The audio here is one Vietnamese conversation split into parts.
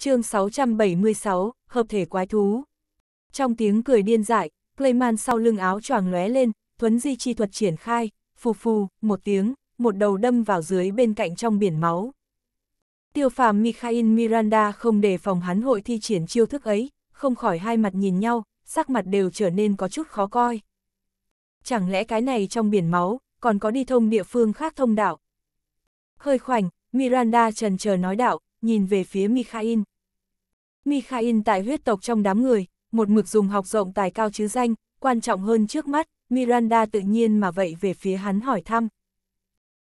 chương 676, hợp thể quái thú. Trong tiếng cười điên dại, Clayman sau lưng áo choàng lóe lên, thuấn di chi thuật triển khai, phù phù, một tiếng, một đầu đâm vào dưới bên cạnh trong biển máu. Tiêu phàm Mikhail Miranda không đề phòng hắn hội thi triển chiêu thức ấy, không khỏi hai mặt nhìn nhau, sắc mặt đều trở nên có chút khó coi. Chẳng lẽ cái này trong biển máu, còn có đi thông địa phương khác thông đạo? Hơi khoảnh, Miranda trần chờ nói đạo, nhìn về phía Mikhail, Mikhail tại huyết tộc trong đám người, một mực dùng học rộng tài cao chứ danh, quan trọng hơn trước mắt, Miranda tự nhiên mà vậy về phía hắn hỏi thăm.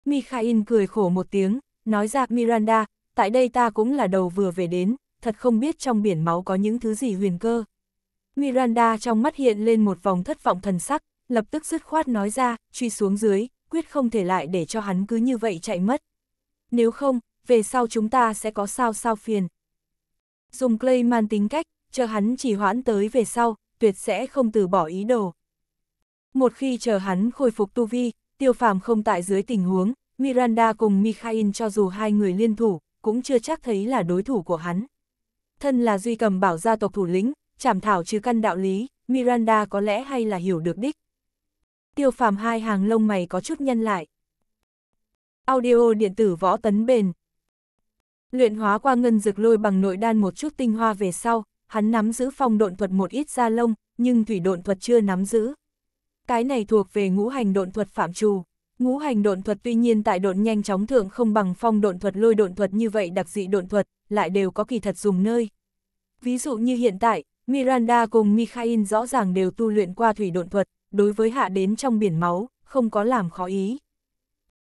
Mikhail cười khổ một tiếng, nói ra Miranda, tại đây ta cũng là đầu vừa về đến, thật không biết trong biển máu có những thứ gì huyền cơ. Miranda trong mắt hiện lên một vòng thất vọng thần sắc, lập tức dứt khoát nói ra, truy xuống dưới, quyết không thể lại để cho hắn cứ như vậy chạy mất. Nếu không, về sau chúng ta sẽ có sao sao phiền dùng Clayman tính cách, chờ hắn chỉ hoãn tới về sau, tuyệt sẽ không từ bỏ ý đồ. Một khi chờ hắn khôi phục tu vi, tiêu phàm không tại dưới tình huống, Miranda cùng Mikhail cho dù hai người liên thủ, cũng chưa chắc thấy là đối thủ của hắn. Thân là duy cầm bảo gia tộc thủ lĩnh, chảm thảo chứ căn đạo lý, Miranda có lẽ hay là hiểu được đích. Tiêu phàm hai hàng lông mày có chút nhân lại. Audio điện tử võ tấn bền, Luyện hóa qua ngân dược lôi bằng nội đan một chút tinh hoa về sau, hắn nắm giữ phong độn thuật một ít da lông, nhưng thủy độn thuật chưa nắm giữ. Cái này thuộc về ngũ hành độn thuật phạm trù. Ngũ hành độn thuật tuy nhiên tại độn nhanh chóng thượng không bằng phong độn thuật lôi độn thuật như vậy đặc dị độn thuật, lại đều có kỳ thật dùng nơi. Ví dụ như hiện tại, Miranda cùng Mikhail rõ ràng đều tu luyện qua thủy độn thuật, đối với hạ đến trong biển máu, không có làm khó ý.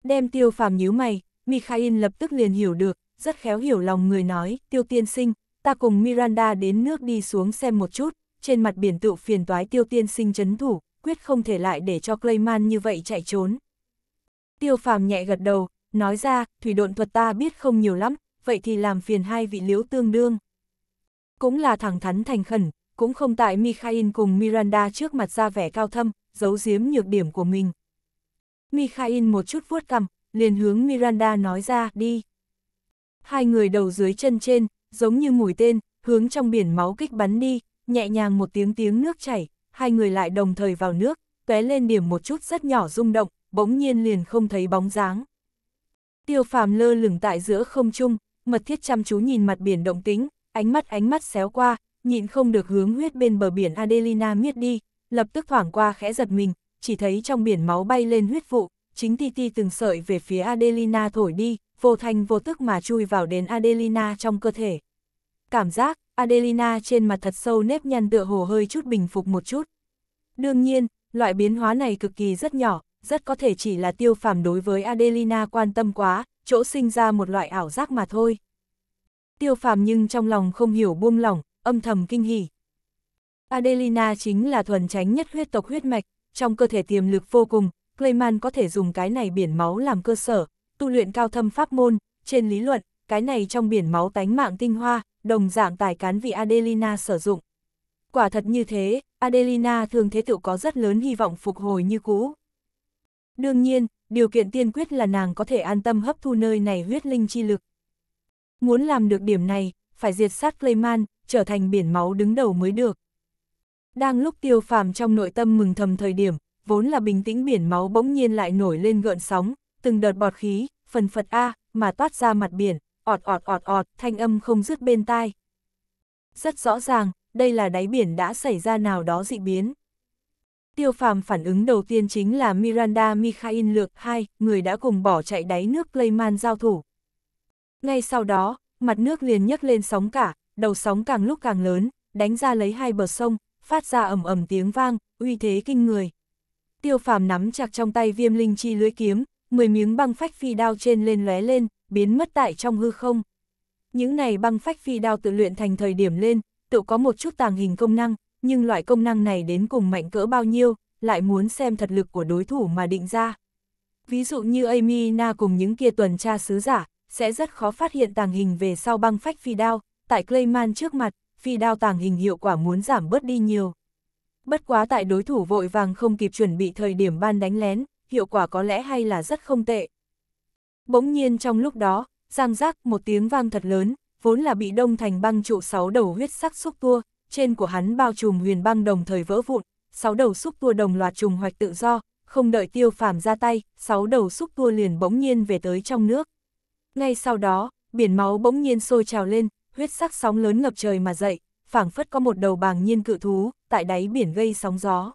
Đem tiêu phàm nhíu mày, Mikhail lập tức liền hiểu được, rất khéo hiểu lòng người nói, tiêu tiên sinh, ta cùng Miranda đến nước đi xuống xem một chút, trên mặt biển tự phiền toái tiêu tiên sinh chấn thủ, quyết không thể lại để cho Clayman như vậy chạy trốn. Tiêu phàm nhẹ gật đầu, nói ra, thủy độn thuật ta biết không nhiều lắm, vậy thì làm phiền hai vị liễu tương đương. Cũng là thẳng thắn thành khẩn, cũng không tại Mikhail cùng Miranda trước mặt ra vẻ cao thâm, giấu giếm nhược điểm của mình. Mikhail một chút vuốt cằm, liền hướng Miranda nói ra, đi hai người đầu dưới chân trên, giống như mũi tên, hướng trong biển máu kích bắn đi, nhẹ nhàng một tiếng tiếng nước chảy, hai người lại đồng thời vào nước, tóe lên điểm một chút rất nhỏ rung động, bỗng nhiên liền không thấy bóng dáng. Tiêu phàm lơ lửng tại giữa không trung, mật thiết chăm chú nhìn mặt biển động tính, ánh mắt ánh mắt xéo qua, nhịn không được hướng huyết bên bờ biển Adelina miết đi, lập tức thoảng qua khẽ giật mình, chỉ thấy trong biển máu bay lên huyết vụ, chính ti ti từng sợi về phía Adelina thổi đi, vô thanh vô tức mà chui vào đến Adelina trong cơ thể. Cảm giác, Adelina trên mặt thật sâu nếp nhăn tựa hồ hơi chút bình phục một chút. Đương nhiên, loại biến hóa này cực kỳ rất nhỏ, rất có thể chỉ là tiêu phàm đối với Adelina quan tâm quá, chỗ sinh ra một loại ảo giác mà thôi. Tiêu phàm nhưng trong lòng không hiểu buông lỏng, âm thầm kinh hỉ. Adelina chính là thuần tránh nhất huyết tộc huyết mạch, trong cơ thể tiềm lực vô cùng, Clayman có thể dùng cái này biển máu làm cơ sở, tu luyện cao thâm pháp môn, trên lý luận, cái này trong biển máu tánh mạng tinh hoa, đồng dạng tài cán vị Adelina sử dụng. Quả thật như thế, Adelina thường thế tự có rất lớn hy vọng phục hồi như cũ. Đương nhiên, điều kiện tiên quyết là nàng có thể an tâm hấp thu nơi này huyết linh chi lực. Muốn làm được điểm này, phải diệt sát Clayman, trở thành biển máu đứng đầu mới được. Đang lúc tiêu phàm trong nội tâm mừng thầm thời điểm, vốn là bình tĩnh biển máu bỗng nhiên lại nổi lên gợn sóng, từng đợt bọt khí, phần phật A, mà toát ra mặt biển, ọt ọt ọt ọt, thanh âm không dứt bên tai. Rất rõ ràng, đây là đáy biển đã xảy ra nào đó dị biến. Tiêu phàm phản ứng đầu tiên chính là Miranda Mikhail Lược 2, người đã cùng bỏ chạy đáy nước Playman giao thủ. Ngay sau đó, mặt nước liền nhấc lên sóng cả, đầu sóng càng lúc càng lớn, đánh ra lấy hai bờ sông, phát ra ầm ầm tiếng vang, uy thế kinh người. Tiêu phàm nắm chặt trong tay viêm linh chi lưới kiếm, 10 miếng băng phách phi đao trên lên lóe lên, biến mất tại trong hư không. Những này băng phách phi đao tự luyện thành thời điểm lên, tự có một chút tàng hình công năng, nhưng loại công năng này đến cùng mạnh cỡ bao nhiêu, lại muốn xem thật lực của đối thủ mà định ra. Ví dụ như Amy Na cùng những kia tuần tra sứ giả, sẽ rất khó phát hiện tàng hình về sau băng phách phi đao, tại Clayman trước mặt, phi đao tàng hình hiệu quả muốn giảm bớt đi nhiều. Bất quá tại đối thủ vội vàng không kịp chuẩn bị thời điểm ban đánh lén, hiệu quả có lẽ hay là rất không tệ. Bỗng nhiên trong lúc đó, giang giác một tiếng vang thật lớn, vốn là bị đông thành băng trụ sáu đầu huyết sắc xúc tua, trên của hắn bao trùm huyền băng đồng thời vỡ vụn, sáu đầu xúc tua đồng loạt trùng hoạch tự do, không đợi tiêu phàm ra tay, sáu đầu xúc tua liền bỗng nhiên về tới trong nước. Ngay sau đó, biển máu bỗng nhiên sôi trào lên, huyết sắc sóng lớn ngập trời mà dậy, phảng phất có một đầu bàng nhiên cự thú, tại đáy biển gây sóng gió.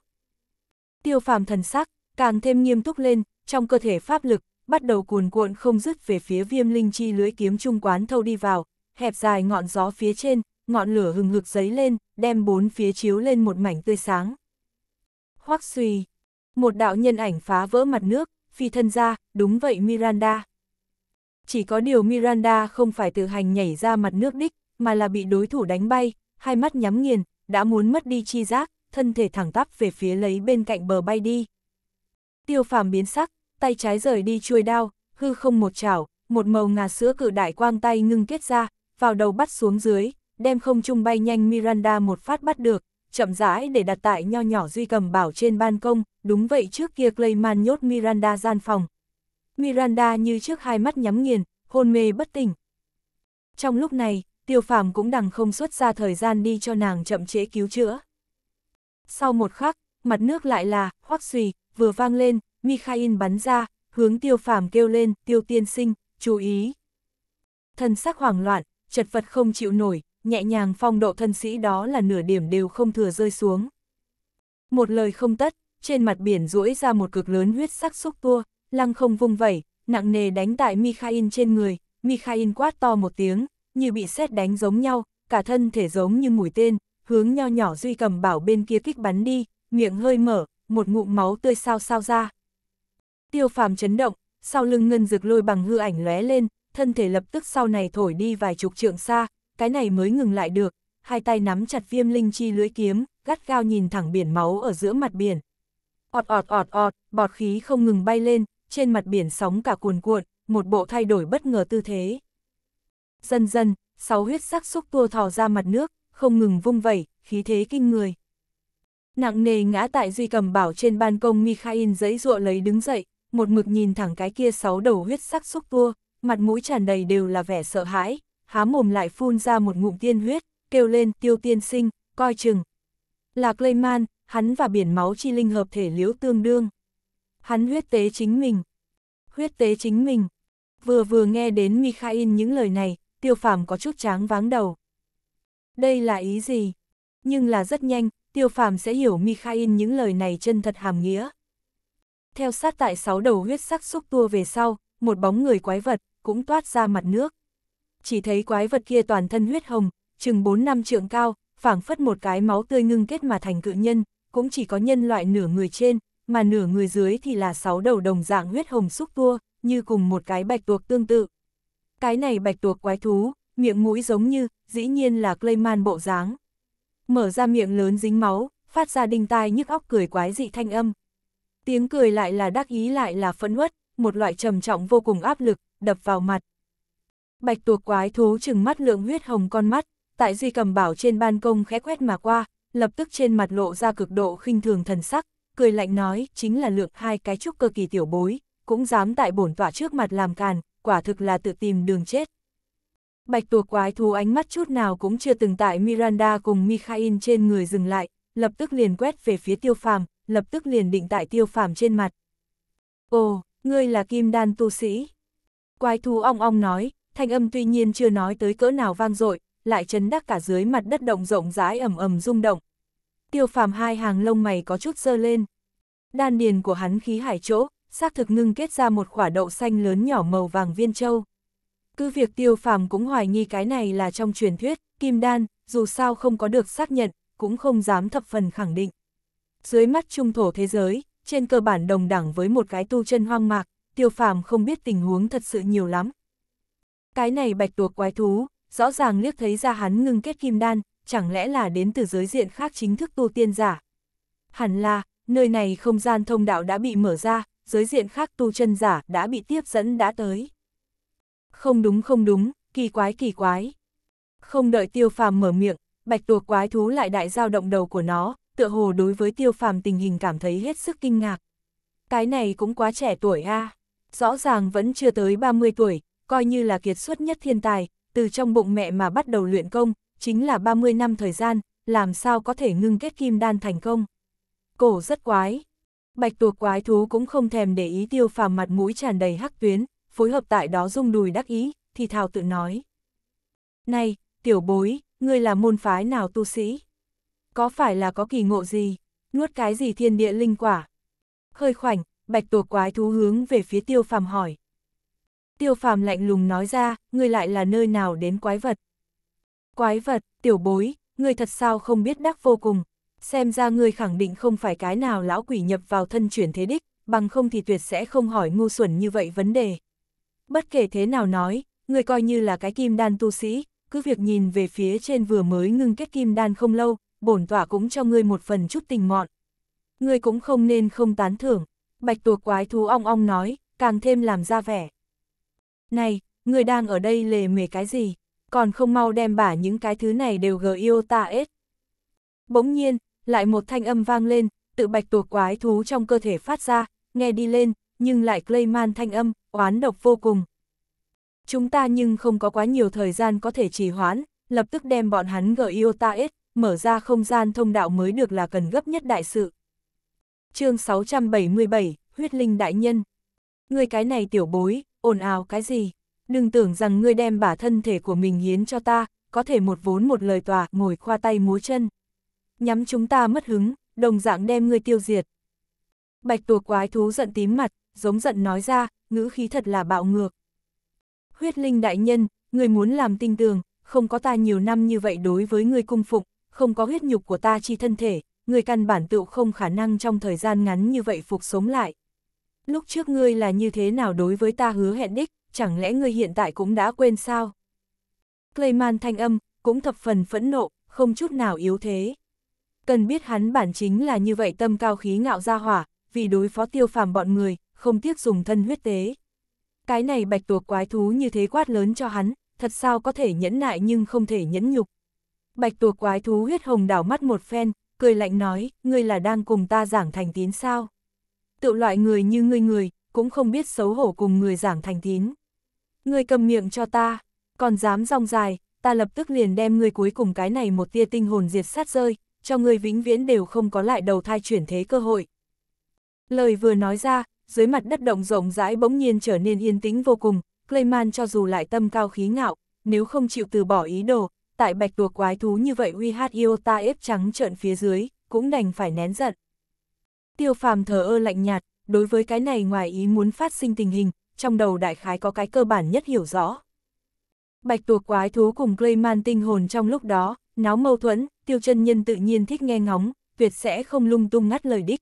Tiêu phàm thần sắc, càng thêm nghiêm túc lên, trong cơ thể pháp lực, bắt đầu cuồn cuộn không dứt về phía viêm linh chi lưới kiếm trung quán thâu đi vào, hẹp dài ngọn gió phía trên, ngọn lửa hừng hực giấy lên, đem bốn phía chiếu lên một mảnh tươi sáng. Hoắc suy, một đạo nhân ảnh phá vỡ mặt nước, phi thân ra, đúng vậy Miranda. Chỉ có điều Miranda không phải tự hành nhảy ra mặt nước đích, mà là bị đối thủ đánh bay, hai mắt nhắm nghiền, đã muốn mất đi chi giác, thân thể thẳng tắp về phía lấy bên cạnh bờ bay đi. Tiêu phàm biến sắc, tay trái rời đi chuôi đao, hư không một chảo, một màu ngà sữa cự đại quang tay ngưng kết ra, vào đầu bắt xuống dưới, đem không trung bay nhanh Miranda một phát bắt được, chậm rãi để đặt tại nho nhỏ duy cầm bảo trên ban công, đúng vậy trước kia Clayman nhốt Miranda gian phòng. Miranda như trước hai mắt nhắm nghiền, hôn mê bất tỉnh. Trong lúc này, tiêu phàm cũng đằng không xuất ra thời gian đi cho nàng chậm chế cứu chữa. Sau một khắc, mặt nước lại là, hoắc xùy, vừa vang lên, Mikhail bắn ra, hướng tiêu phàm kêu lên, tiêu tiên sinh, chú ý. Thần sắc hoảng loạn, chật vật không chịu nổi, nhẹ nhàng phong độ thân sĩ đó là nửa điểm đều không thừa rơi xuống. Một lời không tất, trên mặt biển duỗi ra một cực lớn huyết sắc xúc tua, lăng không vung vẩy, nặng nề đánh tại Mikhail trên người, Mikhail quát to một tiếng, như bị xét đánh giống nhau, cả thân thể giống như mũi tên, hướng nho nhỏ duy cầm bảo bên kia kích bắn đi, miệng hơi mở, một ngụm máu tươi sao sao ra. Tiêu phàm chấn động, sau lưng ngân dược lôi bằng hư ảnh lóe lên, thân thể lập tức sau này thổi đi vài chục trượng xa, cái này mới ngừng lại được, hai tay nắm chặt viêm linh chi lưới kiếm, gắt gao nhìn thẳng biển máu ở giữa mặt biển. Ọt ọt ọt ọt, bọt khí không ngừng bay lên, trên mặt biển sóng cả cuồn cuộn, một bộ thay đổi bất ngờ tư thế. Dần dần, sáu huyết sắc xúc tua thò ra mặt nước, không ngừng vung vẩy, khí thế kinh người. Nặng nề ngã tại Duy cầm bảo trên ban công Mikhail giấy ruộ lấy đứng dậy, một mực nhìn thẳng cái kia sáu đầu huyết sắc xúc tua, mặt mũi tràn đầy đều là vẻ sợ hãi, há mồm lại phun ra một ngụm tiên huyết, kêu lên tiêu tiên sinh, coi chừng. Là Clayman, hắn và biển máu chi linh hợp thể liếu tương đương. Hắn huyết tế chính mình. Huyết tế chính mình. Vừa vừa nghe đến Mikhail những lời này, tiêu phàm có chút tráng váng đầu. Đây là ý gì? Nhưng là rất nhanh, tiêu phàm sẽ hiểu Mikhail những lời này chân thật hàm nghĩa. Theo sát tại sáu đầu huyết sắc xúc tua về sau, một bóng người quái vật, cũng toát ra mặt nước. Chỉ thấy quái vật kia toàn thân huyết hồng, chừng 4 năm trượng cao, phảng phất một cái máu tươi ngưng kết mà thành cự nhân, cũng chỉ có nhân loại nửa người trên, mà nửa người dưới thì là sáu đầu đồng dạng huyết hồng xúc tua, như cùng một cái bạch tuộc tương tự. Cái này bạch tuộc quái thú, miệng mũi giống như, dĩ nhiên là Clayman bộ dáng mở ra miệng lớn dính máu, phát ra đinh tai nhức óc cười quái dị thanh âm. Tiếng cười lại là đắc ý lại là phẫn uất, một loại trầm trọng vô cùng áp lực, đập vào mặt. Bạch tuộc quái thú chừng mắt lượng huyết hồng con mắt, tại duy cầm bảo trên ban công khẽ quét mà qua, lập tức trên mặt lộ ra cực độ khinh thường thần sắc, cười lạnh nói chính là lượng hai cái trúc cơ kỳ tiểu bối, cũng dám tại bổn tỏa trước mặt làm càn, quả thực là tự tìm đường chết. Bạch tuộc quái thú ánh mắt chút nào cũng chưa từng tại Miranda cùng Mikhail trên người dừng lại, lập tức liền quét về phía tiêu phàm, lập tức liền định tại tiêu phàm trên mặt. Ồ, ngươi là kim đan tu sĩ. Quái thú ong ong nói, thanh âm tuy nhiên chưa nói tới cỡ nào vang dội, lại chấn đắc cả dưới mặt đất động rộng rãi ẩm ẩm rung động. Tiêu phàm hai hàng lông mày có chút dơ lên. Đan điền của hắn khí hải chỗ, xác thực ngưng kết ra một quả đậu xanh lớn nhỏ màu vàng viên châu. Cứ việc tiêu phàm cũng hoài nghi cái này là trong truyền thuyết, kim đan, dù sao không có được xác nhận, cũng không dám thập phần khẳng định. Dưới mắt trung thổ thế giới, trên cơ bản đồng đẳng với một cái tu chân hoang mạc, tiêu phàm không biết tình huống thật sự nhiều lắm. Cái này bạch tuộc quái thú, rõ ràng liếc thấy ra hắn ngưng kết kim đan, chẳng lẽ là đến từ giới diện khác chính thức tu tiên giả. Hẳn là, nơi này không gian thông đạo đã bị mở ra, giới diện khác tu chân giả đã bị tiếp dẫn đã tới. Không đúng không đúng, kỳ quái kỳ quái. Không đợi tiêu phàm mở miệng, bạch tuộc quái thú lại đại giao động đầu của nó, tựa hồ đối với tiêu phàm tình hình cảm thấy hết sức kinh ngạc. Cái này cũng quá trẻ tuổi a rõ ràng vẫn chưa tới 30 tuổi, coi như là kiệt xuất nhất thiên tài, từ trong bụng mẹ mà bắt đầu luyện công, chính là 30 năm thời gian, làm sao có thể ngưng kết kim đan thành công. Cổ rất quái. Bạch tuộc quái thú cũng không thèm để ý tiêu phàm mặt mũi tràn đầy hắc tuyến, phối hợp tại đó rung đùi đắc ý, thì thào tự nói. Này, tiểu bối, ngươi là môn phái nào tu sĩ? Có phải là có kỳ ngộ gì? Nuốt cái gì thiên địa linh quả? Hơi khoảnh, bạch tổ quái thú hướng về phía tiêu phàm hỏi. Tiêu phàm lạnh lùng nói ra, ngươi lại là nơi nào đến quái vật? Quái vật, tiểu bối, ngươi thật sao không biết đắc vô cùng. Xem ra ngươi khẳng định không phải cái nào lão quỷ nhập vào thân chuyển thế đích, bằng không thì tuyệt sẽ không hỏi ngu xuẩn như vậy vấn đề bất kể thế nào nói, người coi như là cái kim đan tu sĩ, cứ việc nhìn về phía trên vừa mới ngưng kết kim đan không lâu, bổn tỏa cũng cho ngươi một phần chút tình mọn. Ngươi cũng không nên không tán thưởng, bạch tuộc quái thú ong ong nói, càng thêm làm ra vẻ. Này, ngươi đang ở đây lề mề cái gì, còn không mau đem bả những cái thứ này đều gờ yêu ta ết. Bỗng nhiên, lại một thanh âm vang lên, tự bạch tuộc quái thú trong cơ thể phát ra, nghe đi lên, nhưng lại Clayman thanh âm, oán độc vô cùng. Chúng ta nhưng không có quá nhiều thời gian có thể trì hoãn, lập tức đem bọn hắn GIOTAS, mở ra không gian thông đạo mới được là cần gấp nhất đại sự. chương 677, Huyết Linh Đại Nhân Người cái này tiểu bối, ồn ào cái gì? Đừng tưởng rằng ngươi đem bả thân thể của mình hiến cho ta, có thể một vốn một lời tòa, ngồi khoa tay múa chân. Nhắm chúng ta mất hứng, đồng dạng đem ngươi tiêu diệt. Bạch tuộc quái thú giận tím mặt, giống giận nói ra, ngữ khí thật là bạo ngược. Huyết linh đại nhân, người muốn làm tinh tường, không có ta nhiều năm như vậy đối với người cung phục, không có huyết nhục của ta chi thân thể, người căn bản tựu không khả năng trong thời gian ngắn như vậy phục sống lại. Lúc trước ngươi là như thế nào đối với ta hứa hẹn đích, chẳng lẽ ngươi hiện tại cũng đã quên sao? Clayman thanh âm, cũng thập phần phẫn nộ, không chút nào yếu thế. Cần biết hắn bản chính là như vậy tâm cao khí ngạo ra hỏa, vì đối phó tiêu phàm bọn người, không tiếc dùng thân huyết tế. Cái này bạch tuộc quái thú như thế quát lớn cho hắn, thật sao có thể nhẫn nại nhưng không thể nhẫn nhục. Bạch tuộc quái thú huyết hồng đảo mắt một phen, cười lạnh nói, ngươi là đang cùng ta giảng thành tín sao? Tự loại người như ngươi người, cũng không biết xấu hổ cùng người giảng thành tín. Ngươi cầm miệng cho ta, còn dám rong dài, ta lập tức liền đem ngươi cuối cùng cái này một tia tinh hồn diệt sát rơi, cho ngươi vĩnh viễn đều không có lại đầu thai chuyển thế cơ hội. Lời vừa nói ra, dưới mặt đất động rộng rãi bỗng nhiên trở nên yên tĩnh vô cùng, Clayman cho dù lại tâm cao khí ngạo, nếu không chịu từ bỏ ý đồ, tại bạch tuộc quái thú như vậy uy hát yêu ta ép trắng trợn phía dưới, cũng đành phải nén giận. Tiêu phàm thờ ơ lạnh nhạt, đối với cái này ngoài ý muốn phát sinh tình hình, trong đầu đại khái có cái cơ bản nhất hiểu rõ. Bạch tuộc quái thú cùng Clayman tinh hồn trong lúc đó, náo mâu thuẫn, tiêu chân nhân tự nhiên thích nghe ngóng, tuyệt sẽ không lung tung ngắt lời đích.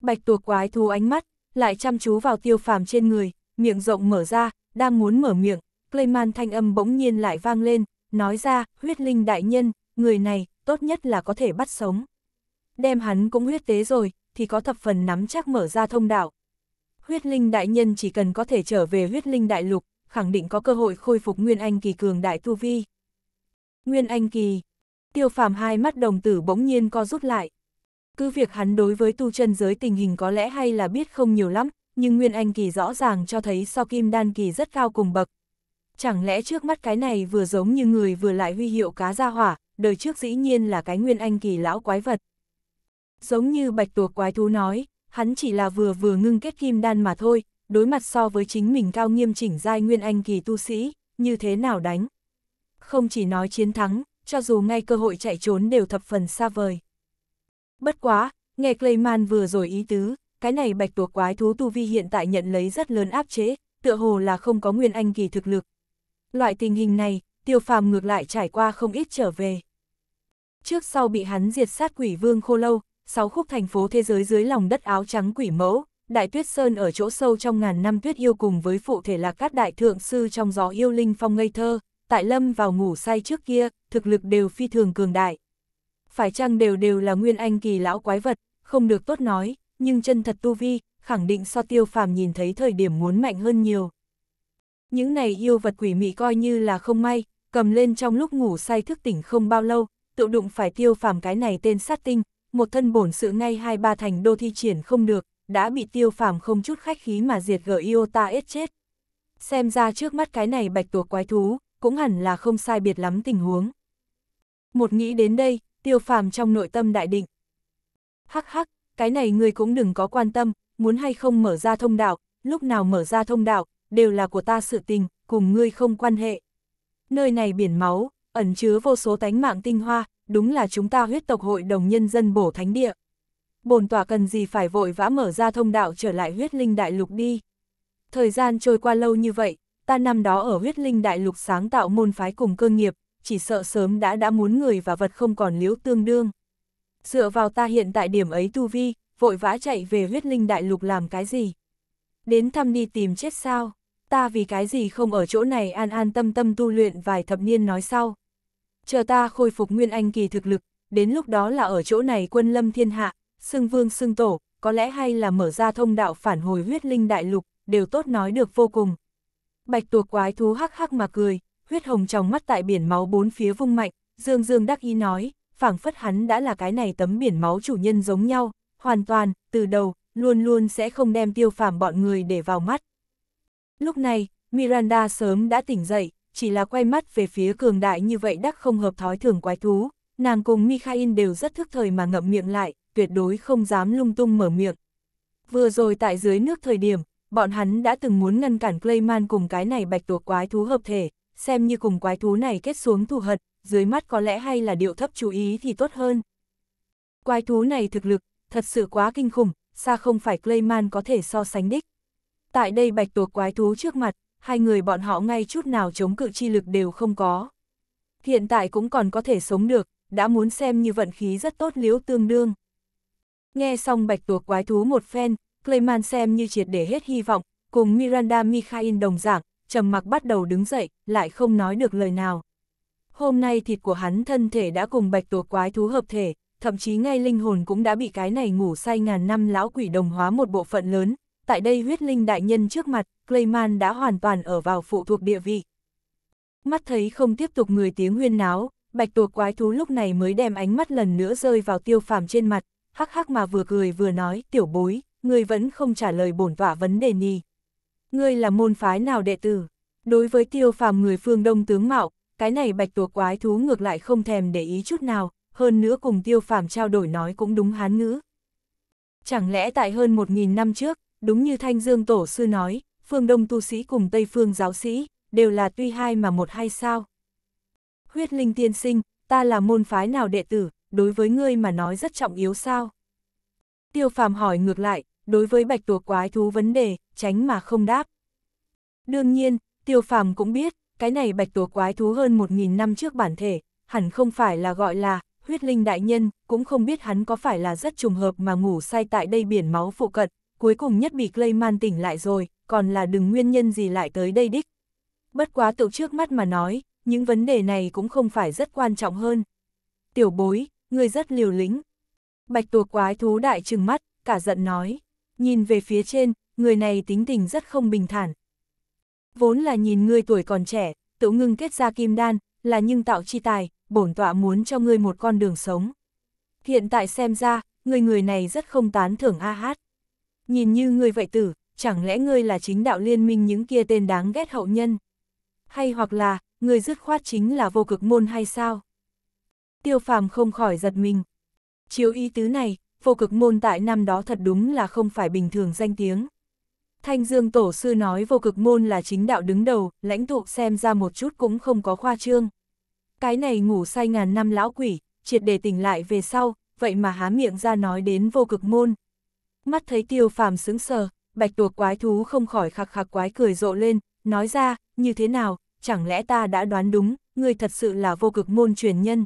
Bạch tuộc quái thú ánh mắt, lại chăm chú vào tiêu phàm trên người, miệng rộng mở ra, đang muốn mở miệng, Clayman thanh âm bỗng nhiên lại vang lên, nói ra, huyết linh đại nhân, người này, tốt nhất là có thể bắt sống. Đem hắn cũng huyết tế rồi, thì có thập phần nắm chắc mở ra thông đạo. Huyết linh đại nhân chỉ cần có thể trở về huyết linh đại lục, khẳng định có cơ hội khôi phục Nguyên Anh kỳ cường đại tu vi. Nguyên Anh kỳ, tiêu phàm hai mắt đồng tử bỗng nhiên co rút lại. Cứ việc hắn đối với tu chân giới tình hình có lẽ hay là biết không nhiều lắm, nhưng Nguyên Anh kỳ rõ ràng cho thấy so kim đan kỳ rất cao cùng bậc. Chẳng lẽ trước mắt cái này vừa giống như người vừa lại huy hiệu cá gia hỏa, đời trước dĩ nhiên là cái Nguyên Anh kỳ lão quái vật. Giống như bạch tuộc quái thú nói, hắn chỉ là vừa vừa ngưng kết kim đan mà thôi, đối mặt so với chính mình cao nghiêm chỉnh giai Nguyên Anh kỳ tu sĩ, như thế nào đánh. Không chỉ nói chiến thắng, cho dù ngay cơ hội chạy trốn đều thập phần xa vời. Bất quá, nghe Clayman vừa rồi ý tứ, cái này bạch tuộc quái thú tu vi hiện tại nhận lấy rất lớn áp chế, tựa hồ là không có nguyên anh kỳ thực lực. Loại tình hình này, tiêu phàm ngược lại trải qua không ít trở về. Trước sau bị hắn diệt sát quỷ vương khô lâu, sáu khúc thành phố thế giới dưới lòng đất áo trắng quỷ mẫu, đại tuyết sơn ở chỗ sâu trong ngàn năm tuyết yêu cùng với phụ thể là các đại thượng sư trong gió yêu linh phong ngây thơ, tại lâm vào ngủ say trước kia, thực lực đều phi thường cường đại phải chăng đều đều là nguyên anh kỳ lão quái vật, không được tốt nói, nhưng chân thật tu vi, khẳng định so tiêu phàm nhìn thấy thời điểm muốn mạnh hơn nhiều. Những này yêu vật quỷ mị coi như là không may, cầm lên trong lúc ngủ say thức tỉnh không bao lâu, tự đụng phải tiêu phàm cái này tên sát tinh, một thân bổn sự ngay hai ba thành đô thi triển không được, đã bị tiêu phàm không chút khách khí mà diệt gỡ yêu ta ết chết. Xem ra trước mắt cái này bạch tuộc quái thú, cũng hẳn là không sai biệt lắm tình huống. Một nghĩ đến đây, tiêu phàm trong nội tâm đại định. Hắc hắc, cái này ngươi cũng đừng có quan tâm, muốn hay không mở ra thông đạo, lúc nào mở ra thông đạo, đều là của ta sự tình, cùng ngươi không quan hệ. Nơi này biển máu, ẩn chứa vô số tánh mạng tinh hoa, đúng là chúng ta huyết tộc hội đồng nhân dân bổ thánh địa. Bồn tỏa cần gì phải vội vã mở ra thông đạo trở lại huyết linh đại lục đi. Thời gian trôi qua lâu như vậy, ta năm đó ở huyết linh đại lục sáng tạo môn phái cùng cơ nghiệp, chỉ sợ sớm đã đã muốn người và vật không còn liếu tương đương. Dựa vào ta hiện tại điểm ấy tu vi, vội vã chạy về huyết linh đại lục làm cái gì? Đến thăm đi tìm chết sao? Ta vì cái gì không ở chỗ này an an tâm tâm tu luyện vài thập niên nói sau. Chờ ta khôi phục nguyên anh kỳ thực lực, đến lúc đó là ở chỗ này quân lâm thiên hạ, xưng vương xưng tổ, có lẽ hay là mở ra thông đạo phản hồi huyết linh đại lục, đều tốt nói được vô cùng. Bạch tuộc quái thú hắc hắc mà cười, huyết hồng trong mắt tại biển máu bốn phía vung mạnh, Dương Dương đắc ý nói, phảng phất hắn đã là cái này tấm biển máu chủ nhân giống nhau, hoàn toàn, từ đầu, luôn luôn sẽ không đem tiêu phàm bọn người để vào mắt. Lúc này, Miranda sớm đã tỉnh dậy, chỉ là quay mắt về phía cường đại như vậy đắc không hợp thói thường quái thú, nàng cùng Mikhail đều rất thức thời mà ngậm miệng lại, tuyệt đối không dám lung tung mở miệng. Vừa rồi tại dưới nước thời điểm, bọn hắn đã từng muốn ngăn cản Clayman cùng cái này bạch tuộc quái thú hợp thể, xem như cùng quái thú này kết xuống thù hận, dưới mắt có lẽ hay là điệu thấp chú ý thì tốt hơn. Quái thú này thực lực, thật sự quá kinh khủng, xa không phải Clayman có thể so sánh đích. Tại đây bạch tuộc quái thú trước mặt, hai người bọn họ ngay chút nào chống cự chi lực đều không có. Hiện tại cũng còn có thể sống được, đã muốn xem như vận khí rất tốt liễu tương đương. Nghe xong bạch tuộc quái thú một phen, Clayman xem như triệt để hết hy vọng, cùng Miranda Mikhail đồng dạng trầm mặc bắt đầu đứng dậy, lại không nói được lời nào. Hôm nay thịt của hắn thân thể đã cùng bạch tuộc quái thú hợp thể, thậm chí ngay linh hồn cũng đã bị cái này ngủ say ngàn năm lão quỷ đồng hóa một bộ phận lớn. Tại đây huyết linh đại nhân trước mặt, Clayman đã hoàn toàn ở vào phụ thuộc địa vị. Mắt thấy không tiếp tục người tiếng huyên náo, bạch tuộc quái thú lúc này mới đem ánh mắt lần nữa rơi vào tiêu phàm trên mặt, hắc hắc mà vừa cười vừa nói, tiểu bối, người vẫn không trả lời bổn tỏa vấn đề nì. Ngươi là môn phái nào đệ tử? Đối với tiêu phàm người phương đông tướng mạo, cái này bạch tuộc quái thú ngược lại không thèm để ý chút nào, hơn nữa cùng tiêu phàm trao đổi nói cũng đúng hán ngữ. Chẳng lẽ tại hơn 1.000 năm trước, đúng như Thanh Dương Tổ Sư nói, phương đông tu sĩ cùng Tây phương giáo sĩ, đều là tuy hai mà một hay sao? Huyết linh tiên sinh, ta là môn phái nào đệ tử, đối với ngươi mà nói rất trọng yếu sao? Tiêu phàm hỏi ngược lại, đối với bạch tuộc quái thú vấn đề, tránh mà không đáp. Đương nhiên, Tiêu phàm cũng biết, cái này bạch tuộc quái thú hơn 1.000 năm trước bản thể, hẳn không phải là gọi là huyết linh đại nhân, cũng không biết hắn có phải là rất trùng hợp mà ngủ say tại đây biển máu phụ cận, cuối cùng nhất bị Clayman tỉnh lại rồi, còn là đừng nguyên nhân gì lại tới đây đích. Bất quá tự trước mắt mà nói, những vấn đề này cũng không phải rất quan trọng hơn. Tiểu bối, người rất liều lĩnh. Bạch tuộc quái thú đại trừng mắt, cả giận nói. Nhìn về phía trên, người này tính tình rất không bình thản, vốn là nhìn ngươi tuổi còn trẻ, tự ngưng kết ra kim đan, là nhưng tạo chi tài, bổn tọa muốn cho ngươi một con đường sống. Hiện tại xem ra, ngươi người này rất không tán thưởng a hát. Nhìn như ngươi vậy tử, chẳng lẽ ngươi là chính đạo liên minh những kia tên đáng ghét hậu nhân? Hay hoặc là, ngươi dứt khoát chính là vô cực môn hay sao? Tiêu phàm không khỏi giật mình. Chiếu ý tứ này, vô cực môn tại năm đó thật đúng là không phải bình thường danh tiếng. Thanh Dương Tổ sư nói vô cực môn là chính đạo đứng đầu, lãnh tụ xem ra một chút cũng không có khoa trương. Cái này ngủ say ngàn năm lão quỷ, triệt để tỉnh lại về sau, vậy mà há miệng ra nói đến vô cực môn. Mắt thấy tiêu phàm sững sờ, bạch tuộc quái thú không khỏi khạc khạc quái cười rộ lên, nói ra, như thế nào, chẳng lẽ ta đã đoán đúng, người thật sự là vô cực môn truyền nhân.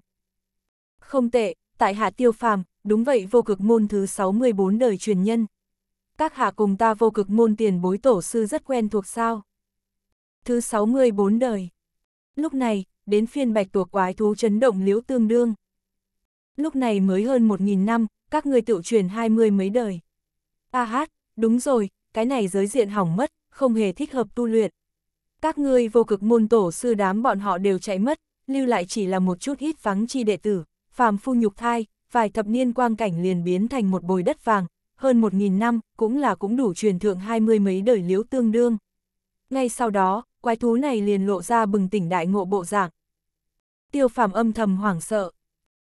Không tệ, tại hạ tiêu phàm, đúng vậy vô cực môn thứ 64 đời truyền nhân các hạ cùng ta vô cực môn tiền bối tổ sư rất quen thuộc sao. Thứ 64 đời. Lúc này, đến phiên bạch tuộc quái thú chấn động liễu tương đương. Lúc này mới hơn 1.000 năm, các người tự truyền hai mươi mấy đời. A hát, đúng rồi, cái này giới diện hỏng mất, không hề thích hợp tu luyện. Các ngươi vô cực môn tổ sư đám bọn họ đều chạy mất, lưu lại chỉ là một chút hít vắng chi đệ tử, phàm phu nhục thai, vài thập niên quang cảnh liền biến thành một bồi đất vàng, hơn 1.000 năm, cũng là cũng đủ truyền thượng hai mươi mấy đời liếu tương đương. Ngay sau đó, quái thú này liền lộ ra bừng tỉnh đại ngộ bộ dạng. Tiêu phàm âm thầm hoảng sợ.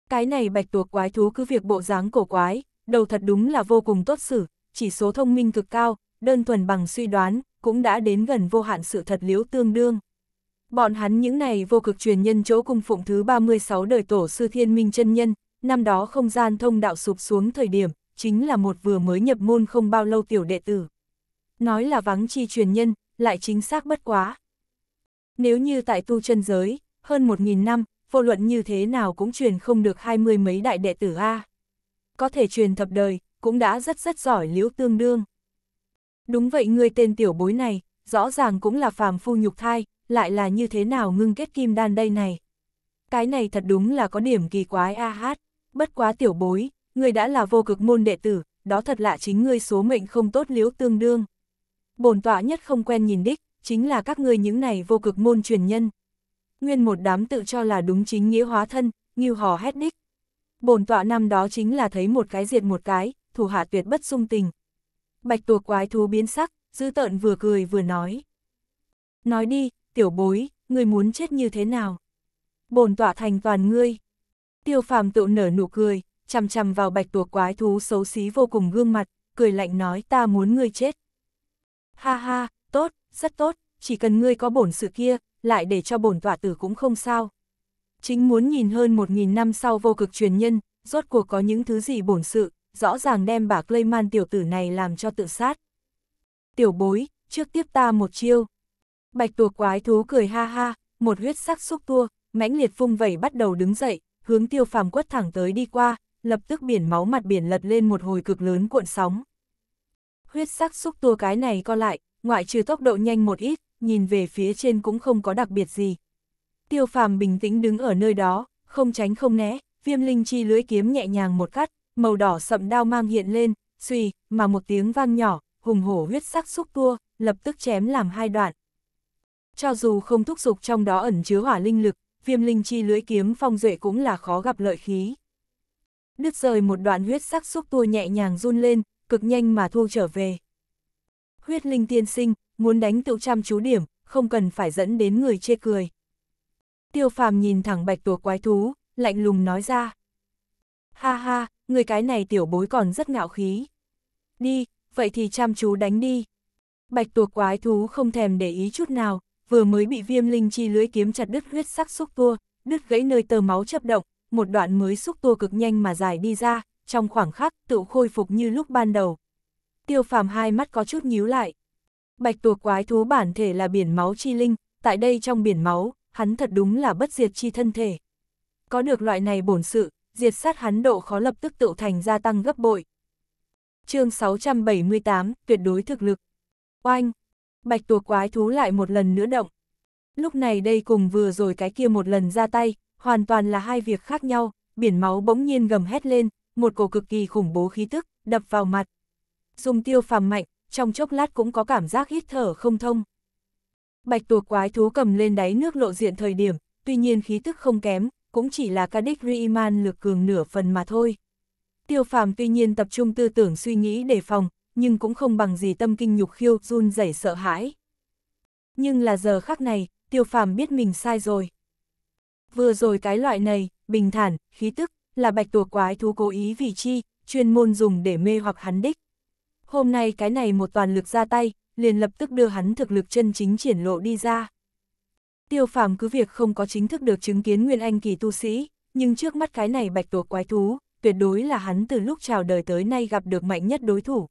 Cái này bạch tuộc quái thú cứ việc bộ dáng cổ quái, đầu thật đúng là vô cùng tốt xử, chỉ số thông minh cực cao, đơn thuần bằng suy đoán, cũng đã đến gần vô hạn sự thật liếu tương đương. Bọn hắn những này vô cực truyền nhân chỗ cung phụng thứ 36 đời tổ sư thiên minh chân nhân, năm đó không gian thông đạo sụp xuống thời điểm, chính là một vừa mới nhập môn không bao lâu tiểu đệ tử. Nói là vắng chi truyền nhân, lại chính xác bất quá. Nếu như tại tu chân giới, hơn một nghìn năm, vô luận như thế nào cũng truyền không được hai mươi mấy đại đệ tử A. Có thể truyền thập đời, cũng đã rất rất giỏi liễu tương đương. Đúng vậy người tên tiểu bối này, rõ ràng cũng là phàm phu nhục thai, lại là như thế nào ngưng kết kim đan đây này. Cái này thật đúng là có điểm kỳ quái a hát, bất quá tiểu bối, ngươi đã là vô cực môn đệ tử, đó thật lạ chính ngươi số mệnh không tốt liễu tương đương. Bổn tọa nhất không quen nhìn đích, chính là các ngươi những này vô cực môn truyền nhân. Nguyên một đám tự cho là đúng chính nghĩa hóa thân, như hò hét đích. Bổn tọa năm đó chính là thấy một cái diệt một cái, thủ hạ tuyệt bất sung tình. Bạch tuộc quái thú biến sắc, dư tợn vừa cười vừa nói. Nói đi, tiểu bối, ngươi muốn chết như thế nào? Bổn tọa thành toàn ngươi. Tiêu phàm tự nở nụ cười, chằm chằm vào bạch tuộc quái thú xấu xí vô cùng gương mặt, cười lạnh nói ta muốn ngươi chết. Ha ha, tốt, rất tốt, chỉ cần ngươi có bổn sự kia, lại để cho bổn tọa tử cũng không sao. Chính muốn nhìn hơn một nghìn năm sau vô cực truyền nhân, rốt cuộc có những thứ gì bổn sự, rõ ràng đem bà Clayman tiểu tử này làm cho tự sát. Tiểu bối, trước tiếp ta một chiêu. Bạch tuộc quái thú cười ha ha, một huyết sắc xúc tua, mãnh liệt vung vẩy bắt đầu đứng dậy, hướng tiêu phàm quất thẳng tới đi qua, lập tức biển máu mặt biển lật lên một hồi cực lớn cuộn sóng. Huyết sắc xúc tua cái này co lại, ngoại trừ tốc độ nhanh một ít, nhìn về phía trên cũng không có đặc biệt gì. Tiêu phàm bình tĩnh đứng ở nơi đó, không tránh không né, viêm linh chi lưới kiếm nhẹ nhàng một cắt, màu đỏ sậm đao mang hiện lên, suy, mà một tiếng vang nhỏ, hùng hổ huyết sắc xúc tua, lập tức chém làm hai đoạn. Cho dù không thúc giục trong đó ẩn chứa hỏa linh lực, viêm linh chi lưới kiếm phong duệ cũng là khó gặp lợi khí đứt rời một đoạn huyết sắc xúc tua nhẹ nhàng run lên, cực nhanh mà thu trở về. Huyết linh tiên sinh, muốn đánh tự chăm chú điểm, không cần phải dẫn đến người chê cười. Tiêu phàm nhìn thẳng bạch tuộc quái thú, lạnh lùng nói ra. Ha ha, người cái này tiểu bối còn rất ngạo khí. Đi, vậy thì chăm chú đánh đi. Bạch tuộc quái thú không thèm để ý chút nào, vừa mới bị viêm linh chi lưới kiếm chặt đứt huyết sắc xúc tua, đứt gãy nơi tờ máu chập động, một đoạn mới xúc tua cực nhanh mà dài đi ra, trong khoảng khắc tự khôi phục như lúc ban đầu. Tiêu phàm hai mắt có chút nhíu lại. Bạch tuộc quái thú bản thể là biển máu chi linh, tại đây trong biển máu, hắn thật đúng là bất diệt chi thân thể. Có được loại này bổn sự, diệt sát hắn độ khó lập tức tự thành gia tăng gấp bội. chương 678, tuyệt đối thực lực. Oanh! Bạch tuộc quái thú lại một lần nữa động. Lúc này đây cùng vừa rồi cái kia một lần ra tay, hoàn toàn là hai việc khác nhau, biển máu bỗng nhiên gầm hét lên, một cổ cực kỳ khủng bố khí tức, đập vào mặt. Dùng tiêu phàm mạnh, trong chốc lát cũng có cảm giác hít thở không thông. Bạch tuộc quái thú cầm lên đáy nước lộ diện thời điểm, tuy nhiên khí tức không kém, cũng chỉ là Kadik Riemann lược cường nửa phần mà thôi. Tiêu phàm tuy nhiên tập trung tư tưởng suy nghĩ đề phòng, nhưng cũng không bằng gì tâm kinh nhục khiêu run rẩy sợ hãi. Nhưng là giờ khắc này, tiêu phàm biết mình sai rồi vừa rồi cái loại này, bình thản, khí tức, là bạch tuộc quái thú cố ý vì chi, chuyên môn dùng để mê hoặc hắn đích. Hôm nay cái này một toàn lực ra tay, liền lập tức đưa hắn thực lực chân chính triển lộ đi ra. Tiêu phàm cứ việc không có chính thức được chứng kiến Nguyên Anh kỳ tu sĩ, nhưng trước mắt cái này bạch tuộc quái thú, tuyệt đối là hắn từ lúc chào đời tới nay gặp được mạnh nhất đối thủ.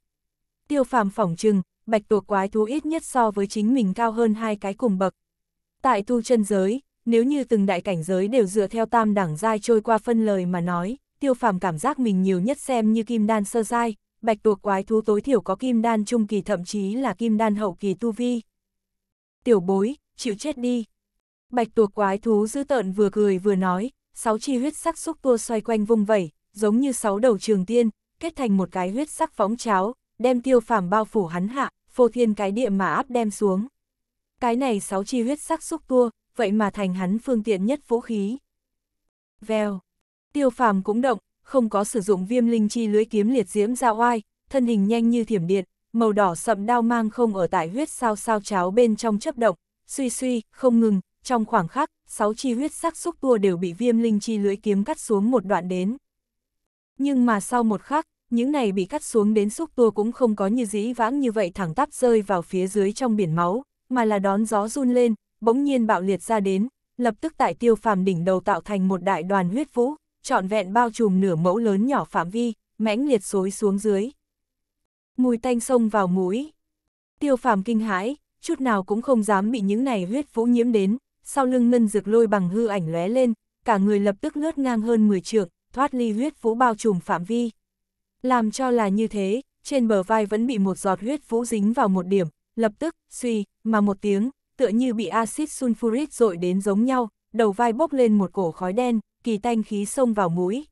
Tiêu phàm phỏng chừng, bạch tuộc quái thú ít nhất so với chính mình cao hơn hai cái cùng bậc. Tại tu chân giới, nếu như từng đại cảnh giới đều dựa theo tam đẳng giai trôi qua phân lời mà nói, tiêu phàm cảm giác mình nhiều nhất xem như kim đan sơ giai, bạch tuộc quái thú tối thiểu có kim đan trung kỳ thậm chí là kim đan hậu kỳ tu vi. Tiểu bối, chịu chết đi. Bạch tuộc quái thú dư tợn vừa cười vừa nói, sáu chi huyết sắc xúc tua xoay quanh vung vẩy, giống như sáu đầu trường tiên, kết thành một cái huyết sắc phóng cháo, đem tiêu phàm bao phủ hắn hạ, phô thiên cái địa mà áp đem xuống. Cái này sáu chi huyết sắc xúc tua, vậy mà thành hắn phương tiện nhất vũ khí. Vèo, tiêu phàm cũng động, không có sử dụng viêm linh chi lưới kiếm liệt diễm ra oai, thân hình nhanh như thiểm điện, màu đỏ sậm đao mang không ở tại huyết sao sao cháo bên trong chấp động, suy suy, không ngừng, trong khoảng khắc, sáu chi huyết sắc xúc tua đều bị viêm linh chi lưới kiếm cắt xuống một đoạn đến. Nhưng mà sau một khắc, những này bị cắt xuống đến xúc tua cũng không có như dĩ vãng như vậy thẳng tắp rơi vào phía dưới trong biển máu, mà là đón gió run lên, bỗng nhiên bạo liệt ra đến, lập tức tại tiêu phàm đỉnh đầu tạo thành một đại đoàn huyết vũ, trọn vẹn bao trùm nửa mẫu lớn nhỏ phạm vi, mãnh liệt xối xuống dưới. Mùi tanh sông vào mũi. Tiêu phàm kinh hãi, chút nào cũng không dám bị những này huyết vũ nhiễm đến, sau lưng ngân dược lôi bằng hư ảnh lóe lên, cả người lập tức lướt ngang hơn 10 trượng, thoát ly huyết vũ bao trùm phạm vi. Làm cho là như thế, trên bờ vai vẫn bị một giọt huyết vũ dính vào một điểm, lập tức, suy, mà một tiếng, tựa như bị axit sulfuric dội đến giống nhau, đầu vai bốc lên một cổ khói đen, kỳ tanh khí xông vào mũi.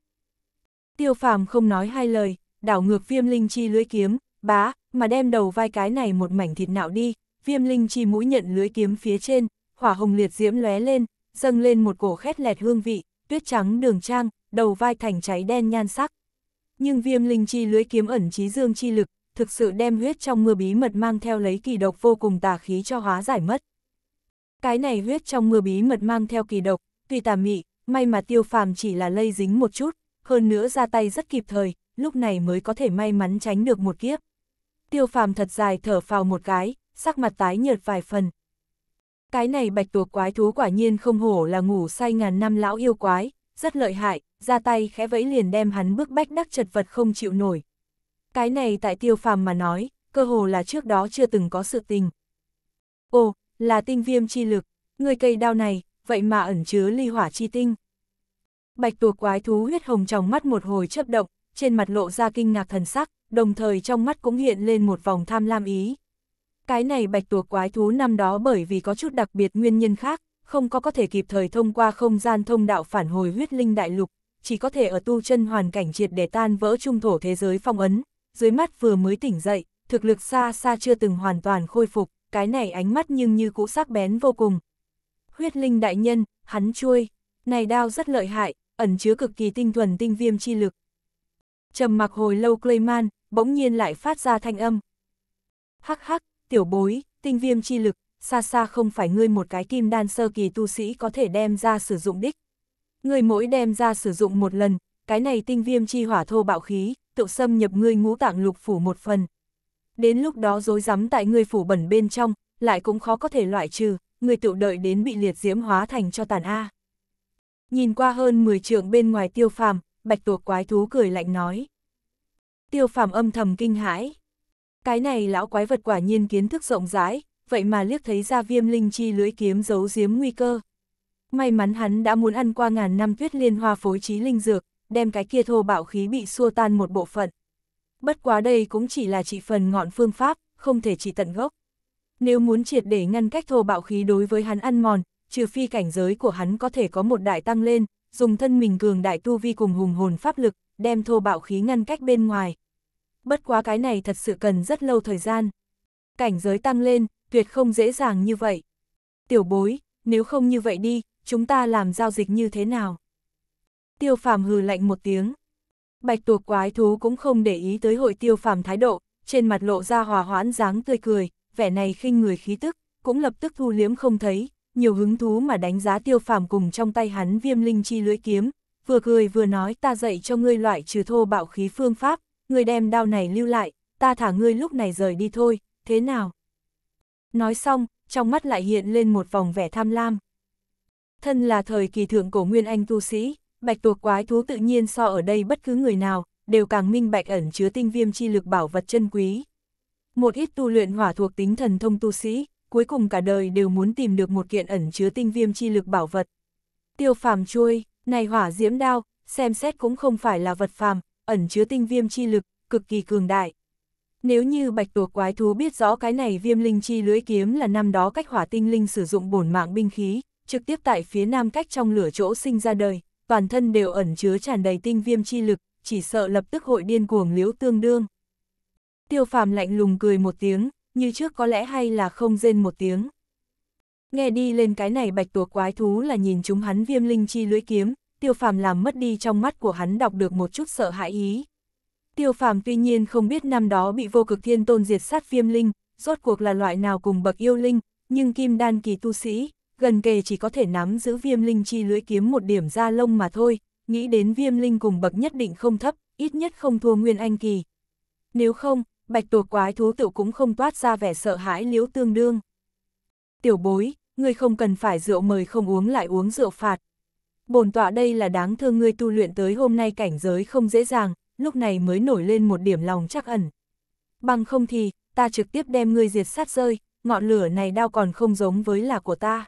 Tiêu phàm không nói hai lời, đảo ngược viêm linh chi lưới kiếm, bá, mà đem đầu vai cái này một mảnh thịt nạo đi, viêm linh chi mũi nhận lưới kiếm phía trên, hỏa hồng liệt diễm lóe lên, dâng lên một cổ khét lẹt hương vị, tuyết trắng đường trang, đầu vai thành cháy đen nhan sắc. Nhưng viêm linh chi lưới kiếm ẩn trí dương chi lực, thực sự đem huyết trong mưa bí mật mang theo lấy kỳ độc vô cùng tà khí cho hóa giải mất. Cái này huyết trong mưa bí mật mang theo kỳ độc, tuy tà mị, may mà tiêu phàm chỉ là lây dính một chút, hơn nữa ra tay rất kịp thời, lúc này mới có thể may mắn tránh được một kiếp. Tiêu phàm thật dài thở phào một cái, sắc mặt tái nhợt vài phần. Cái này bạch tuộc quái thú quả nhiên không hổ là ngủ say ngàn năm lão yêu quái, rất lợi hại, ra tay khẽ vẫy liền đem hắn bước bách đắc chật vật không chịu nổi. Cái này tại tiêu phàm mà nói, cơ hồ là trước đó chưa từng có sự tình. Ồ, là tinh viêm chi lực, người cây đao này, vậy mà ẩn chứa ly hỏa chi tinh. Bạch tuộc quái thú huyết hồng trong mắt một hồi chớp động, trên mặt lộ ra kinh ngạc thần sắc, đồng thời trong mắt cũng hiện lên một vòng tham lam ý. Cái này bạch tuộc quái thú năm đó bởi vì có chút đặc biệt nguyên nhân khác, không có có thể kịp thời thông qua không gian thông đạo phản hồi huyết linh đại lục, chỉ có thể ở tu chân hoàn cảnh triệt để tan vỡ trung thổ thế giới phong ấn, dưới mắt vừa mới tỉnh dậy, thực lực xa xa chưa từng hoàn toàn khôi phục cái này ánh mắt nhưng như cũ sắc bén vô cùng. Huyết linh đại nhân, hắn chui, này đao rất lợi hại, ẩn chứa cực kỳ tinh thuần tinh viêm chi lực. Trầm mặc hồi lâu Clayman, bỗng nhiên lại phát ra thanh âm. Hắc hắc, tiểu bối, tinh viêm chi lực, xa xa không phải ngươi một cái kim đan sơ kỳ tu sĩ có thể đem ra sử dụng đích. Ngươi mỗi đem ra sử dụng một lần, cái này tinh viêm chi hỏa thô bạo khí, tự xâm nhập ngươi ngũ tạng lục phủ một phần, đến lúc đó dối rắm tại người phủ bẩn bên trong, lại cũng khó có thể loại trừ, người tự đợi đến bị liệt diễm hóa thành cho tàn A. Nhìn qua hơn 10 trượng bên ngoài tiêu phàm, bạch tuộc quái thú cười lạnh nói. Tiêu phàm âm thầm kinh hãi. Cái này lão quái vật quả nhiên kiến thức rộng rãi, vậy mà liếc thấy ra viêm linh chi lưỡi kiếm giấu giếm nguy cơ. May mắn hắn đã muốn ăn qua ngàn năm tuyết liên hoa phối trí linh dược, đem cái kia thô bạo khí bị xua tan một bộ phận. Bất quá đây cũng chỉ là chỉ phần ngọn phương pháp, không thể chỉ tận gốc. Nếu muốn triệt để ngăn cách thô bạo khí đối với hắn ăn mòn, trừ phi cảnh giới của hắn có thể có một đại tăng lên, dùng thân mình cường đại tu vi cùng hùng hồn pháp lực, đem thô bạo khí ngăn cách bên ngoài. Bất quá cái này thật sự cần rất lâu thời gian. Cảnh giới tăng lên, tuyệt không dễ dàng như vậy. Tiểu bối, nếu không như vậy đi, chúng ta làm giao dịch như thế nào? Tiêu phàm hừ lạnh một tiếng. Bạch tuộc quái thú cũng không để ý tới hội tiêu phàm thái độ, trên mặt lộ ra hòa hoãn dáng tươi cười, vẻ này khinh người khí tức, cũng lập tức thu liếm không thấy, nhiều hứng thú mà đánh giá tiêu phàm cùng trong tay hắn viêm linh chi lưỡi kiếm, vừa cười vừa nói ta dạy cho ngươi loại trừ thô bạo khí phương pháp, ngươi đem đao này lưu lại, ta thả ngươi lúc này rời đi thôi, thế nào? Nói xong, trong mắt lại hiện lên một vòng vẻ tham lam. Thân là thời kỳ thượng cổ nguyên anh tu sĩ, bạch tuộc quái thú tự nhiên so ở đây bất cứ người nào, đều càng minh bạch ẩn chứa tinh viêm chi lực bảo vật chân quý. Một ít tu luyện hỏa thuộc tính thần thông tu sĩ, cuối cùng cả đời đều muốn tìm được một kiện ẩn chứa tinh viêm chi lực bảo vật. Tiêu phàm chui, này hỏa diễm đao, xem xét cũng không phải là vật phàm, ẩn chứa tinh viêm chi lực, cực kỳ cường đại. Nếu như bạch tuộc quái thú biết rõ cái này viêm linh chi lưỡi kiếm là năm đó cách hỏa tinh linh sử dụng bổn mạng binh khí, trực tiếp tại phía nam cách trong lửa chỗ sinh ra đời, toàn thân đều ẩn chứa tràn đầy tinh viêm chi lực, chỉ sợ lập tức hội điên cuồng liễu tương đương. Tiêu phàm lạnh lùng cười một tiếng, như trước có lẽ hay là không rên một tiếng. Nghe đi lên cái này bạch tuộc quái thú là nhìn chúng hắn viêm linh chi lưỡi kiếm, tiêu phàm làm mất đi trong mắt của hắn đọc được một chút sợ hãi ý. Tiêu phàm tuy nhiên không biết năm đó bị vô cực thiên tôn diệt sát viêm linh, rốt cuộc là loại nào cùng bậc yêu linh, nhưng kim đan kỳ tu sĩ, gần kề chỉ có thể nắm giữ viêm linh chi lưỡi kiếm một điểm da lông mà thôi, nghĩ đến viêm linh cùng bậc nhất định không thấp, ít nhất không thua nguyên anh kỳ. Nếu không, bạch tuộc quái thú tựu cũng không toát ra vẻ sợ hãi liễu tương đương. Tiểu bối, ngươi không cần phải rượu mời không uống lại uống rượu phạt. Bồn tọa đây là đáng thương ngươi tu luyện tới hôm nay cảnh giới không dễ dàng, lúc này mới nổi lên một điểm lòng chắc ẩn. Bằng không thì, ta trực tiếp đem ngươi diệt sát rơi, ngọn lửa này đau còn không giống với là của ta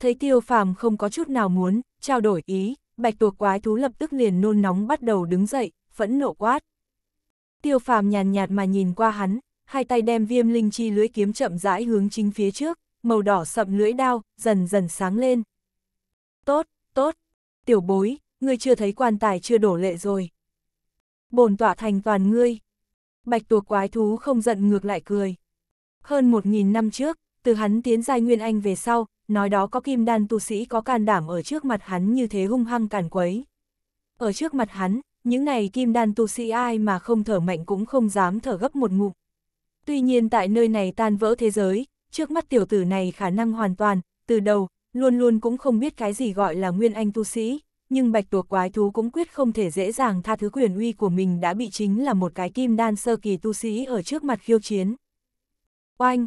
thấy tiêu phàm không có chút nào muốn, trao đổi ý, bạch tuộc quái thú lập tức liền nôn nóng bắt đầu đứng dậy, phẫn nộ quát. Tiêu phàm nhàn nhạt mà nhìn qua hắn, hai tay đem viêm linh chi lưỡi kiếm chậm rãi hướng chính phía trước, màu đỏ sậm lưỡi đao, dần dần sáng lên. Tốt, tốt, tiểu bối, ngươi chưa thấy quan tài chưa đổ lệ rồi. Bồn tỏa thành toàn ngươi. Bạch tuộc quái thú không giận ngược lại cười. Hơn một nghìn năm trước, từ hắn tiến giai Nguyên Anh về sau, nói đó có kim đan tu sĩ có can đảm ở trước mặt hắn như thế hung hăng càn quấy. Ở trước mặt hắn, những này kim đan tu sĩ ai mà không thở mạnh cũng không dám thở gấp một ngụm. Tuy nhiên tại nơi này tan vỡ thế giới, trước mắt tiểu tử này khả năng hoàn toàn, từ đầu, luôn luôn cũng không biết cái gì gọi là Nguyên Anh tu sĩ, nhưng bạch tuộc quái thú cũng quyết không thể dễ dàng tha thứ quyền uy của mình đã bị chính là một cái kim đan sơ kỳ tu sĩ ở trước mặt khiêu chiến. Oanh,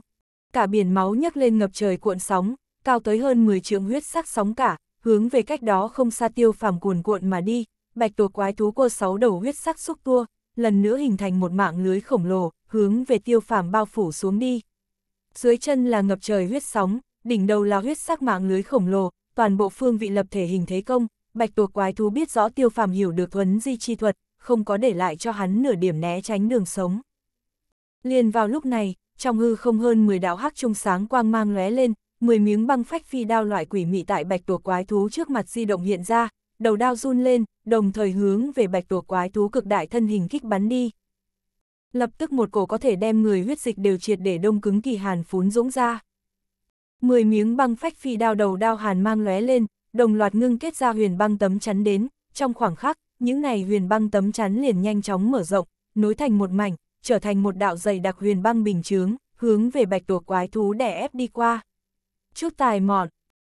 cả biển máu nhấc lên ngập trời cuộn sóng, cao tới hơn 10 trượng huyết sắc sóng cả, hướng về cách đó không xa tiêu phàm cuồn cuộn mà đi, bạch tuộc quái thú cô sáu đầu huyết sắc xúc tua, lần nữa hình thành một mạng lưới khổng lồ, hướng về tiêu phàm bao phủ xuống đi. Dưới chân là ngập trời huyết sóng, đỉnh đầu là huyết sắc mạng lưới khổng lồ, toàn bộ phương vị lập thể hình thế công, bạch tuộc quái thú biết rõ tiêu phàm hiểu được thuấn di chi thuật, không có để lại cho hắn nửa điểm né tránh đường sống. Liền vào lúc này, trong hư không hơn 10 đạo hắc trung sáng quang mang lóe lên, 10 miếng băng phách phi đao loại quỷ mị tại bạch tuộc quái thú trước mặt di động hiện ra, đầu đao run lên, đồng thời hướng về bạch tuộc quái thú cực đại thân hình kích bắn đi. Lập tức một cổ có thể đem người huyết dịch đều triệt để đông cứng kỳ hàn phún dũng ra. 10 miếng băng phách phi đao đầu đao hàn mang lóe lên, đồng loạt ngưng kết ra huyền băng tấm chắn đến, trong khoảng khắc, những này huyền băng tấm chắn liền nhanh chóng mở rộng, nối thành một mảnh, trở thành một đạo dày đặc huyền băng bình chướng, hướng về bạch tuộc quái thú đẻ ép đi qua. Chút tài mọn,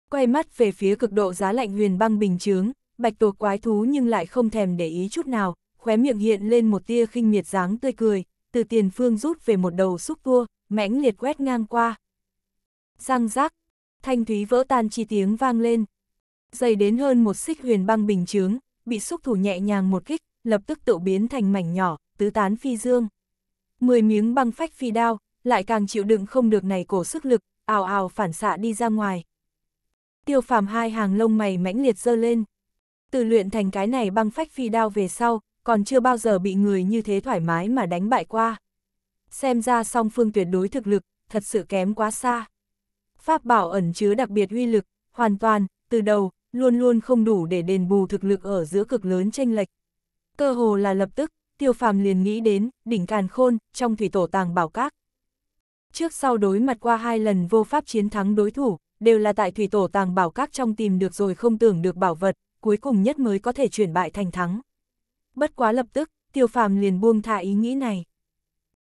quay mắt về phía cực độ giá lạnh huyền băng bình chướng, bạch tuộc quái thú nhưng lại không thèm để ý chút nào, khóe miệng hiện lên một tia khinh miệt dáng tươi cười, từ tiền phương rút về một đầu xúc tua, mãnh liệt quét ngang qua. Răng rác, thanh thúy vỡ tan chi tiếng vang lên. Dày đến hơn một xích huyền băng bình chướng, bị xúc thủ nhẹ nhàng một kích, lập tức tự biến thành mảnh nhỏ, tứ tán phi dương. 10 miếng băng phách phi đao, lại càng chịu đựng không được này cổ sức lực, ào ào phản xạ đi ra ngoài. Tiêu phàm hai hàng lông mày mãnh liệt dơ lên. Từ luyện thành cái này băng phách phi đao về sau, còn chưa bao giờ bị người như thế thoải mái mà đánh bại qua. Xem ra song phương tuyệt đối thực lực, thật sự kém quá xa. Pháp bảo ẩn chứa đặc biệt uy lực, hoàn toàn, từ đầu, luôn luôn không đủ để đền bù thực lực ở giữa cực lớn tranh lệch. Cơ hồ là lập tức, tiêu phàm liền nghĩ đến, đỉnh càn khôn, trong thủy tổ tàng bảo các. Trước sau đối mặt qua hai lần vô pháp chiến thắng đối thủ, đều là tại thủy tổ tàng bảo các trong tìm được rồi không tưởng được bảo vật, cuối cùng nhất mới có thể chuyển bại thành thắng. Bất quá lập tức, tiêu phàm liền buông thả ý nghĩ này.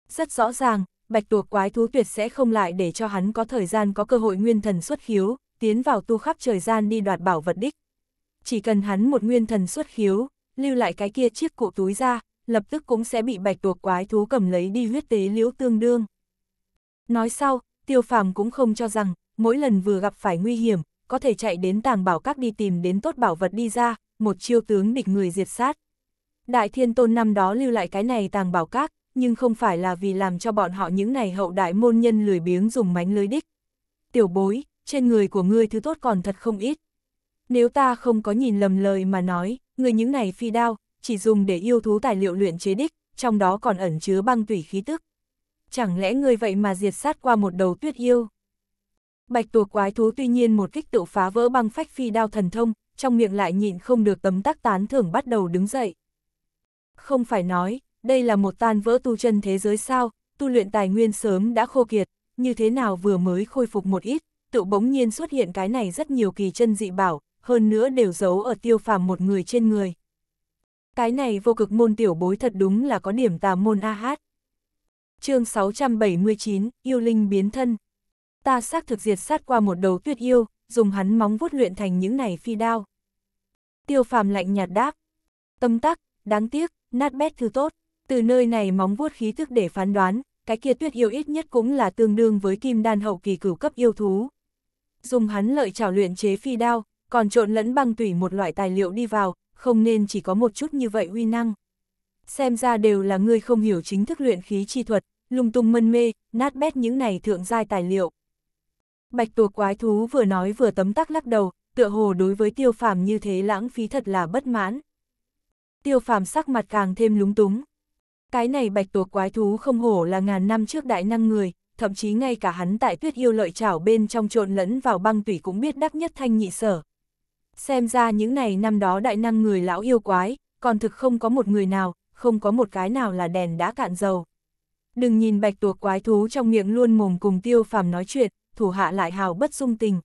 Rất rõ ràng, bạch tuộc quái thú tuyệt sẽ không lại để cho hắn có thời gian có cơ hội nguyên thần xuất khiếu, tiến vào tu khắp trời gian đi đoạt bảo vật đích. Chỉ cần hắn một nguyên thần xuất khiếu, lưu lại cái kia chiếc cụ túi ra, lập tức cũng sẽ bị bạch tuộc quái thú cầm lấy đi huyết tế liễu tương đương. Nói sau, tiêu phàm cũng không cho rằng, mỗi lần vừa gặp phải nguy hiểm, có thể chạy đến tàng bảo các đi tìm đến tốt bảo vật đi ra, một chiêu tướng địch người diệt sát. Đại thiên tôn năm đó lưu lại cái này tàng bảo các, nhưng không phải là vì làm cho bọn họ những này hậu đại môn nhân lười biếng dùng mánh lưới đích. Tiểu bối, trên người của ngươi thứ tốt còn thật không ít. Nếu ta không có nhìn lầm lời mà nói, người những này phi đao, chỉ dùng để yêu thú tài liệu luyện chế đích, trong đó còn ẩn chứa băng tủy khí tức. Chẳng lẽ người vậy mà diệt sát qua một đầu tuyết yêu? Bạch tuộc quái thú tuy nhiên một kích tự phá vỡ băng phách phi đao thần thông, trong miệng lại nhịn không được tấm tắc tán thưởng bắt đầu đứng dậy. Không phải nói, đây là một tan vỡ tu chân thế giới sao, tu luyện tài nguyên sớm đã khô kiệt, như thế nào vừa mới khôi phục một ít, tự bỗng nhiên xuất hiện cái này rất nhiều kỳ chân dị bảo, hơn nữa đều giấu ở tiêu phàm một người trên người. Cái này vô cực môn tiểu bối thật đúng là có điểm tà môn a hát. chương 679, yêu linh biến thân. Ta xác thực diệt sát qua một đầu tuyết yêu, dùng hắn móng vuốt luyện thành những này phi đao. Tiêu phàm lạnh nhạt đáp. Tâm tắc, đáng tiếc, nát bét thứ tốt. Từ nơi này móng vuốt khí thức để phán đoán, cái kia tuyết yêu ít nhất cũng là tương đương với kim đan hậu kỳ cửu cấp yêu thú. Dùng hắn lợi trảo luyện chế phi đao, còn trộn lẫn băng tủy một loại tài liệu đi vào, không nên chỉ có một chút như vậy uy năng. Xem ra đều là ngươi không hiểu chính thức luyện khí chi thuật, lung tung mân mê, nát bét những này thượng giai tài liệu. Bạch tuộc quái thú vừa nói vừa tấm tắc lắc đầu, tựa hồ đối với tiêu phàm như thế lãng phí thật là bất mãn. Tiêu phàm sắc mặt càng thêm lúng túng. Cái này bạch tuộc quái thú không hổ là ngàn năm trước đại năng người, thậm chí ngay cả hắn tại tuyết yêu lợi trảo bên trong trộn lẫn vào băng tủy cũng biết đắc nhất thanh nhị sở. Xem ra những này năm đó đại năng người lão yêu quái, còn thực không có một người nào, không có một cái nào là đèn đã cạn dầu. Đừng nhìn bạch tuộc quái thú trong miệng luôn mồm cùng tiêu phàm nói chuyện, thủ hạ lại hào bất dung tình.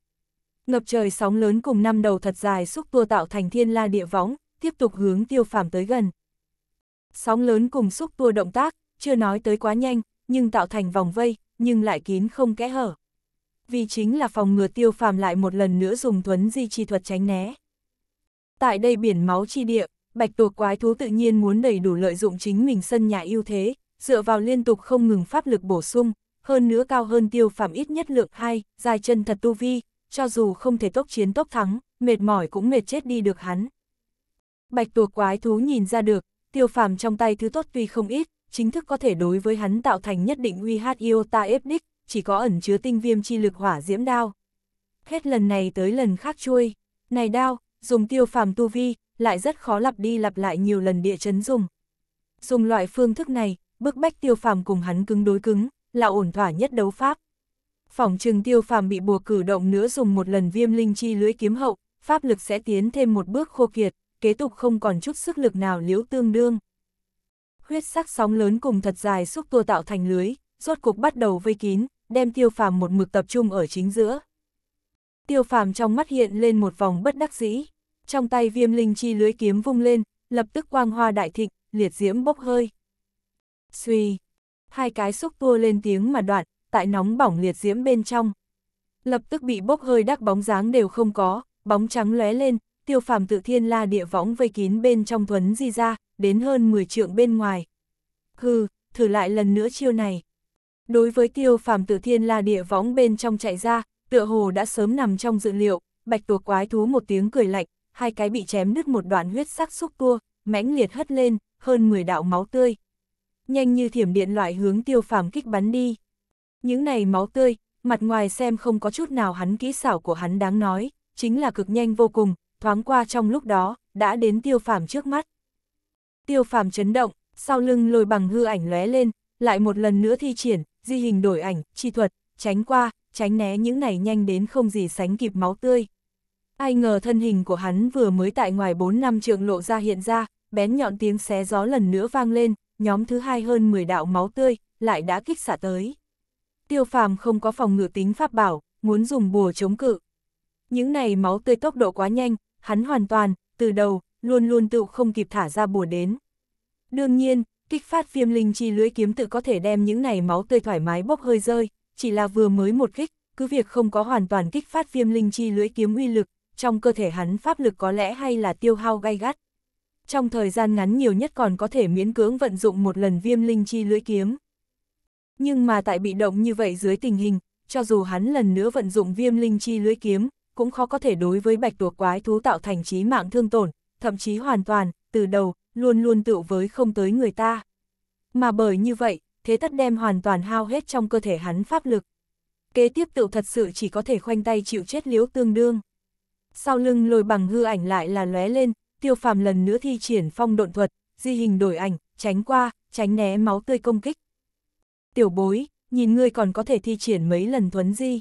Ngập trời sóng lớn cùng năm đầu thật dài xúc tua tạo thành thiên la địa võng, tiếp tục hướng tiêu phàm tới gần. Sóng lớn cùng xúc tua động tác, chưa nói tới quá nhanh, nhưng tạo thành vòng vây, nhưng lại kín không kẽ hở vì chính là phòng ngừa tiêu phàm lại một lần nữa dùng thuấn di chi thuật tránh né. Tại đây biển máu chi địa, bạch tuộc quái thú tự nhiên muốn đầy đủ lợi dụng chính mình sân nhà ưu thế, dựa vào liên tục không ngừng pháp lực bổ sung, hơn nữa cao hơn tiêu phàm ít nhất lượng 2, dài chân thật tu vi, cho dù không thể tốc chiến tốc thắng, mệt mỏi cũng mệt chết đi được hắn. Bạch tuộc quái thú nhìn ra được, tiêu phàm trong tay thứ tốt tuy không ít, chính thức có thể đối với hắn tạo thành nhất định uy hát ta ép đích, chỉ có ẩn chứa tinh viêm chi lực hỏa diễm đao. Hết lần này tới lần khác chui, này đao, dùng tiêu phàm tu vi, lại rất khó lặp đi lặp lại nhiều lần địa chấn dùng. Dùng loại phương thức này, bức bách tiêu phàm cùng hắn cứng đối cứng, là ổn thỏa nhất đấu pháp. Phòng trừng tiêu phàm bị buộc cử động nữa dùng một lần viêm linh chi lưới kiếm hậu, pháp lực sẽ tiến thêm một bước khô kiệt, kế tục không còn chút sức lực nào liễu tương đương. Huyết sắc sóng lớn cùng thật dài xúc tua tạo thành lưới, rốt cục bắt đầu vây kín, đem tiêu phàm một mực tập trung ở chính giữa. Tiêu phàm trong mắt hiện lên một vòng bất đắc dĩ, trong tay viêm linh chi lưới kiếm vung lên, lập tức quang hoa đại thịnh, liệt diễm bốc hơi. Xuy, hai cái xúc tua lên tiếng mà đoạn, tại nóng bỏng liệt diễm bên trong. Lập tức bị bốc hơi đắc bóng dáng đều không có, bóng trắng lóe lên, tiêu phàm tự thiên la địa võng vây kín bên trong thuấn di ra, đến hơn 10 trượng bên ngoài. Hừ, thử lại lần nữa chiêu này. Đối với tiêu phàm tử thiên la địa võng bên trong chạy ra, tựa hồ đã sớm nằm trong dự liệu, bạch tuộc quái thú một tiếng cười lạnh, hai cái bị chém đứt một đoạn huyết sắc xúc tua, mãnh liệt hất lên, hơn 10 đạo máu tươi. Nhanh như thiểm điện loại hướng tiêu phàm kích bắn đi. Những này máu tươi, mặt ngoài xem không có chút nào hắn kỹ xảo của hắn đáng nói, chính là cực nhanh vô cùng, thoáng qua trong lúc đó, đã đến tiêu phàm trước mắt. Tiêu phàm chấn động, sau lưng lồi bằng hư ảnh lóe lên, lại một lần nữa thi triển, di hình đổi ảnh, chi thuật, tránh qua, tránh né những này nhanh đến không gì sánh kịp máu tươi. Ai ngờ thân hình của hắn vừa mới tại ngoài 4 năm trường lộ ra hiện ra, bén nhọn tiếng xé gió lần nữa vang lên, nhóm thứ hai hơn 10 đạo máu tươi, lại đã kích xả tới. Tiêu phàm không có phòng ngự tính pháp bảo, muốn dùng bùa chống cự. Những này máu tươi tốc độ quá nhanh, hắn hoàn toàn, từ đầu, luôn luôn tự không kịp thả ra bùa đến. Đương nhiên, Kích phát viêm linh chi lưỡi kiếm tự có thể đem những này máu tươi thoải mái bốc hơi rơi, chỉ là vừa mới một kích, cứ việc không có hoàn toàn kích phát viêm linh chi lưỡi kiếm uy lực, trong cơ thể hắn pháp lực có lẽ hay là tiêu hao gay gắt. Trong thời gian ngắn nhiều nhất còn có thể miễn cưỡng vận dụng một lần viêm linh chi lưỡi kiếm. Nhưng mà tại bị động như vậy dưới tình hình, cho dù hắn lần nữa vận dụng viêm linh chi lưỡi kiếm, cũng khó có thể đối với bạch tuộc quái thú tạo thành trí mạng thương tổn, thậm chí hoàn toàn, từ đầu, luôn luôn tựu với không tới người ta. Mà bởi như vậy, thế tất đem hoàn toàn hao hết trong cơ thể hắn pháp lực. Kế tiếp tựu thật sự chỉ có thể khoanh tay chịu chết liễu tương đương. Sau lưng lồi bằng hư ảnh lại là lóe lên, tiêu phàm lần nữa thi triển phong độn thuật, di hình đổi ảnh, tránh qua, tránh né máu tươi công kích. Tiểu bối, nhìn ngươi còn có thể thi triển mấy lần thuấn di.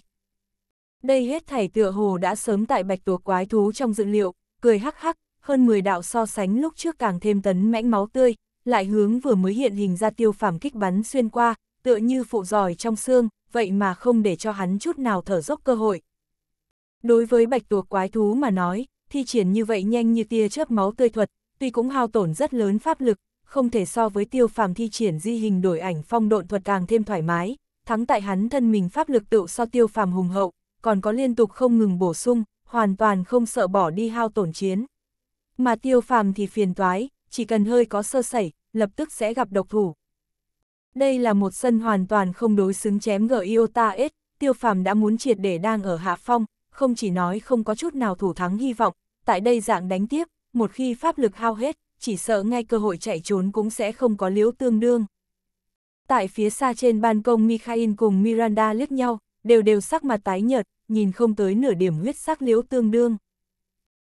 Đây hết thảy tựa hồ đã sớm tại bạch tuộc quái thú trong dự liệu, cười hắc hắc, hơn 10 đạo so sánh lúc trước càng thêm tấn mãnh máu tươi, lại hướng vừa mới hiện hình ra tiêu phàm kích bắn xuyên qua, tựa như phụ giỏi trong xương, vậy mà không để cho hắn chút nào thở dốc cơ hội. Đối với bạch tuộc quái thú mà nói, thi triển như vậy nhanh như tia chớp máu tươi thuật, tuy cũng hao tổn rất lớn pháp lực, không thể so với tiêu phàm thi triển di hình đổi ảnh phong độn thuật càng thêm thoải mái, thắng tại hắn thân mình pháp lực tự so tiêu phàm hùng hậu, còn có liên tục không ngừng bổ sung, hoàn toàn không sợ bỏ đi hao tổn chiến mà tiêu phàm thì phiền toái, chỉ cần hơi có sơ sẩy, lập tức sẽ gặp độc thủ. Đây là một sân hoàn toàn không đối xứng chém gỡ Iota S, tiêu phàm đã muốn triệt để đang ở hạ phong, không chỉ nói không có chút nào thủ thắng hy vọng, tại đây dạng đánh tiếp, một khi pháp lực hao hết, chỉ sợ ngay cơ hội chạy trốn cũng sẽ không có liếu tương đương. Tại phía xa trên ban công Mikhail cùng Miranda liếc nhau, đều đều sắc mặt tái nhợt, nhìn không tới nửa điểm huyết sắc liếu tương đương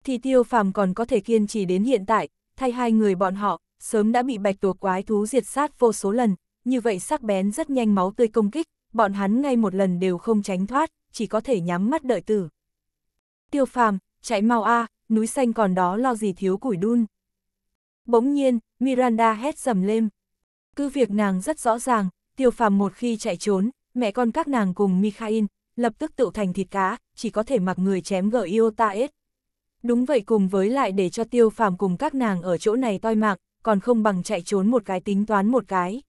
thì tiêu phàm còn có thể kiên trì đến hiện tại, thay hai người bọn họ, sớm đã bị bạch tuộc quái thú diệt sát vô số lần, như vậy sắc bén rất nhanh máu tươi công kích, bọn hắn ngay một lần đều không tránh thoát, chỉ có thể nhắm mắt đợi tử. Tiêu phàm, chạy mau a, núi xanh còn đó lo gì thiếu củi đun. Bỗng nhiên, Miranda hét dầm lên. Cứ việc nàng rất rõ ràng, tiêu phàm một khi chạy trốn, mẹ con các nàng cùng Mikhail, lập tức tự thành thịt cá, chỉ có thể mặc người chém gở Iota S. Đúng vậy cùng với lại để cho tiêu phàm cùng các nàng ở chỗ này toi mạng, còn không bằng chạy trốn một cái tính toán một cái.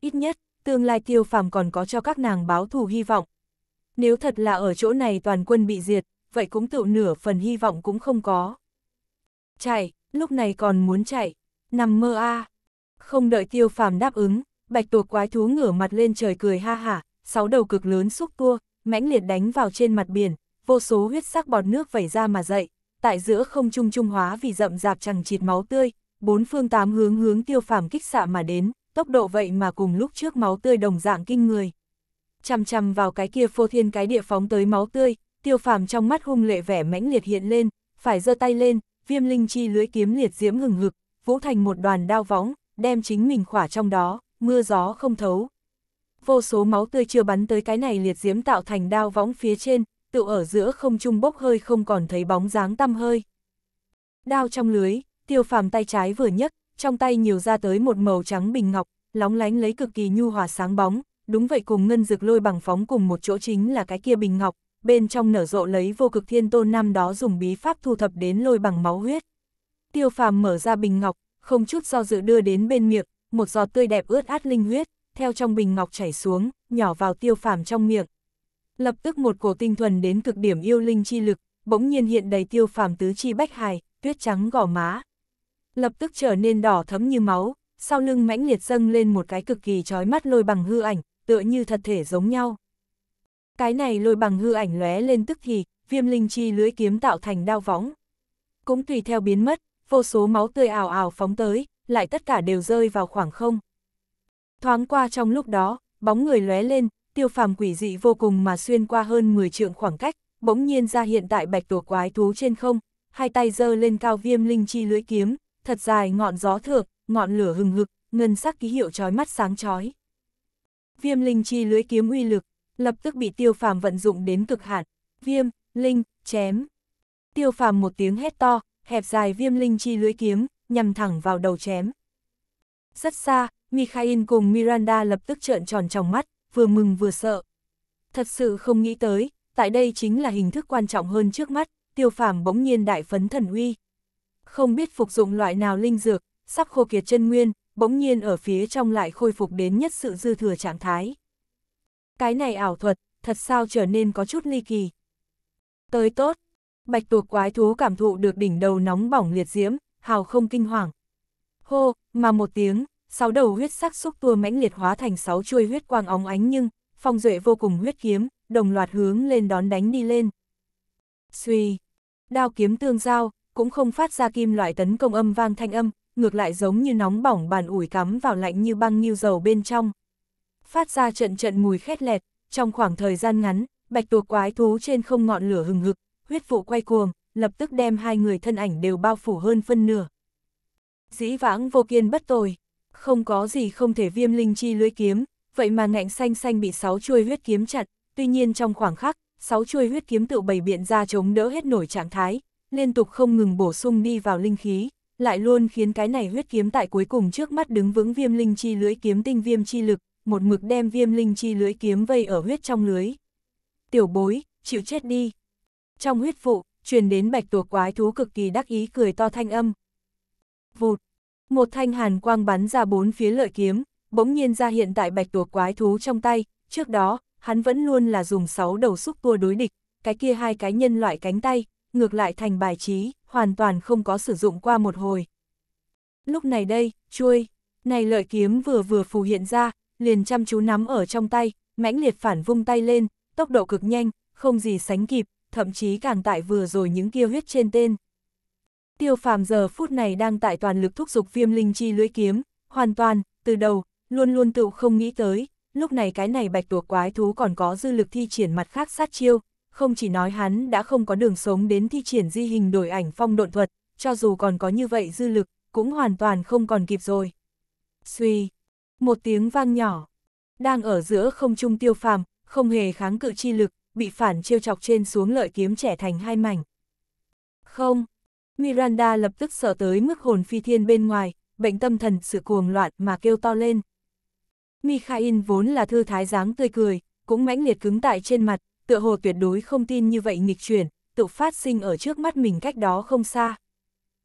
Ít nhất, tương lai tiêu phàm còn có cho các nàng báo thù hy vọng. Nếu thật là ở chỗ này toàn quân bị diệt, vậy cũng tự nửa phần hy vọng cũng không có. Chạy, lúc này còn muốn chạy, nằm mơ a Không đợi tiêu phàm đáp ứng, bạch tuộc quái thú ngửa mặt lên trời cười ha hả, sáu đầu cực lớn xúc tua, mãnh liệt đánh vào trên mặt biển, vô số huyết sắc bọt nước vẩy ra mà dậy, tại giữa không trung trung hóa vì rậm rạp chẳng chịt máu tươi, bốn phương tám hướng hướng tiêu phàm kích xạ mà đến, tốc độ vậy mà cùng lúc trước máu tươi đồng dạng kinh người. Chằm chằm vào cái kia phô thiên cái địa phóng tới máu tươi, tiêu phàm trong mắt hung lệ vẻ mãnh liệt hiện lên, phải giơ tay lên, viêm linh chi lưới kiếm liệt diễm hừng hực, vũ thành một đoàn đao võng, đem chính mình khỏa trong đó, mưa gió không thấu. Vô số máu tươi chưa bắn tới cái này liệt diễm tạo thành đao võng phía trên, tự ở giữa không trung bốc hơi không còn thấy bóng dáng tăm hơi. Đao trong lưới, tiêu phàm tay trái vừa nhấc, trong tay nhiều ra tới một màu trắng bình ngọc, lóng lánh lấy cực kỳ nhu hòa sáng bóng, đúng vậy cùng ngân dược lôi bằng phóng cùng một chỗ chính là cái kia bình ngọc, bên trong nở rộ lấy vô cực thiên tôn năm đó dùng bí pháp thu thập đến lôi bằng máu huyết. Tiêu phàm mở ra bình ngọc, không chút do dự đưa đến bên miệng, một giọt tươi đẹp ướt át linh huyết, theo trong bình ngọc chảy xuống, nhỏ vào tiêu phàm trong miệng. Lập tức một cổ tinh thuần đến cực điểm yêu linh chi lực, bỗng nhiên hiện đầy tiêu phàm tứ chi bách hài, tuyết trắng gò má. Lập tức trở nên đỏ thấm như máu, sau lưng mãnh liệt dâng lên một cái cực kỳ trói mắt lôi bằng hư ảnh, tựa như thật thể giống nhau. Cái này lôi bằng hư ảnh lóe lên tức thì, viêm linh chi lưỡi kiếm tạo thành đao võng. Cũng tùy theo biến mất, vô số máu tươi ảo ảo phóng tới, lại tất cả đều rơi vào khoảng không. Thoáng qua trong lúc đó, bóng người lóe lên, tiêu phàm quỷ dị vô cùng mà xuyên qua hơn 10 trượng khoảng cách, bỗng nhiên ra hiện tại bạch tổ quái thú trên không, hai tay giơ lên cao viêm linh chi lưỡi kiếm, thật dài ngọn gió thượng, ngọn lửa hừng hực, ngân sắc ký hiệu chói mắt sáng chói. Viêm linh chi lưỡi kiếm uy lực, lập tức bị tiêu phàm vận dụng đến cực hạn, viêm, linh, chém. Tiêu phàm một tiếng hét to, hẹp dài viêm linh chi lưỡi kiếm, nhằm thẳng vào đầu chém. Rất xa, Mikhail cùng Miranda lập tức trợn tròn trong mắt, vừa mừng vừa sợ. Thật sự không nghĩ tới, tại đây chính là hình thức quan trọng hơn trước mắt, tiêu phàm bỗng nhiên đại phấn thần uy. Không biết phục dụng loại nào linh dược, sắp khô kiệt chân nguyên, bỗng nhiên ở phía trong lại khôi phục đến nhất sự dư thừa trạng thái. Cái này ảo thuật, thật sao trở nên có chút ly kỳ. Tới tốt, bạch tuộc quái thú cảm thụ được đỉnh đầu nóng bỏng liệt diễm, hào không kinh hoàng. Hô, mà một tiếng, sáu đầu huyết sắc xúc tua mãnh liệt hóa thành sáu chuôi huyết quang óng ánh nhưng, phong duệ vô cùng huyết kiếm, đồng loạt hướng lên đón đánh đi lên. suy đao kiếm tương giao, cũng không phát ra kim loại tấn công âm vang thanh âm, ngược lại giống như nóng bỏng bàn ủi cắm vào lạnh như băng như dầu bên trong. Phát ra trận trận mùi khét lẹt, trong khoảng thời gian ngắn, bạch tuộc quái thú trên không ngọn lửa hừng hực, huyết vụ quay cuồng, lập tức đem hai người thân ảnh đều bao phủ hơn phân nửa. Dĩ vãng vô kiên bất tồi không có gì không thể viêm linh chi lưỡi kiếm, vậy mà ngạnh xanh xanh bị sáu chuôi huyết kiếm chặt, tuy nhiên trong khoảng khắc, sáu chuôi huyết kiếm tự bày biện ra chống đỡ hết nổi trạng thái, liên tục không ngừng bổ sung đi vào linh khí, lại luôn khiến cái này huyết kiếm tại cuối cùng trước mắt đứng vững viêm linh chi lưỡi kiếm tinh viêm chi lực, một mực đem viêm linh chi lưỡi kiếm vây ở huyết trong lưới. Tiểu bối, chịu chết đi. Trong huyết phụ truyền đến bạch tuộc quái thú cực kỳ đắc ý cười to thanh âm. Vụt, một thanh hàn quang bắn ra bốn phía lợi kiếm, bỗng nhiên ra hiện tại bạch tuộc quái thú trong tay, trước đó, hắn vẫn luôn là dùng sáu đầu xúc tua đối địch, cái kia hai cái nhân loại cánh tay, ngược lại thành bài trí, hoàn toàn không có sử dụng qua một hồi. Lúc này đây, chui, này lợi kiếm vừa vừa phù hiện ra, liền chăm chú nắm ở trong tay, mãnh liệt phản vung tay lên, tốc độ cực nhanh, không gì sánh kịp, thậm chí càng tại vừa rồi những kia huyết trên tên. Tiêu phàm giờ phút này đang tại toàn lực thúc giục viêm linh chi lưỡi kiếm, hoàn toàn, từ đầu, luôn luôn tự không nghĩ tới, lúc này cái này bạch tuộc quái thú còn có dư lực thi triển mặt khác sát chiêu, không chỉ nói hắn đã không có đường sống đến thi triển di hình đổi ảnh phong độn thuật, cho dù còn có như vậy dư lực, cũng hoàn toàn không còn kịp rồi. Xuy, một tiếng vang nhỏ, đang ở giữa không trung tiêu phàm, không hề kháng cự chi lực, bị phản chiêu chọc trên xuống lợi kiếm trẻ thành hai mảnh. Không, Miranda lập tức sợ tới mức hồn phi thiên bên ngoài, bệnh tâm thần sự cuồng loạn mà kêu to lên. Mikhail vốn là thư thái dáng tươi cười, cũng mãnh liệt cứng tại trên mặt, tựa hồ tuyệt đối không tin như vậy nghịch chuyển, tự phát sinh ở trước mắt mình cách đó không xa.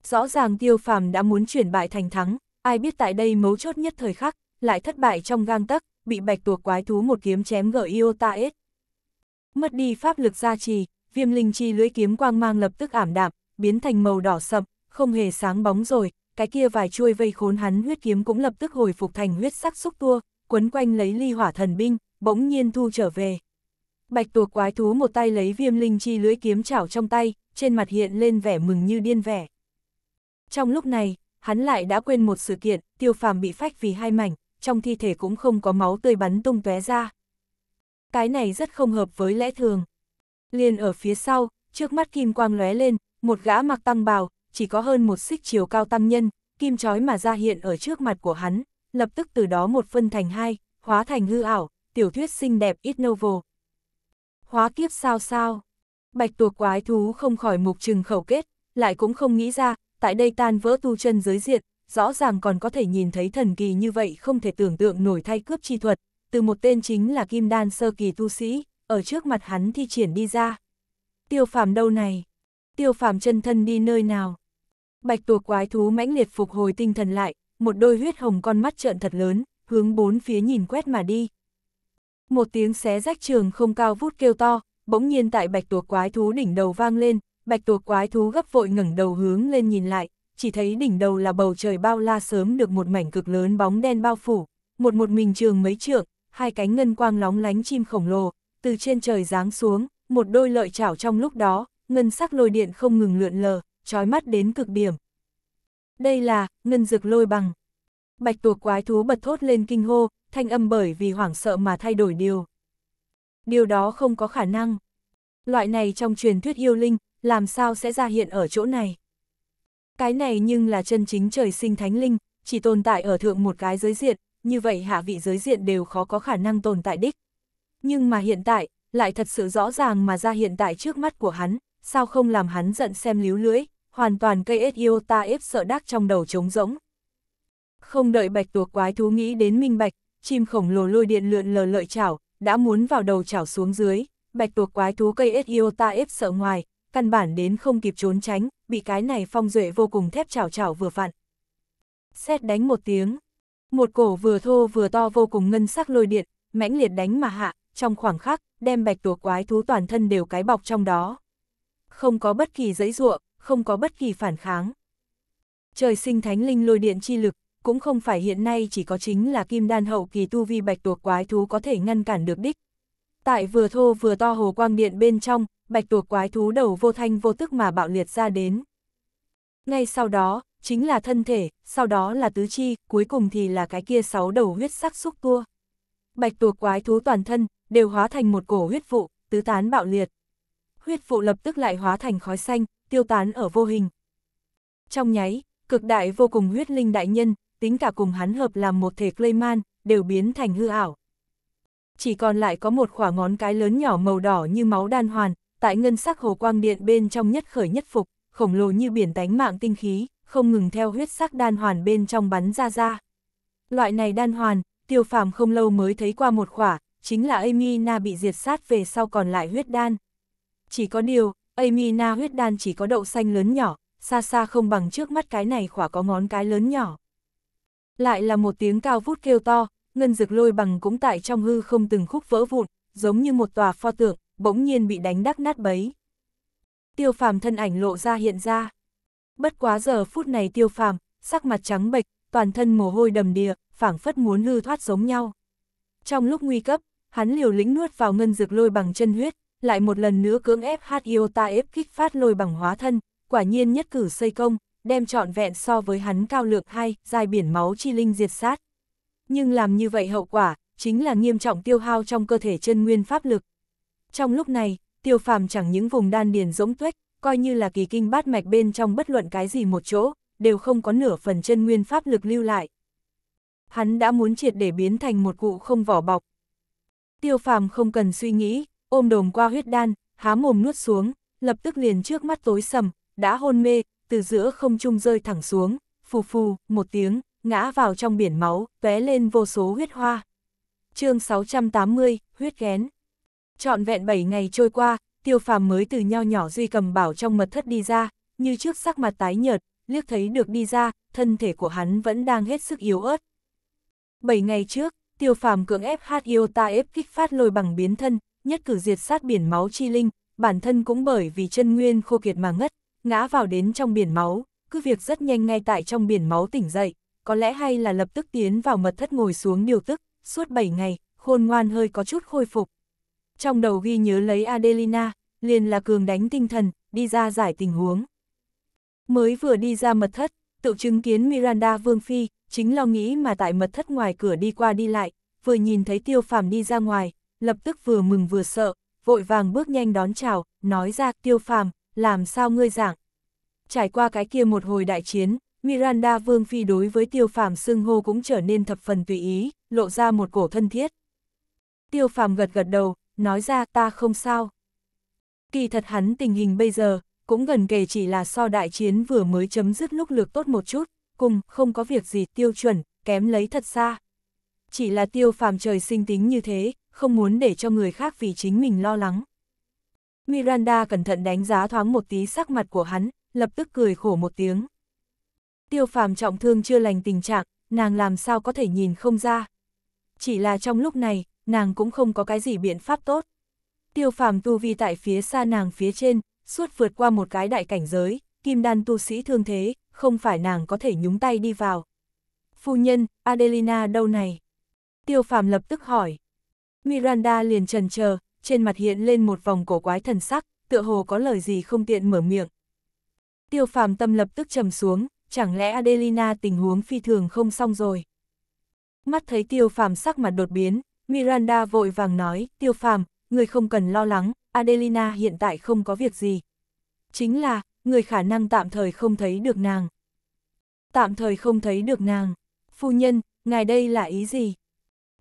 Rõ ràng tiêu phàm đã muốn chuyển bại thành thắng, ai biết tại đây mấu chốt nhất thời khắc, lại thất bại trong gang tấc, bị bạch tuộc quái thú một kiếm chém gỡ Iota Mất đi pháp lực gia trì, viêm linh chi lưới kiếm quang mang lập tức ảm đạm, biến thành màu đỏ sậm, không hề sáng bóng rồi, cái kia vài chuôi vây khốn hắn huyết kiếm cũng lập tức hồi phục thành huyết sắc xúc tua, quấn quanh lấy ly hỏa thần binh, bỗng nhiên thu trở về. Bạch tuộc quái thú một tay lấy viêm linh chi lưỡi kiếm chảo trong tay, trên mặt hiện lên vẻ mừng như điên vẻ. Trong lúc này, hắn lại đã quên một sự kiện, tiêu phàm bị phách vì hai mảnh, trong thi thể cũng không có máu tươi bắn tung tóe ra. Cái này rất không hợp với lẽ thường. Liền ở phía sau, trước mắt kim quang lóe lên, một gã mặc tăng bào, chỉ có hơn một xích chiều cao tăng nhân, kim chói mà ra hiện ở trước mặt của hắn, lập tức từ đó một phân thành hai, hóa thành hư ảo, tiểu thuyết xinh đẹp ít novel. Hóa kiếp sao sao? Bạch tuộc quái thú không khỏi mục trừng khẩu kết, lại cũng không nghĩ ra, tại đây tan vỡ tu chân giới diệt, rõ ràng còn có thể nhìn thấy thần kỳ như vậy không thể tưởng tượng nổi thay cướp chi thuật, từ một tên chính là kim đan sơ kỳ tu sĩ, ở trước mặt hắn thi triển đi ra. Tiêu phàm đâu này? tiêu phàm chân thân đi nơi nào. Bạch tuộc quái thú mãnh liệt phục hồi tinh thần lại, một đôi huyết hồng con mắt trợn thật lớn, hướng bốn phía nhìn quét mà đi. Một tiếng xé rách trường không cao vút kêu to, bỗng nhiên tại bạch tuộc quái thú đỉnh đầu vang lên, bạch tuộc quái thú gấp vội ngẩng đầu hướng lên nhìn lại, chỉ thấy đỉnh đầu là bầu trời bao la sớm được một mảnh cực lớn bóng đen bao phủ, một một mình trường mấy trượng, hai cánh ngân quang lóng lánh chim khổng lồ, từ trên trời giáng xuống, một đôi lợi chảo trong lúc đó, ngân sắc lôi điện không ngừng lượn lờ, trói mắt đến cực điểm. Đây là, ngân dược lôi bằng. Bạch tuộc quái thú bật thốt lên kinh hô, thanh âm bởi vì hoảng sợ mà thay đổi điều. Điều đó không có khả năng. Loại này trong truyền thuyết yêu linh, làm sao sẽ ra hiện ở chỗ này? Cái này nhưng là chân chính trời sinh thánh linh, chỉ tồn tại ở thượng một cái giới diện, như vậy hạ vị giới diện đều khó có khả năng tồn tại đích. Nhưng mà hiện tại, lại thật sự rõ ràng mà ra hiện tại trước mắt của hắn, sao không làm hắn giận xem líu lưỡi, hoàn toàn cây ết yêu ta ép sợ đắc trong đầu trống rỗng. Không đợi bạch tuộc quái thú nghĩ đến minh bạch, chim khổng lồ lôi điện lượn lờ lợi chảo, đã muốn vào đầu chảo xuống dưới, bạch tuộc quái thú cây ết yêu ta ép sợ ngoài, căn bản đến không kịp trốn tránh, bị cái này phong duệ vô cùng thép chảo chảo vừa vặn. Xét đánh một tiếng, một cổ vừa thô vừa to vô cùng ngân sắc lôi điện, mãnh liệt đánh mà hạ, trong khoảng khắc, đem bạch tuộc quái thú toàn thân đều cái bọc trong đó không có bất kỳ dãy ruộng, không có bất kỳ phản kháng. Trời sinh thánh linh lôi điện chi lực, cũng không phải hiện nay chỉ có chính là kim đan hậu kỳ tu vi bạch tuộc quái thú có thể ngăn cản được đích. Tại vừa thô vừa to hồ quang điện bên trong, bạch tuộc quái thú đầu vô thanh vô tức mà bạo liệt ra đến. Ngay sau đó, chính là thân thể, sau đó là tứ chi, cuối cùng thì là cái kia sáu đầu huyết sắc xúc tua. Bạch tuộc quái thú toàn thân, đều hóa thành một cổ huyết vụ, tứ tán bạo liệt huyết vụ lập tức lại hóa thành khói xanh, tiêu tán ở vô hình. Trong nháy, cực đại vô cùng huyết linh đại nhân, tính cả cùng hắn hợp làm một thể Clayman, đều biến thành hư ảo. Chỉ còn lại có một khỏa ngón cái lớn nhỏ màu đỏ như máu đan hoàn, tại ngân sắc hồ quang điện bên trong nhất khởi nhất phục, khổng lồ như biển tánh mạng tinh khí, không ngừng theo huyết sắc đan hoàn bên trong bắn ra ra. Loại này đan hoàn, tiêu phàm không lâu mới thấy qua một khỏa, chính là amy na bị diệt sát về sau còn lại huyết đan chỉ có điều, Amina huyết đan chỉ có đậu xanh lớn nhỏ, xa xa không bằng trước mắt cái này khỏa có ngón cái lớn nhỏ. Lại là một tiếng cao vút kêu to, ngân dực lôi bằng cũng tại trong hư không từng khúc vỡ vụn, giống như một tòa pho tượng, bỗng nhiên bị đánh đắc nát bấy. Tiêu phàm thân ảnh lộ ra hiện ra. Bất quá giờ phút này tiêu phàm, sắc mặt trắng bệch, toàn thân mồ hôi đầm đìa, phảng phất muốn hư thoát giống nhau. Trong lúc nguy cấp, hắn liều lĩnh nuốt vào ngân dược lôi bằng chân huyết, lại một lần nữa cưỡng ép Hát ta ép kích phát lôi bằng hóa thân, quả nhiên nhất cử xây công, đem trọn vẹn so với hắn cao lược hay dài biển máu chi linh diệt sát. Nhưng làm như vậy hậu quả, chính là nghiêm trọng tiêu hao trong cơ thể chân nguyên pháp lực. Trong lúc này, tiêu phàm chẳng những vùng đan điền rỗng tuếch, coi như là kỳ kinh bát mạch bên trong bất luận cái gì một chỗ, đều không có nửa phần chân nguyên pháp lực lưu lại. Hắn đã muốn triệt để biến thành một cụ không vỏ bọc. Tiêu phàm không cần suy nghĩ, ôm đồm qua huyết đan, há mồm nuốt xuống, lập tức liền trước mắt tối sầm, đã hôn mê, từ giữa không trung rơi thẳng xuống, phù phù, một tiếng, ngã vào trong biển máu, tóe lên vô số huyết hoa. chương 680, huyết ghén. Trọn vẹn 7 ngày trôi qua, tiêu phàm mới từ nho nhỏ duy cầm bảo trong mật thất đi ra, như trước sắc mặt tái nhợt, liếc thấy được đi ra, thân thể của hắn vẫn đang hết sức yếu ớt. 7 ngày trước, tiêu phàm cưỡng ép hát yêu ta ép kích phát lôi bằng biến thân, nhất cử diệt sát biển máu chi linh, bản thân cũng bởi vì chân nguyên khô kiệt mà ngất, ngã vào đến trong biển máu, cứ việc rất nhanh ngay tại trong biển máu tỉnh dậy, có lẽ hay là lập tức tiến vào mật thất ngồi xuống điều tức, suốt 7 ngày, khôn ngoan hơi có chút khôi phục. Trong đầu ghi nhớ lấy Adelina, liền là cường đánh tinh thần, đi ra giải tình huống. Mới vừa đi ra mật thất, tự chứng kiến Miranda Vương Phi, chính lo nghĩ mà tại mật thất ngoài cửa đi qua đi lại, vừa nhìn thấy tiêu phàm đi ra ngoài, lập tức vừa mừng vừa sợ, vội vàng bước nhanh đón chào, nói ra tiêu phàm, làm sao ngươi giảng. Trải qua cái kia một hồi đại chiến, Miranda Vương Phi đối với tiêu phàm xưng hô cũng trở nên thập phần tùy ý, lộ ra một cổ thân thiết. Tiêu phàm gật gật đầu, nói ra ta không sao. Kỳ thật hắn tình hình bây giờ, cũng gần kể chỉ là so đại chiến vừa mới chấm dứt lúc lược tốt một chút, cùng không có việc gì tiêu chuẩn, kém lấy thật xa. Chỉ là tiêu phàm trời sinh tính như thế, không muốn để cho người khác vì chính mình lo lắng. Miranda cẩn thận đánh giá thoáng một tí sắc mặt của hắn, lập tức cười khổ một tiếng. Tiêu phàm trọng thương chưa lành tình trạng, nàng làm sao có thể nhìn không ra. Chỉ là trong lúc này, nàng cũng không có cái gì biện pháp tốt. Tiêu phàm tu vi tại phía xa nàng phía trên, suốt vượt qua một cái đại cảnh giới, kim đan tu sĩ thương thế, không phải nàng có thể nhúng tay đi vào. Phu nhân, Adelina đâu này? Tiêu phàm lập tức hỏi. Miranda liền trần chờ, trên mặt hiện lên một vòng cổ quái thần sắc, tựa hồ có lời gì không tiện mở miệng. Tiêu phàm tâm lập tức trầm xuống, chẳng lẽ Adelina tình huống phi thường không xong rồi. Mắt thấy tiêu phàm sắc mặt đột biến, Miranda vội vàng nói, tiêu phàm, người không cần lo lắng, Adelina hiện tại không có việc gì. Chính là, người khả năng tạm thời không thấy được nàng. Tạm thời không thấy được nàng. Phu nhân, ngài đây là ý gì?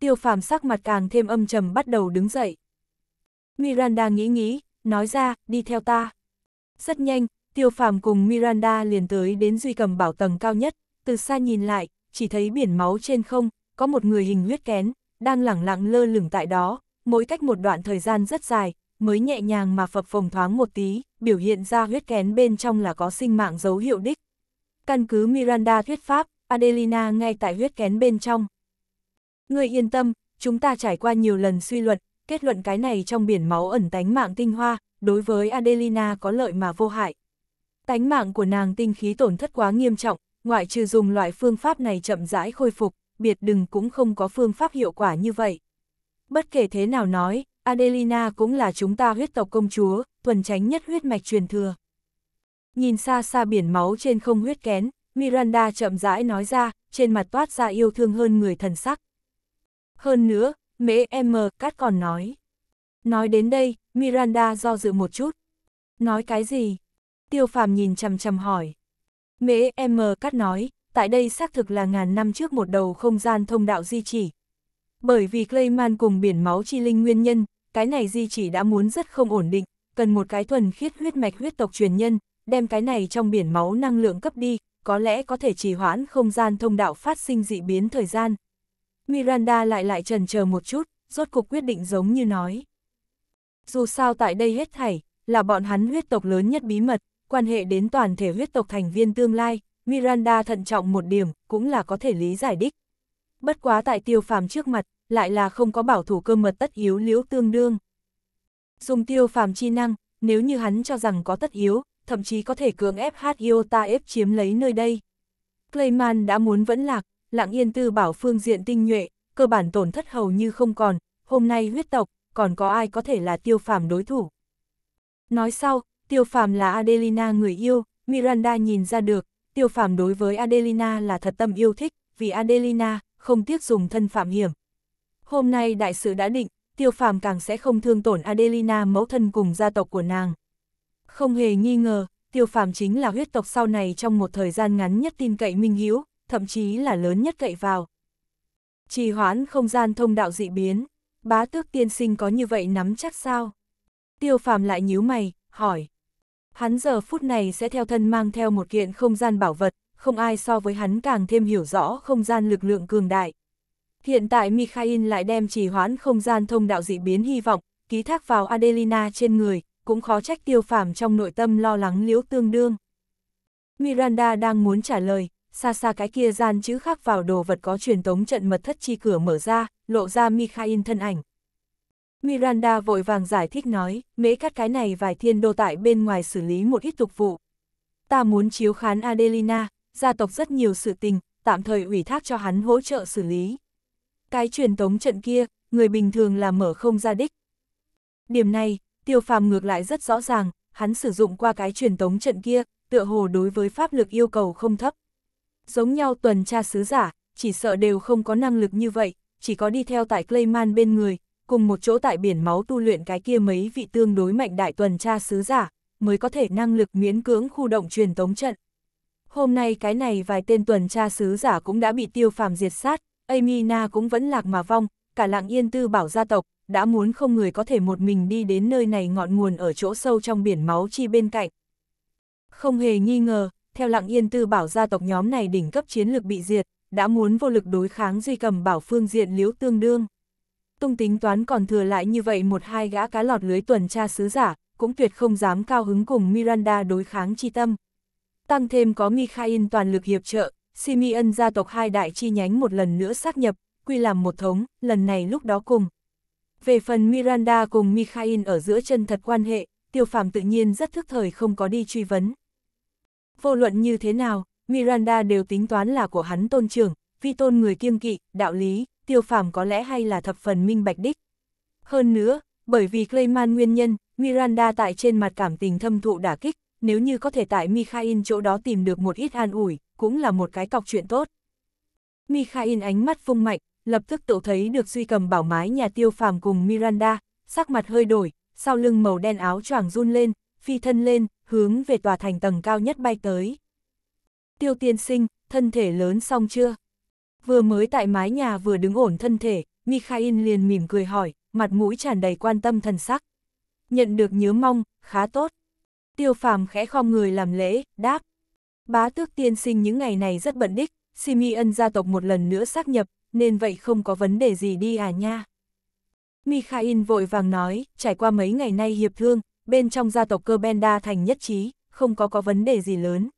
tiêu phàm sắc mặt càng thêm âm trầm bắt đầu đứng dậy. Miranda nghĩ nghĩ, nói ra, đi theo ta. Rất nhanh, tiêu phàm cùng Miranda liền tới đến duy cầm bảo tầng cao nhất, từ xa nhìn lại, chỉ thấy biển máu trên không, có một người hình huyết kén, đang lẳng lặng lơ lửng tại đó, mỗi cách một đoạn thời gian rất dài, mới nhẹ nhàng mà phập phồng thoáng một tí, biểu hiện ra huyết kén bên trong là có sinh mạng dấu hiệu đích. Căn cứ Miranda thuyết pháp, Adelina ngay tại huyết kén bên trong, Người yên tâm, chúng ta trải qua nhiều lần suy luận, kết luận cái này trong biển máu ẩn tánh mạng tinh hoa, đối với Adelina có lợi mà vô hại. Tánh mạng của nàng tinh khí tổn thất quá nghiêm trọng, ngoại trừ dùng loại phương pháp này chậm rãi khôi phục, biệt đừng cũng không có phương pháp hiệu quả như vậy. Bất kể thế nào nói, Adelina cũng là chúng ta huyết tộc công chúa, thuần tránh nhất huyết mạch truyền thừa. Nhìn xa xa biển máu trên không huyết kén, Miranda chậm rãi nói ra, trên mặt toát ra yêu thương hơn người thần sắc. Hơn nữa, mễ M. Cát còn nói. Nói đến đây, Miranda do dự một chút. Nói cái gì? Tiêu phàm nhìn chầm chầm hỏi. Mễ M. Cát nói, tại đây xác thực là ngàn năm trước một đầu không gian thông đạo di chỉ. Bởi vì Clayman cùng biển máu chi linh nguyên nhân, cái này di chỉ đã muốn rất không ổn định, cần một cái thuần khiết huyết mạch huyết tộc truyền nhân, đem cái này trong biển máu năng lượng cấp đi, có lẽ có thể trì hoãn không gian thông đạo phát sinh dị biến thời gian, Miranda lại lại trần chờ một chút, rốt cuộc quyết định giống như nói. Dù sao tại đây hết thảy, là bọn hắn huyết tộc lớn nhất bí mật, quan hệ đến toàn thể huyết tộc thành viên tương lai, Miranda thận trọng một điểm, cũng là có thể lý giải đích. Bất quá tại tiêu phàm trước mặt, lại là không có bảo thủ cơ mật tất yếu liễu tương đương. Dùng tiêu phàm chi năng, nếu như hắn cho rằng có tất yếu, thậm chí có thể cưỡng ép hát yêu ta ép chiếm lấy nơi đây. Clayman đã muốn vẫn lạc, lạng yên tư bảo phương diện tinh nhuệ, cơ bản tổn thất hầu như không còn, hôm nay huyết tộc, còn có ai có thể là tiêu phàm đối thủ. Nói sau, tiêu phàm là Adelina người yêu, Miranda nhìn ra được, tiêu phàm đối với Adelina là thật tâm yêu thích, vì Adelina không tiếc dùng thân phạm hiểm. Hôm nay đại sự đã định, tiêu phàm càng sẽ không thương tổn Adelina mẫu thân cùng gia tộc của nàng. Không hề nghi ngờ, tiêu phàm chính là huyết tộc sau này trong một thời gian ngắn nhất tin cậy minh hiếu, thậm chí là lớn nhất cậy vào. Trì hoãn không gian thông đạo dị biến, bá tước tiên sinh có như vậy nắm chắc sao? Tiêu phàm lại nhíu mày, hỏi. Hắn giờ phút này sẽ theo thân mang theo một kiện không gian bảo vật, không ai so với hắn càng thêm hiểu rõ không gian lực lượng cường đại. Hiện tại Mikhail lại đem trì hoãn không gian thông đạo dị biến hy vọng, ký thác vào Adelina trên người, cũng khó trách tiêu phàm trong nội tâm lo lắng liễu tương đương. Miranda đang muốn trả lời, xa xa cái kia gian chữ khắc vào đồ vật có truyền tống trận mật thất chi cửa mở ra, lộ ra Mikhail thân ảnh. Miranda vội vàng giải thích nói, mễ cắt cái này vài thiên đô tại bên ngoài xử lý một ít tục vụ. Ta muốn chiếu khán Adelina, gia tộc rất nhiều sự tình, tạm thời ủy thác cho hắn hỗ trợ xử lý. Cái truyền tống trận kia, người bình thường là mở không ra đích. Điểm này, tiêu phàm ngược lại rất rõ ràng, hắn sử dụng qua cái truyền tống trận kia, tựa hồ đối với pháp lực yêu cầu không thấp giống nhau tuần tra sứ giả, chỉ sợ đều không có năng lực như vậy, chỉ có đi theo tại Clayman bên người, cùng một chỗ tại biển máu tu luyện cái kia mấy vị tương đối mạnh đại tuần tra sứ giả, mới có thể năng lực miễn cưỡng khu động truyền tống trận. Hôm nay cái này vài tên tuần tra sứ giả cũng đã bị tiêu phàm diệt sát, Amina cũng vẫn lạc mà vong, cả lạng yên tư bảo gia tộc, đã muốn không người có thể một mình đi đến nơi này ngọn nguồn ở chỗ sâu trong biển máu chi bên cạnh. Không hề nghi ngờ, theo lặng yên tư bảo gia tộc nhóm này đỉnh cấp chiến lược bị diệt, đã muốn vô lực đối kháng duy cầm bảo phương diện liếu tương đương. Tung tính toán còn thừa lại như vậy một hai gã cá lọt lưới tuần tra sứ giả, cũng tuyệt không dám cao hứng cùng Miranda đối kháng chi tâm. Tăng thêm có Mikhail toàn lực hiệp trợ, Simeon gia tộc hai đại chi nhánh một lần nữa xác nhập, quy làm một thống, lần này lúc đó cùng. Về phần Miranda cùng Mikhail ở giữa chân thật quan hệ, tiêu phàm tự nhiên rất thức thời không có đi truy vấn. Vô luận như thế nào, Miranda đều tính toán là của hắn tôn trưởng, vi tôn người kiêng kỵ, đạo lý, tiêu phàm có lẽ hay là thập phần minh bạch đích. Hơn nữa, bởi vì Clayman nguyên nhân, Miranda tại trên mặt cảm tình thâm thụ đả kích, nếu như có thể tại Mikhail chỗ đó tìm được một ít an ủi, cũng là một cái cọc chuyện tốt. Mikhail ánh mắt phung mạnh, lập tức tự thấy được suy cầm bảo mái nhà tiêu phàm cùng Miranda, sắc mặt hơi đổi, sau lưng màu đen áo choàng run lên, phi thân lên, hướng về tòa thành tầng cao nhất bay tới. Tiêu tiên sinh, thân thể lớn xong chưa? Vừa mới tại mái nhà vừa đứng ổn thân thể, Mikhail liền mỉm cười hỏi, mặt mũi tràn đầy quan tâm thần sắc. Nhận được nhớ mong, khá tốt. Tiêu phàm khẽ khom người làm lễ, đáp. Bá tước tiên sinh những ngày này rất bận đích, Simeon gia tộc một lần nữa xác nhập, nên vậy không có vấn đề gì đi à nha. Mikhail vội vàng nói, trải qua mấy ngày nay hiệp thương, bên trong gia tộc cơ Benda thành nhất trí, không có có vấn đề gì lớn.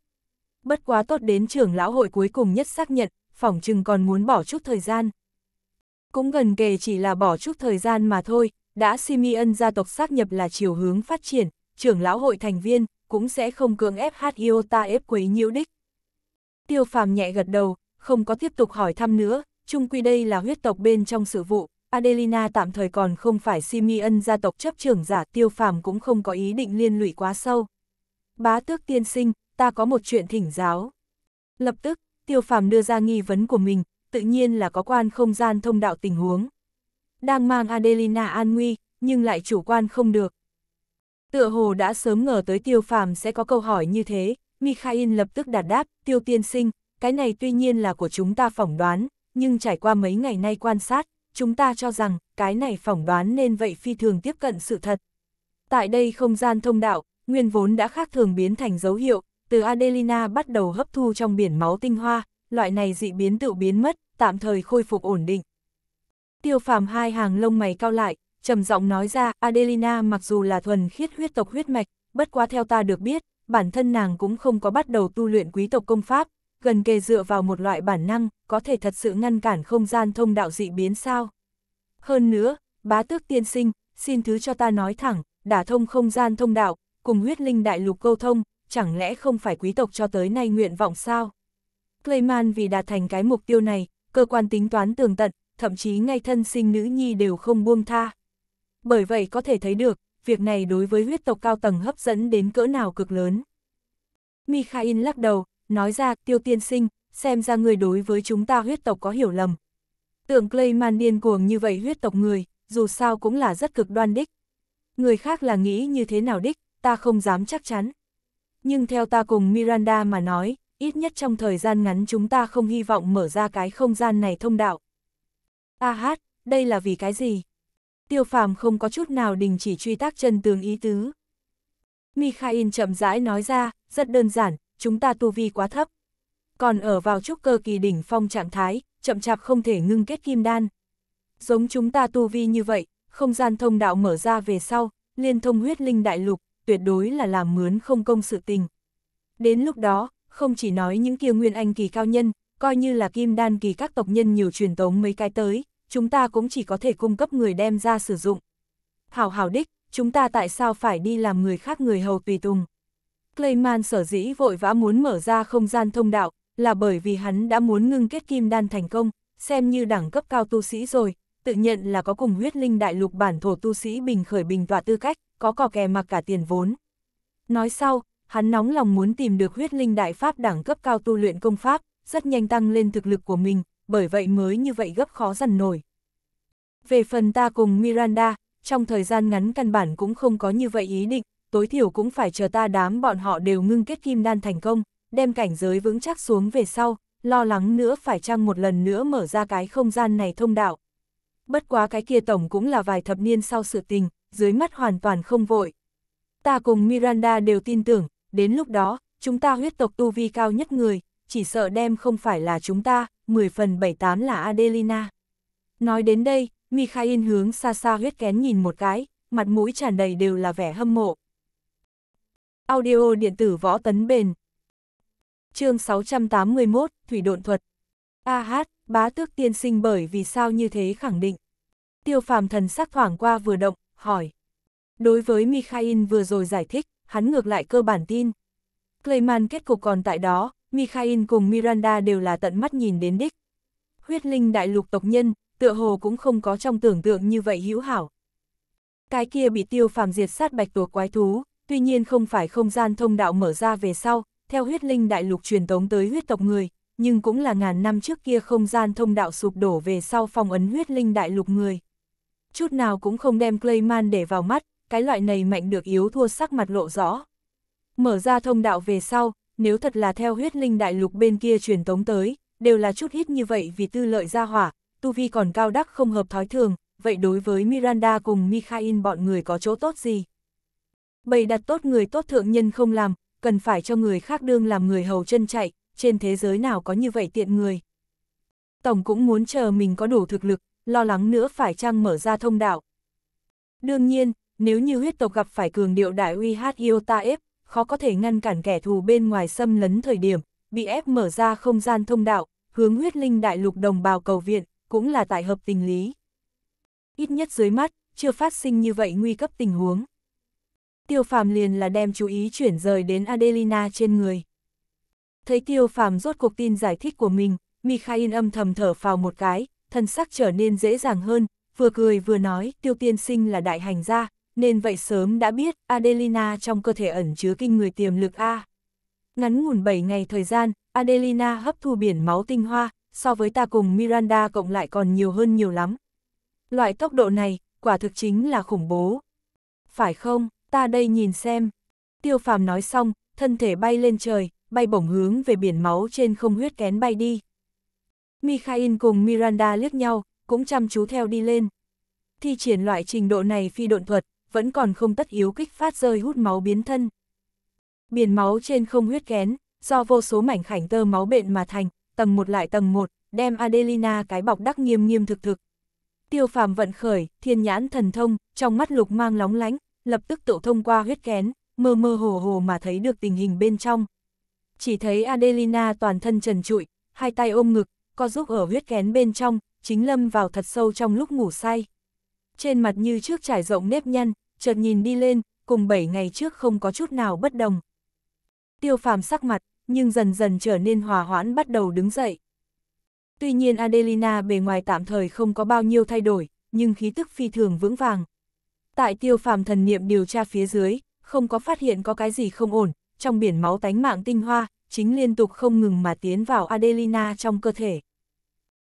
Bất quá tốt đến trưởng lão hội cuối cùng nhất xác nhận, phỏng chừng còn muốn bỏ chút thời gian. Cũng gần kề chỉ là bỏ chút thời gian mà thôi, đã Simeon gia tộc xác nhập là chiều hướng phát triển, trưởng lão hội thành viên cũng sẽ không cưỡng ép Hiota ép quấy nhiễu đích. Tiêu phàm nhẹ gật đầu, không có tiếp tục hỏi thăm nữa, chung quy đây là huyết tộc bên trong sự vụ, Adelina tạm thời còn không phải Simeon gia tộc chấp trưởng giả tiêu phàm cũng không có ý định liên lụy quá sâu. Bá tước tiên sinh, ta có một chuyện thỉnh giáo. Lập tức, tiêu phàm đưa ra nghi vấn của mình, tự nhiên là có quan không gian thông đạo tình huống. Đang mang Adelina an nguy, nhưng lại chủ quan không được. Tựa hồ đã sớm ngờ tới tiêu phàm sẽ có câu hỏi như thế, Mikhail lập tức đạt đáp, tiêu tiên sinh, cái này tuy nhiên là của chúng ta phỏng đoán, nhưng trải qua mấy ngày nay quan sát, chúng ta cho rằng cái này phỏng đoán nên vậy phi thường tiếp cận sự thật. Tại đây không gian thông đạo, nguyên vốn đã khác thường biến thành dấu hiệu, từ Adelina bắt đầu hấp thu trong biển máu tinh hoa, loại này dị biến tự biến mất, tạm thời khôi phục ổn định. Tiêu phàm hai hàng lông mày cao lại, trầm giọng nói ra, Adelina mặc dù là thuần khiết huyết tộc huyết mạch, bất quá theo ta được biết, bản thân nàng cũng không có bắt đầu tu luyện quý tộc công pháp, gần kề dựa vào một loại bản năng, có thể thật sự ngăn cản không gian thông đạo dị biến sao. Hơn nữa, bá tước tiên sinh, xin thứ cho ta nói thẳng, đả thông không gian thông đạo, cùng huyết linh đại lục câu thông, chẳng lẽ không phải quý tộc cho tới nay nguyện vọng sao? Clayman vì đạt thành cái mục tiêu này, cơ quan tính toán tường tận, thậm chí ngay thân sinh nữ nhi đều không buông tha. Bởi vậy có thể thấy được, việc này đối với huyết tộc cao tầng hấp dẫn đến cỡ nào cực lớn. Mikhail lắc đầu, nói ra, tiêu tiên sinh, xem ra người đối với chúng ta huyết tộc có hiểu lầm. Tưởng Clayman điên cuồng như vậy huyết tộc người, dù sao cũng là rất cực đoan đích. Người khác là nghĩ như thế nào đích, ta không dám chắc chắn. Nhưng theo ta cùng Miranda mà nói, ít nhất trong thời gian ngắn chúng ta không hy vọng mở ra cái không gian này thông đạo. A hát, đây là vì cái gì? Tiêu phàm không có chút nào đình chỉ truy tác chân tường ý tứ. Mikhail chậm rãi nói ra, rất đơn giản, chúng ta tu vi quá thấp. Còn ở vào trúc cơ kỳ đỉnh phong trạng thái, chậm chạp không thể ngưng kết kim đan. Giống chúng ta tu vi như vậy, không gian thông đạo mở ra về sau, liên thông huyết linh đại lục, tuyệt đối là làm mướn không công sự tình. Đến lúc đó, không chỉ nói những kia nguyên anh kỳ cao nhân, coi như là kim đan kỳ các tộc nhân nhiều truyền tống mấy cái tới, chúng ta cũng chỉ có thể cung cấp người đem ra sử dụng. Hảo hảo đích, chúng ta tại sao phải đi làm người khác người hầu tùy tùng? Clayman sở dĩ vội vã muốn mở ra không gian thông đạo, là bởi vì hắn đã muốn ngưng kết kim đan thành công, xem như đẳng cấp cao tu sĩ rồi, tự nhận là có cùng huyết linh đại lục bản thổ tu sĩ bình khởi bình tọa tư cách, có cò kè mặc cả tiền vốn. Nói sau, hắn nóng lòng muốn tìm được huyết linh đại pháp đẳng cấp cao tu luyện công pháp, rất nhanh tăng lên thực lực của mình, bởi vậy mới như vậy gấp khó dần nổi. Về phần ta cùng Miranda, trong thời gian ngắn căn bản cũng không có như vậy ý định, tối thiểu cũng phải chờ ta đám bọn họ đều ngưng kết kim đan thành công, đem cảnh giới vững chắc xuống về sau, lo lắng nữa phải chăng một lần nữa mở ra cái không gian này thông đạo. Bất quá cái kia tổng cũng là vài thập niên sau sự tình, dưới mắt hoàn toàn không vội. Ta cùng Miranda đều tin tưởng, đến lúc đó, chúng ta huyết tộc tu vi cao nhất người, chỉ sợ đem không phải là chúng ta, 10 phần 78 là Adelina. Nói đến đây, Mikhail hướng xa xa huyết kén nhìn một cái, mặt mũi tràn đầy đều là vẻ hâm mộ. Audio điện tử võ tấn bền. chương 681, Thủy độn thuật. ah bá tước tiên sinh bởi vì sao như thế khẳng định. Tiêu phàm thần sắc thoảng qua vừa động, hỏi. Đối với Mikhail vừa rồi giải thích, hắn ngược lại cơ bản tin. Clayman kết cục còn tại đó, Mikhail cùng Miranda đều là tận mắt nhìn đến đích. Huyết linh đại lục tộc nhân, tựa hồ cũng không có trong tưởng tượng như vậy hữu hảo. Cái kia bị tiêu phàm diệt sát bạch tuộc quái thú, tuy nhiên không phải không gian thông đạo mở ra về sau, theo huyết linh đại lục truyền tống tới huyết tộc người, nhưng cũng là ngàn năm trước kia không gian thông đạo sụp đổ về sau phong ấn huyết linh đại lục người. Chút nào cũng không đem Clayman để vào mắt, cái loại này mạnh được yếu thua sắc mặt lộ rõ. Mở ra thông đạo về sau, nếu thật là theo huyết linh đại lục bên kia truyền tống tới, đều là chút hít như vậy vì tư lợi ra hỏa, tu vi còn cao đắc không hợp thói thường, vậy đối với Miranda cùng Mikhail bọn người có chỗ tốt gì? bày đặt tốt người tốt thượng nhân không làm, cần phải cho người khác đương làm người hầu chân chạy, trên thế giới nào có như vậy tiện người. Tổng cũng muốn chờ mình có đủ thực lực, lo lắng nữa phải chăng mở ra thông đạo. Đương nhiên, nếu như huyết tộc gặp phải cường điệu đại uy hát Iota ép, khó có thể ngăn cản kẻ thù bên ngoài xâm lấn thời điểm, bị ép mở ra không gian thông đạo, hướng huyết linh đại lục đồng bào cầu viện, cũng là tại hợp tình lý. Ít nhất dưới mắt, chưa phát sinh như vậy nguy cấp tình huống. Tiêu Phàm liền là đem chú ý chuyển rời đến Adelina trên người. Thấy Tiêu Phàm rốt cuộc tin giải thích của mình, Mikhail âm thầm thở vào một cái, thân sắc trở nên dễ dàng hơn, vừa cười vừa nói Tiêu Tiên Sinh là đại hành gia, nên vậy sớm đã biết Adelina trong cơ thể ẩn chứa kinh người tiềm lực A. Ngắn ngủn 7 ngày thời gian, Adelina hấp thu biển máu tinh hoa, so với ta cùng Miranda cộng lại còn nhiều hơn nhiều lắm. Loại tốc độ này, quả thực chính là khủng bố. Phải không? ta đây nhìn xem. Tiêu phàm nói xong, thân thể bay lên trời, bay bổng hướng về biển máu trên không huyết kén bay đi. Mikhail cùng Miranda liếc nhau, cũng chăm chú theo đi lên. Thi triển loại trình độ này phi độn thuật, vẫn còn không tất yếu kích phát rơi hút máu biến thân. Biển máu trên không huyết kén, do vô số mảnh khảnh tơ máu bệnh mà thành, tầng một lại tầng một, đem Adelina cái bọc đắc nghiêm nghiêm thực thực. Tiêu phàm vận khởi, thiên nhãn thần thông, trong mắt lục mang lóng lánh, lập tức tự thông qua huyết kén, mơ mơ hồ hồ mà thấy được tình hình bên trong. Chỉ thấy Adelina toàn thân trần trụi, hai tay ôm ngực, co giúp ở huyết kén bên trong, chính lâm vào thật sâu trong lúc ngủ say. Trên mặt như trước trải rộng nếp nhăn, chợt nhìn đi lên, cùng bảy ngày trước không có chút nào bất đồng. Tiêu phàm sắc mặt, nhưng dần dần trở nên hòa hoãn bắt đầu đứng dậy. Tuy nhiên Adelina bề ngoài tạm thời không có bao nhiêu thay đổi, nhưng khí tức phi thường vững vàng. Tại tiêu phàm thần niệm điều tra phía dưới, không có phát hiện có cái gì không ổn, trong biển máu tánh mạng tinh hoa, chính liên tục không ngừng mà tiến vào Adelina trong cơ thể.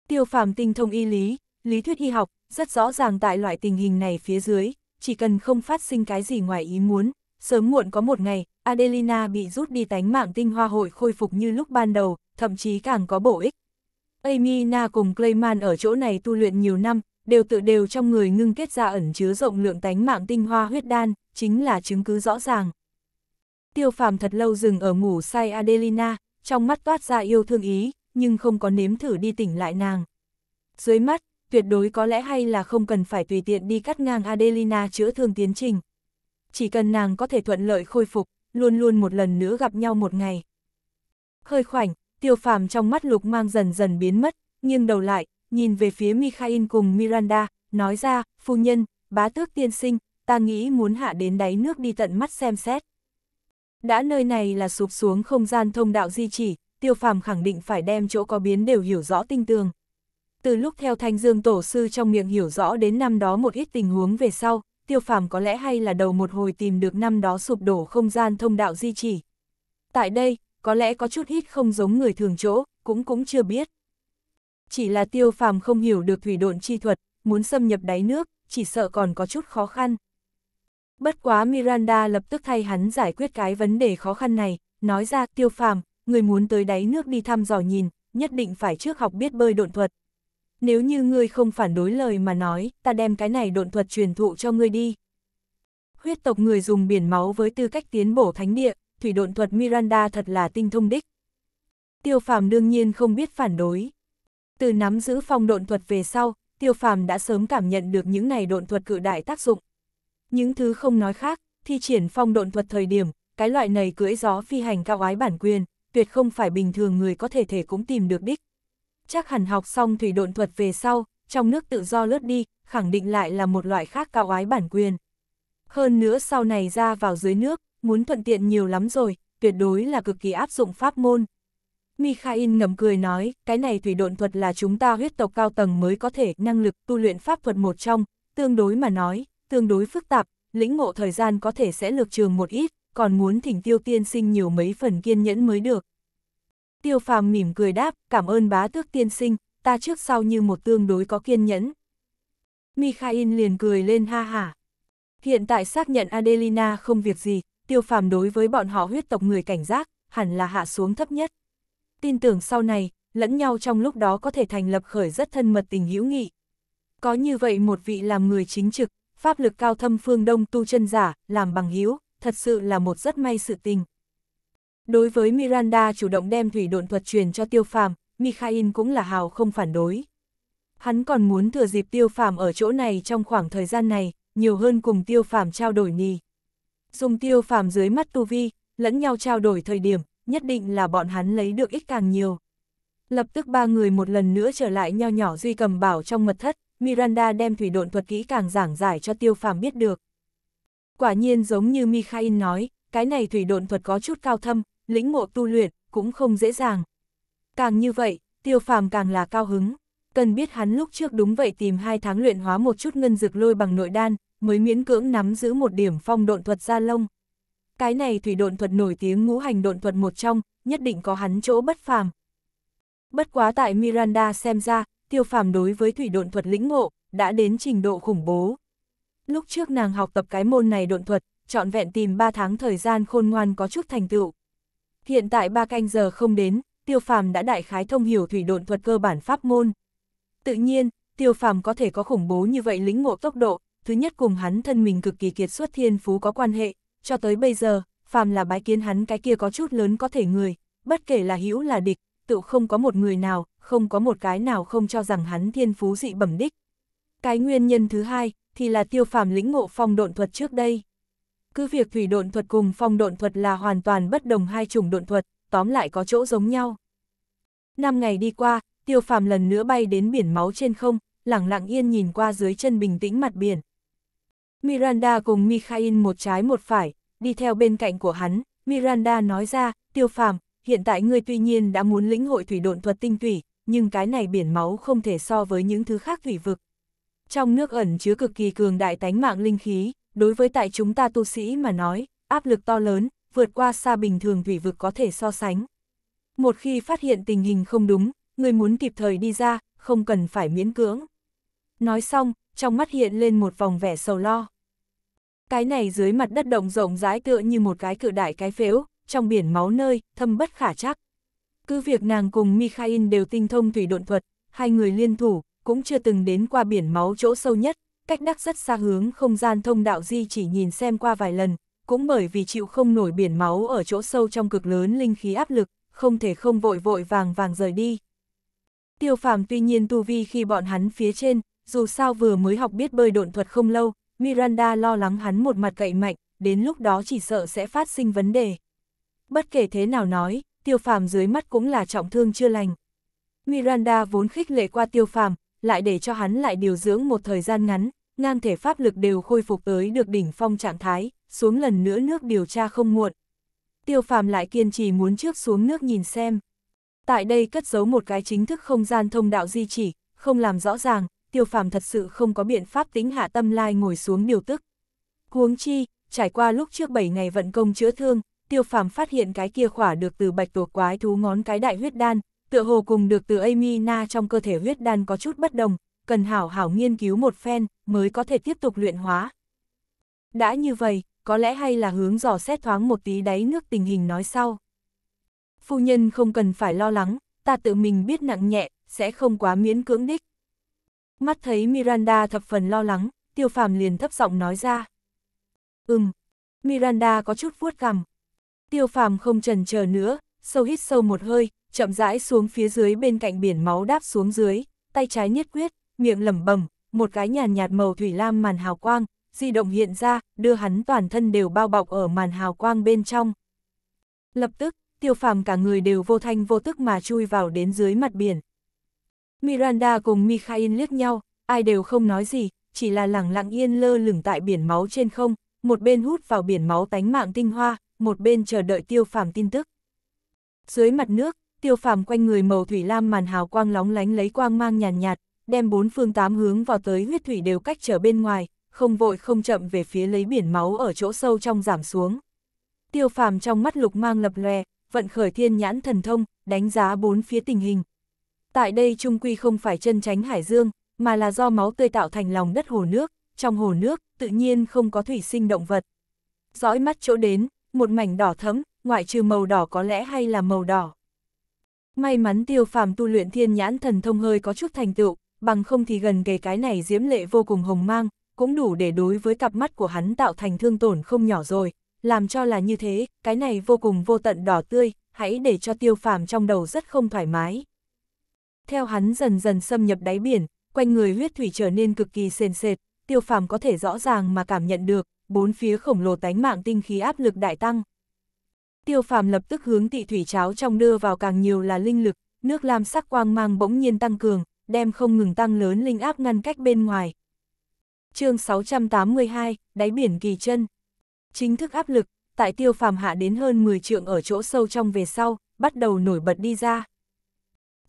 Tiêu phàm tinh thông y lý, lý thuyết y học, rất rõ ràng tại loại tình hình này phía dưới, chỉ cần không phát sinh cái gì ngoài ý muốn, sớm muộn có một ngày, Adelina bị rút đi tánh mạng tinh hoa hội khôi phục như lúc ban đầu, thậm chí càng có bổ ích. Amina cùng Clayman ở chỗ này tu luyện nhiều năm, đều tự đều trong người ngưng kết ra ẩn chứa rộng lượng tánh mạng tinh hoa huyết đan, chính là chứng cứ rõ ràng. Tiêu phàm thật lâu dừng ở ngủ say Adelina, trong mắt toát ra yêu thương ý, nhưng không có nếm thử đi tỉnh lại nàng. Dưới mắt, tuyệt đối có lẽ hay là không cần phải tùy tiện đi cắt ngang Adelina chữa thương tiến trình. Chỉ cần nàng có thể thuận lợi khôi phục, luôn luôn một lần nữa gặp nhau một ngày. Hơi khoảnh, tiêu phàm trong mắt lục mang dần dần biến mất, nghiêng đầu lại, nhìn về phía Mikhail cùng Miranda, nói ra, phu nhân, bá tước tiên sinh, ta nghĩ muốn hạ đến đáy nước đi tận mắt xem xét. Đã nơi này là sụp xuống không gian thông đạo di chỉ, tiêu phàm khẳng định phải đem chỗ có biến đều hiểu rõ tinh tường. Từ lúc theo thanh dương tổ sư trong miệng hiểu rõ đến năm đó một ít tình huống về sau, tiêu phàm có lẽ hay là đầu một hồi tìm được năm đó sụp đổ không gian thông đạo di chỉ. Tại đây, có lẽ có chút ít không giống người thường chỗ, cũng cũng chưa biết chỉ là tiêu phàm không hiểu được thủy độn chi thuật, muốn xâm nhập đáy nước, chỉ sợ còn có chút khó khăn. Bất quá Miranda lập tức thay hắn giải quyết cái vấn đề khó khăn này, nói ra tiêu phàm, người muốn tới đáy nước đi thăm dò nhìn, nhất định phải trước học biết bơi độn thuật. Nếu như ngươi không phản đối lời mà nói, ta đem cái này độn thuật truyền thụ cho ngươi đi. Huyết tộc người dùng biển máu với tư cách tiến bổ thánh địa, thủy độn thuật Miranda thật là tinh thông đích. Tiêu phàm đương nhiên không biết phản đối, từ nắm giữ phong độn thuật về sau, tiêu phàm đã sớm cảm nhận được những này độn thuật cự đại tác dụng. Những thứ không nói khác, thi triển phong độn thuật thời điểm, cái loại này cưỡi gió phi hành cao ái bản quyền, tuyệt không phải bình thường người có thể thể cũng tìm được đích. Chắc hẳn học xong thủy độn thuật về sau, trong nước tự do lướt đi, khẳng định lại là một loại khác cao ái bản quyền. Hơn nữa sau này ra vào dưới nước, muốn thuận tiện nhiều lắm rồi, tuyệt đối là cực kỳ áp dụng pháp môn, Mikhail ngầm cười nói, cái này thủy độn thuật là chúng ta huyết tộc cao tầng mới có thể năng lực tu luyện pháp thuật một trong, tương đối mà nói, tương đối phức tạp, lĩnh ngộ thời gian có thể sẽ lược trường một ít, còn muốn thỉnh tiêu tiên sinh nhiều mấy phần kiên nhẫn mới được. Tiêu phàm mỉm cười đáp, cảm ơn bá tước tiên sinh, ta trước sau như một tương đối có kiên nhẫn. Mikhail liền cười lên ha hả. Hiện tại xác nhận Adelina không việc gì, tiêu phàm đối với bọn họ huyết tộc người cảnh giác, hẳn là hạ xuống thấp nhất tin tưởng sau này, lẫn nhau trong lúc đó có thể thành lập khởi rất thân mật tình hữu nghị. Có như vậy một vị làm người chính trực, pháp lực cao thâm phương đông tu chân giả, làm bằng hữu, thật sự là một rất may sự tình. Đối với Miranda chủ động đem thủy độn thuật truyền cho Tiêu Phàm, Mikhail cũng là hào không phản đối. Hắn còn muốn thừa dịp Tiêu Phàm ở chỗ này trong khoảng thời gian này, nhiều hơn cùng Tiêu Phàm trao đổi nhì. Dùng Tiêu Phàm dưới mắt tu vi, lẫn nhau trao đổi thời điểm, nhất định là bọn hắn lấy được ít càng nhiều. Lập tức ba người một lần nữa trở lại nho nhỏ duy cầm bảo trong mật thất, Miranda đem thủy độn thuật kỹ càng giảng giải cho tiêu phàm biết được. Quả nhiên giống như Mikhail nói, cái này thủy độn thuật có chút cao thâm, lĩnh ngộ tu luyện, cũng không dễ dàng. Càng như vậy, tiêu phàm càng là cao hứng. Cần biết hắn lúc trước đúng vậy tìm hai tháng luyện hóa một chút ngân dược lôi bằng nội đan, mới miễn cưỡng nắm giữ một điểm phong độn thuật ra lông cái này thủy độn thuật nổi tiếng ngũ hành độn thuật một trong, nhất định có hắn chỗ bất phàm. Bất quá tại Miranda xem ra, tiêu phàm đối với thủy độn thuật lĩnh ngộ, đã đến trình độ khủng bố. Lúc trước nàng học tập cái môn này độn thuật, trọn vẹn tìm 3 tháng thời gian khôn ngoan có chút thành tựu. Hiện tại ba canh giờ không đến, tiêu phàm đã đại khái thông hiểu thủy độn thuật cơ bản pháp môn. Tự nhiên, tiêu phàm có thể có khủng bố như vậy lĩnh ngộ tốc độ, thứ nhất cùng hắn thân mình cực kỳ kiệt xuất thiên phú có quan hệ, cho tới bây giờ, phàm là bái kiến hắn cái kia có chút lớn có thể người, bất kể là hữu là địch, tựu không có một người nào, không có một cái nào không cho rằng hắn thiên phú dị bẩm đích. Cái nguyên nhân thứ hai, thì là tiêu phàm lĩnh ngộ phong độn thuật trước đây. Cứ việc thủy độn thuật cùng phong độn thuật là hoàn toàn bất đồng hai chủng độn thuật, tóm lại có chỗ giống nhau. Năm ngày đi qua, tiêu phàm lần nữa bay đến biển máu trên không, lặng lặng yên nhìn qua dưới chân bình tĩnh mặt biển. Miranda cùng Mikhail một trái một phải, đi theo bên cạnh của hắn, Miranda nói ra, tiêu phàm, hiện tại ngươi tuy nhiên đã muốn lĩnh hội thủy độn thuật tinh thủy, nhưng cái này biển máu không thể so với những thứ khác thủy vực. Trong nước ẩn chứa cực kỳ cường đại tánh mạng linh khí, đối với tại chúng ta tu sĩ mà nói, áp lực to lớn, vượt qua xa bình thường thủy vực có thể so sánh. Một khi phát hiện tình hình không đúng, người muốn kịp thời đi ra, không cần phải miễn cưỡng nói xong, trong mắt hiện lên một vòng vẻ sầu lo. Cái này dưới mặt đất động rộng rãi tựa như một cái cự đại cái phếu, trong biển máu nơi, thâm bất khả chắc. Cứ việc nàng cùng Mikhail đều tinh thông thủy độn thuật, hai người liên thủ, cũng chưa từng đến qua biển máu chỗ sâu nhất, cách đắc rất xa hướng không gian thông đạo di chỉ nhìn xem qua vài lần, cũng bởi vì chịu không nổi biển máu ở chỗ sâu trong cực lớn linh khí áp lực, không thể không vội vội vàng vàng rời đi. Tiêu phàm tuy nhiên tu vi khi bọn hắn phía trên, dù sao vừa mới học biết bơi độn thuật không lâu, Miranda lo lắng hắn một mặt cậy mạnh, đến lúc đó chỉ sợ sẽ phát sinh vấn đề. Bất kể thế nào nói, tiêu phàm dưới mắt cũng là trọng thương chưa lành. Miranda vốn khích lệ qua tiêu phàm, lại để cho hắn lại điều dưỡng một thời gian ngắn, ngang thể pháp lực đều khôi phục tới được đỉnh phong trạng thái, xuống lần nữa nước điều tra không muộn. Tiêu phàm lại kiên trì muốn trước xuống nước nhìn xem. Tại đây cất giấu một cái chính thức không gian thông đạo di chỉ, không làm rõ ràng, tiêu phàm thật sự không có biện pháp tính hạ tâm lai ngồi xuống điều tức. Huống chi, trải qua lúc trước 7 ngày vận công chữa thương, tiêu phàm phát hiện cái kia khỏa được từ bạch tuộc quái thú ngón cái đại huyết đan, tựa hồ cùng được từ Amy Na trong cơ thể huyết đan có chút bất đồng, cần hảo hảo nghiên cứu một phen mới có thể tiếp tục luyện hóa. Đã như vậy, có lẽ hay là hướng dò xét thoáng một tí đáy nước tình hình nói sau. Phu nhân không cần phải lo lắng, ta tự mình biết nặng nhẹ, sẽ không quá miễn cưỡng đích mắt thấy Miranda thập phần lo lắng, tiêu phàm liền thấp giọng nói ra. Ừm, Miranda có chút vuốt cằm. Tiêu phàm không trần chờ nữa, sâu hít sâu một hơi, chậm rãi xuống phía dưới bên cạnh biển máu đáp xuống dưới, tay trái nhất quyết, miệng lẩm bẩm, một cái nhàn nhạt màu thủy lam màn hào quang, di động hiện ra, đưa hắn toàn thân đều bao bọc ở màn hào quang bên trong. Lập tức, tiêu phàm cả người đều vô thanh vô tức mà chui vào đến dưới mặt biển, Miranda cùng Mikhail liếc nhau, ai đều không nói gì, chỉ là lẳng lặng yên lơ lửng tại biển máu trên không, một bên hút vào biển máu tánh mạng tinh hoa, một bên chờ đợi tiêu phàm tin tức. Dưới mặt nước, tiêu phàm quanh người màu thủy lam màn hào quang lóng lánh lấy quang mang nhàn nhạt, nhạt, đem bốn phương tám hướng vào tới huyết thủy đều cách trở bên ngoài, không vội không chậm về phía lấy biển máu ở chỗ sâu trong giảm xuống. Tiêu phàm trong mắt lục mang lập lòe, vận khởi thiên nhãn thần thông, đánh giá bốn phía tình hình, tại đây trung quy không phải chân tránh hải dương, mà là do máu tươi tạo thành lòng đất hồ nước, trong hồ nước tự nhiên không có thủy sinh động vật. Dõi mắt chỗ đến, một mảnh đỏ thẫm, ngoại trừ màu đỏ có lẽ hay là màu đỏ. May mắn tiêu phàm tu luyện thiên nhãn thần thông hơi có chút thành tựu, bằng không thì gần kề cái này diễm lệ vô cùng hồng mang, cũng đủ để đối với cặp mắt của hắn tạo thành thương tổn không nhỏ rồi, làm cho là như thế, cái này vô cùng vô tận đỏ tươi, hãy để cho tiêu phàm trong đầu rất không thoải mái. Theo hắn dần dần xâm nhập đáy biển, quanh người huyết thủy trở nên cực kỳ sền sệt, tiêu phàm có thể rõ ràng mà cảm nhận được, bốn phía khổng lồ tánh mạng tinh khí áp lực đại tăng. Tiêu phàm lập tức hướng tị thủy cháo trong đưa vào càng nhiều là linh lực, nước lam sắc quang mang bỗng nhiên tăng cường, đem không ngừng tăng lớn linh áp ngăn cách bên ngoài. chương 682, đáy biển kỳ chân. Chính thức áp lực, tại tiêu phàm hạ đến hơn 10 trượng ở chỗ sâu trong về sau, bắt đầu nổi bật đi ra.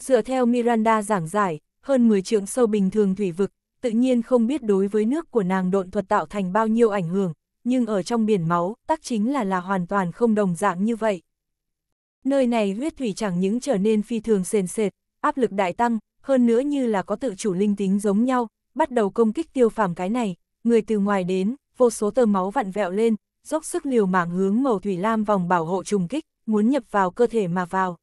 Dựa theo Miranda giảng giải, hơn 10 trượng sâu bình thường thủy vực, tự nhiên không biết đối với nước của nàng độn thuật tạo thành bao nhiêu ảnh hưởng, nhưng ở trong biển máu, tác chính là là hoàn toàn không đồng dạng như vậy. Nơi này huyết thủy chẳng những trở nên phi thường sền sệt, áp lực đại tăng, hơn nữa như là có tự chủ linh tính giống nhau, bắt đầu công kích tiêu phàm cái này, người từ ngoài đến, vô số tơ máu vặn vẹo lên, dốc sức liều mạng hướng màu thủy lam vòng bảo hộ trùng kích, muốn nhập vào cơ thể mà vào.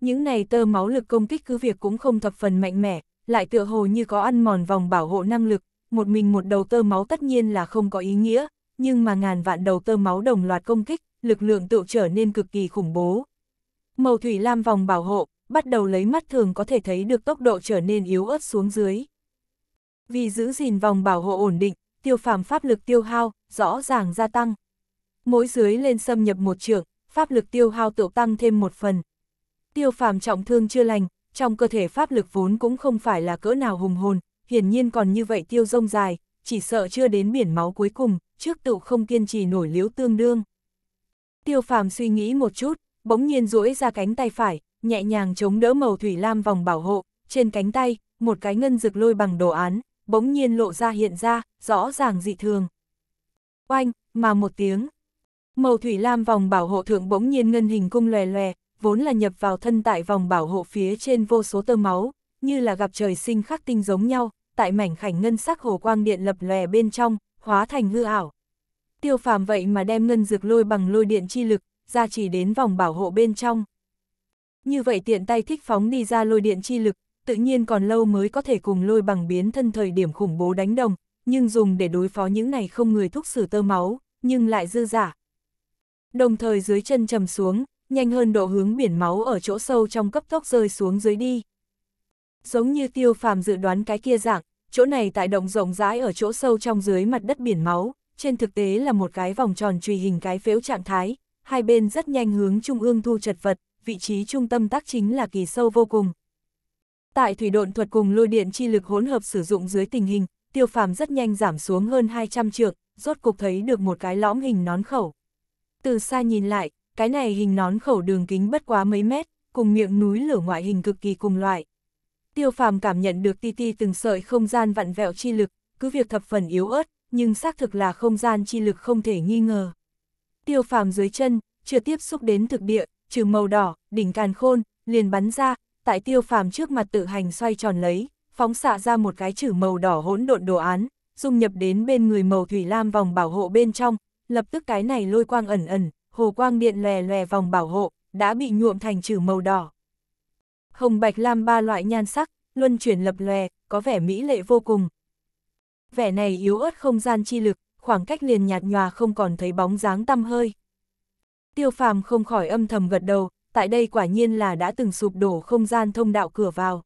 Những này tơ máu lực công kích cứ việc cũng không thập phần mạnh mẽ, lại tựa hồ như có ăn mòn vòng bảo hộ năng lực, một mình một đầu tơ máu tất nhiên là không có ý nghĩa, nhưng mà ngàn vạn đầu tơ máu đồng loạt công kích, lực lượng tự trở nên cực kỳ khủng bố. Màu thủy lam vòng bảo hộ, bắt đầu lấy mắt thường có thể thấy được tốc độ trở nên yếu ớt xuống dưới. Vì giữ gìn vòng bảo hộ ổn định, tiêu phàm pháp lực tiêu hao, rõ ràng gia tăng. Mỗi dưới lên xâm nhập một trường, pháp lực tiêu hao tự tăng thêm một phần, Tiêu phàm trọng thương chưa lành, trong cơ thể pháp lực vốn cũng không phải là cỡ nào hùng hồn, hiển nhiên còn như vậy tiêu rông dài, chỉ sợ chưa đến biển máu cuối cùng, trước tựu không kiên trì nổi liếu tương đương. Tiêu phàm suy nghĩ một chút, bỗng nhiên duỗi ra cánh tay phải, nhẹ nhàng chống đỡ màu thủy lam vòng bảo hộ, trên cánh tay, một cái ngân rực lôi bằng đồ án, bỗng nhiên lộ ra hiện ra, rõ ràng dị thường. Oanh, mà một tiếng. Màu thủy lam vòng bảo hộ thượng bỗng nhiên ngân hình cung lòe lòe, vốn là nhập vào thân tại vòng bảo hộ phía trên vô số tơ máu, như là gặp trời sinh khắc tinh giống nhau, tại mảnh khảnh ngân sắc hồ quang điện lập lòe bên trong, hóa thành hư ảo. Tiêu phàm vậy mà đem ngân dược lôi bằng lôi điện chi lực, ra chỉ đến vòng bảo hộ bên trong. Như vậy tiện tay thích phóng đi ra lôi điện chi lực, tự nhiên còn lâu mới có thể cùng lôi bằng biến thân thời điểm khủng bố đánh đồng, nhưng dùng để đối phó những này không người thúc xử tơ máu, nhưng lại dư giả. Đồng thời dưới chân trầm xuống, nhanh hơn độ hướng biển máu ở chỗ sâu trong cấp tốc rơi xuống dưới đi. Giống như tiêu phàm dự đoán cái kia dạng, chỗ này tại động rộng rãi ở chỗ sâu trong dưới mặt đất biển máu, trên thực tế là một cái vòng tròn truy hình cái phếu trạng thái, hai bên rất nhanh hướng trung ương thu chật vật, vị trí trung tâm tác chính là kỳ sâu vô cùng. Tại thủy độn thuật cùng lôi điện chi lực hỗn hợp sử dụng dưới tình hình, tiêu phàm rất nhanh giảm xuống hơn 200 trượng, rốt cục thấy được một cái lõm hình nón khẩu. Từ xa nhìn lại, cái này hình nón khẩu đường kính bất quá mấy mét, cùng miệng núi lửa ngoại hình cực kỳ cùng loại. Tiêu phàm cảm nhận được ti ti từng sợi không gian vặn vẹo chi lực, cứ việc thập phần yếu ớt, nhưng xác thực là không gian chi lực không thể nghi ngờ. Tiêu phàm dưới chân, chưa tiếp xúc đến thực địa, trừ màu đỏ, đỉnh càn khôn, liền bắn ra, tại tiêu phàm trước mặt tự hành xoay tròn lấy, phóng xạ ra một cái chữ màu đỏ hỗn độn đồ án, dung nhập đến bên người màu thủy lam vòng bảo hộ bên trong, lập tức cái này lôi quang ẩn ẩn, hồ quang điện lè lè vòng bảo hộ, đã bị nhuộm thành trừ màu đỏ. Hồng bạch lam ba loại nhan sắc, luân chuyển lập lè, có vẻ mỹ lệ vô cùng. Vẻ này yếu ớt không gian chi lực, khoảng cách liền nhạt nhòa không còn thấy bóng dáng tăm hơi. Tiêu phàm không khỏi âm thầm gật đầu, tại đây quả nhiên là đã từng sụp đổ không gian thông đạo cửa vào.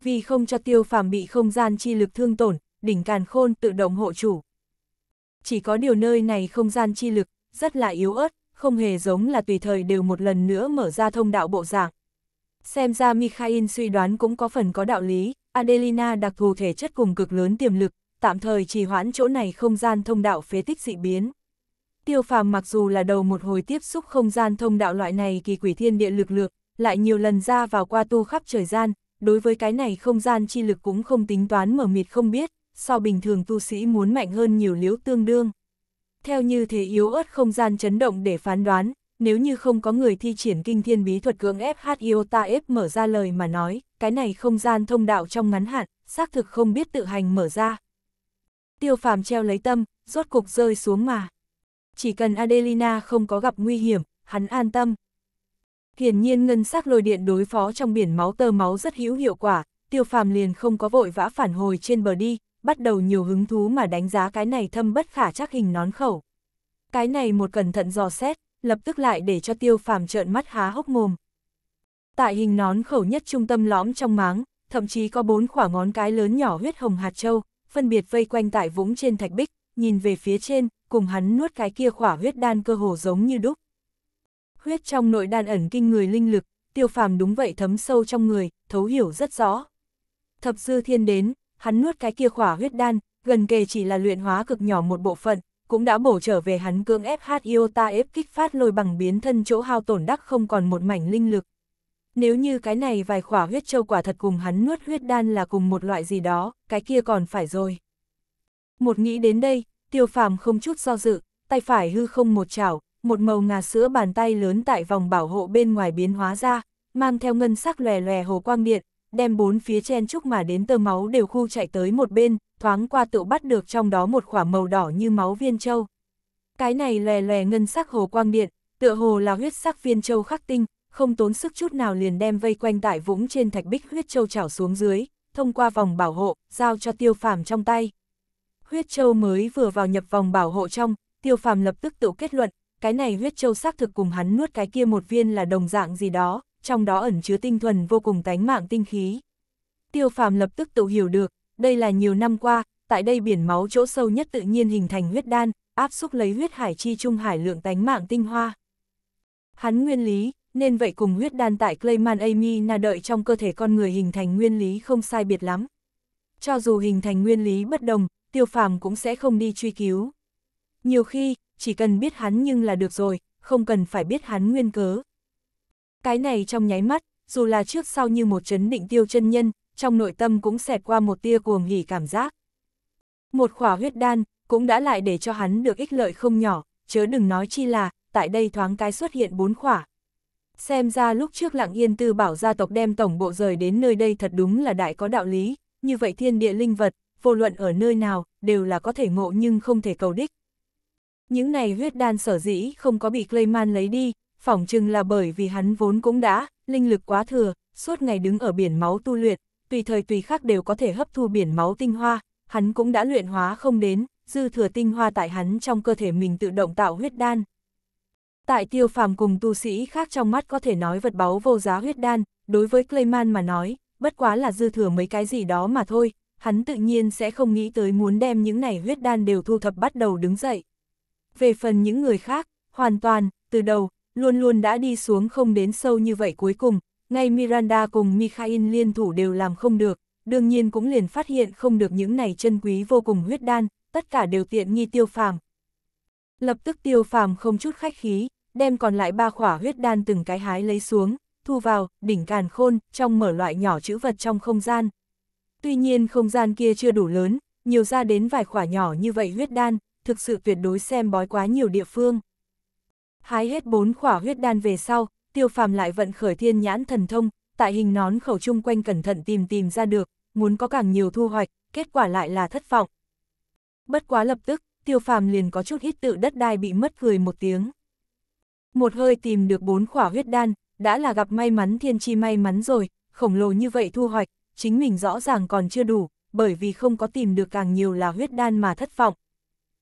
Vì không cho tiêu phàm bị không gian chi lực thương tổn, đỉnh càn khôn tự động hộ chủ. Chỉ có điều nơi này không gian chi lực, rất là yếu ớt, không hề giống là tùy thời đều một lần nữa mở ra thông đạo bộ dạng. Xem ra Mikhail suy đoán cũng có phần có đạo lý, Adelina đặc thù thể chất cùng cực lớn tiềm lực, tạm thời trì hoãn chỗ này không gian thông đạo phế tích dị biến. Tiêu phàm mặc dù là đầu một hồi tiếp xúc không gian thông đạo loại này kỳ quỷ thiên địa lực lượng, lại nhiều lần ra vào qua tu khắp trời gian, đối với cái này không gian chi lực cũng không tính toán mở mịt không biết, so bình thường tu sĩ muốn mạnh hơn nhiều liếu tương đương theo như thế yếu ớt không gian chấn động để phán đoán, nếu như không có người thi triển kinh thiên bí thuật cưỡng ép Hiota ép mở ra lời mà nói, cái này không gian thông đạo trong ngắn hạn, xác thực không biết tự hành mở ra. Tiêu phàm treo lấy tâm, rốt cục rơi xuống mà. Chỉ cần Adelina không có gặp nguy hiểm, hắn an tâm. Hiển nhiên ngân sắc lôi điện đối phó trong biển máu tơ máu rất hữu hiệu quả, tiêu phàm liền không có vội vã phản hồi trên bờ đi, bắt đầu nhiều hứng thú mà đánh giá cái này thâm bất khả chắc hình nón khẩu. Cái này một cẩn thận dò xét, lập tức lại để cho tiêu phàm trợn mắt há hốc mồm. Tại hình nón khẩu nhất trung tâm lõm trong máng, thậm chí có bốn khỏa ngón cái lớn nhỏ huyết hồng hạt châu, phân biệt vây quanh tại vũng trên thạch bích, nhìn về phía trên, cùng hắn nuốt cái kia khỏa huyết đan cơ hồ giống như đúc. Huyết trong nội đan ẩn kinh người linh lực, tiêu phàm đúng vậy thấm sâu trong người, thấu hiểu rất rõ. Thập dư thiên đến, hắn nuốt cái kia khỏa huyết đan, gần kề chỉ là luyện hóa cực nhỏ một bộ phận, cũng đã bổ trở về hắn cưỡng ép hát Iota ép kích phát lôi bằng biến thân chỗ hao tổn đắc không còn một mảnh linh lực. Nếu như cái này vài khỏa huyết châu quả thật cùng hắn nuốt huyết đan là cùng một loại gì đó, cái kia còn phải rồi. Một nghĩ đến đây, tiêu phàm không chút do dự, tay phải hư không một chảo, một màu ngà sữa bàn tay lớn tại vòng bảo hộ bên ngoài biến hóa ra, mang theo ngân sắc lòe lòe hồ quang điện, đem bốn phía chen chúc mà đến tơ máu đều khu chạy tới một bên, thoáng qua tự bắt được trong đó một khỏa màu đỏ như máu viên châu. Cái này lè lè ngân sắc hồ quang điện, tựa hồ là huyết sắc viên châu khắc tinh, không tốn sức chút nào liền đem vây quanh tại vũng trên thạch bích huyết châu chảo xuống dưới, thông qua vòng bảo hộ, giao cho tiêu phàm trong tay. Huyết châu mới vừa vào nhập vòng bảo hộ trong, tiêu phàm lập tức tự kết luận, cái này huyết châu xác thực cùng hắn nuốt cái kia một viên là đồng dạng gì đó, trong đó ẩn chứa tinh thuần vô cùng tánh mạng tinh khí. Tiêu phàm lập tức tự hiểu được, đây là nhiều năm qua, tại đây biển máu chỗ sâu nhất tự nhiên hình thành huyết đan, áp xúc lấy huyết hải chi trung hải lượng tánh mạng tinh hoa. Hắn nguyên lý, nên vậy cùng huyết đan tại Clayman Amy là đợi trong cơ thể con người hình thành nguyên lý không sai biệt lắm. Cho dù hình thành nguyên lý bất đồng, tiêu phàm cũng sẽ không đi truy cứu. Nhiều khi, chỉ cần biết hắn nhưng là được rồi, không cần phải biết hắn nguyên cớ. Cái này trong nháy mắt, dù là trước sau như một chấn định tiêu chân nhân, trong nội tâm cũng xẹt qua một tia cuồng hỉ cảm giác. Một khỏa huyết đan, cũng đã lại để cho hắn được ích lợi không nhỏ, chớ đừng nói chi là, tại đây thoáng cái xuất hiện bốn khỏa. Xem ra lúc trước lặng yên tư bảo gia tộc đem tổng bộ rời đến nơi đây thật đúng là đại có đạo lý, như vậy thiên địa linh vật, vô luận ở nơi nào, đều là có thể ngộ nhưng không thể cầu đích. Những này huyết đan sở dĩ không có bị Clayman lấy đi, phỏng chừng là bởi vì hắn vốn cũng đã, linh lực quá thừa, suốt ngày đứng ở biển máu tu luyện, tùy thời tùy khắc đều có thể hấp thu biển máu tinh hoa, hắn cũng đã luyện hóa không đến, dư thừa tinh hoa tại hắn trong cơ thể mình tự động tạo huyết đan. Tại tiêu phàm cùng tu sĩ khác trong mắt có thể nói vật báu vô giá huyết đan, đối với Clayman mà nói, bất quá là dư thừa mấy cái gì đó mà thôi, hắn tự nhiên sẽ không nghĩ tới muốn đem những này huyết đan đều thu thập bắt đầu đứng dậy. Về phần những người khác, hoàn toàn, từ đầu, luôn luôn đã đi xuống không đến sâu như vậy cuối cùng, ngay Miranda cùng Mikhail liên thủ đều làm không được, đương nhiên cũng liền phát hiện không được những này chân quý vô cùng huyết đan, tất cả đều tiện nghi tiêu phàm. Lập tức tiêu phàm không chút khách khí, đem còn lại ba khỏa huyết đan từng cái hái lấy xuống, thu vào, đỉnh càn khôn, trong mở loại nhỏ chữ vật trong không gian. Tuy nhiên không gian kia chưa đủ lớn, nhiều ra đến vài khỏa nhỏ như vậy huyết đan, thực sự tuyệt đối xem bói quá nhiều địa phương. Hái hết bốn khỏa huyết đan về sau, tiêu phàm lại vận khởi thiên nhãn thần thông, tại hình nón khẩu chung quanh cẩn thận tìm tìm ra được, muốn có càng nhiều thu hoạch, kết quả lại là thất vọng. Bất quá lập tức, tiêu phàm liền có chút hít tự đất đai bị mất cười một tiếng. Một hơi tìm được bốn khỏa huyết đan, đã là gặp may mắn thiên chi may mắn rồi, khổng lồ như vậy thu hoạch, chính mình rõ ràng còn chưa đủ, bởi vì không có tìm được càng nhiều là huyết đan mà thất vọng.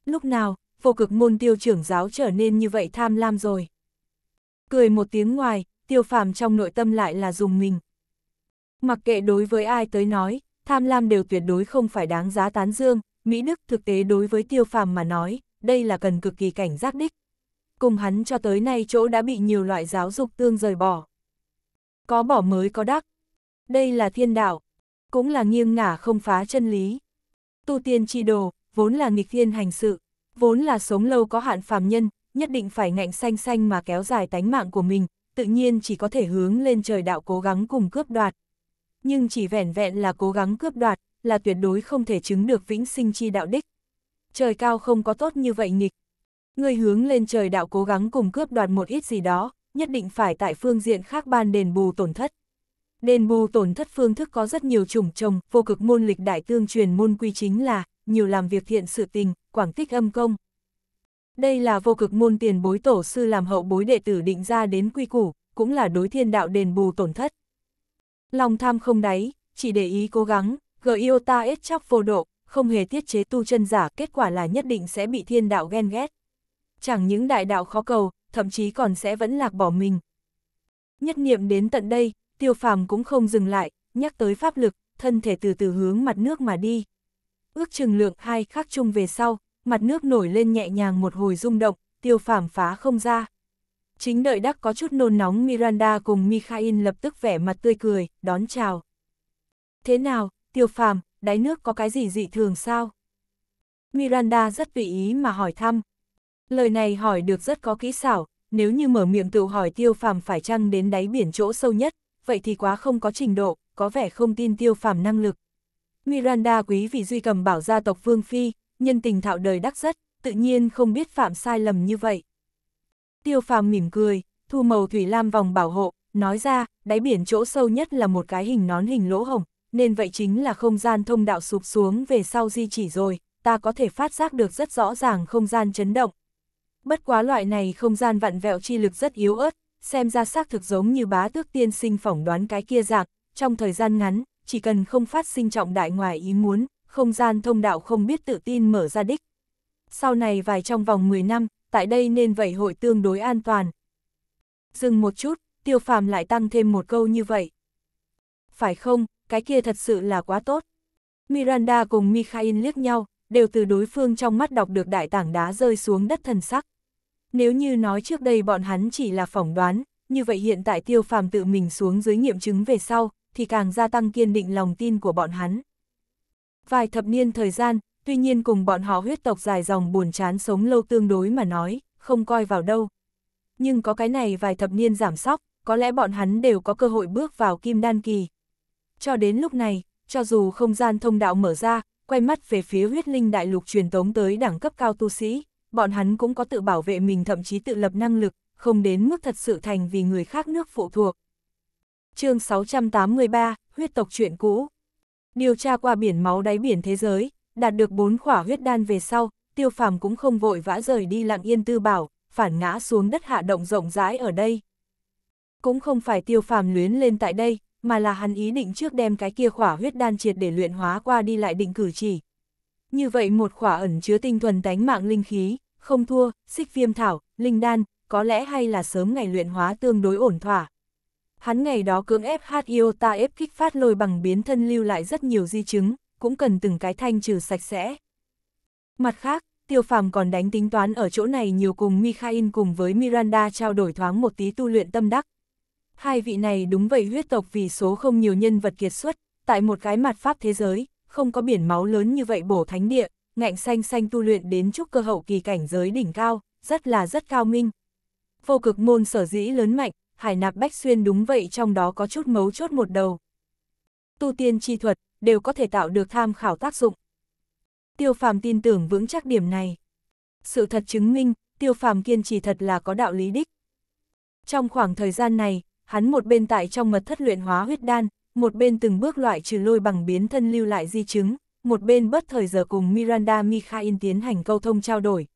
Lúc nào, vô cực môn tiêu trưởng giáo trở nên như vậy tham lam rồi. Cười một tiếng ngoài, tiêu phàm trong nội tâm lại là dùng mình. Mặc kệ đối với ai tới nói, tham lam đều tuyệt đối không phải đáng giá tán dương, Mỹ Đức thực tế đối với tiêu phàm mà nói, đây là cần cực kỳ cảnh giác đích. Cùng hắn cho tới nay chỗ đã bị nhiều loại giáo dục tương rời bỏ. Có bỏ mới có đắc. Đây là thiên đạo, cũng là nghiêng ngả không phá chân lý. Tu tiên chi đồ, vốn là nghịch thiên hành sự, Vốn là sống lâu có hạn phàm nhân, nhất định phải ngạnh xanh xanh mà kéo dài tánh mạng của mình, tự nhiên chỉ có thể hướng lên trời đạo cố gắng cùng cướp đoạt. Nhưng chỉ vẻn vẹn là cố gắng cướp đoạt, là tuyệt đối không thể chứng được vĩnh sinh chi đạo đích. Trời cao không có tốt như vậy nghịch. Người hướng lên trời đạo cố gắng cùng cướp đoạt một ít gì đó, nhất định phải tại phương diện khác ban đền bù tổn thất. Đền bù tổn thất phương thức có rất nhiều chủng trồng, vô cực môn lịch đại tương truyền môn quy chính là, nhiều làm việc thiện sự tình, quảng tích âm công. Đây là vô cực môn tiền bối tổ sư làm hậu bối đệ tử định ra đến quy củ, cũng là đối thiên đạo đền bù tổn thất. Lòng tham không đáy, chỉ để ý cố gắng, gợi yêu ta ết chóc vô độ, không hề tiết chế tu chân giả kết quả là nhất định sẽ bị thiên đạo ghen ghét. Chẳng những đại đạo khó cầu, thậm chí còn sẽ vẫn lạc bỏ mình. Nhất niệm đến tận đây, tiêu phàm cũng không dừng lại, nhắc tới pháp lực, thân thể từ từ hướng mặt nước mà đi ước chừng lượng hai khắc chung về sau, mặt nước nổi lên nhẹ nhàng một hồi rung động, tiêu phàm phá không ra. Chính đợi đắc có chút nôn nóng Miranda cùng Mikhail lập tức vẻ mặt tươi cười, đón chào. Thế nào, tiêu phàm, đáy nước có cái gì dị thường sao? Miranda rất vị ý mà hỏi thăm. Lời này hỏi được rất có kỹ xảo, nếu như mở miệng tự hỏi tiêu phàm phải chăng đến đáy biển chỗ sâu nhất, vậy thì quá không có trình độ, có vẻ không tin tiêu phàm năng lực. Miranda quý vì duy cầm bảo gia tộc Vương Phi, nhân tình thạo đời đắc rất, tự nhiên không biết phạm sai lầm như vậy. Tiêu phàm mỉm cười, thu màu thủy lam vòng bảo hộ, nói ra, đáy biển chỗ sâu nhất là một cái hình nón hình lỗ hồng, nên vậy chính là không gian thông đạo sụp xuống về sau di chỉ rồi, ta có thể phát giác được rất rõ ràng không gian chấn động. Bất quá loại này không gian vặn vẹo chi lực rất yếu ớt, xem ra xác thực giống như bá tước tiên sinh phỏng đoán cái kia dạng, trong thời gian ngắn, chỉ cần không phát sinh trọng đại ngoài ý muốn, không gian thông đạo không biết tự tin mở ra đích. Sau này vài trong vòng 10 năm, tại đây nên vậy hội tương đối an toàn. Dừng một chút, tiêu phàm lại tăng thêm một câu như vậy. Phải không, cái kia thật sự là quá tốt. Miranda cùng Mikhail liếc nhau, đều từ đối phương trong mắt đọc được đại tảng đá rơi xuống đất thần sắc. Nếu như nói trước đây bọn hắn chỉ là phỏng đoán, như vậy hiện tại tiêu phàm tự mình xuống dưới nghiệm chứng về sau, thì càng gia tăng kiên định lòng tin của bọn hắn. Vài thập niên thời gian, tuy nhiên cùng bọn họ huyết tộc dài dòng buồn chán sống lâu tương đối mà nói, không coi vào đâu. Nhưng có cái này vài thập niên giảm sóc, có lẽ bọn hắn đều có cơ hội bước vào kim đan kỳ. Cho đến lúc này, cho dù không gian thông đạo mở ra, quay mắt về phía huyết linh đại lục truyền tống tới đẳng cấp cao tu sĩ, bọn hắn cũng có tự bảo vệ mình thậm chí tự lập năng lực, không đến mức thật sự thành vì người khác nước phụ thuộc, chương 683, huyết tộc chuyện cũ. Điều tra qua biển máu đáy biển thế giới, đạt được bốn khỏa huyết đan về sau, tiêu phàm cũng không vội vã rời đi lặng yên tư bảo, phản ngã xuống đất hạ động rộng rãi ở đây. Cũng không phải tiêu phàm luyến lên tại đây, mà là hắn ý định trước đem cái kia khỏa huyết đan triệt để luyện hóa qua đi lại định cử chỉ. Như vậy một khỏa ẩn chứa tinh thuần tánh mạng linh khí, không thua, xích viêm thảo, linh đan, có lẽ hay là sớm ngày luyện hóa tương đối ổn thỏa, Hắn ngày đó cưỡng ép hát Iota ép kích phát lôi bằng biến thân lưu lại rất nhiều di chứng, cũng cần từng cái thanh trừ sạch sẽ. Mặt khác, Tiêu Phàm còn đánh tính toán ở chỗ này nhiều cùng Mikhail cùng với Miranda trao đổi thoáng một tí tu luyện tâm đắc. Hai vị này đúng vậy huyết tộc vì số không nhiều nhân vật kiệt xuất, tại một cái mặt pháp thế giới, không có biển máu lớn như vậy bổ thánh địa, ngạnh xanh xanh tu luyện đến chút cơ hậu kỳ cảnh giới đỉnh cao, rất là rất cao minh. Vô cực môn sở dĩ lớn mạnh, hải nạp bách xuyên đúng vậy trong đó có chút mấu chốt một đầu. Tu tiên chi thuật, đều có thể tạo được tham khảo tác dụng. Tiêu phàm tin tưởng vững chắc điểm này. Sự thật chứng minh, tiêu phàm kiên trì thật là có đạo lý đích. Trong khoảng thời gian này, hắn một bên tại trong mật thất luyện hóa huyết đan, một bên từng bước loại trừ lôi bằng biến thân lưu lại di chứng, một bên bất thời giờ cùng Miranda Mikhail tiến hành câu thông trao đổi,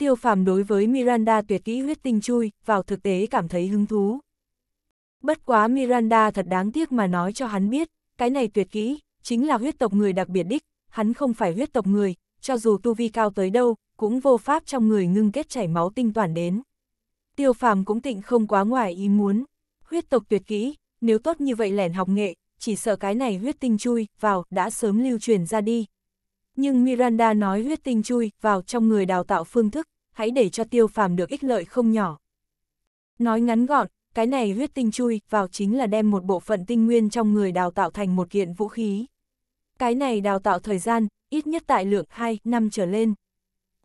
tiêu phàm đối với Miranda tuyệt kỹ huyết tinh chui, vào thực tế cảm thấy hứng thú. Bất quá Miranda thật đáng tiếc mà nói cho hắn biết, cái này tuyệt kỹ, chính là huyết tộc người đặc biệt đích, hắn không phải huyết tộc người, cho dù tu vi cao tới đâu, cũng vô pháp trong người ngưng kết chảy máu tinh toàn đến. Tiêu phàm cũng tịnh không quá ngoài ý muốn, huyết tộc tuyệt kỹ, nếu tốt như vậy lẻn học nghệ, chỉ sợ cái này huyết tinh chui, vào, đã sớm lưu truyền ra đi, nhưng Miranda nói huyết tinh chui vào trong người đào tạo phương thức, hãy để cho tiêu phàm được ích lợi không nhỏ. Nói ngắn gọn, cái này huyết tinh chui vào chính là đem một bộ phận tinh nguyên trong người đào tạo thành một kiện vũ khí. Cái này đào tạo thời gian, ít nhất tại lượng 2 năm trở lên.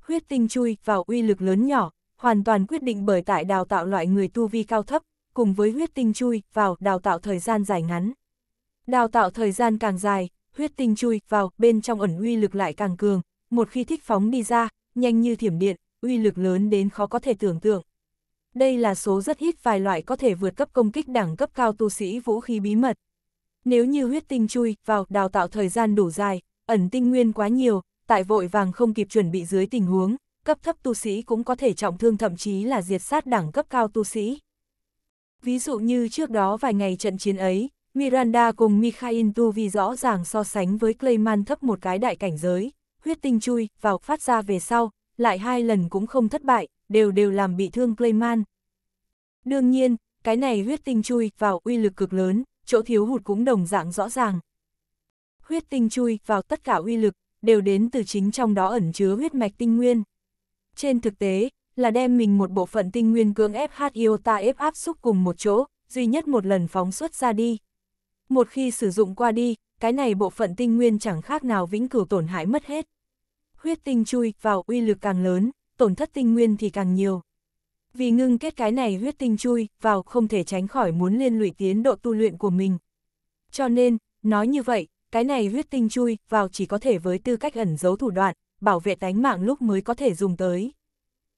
Huyết tinh chui vào uy lực lớn nhỏ, hoàn toàn quyết định bởi tại đào tạo loại người tu vi cao thấp, cùng với huyết tinh chui vào đào tạo thời gian dài ngắn. Đào tạo thời gian càng dài, huyết tinh chui vào, bên trong ẩn uy lực lại càng cường, một khi thích phóng đi ra, nhanh như thiểm điện, uy lực lớn đến khó có thể tưởng tượng. Đây là số rất ít vài loại có thể vượt cấp công kích đẳng cấp cao tu sĩ vũ khí bí mật. Nếu như huyết tinh chui vào đào tạo thời gian đủ dài, ẩn tinh nguyên quá nhiều, tại vội vàng không kịp chuẩn bị dưới tình huống, cấp thấp tu sĩ cũng có thể trọng thương thậm chí là diệt sát đẳng cấp cao tu sĩ. Ví dụ như trước đó vài ngày trận chiến ấy, Miranda cùng Mikhail Tuvi rõ ràng so sánh với Clayman thấp một cái đại cảnh giới, huyết tinh chui vào phát ra về sau, lại hai lần cũng không thất bại, đều đều làm bị thương Clayman. Đương nhiên, cái này huyết tinh chui vào uy lực cực lớn, chỗ thiếu hụt cũng đồng dạng rõ ràng. Huyết tinh chui vào tất cả uy lực, đều đến từ chính trong đó ẩn chứa huyết mạch tinh nguyên. Trên thực tế, là đem mình một bộ phận tinh nguyên cưỡng ép hát yêu ta ép áp xúc cùng một chỗ, duy nhất một lần phóng xuất ra đi, một khi sử dụng qua đi, cái này bộ phận tinh nguyên chẳng khác nào vĩnh cửu tổn hại mất hết. Huyết tinh chui vào uy lực càng lớn, tổn thất tinh nguyên thì càng nhiều. Vì ngưng kết cái này huyết tinh chui vào không thể tránh khỏi muốn liên lụy tiến độ tu luyện của mình. Cho nên, nói như vậy, cái này huyết tinh chui vào chỉ có thể với tư cách ẩn giấu thủ đoạn, bảo vệ tánh mạng lúc mới có thể dùng tới.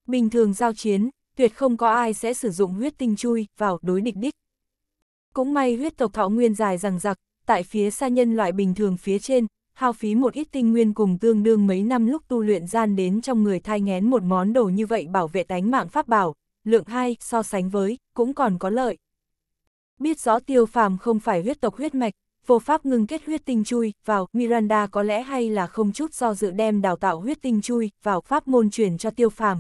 Bình thường giao chiến, tuyệt không có ai sẽ sử dụng huyết tinh chui vào đối địch đích. Cũng may huyết tộc thọ nguyên dài rằng giặc, tại phía xa nhân loại bình thường phía trên, hao phí một ít tinh nguyên cùng tương đương mấy năm lúc tu luyện gian đến trong người thai ngén một món đồ như vậy bảo vệ tánh mạng pháp bảo, lượng hai so sánh với, cũng còn có lợi. Biết rõ tiêu phàm không phải huyết tộc huyết mạch, vô pháp ngưng kết huyết tinh chui vào, Miranda có lẽ hay là không chút do dự đem đào tạo huyết tinh chui vào pháp môn truyền cho tiêu phàm.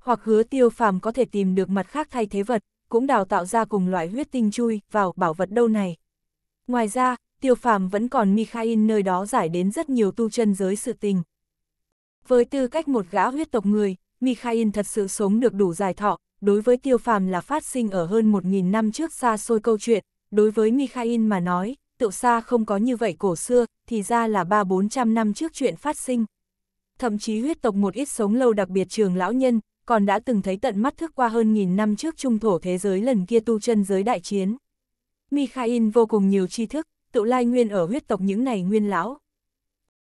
Hoặc hứa tiêu phàm có thể tìm được mặt khác thay thế vật, cũng đào tạo ra cùng loại huyết tinh chui vào bảo vật đâu này. Ngoài ra, tiêu phàm vẫn còn Mikhail nơi đó giải đến rất nhiều tu chân giới sự tình. Với tư cách một gã huyết tộc người, Mikhail thật sự sống được đủ dài thọ, đối với tiêu phàm là phát sinh ở hơn 1.000 năm trước xa xôi câu chuyện, đối với Mikhail mà nói, tự xa không có như vậy cổ xưa, thì ra là ba bốn trăm năm trước chuyện phát sinh. Thậm chí huyết tộc một ít sống lâu đặc biệt trường lão nhân, còn đã từng thấy tận mắt thức qua hơn nghìn năm trước trung thổ thế giới lần kia tu chân giới đại chiến. Mikhail vô cùng nhiều tri thức, tự lai nguyên ở huyết tộc những này nguyên lão.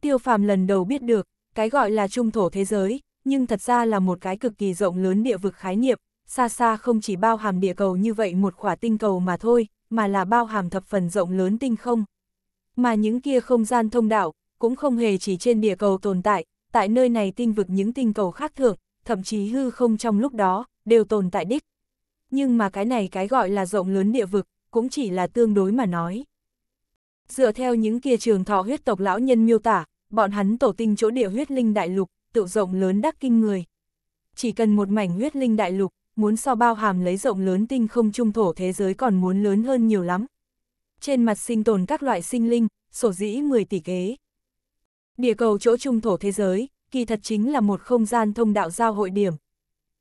Tiêu phàm lần đầu biết được, cái gọi là trung thổ thế giới, nhưng thật ra là một cái cực kỳ rộng lớn địa vực khái niệm, xa xa không chỉ bao hàm địa cầu như vậy một quả tinh cầu mà thôi, mà là bao hàm thập phần rộng lớn tinh không. Mà những kia không gian thông đạo, cũng không hề chỉ trên địa cầu tồn tại, tại nơi này tinh vực những tinh cầu khác thường, thậm chí hư không trong lúc đó, đều tồn tại đích. Nhưng mà cái này cái gọi là rộng lớn địa vực, cũng chỉ là tương đối mà nói. Dựa theo những kia trường thọ huyết tộc lão nhân miêu tả, bọn hắn tổ tinh chỗ địa huyết linh đại lục, tự rộng lớn đắc kinh người. Chỉ cần một mảnh huyết linh đại lục, muốn so bao hàm lấy rộng lớn tinh không trung thổ thế giới còn muốn lớn hơn nhiều lắm. Trên mặt sinh tồn các loại sinh linh, sổ dĩ 10 tỷ kế. Địa cầu chỗ trung thổ thế giới, kỳ thật chính là một không gian thông đạo giao hội điểm.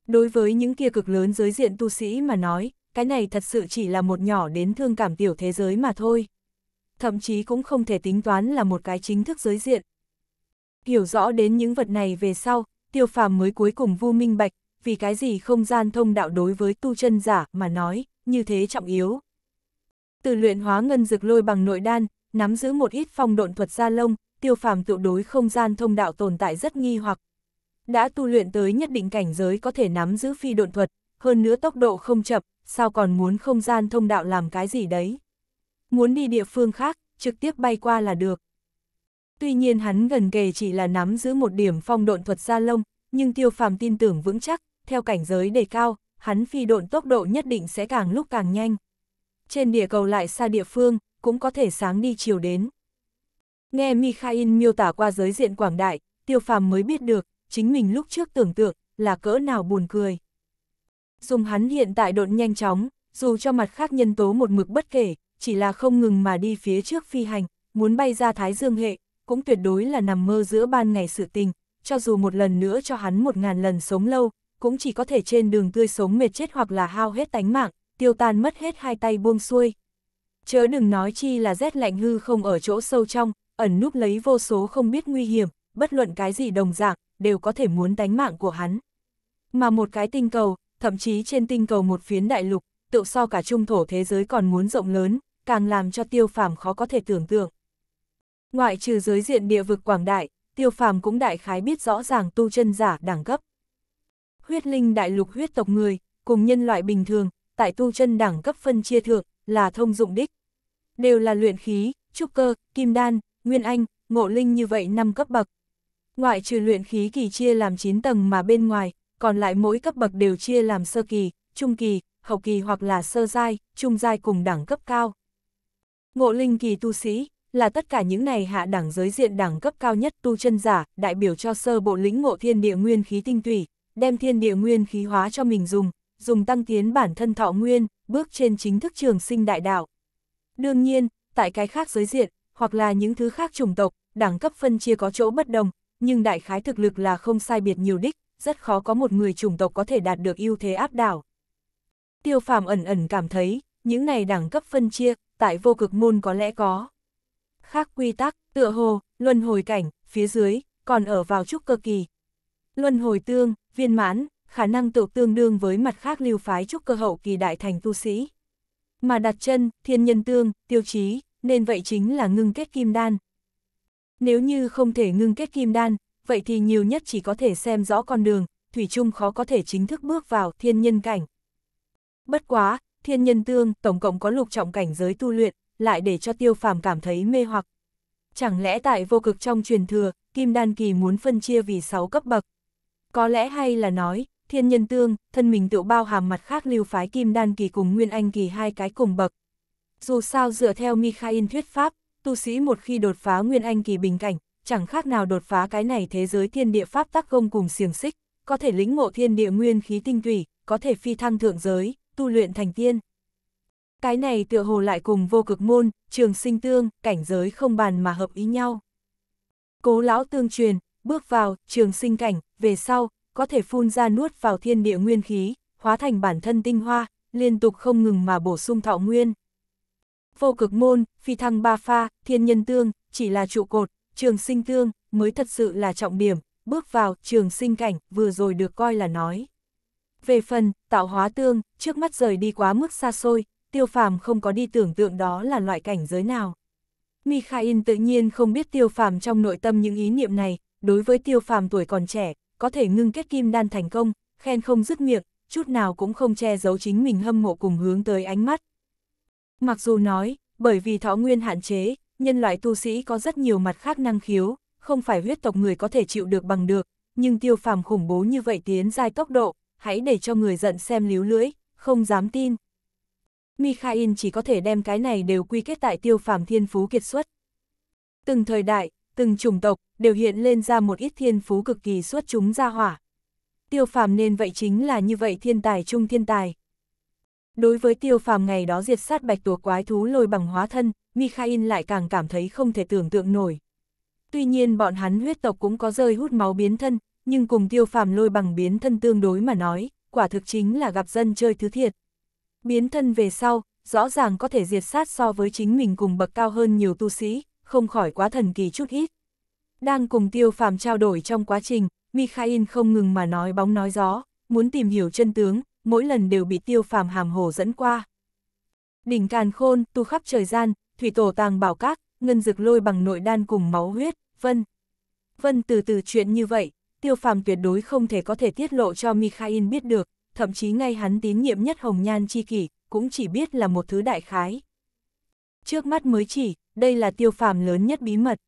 Đối với những kia cực lớn giới diện tu sĩ mà nói, cái này thật sự chỉ là một nhỏ đến thương cảm tiểu thế giới mà thôi. Thậm chí cũng không thể tính toán là một cái chính thức giới diện. Hiểu rõ đến những vật này về sau, tiêu phàm mới cuối cùng vu minh bạch, vì cái gì không gian thông đạo đối với tu chân giả mà nói, như thế trọng yếu. Từ luyện hóa ngân dược lôi bằng nội đan, nắm giữ một ít phong độn thuật gia lông, tiêu phàm tự đối không gian thông đạo tồn tại rất nghi hoặc. Đã tu luyện tới nhất định cảnh giới có thể nắm giữ phi độn thuật, hơn nữa tốc độ không chậm, sao còn muốn không gian thông đạo làm cái gì đấy. Muốn đi địa phương khác, trực tiếp bay qua là được. Tuy nhiên hắn gần kề chỉ là nắm giữ một điểm phong độn thuật gia lông, nhưng tiêu phàm tin tưởng vững chắc, theo cảnh giới đề cao, hắn phi độn tốc độ nhất định sẽ càng lúc càng nhanh. Trên địa cầu lại xa địa phương, cũng có thể sáng đi chiều đến. Nghe Mikhail miêu tả qua giới diện quảng đại, tiêu phàm mới biết được, chính mình lúc trước tưởng tượng, là cỡ nào buồn cười. Dùng hắn hiện tại độn nhanh chóng, dù cho mặt khác nhân tố một mực bất kể, chỉ là không ngừng mà đi phía trước phi hành, muốn bay ra Thái Dương hệ, cũng tuyệt đối là nằm mơ giữa ban ngày sự tình, cho dù một lần nữa cho hắn một ngàn lần sống lâu, cũng chỉ có thể trên đường tươi sống mệt chết hoặc là hao hết tánh mạng, tiêu tan mất hết hai tay buông xuôi. Chớ đừng nói chi là rét lạnh hư không ở chỗ sâu trong, ẩn núp lấy vô số không biết nguy hiểm, bất luận cái gì đồng dạng, đều có thể muốn đánh mạng của hắn. Mà một cái tinh cầu, thậm chí trên tinh cầu một phiến đại lục, tự so cả trung thổ thế giới còn muốn rộng lớn, càng làm cho tiêu phàm khó có thể tưởng tượng. Ngoại trừ giới diện địa vực quảng đại, tiêu phàm cũng đại khái biết rõ ràng tu chân giả đẳng cấp. Huyết linh đại lục huyết tộc người, cùng nhân loại bình thường, tại tu chân đẳng cấp phân chia thượng, là thông dụng đích. Đều là luyện khí, trúc cơ, kim đan, Nguyên Anh, Ngộ Linh như vậy năm cấp bậc. Ngoại trừ luyện khí kỳ chia làm 9 tầng mà bên ngoài, còn lại mỗi cấp bậc đều chia làm sơ kỳ, trung kỳ, hậu kỳ hoặc là sơ giai, trung giai cùng đẳng cấp cao. Ngộ Linh kỳ tu sĩ là tất cả những này hạ đẳng giới diện đẳng cấp cao nhất tu chân giả, đại biểu cho sơ bộ lĩnh ngộ thiên địa nguyên khí tinh tủy, đem thiên địa nguyên khí hóa cho mình dùng, dùng tăng tiến bản thân thọ nguyên, bước trên chính thức trường sinh đại đạo. Đương nhiên, tại cái khác giới diện, hoặc là những thứ khác chủng tộc, đẳng cấp phân chia có chỗ bất đồng, nhưng đại khái thực lực là không sai biệt nhiều đích, rất khó có một người chủng tộc có thể đạt được ưu thế áp đảo. Tiêu phàm ẩn ẩn cảm thấy, những này đẳng cấp phân chia, tại vô cực môn có lẽ có. Khác quy tắc, tựa hồ, luân hồi cảnh, phía dưới, còn ở vào trúc cơ kỳ. Luân hồi tương, viên mãn, khả năng tự tương đương với mặt khác lưu phái trúc cơ hậu kỳ đại thành tu sĩ. Mà đặt chân, thiên nhân tương, tiêu chí, nên vậy chính là ngưng kết kim đan. Nếu như không thể ngưng kết kim đan, vậy thì nhiều nhất chỉ có thể xem rõ con đường, Thủy chung khó có thể chính thức bước vào thiên nhân cảnh. Bất quá, thiên nhân tương tổng cộng có lục trọng cảnh giới tu luyện, lại để cho tiêu phàm cảm thấy mê hoặc. Chẳng lẽ tại vô cực trong truyền thừa, kim đan kỳ muốn phân chia vì 6 cấp bậc? Có lẽ hay là nói, thiên nhân tương, thân mình tự bao hàm mặt khác lưu phái kim đan kỳ cùng nguyên anh kỳ hai cái cùng bậc, dù sao dựa theo Mikhail thuyết pháp, tu sĩ một khi đột phá nguyên anh kỳ bình cảnh, chẳng khác nào đột phá cái này thế giới thiên địa pháp tác công cùng xiềng xích, có thể lĩnh ngộ thiên địa nguyên khí tinh tủy, có thể phi thăng thượng giới, tu luyện thành tiên. Cái này tựa hồ lại cùng vô cực môn, trường sinh tương, cảnh giới không bàn mà hợp ý nhau. Cố lão tương truyền, bước vào, trường sinh cảnh, về sau, có thể phun ra nuốt vào thiên địa nguyên khí, hóa thành bản thân tinh hoa, liên tục không ngừng mà bổ sung thọ nguyên vô cực môn, phi thăng ba pha, thiên nhân tương, chỉ là trụ cột, trường sinh tương, mới thật sự là trọng điểm, bước vào trường sinh cảnh vừa rồi được coi là nói. Về phần, tạo hóa tương, trước mắt rời đi quá mức xa xôi, tiêu phàm không có đi tưởng tượng đó là loại cảnh giới nào. Mikhail tự nhiên không biết tiêu phàm trong nội tâm những ý niệm này, đối với tiêu phàm tuổi còn trẻ, có thể ngưng kết kim đan thành công, khen không dứt miệng, chút nào cũng không che giấu chính mình hâm mộ cùng hướng tới ánh mắt, Mặc dù nói, bởi vì thọ nguyên hạn chế, nhân loại tu sĩ có rất nhiều mặt khác năng khiếu, không phải huyết tộc người có thể chịu được bằng được, nhưng tiêu phàm khủng bố như vậy tiến dai tốc độ, hãy để cho người giận xem líu lưỡi, không dám tin. Mikhail chỉ có thể đem cái này đều quy kết tại tiêu phàm thiên phú kiệt xuất. Từng thời đại, từng chủng tộc, đều hiện lên ra một ít thiên phú cực kỳ xuất chúng ra hỏa. Tiêu phàm nên vậy chính là như vậy thiên tài trung thiên tài. Đối với tiêu phàm ngày đó diệt sát bạch tuộc quái thú lôi bằng hóa thân, Mikhail lại càng cảm thấy không thể tưởng tượng nổi. Tuy nhiên bọn hắn huyết tộc cũng có rơi hút máu biến thân, nhưng cùng tiêu phàm lôi bằng biến thân tương đối mà nói, quả thực chính là gặp dân chơi thứ thiệt. Biến thân về sau, rõ ràng có thể diệt sát so với chính mình cùng bậc cao hơn nhiều tu sĩ, không khỏi quá thần kỳ chút ít. Đang cùng tiêu phàm trao đổi trong quá trình, Mikhail không ngừng mà nói bóng nói gió, muốn tìm hiểu chân tướng, mỗi lần đều bị tiêu phàm hàm hồ dẫn qua. Đỉnh càn khôn, tu khắp trời gian, thủy tổ tàng bảo các, ngân dực lôi bằng nội đan cùng máu huyết, vân. Vân từ từ chuyện như vậy, tiêu phàm tuyệt đối không thể có thể tiết lộ cho Mikhail biết được, thậm chí ngay hắn tín nhiệm nhất hồng nhan chi kỷ, cũng chỉ biết là một thứ đại khái. Trước mắt mới chỉ, đây là tiêu phàm lớn nhất bí mật.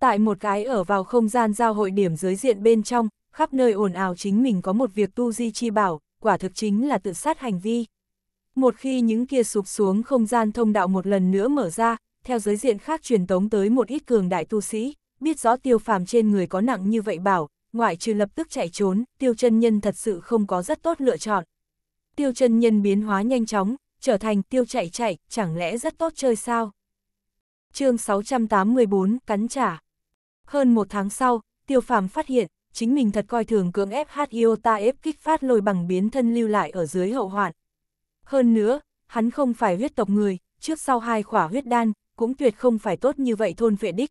Tại một cái ở vào không gian giao hội điểm giới diện bên trong, khắp nơi ồn ào chính mình có một việc tu di chi bảo, quả thực chính là tự sát hành vi. Một khi những kia sụp xuống không gian thông đạo một lần nữa mở ra, theo giới diện khác truyền tống tới một ít cường đại tu sĩ, biết rõ tiêu phàm trên người có nặng như vậy bảo, ngoại trừ lập tức chạy trốn, tiêu chân nhân thật sự không có rất tốt lựa chọn. Tiêu chân nhân biến hóa nhanh chóng, trở thành tiêu chạy chạy, chẳng lẽ rất tốt chơi sao? chương 684, cắn trả. Hơn một tháng sau, tiêu phàm phát hiện, chính mình thật coi thường cưỡng ép hát ta ép kích phát lôi bằng biến thân lưu lại ở dưới hậu hoạn. Hơn nữa, hắn không phải huyết tộc người, trước sau hai khỏa huyết đan, cũng tuyệt không phải tốt như vậy thôn vệ đích.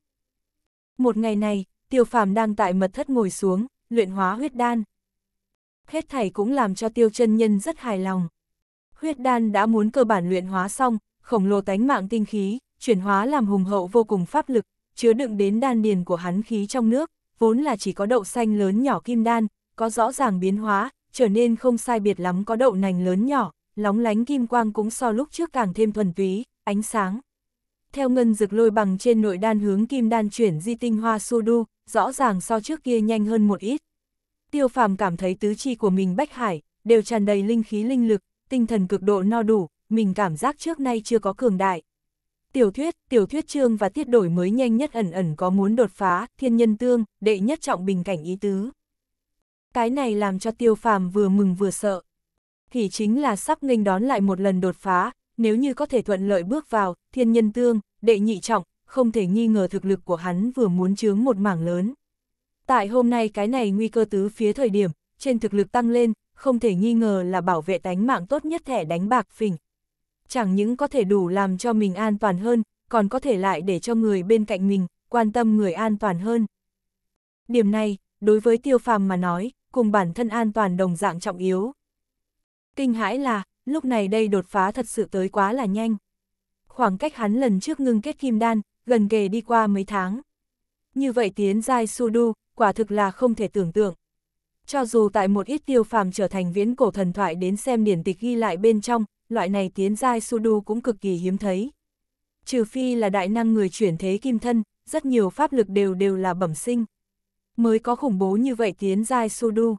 Một ngày này, tiêu phàm đang tại mật thất ngồi xuống, luyện hóa huyết đan. Hết thầy cũng làm cho tiêu chân nhân rất hài lòng. Huyết đan đã muốn cơ bản luyện hóa xong, khổng lồ tánh mạng tinh khí, chuyển hóa làm hùng hậu vô cùng pháp lực, chứa đựng đến đan điền của hắn khí trong nước vốn là chỉ có đậu xanh lớn nhỏ kim đan, có rõ ràng biến hóa, trở nên không sai biệt lắm có đậu nành lớn nhỏ, lóng lánh kim quang cũng so lúc trước càng thêm thuần túy, ánh sáng. Theo ngân dực lôi bằng trên nội đan hướng kim đan chuyển di tinh hoa su đu, rõ ràng so trước kia nhanh hơn một ít. Tiêu phàm cảm thấy tứ chi của mình bách hải, đều tràn đầy linh khí linh lực, tinh thần cực độ no đủ, mình cảm giác trước nay chưa có cường đại. Tiểu thuyết, tiểu thuyết chương và tiết đổi mới nhanh nhất ẩn ẩn có muốn đột phá, thiên nhân tương, đệ nhất trọng bình cảnh ý tứ. Cái này làm cho tiêu phàm vừa mừng vừa sợ. Thì chính là sắp nghênh đón lại một lần đột phá, nếu như có thể thuận lợi bước vào, thiên nhân tương, đệ nhị trọng, không thể nghi ngờ thực lực của hắn vừa muốn chướng một mảng lớn. Tại hôm nay cái này nguy cơ tứ phía thời điểm, trên thực lực tăng lên, không thể nghi ngờ là bảo vệ tánh mạng tốt nhất thẻ đánh bạc phình chẳng những có thể đủ làm cho mình an toàn hơn, còn có thể lại để cho người bên cạnh mình, quan tâm người an toàn hơn. Điểm này, đối với tiêu phàm mà nói, cùng bản thân an toàn đồng dạng trọng yếu. Kinh hãi là, lúc này đây đột phá thật sự tới quá là nhanh. Khoảng cách hắn lần trước ngưng kết kim đan, gần kề đi qua mấy tháng. Như vậy tiến giai su đu, quả thực là không thể tưởng tượng. Cho dù tại một ít tiêu phàm trở thành viễn cổ thần thoại đến xem điển tịch ghi lại bên trong, loại này tiến giai Sudu cũng cực kỳ hiếm thấy. Trừ phi là đại năng người chuyển thế kim thân, rất nhiều pháp lực đều đều là bẩm sinh. Mới có khủng bố như vậy tiến giai Sudu.